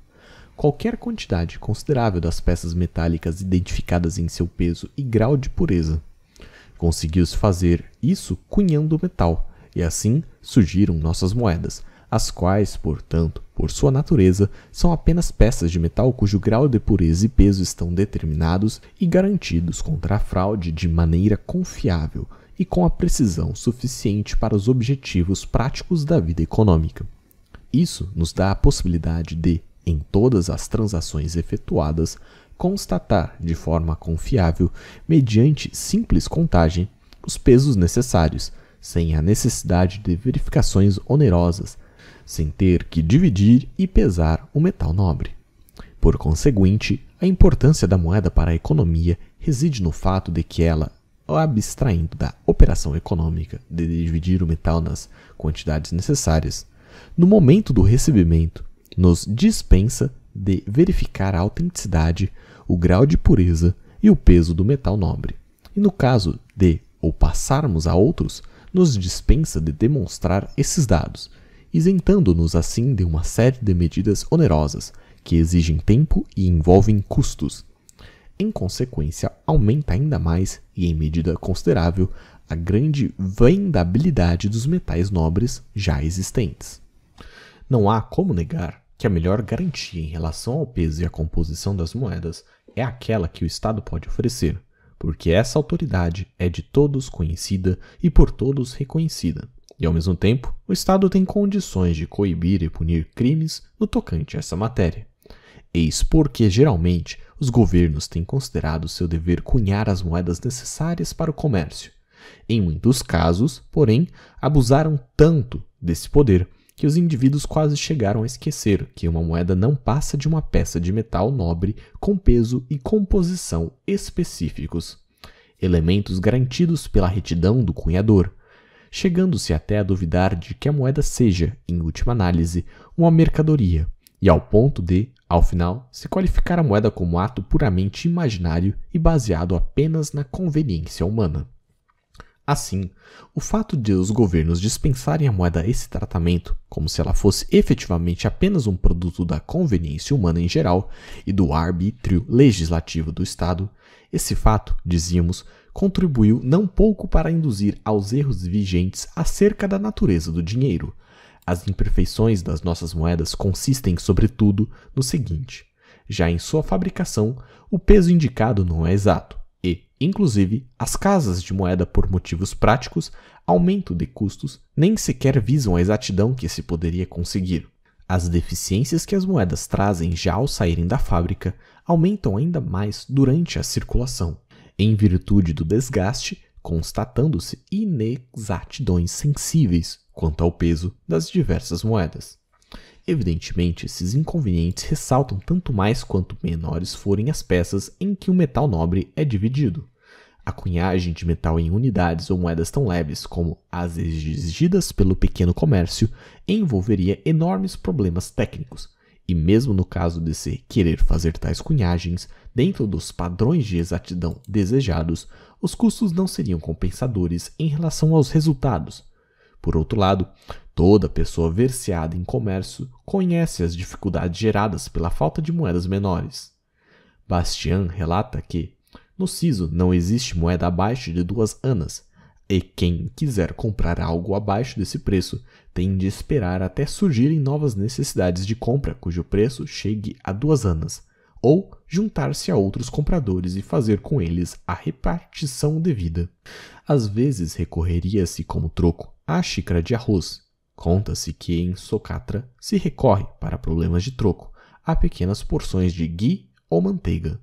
Qualquer quantidade considerável das peças metálicas identificadas em seu peso e grau de pureza. Conseguiu-se fazer isso cunhando o metal, e assim surgiram nossas moedas, as quais, portanto, por sua natureza, são apenas peças de metal cujo grau de pureza e peso estão determinados e garantidos contra a fraude de maneira confiável, e com a precisão suficiente para os objetivos práticos da vida econômica. Isso nos dá a possibilidade de, em todas as transações efetuadas, constatar de forma confiável, mediante simples contagem, os pesos necessários, sem a necessidade de verificações onerosas, sem ter que dividir e pesar o metal nobre. Por conseguinte, a importância da moeda para a economia reside no fato de que ela abstraindo da operação econômica de dividir o metal nas quantidades necessárias, no momento do recebimento, nos dispensa de verificar a autenticidade, o grau de pureza e o peso do metal nobre. E no caso de ou passarmos a outros, nos dispensa de demonstrar esses dados, isentando-nos assim de uma série de medidas onerosas que exigem tempo e envolvem custos em consequência, aumenta ainda mais e em medida considerável a grande vendabilidade dos metais nobres já existentes. Não há como negar que a melhor garantia em relação ao peso e à composição das moedas é aquela que o Estado pode oferecer, porque essa autoridade é de todos conhecida e por todos reconhecida. E ao mesmo tempo, o Estado tem condições de coibir e punir crimes no tocante a essa matéria. Eis porque geralmente os governos têm considerado seu dever cunhar as moedas necessárias para o comércio. Em muitos casos, porém, abusaram tanto desse poder que os indivíduos quase chegaram a esquecer que uma moeda não passa de uma peça de metal nobre com peso e composição específicos, elementos garantidos pela retidão do cunhador, chegando-se até a duvidar de que a moeda seja, em última análise, uma mercadoria, e ao ponto de ao final, se qualificar a moeda como ato puramente imaginário e baseado apenas na conveniência humana. Assim, o fato de os governos dispensarem à moeda esse tratamento, como se ela fosse efetivamente apenas um produto da conveniência humana em geral e do arbítrio legislativo do Estado, esse fato, dizíamos, contribuiu não pouco para induzir aos erros vigentes acerca da natureza do dinheiro, as imperfeições das nossas moedas consistem, sobretudo, no seguinte: já em sua fabricação, o peso indicado não é exato, e, inclusive, as casas de moeda, por motivos práticos, aumento de custos, nem sequer visam a exatidão que se poderia conseguir. As deficiências que as moedas trazem já ao saírem da fábrica aumentam ainda mais durante a circulação, em virtude do desgaste, constatando-se inexatidões sensíveis quanto ao peso das diversas moedas. Evidentemente, esses inconvenientes ressaltam tanto mais quanto menores forem as peças em que o metal nobre é dividido. A cunhagem de metal em unidades ou moedas tão leves como as exigidas pelo pequeno comércio envolveria enormes problemas técnicos, e mesmo no caso de se querer fazer tais cunhagens dentro dos padrões de exatidão desejados, os custos não seriam compensadores em relação aos resultados, por outro lado, toda pessoa verseada em comércio conhece as dificuldades geradas pela falta de moedas menores. Bastian relata que, no siso não existe moeda abaixo de duas anas, e quem quiser comprar algo abaixo desse preço tem de esperar até surgirem novas necessidades de compra cujo preço chegue a duas anas, ou juntar-se a outros compradores e fazer com eles a repartição devida. Às vezes recorreria-se como troco à xícara de arroz. Conta-se que em Socatra se recorre, para problemas de troco, a pequenas porções de ghee ou manteiga.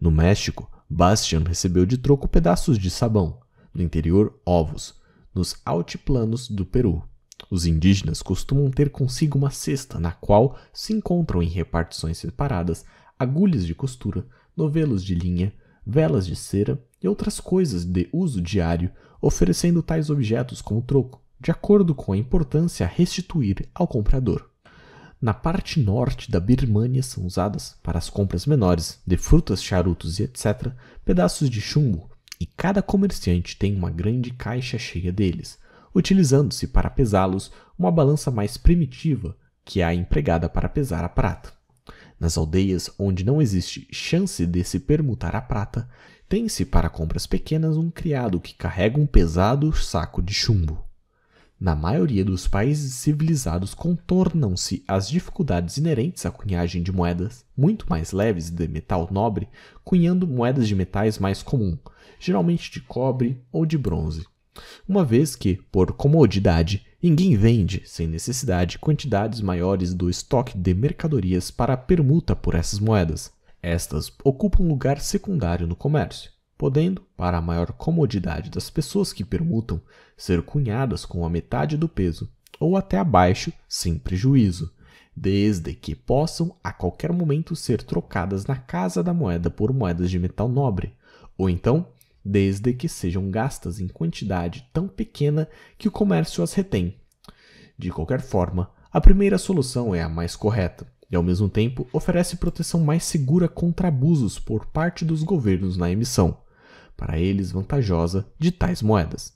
No México, Bastian recebeu de troco pedaços de sabão, no interior, ovos, nos altiplanos do Peru. Os indígenas costumam ter consigo uma cesta na qual se encontram em repartições separadas agulhas de costura, novelos de linha, velas de cera e outras coisas de uso diário, oferecendo tais objetos como troco, de acordo com a importância a restituir ao comprador. Na parte norte da Birmania são usadas, para as compras menores, de frutas, charutos e etc., pedaços de chumbo, e cada comerciante tem uma grande caixa cheia deles, utilizando-se para pesá-los uma balança mais primitiva que é a empregada para pesar a prata. Nas aldeias onde não existe chance de se permutar a prata, tem-se para compras pequenas um criado que carrega um pesado saco de chumbo. Na maioria dos países civilizados contornam-se as dificuldades inerentes à cunhagem de moedas muito mais leves de metal nobre, cunhando moedas de metais mais comum, geralmente de cobre ou de bronze. Uma vez que, por comodidade, Ninguém vende, sem necessidade, quantidades maiores do estoque de mercadorias para a permuta por essas moedas. Estas ocupam lugar secundário no comércio, podendo, para a maior comodidade das pessoas que permutam, ser cunhadas com a metade do peso, ou até abaixo, sem prejuízo, desde que possam a qualquer momento ser trocadas na casa da moeda por moedas de metal nobre, ou então desde que sejam gastas em quantidade tão pequena que o comércio as retém. De qualquer forma, a primeira solução é a mais correta e, ao mesmo tempo, oferece proteção mais segura contra abusos por parte dos governos na emissão, para eles vantajosa, de tais moedas.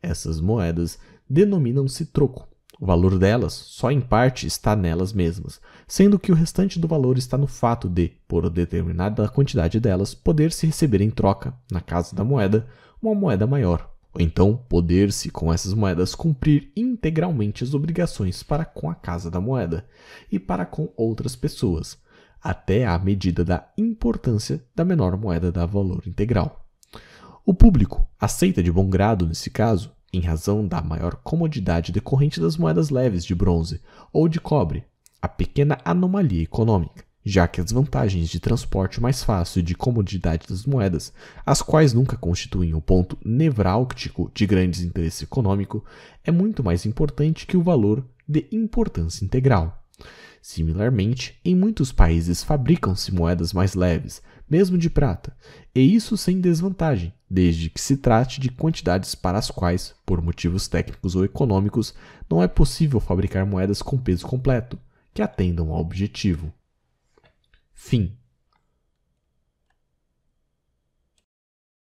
Essas moedas denominam-se troco o valor delas, só em parte, está nelas mesmas, sendo que o restante do valor está no fato de, por determinada quantidade delas, poder-se receber em troca, na casa da moeda, uma moeda maior, ou então poder-se, com essas moedas, cumprir integralmente as obrigações para com a casa da moeda e para com outras pessoas, até à medida da importância da menor moeda da valor integral. O público aceita de bom grado, nesse caso, em razão da maior comodidade decorrente das moedas leves de bronze ou de cobre, a pequena anomalia econômica, já que as vantagens de transporte mais fácil e de comodidade das moedas, as quais nunca constituem o um ponto nevrálgico de grande interesse econômico, é muito mais importante que o valor de importância integral. Similarmente, em muitos países fabricam-se moedas mais leves, mesmo de prata, e isso sem desvantagem, desde que se trate de quantidades para as quais, por motivos técnicos ou econômicos, não é possível fabricar moedas com peso completo, que atendam ao objetivo. Fim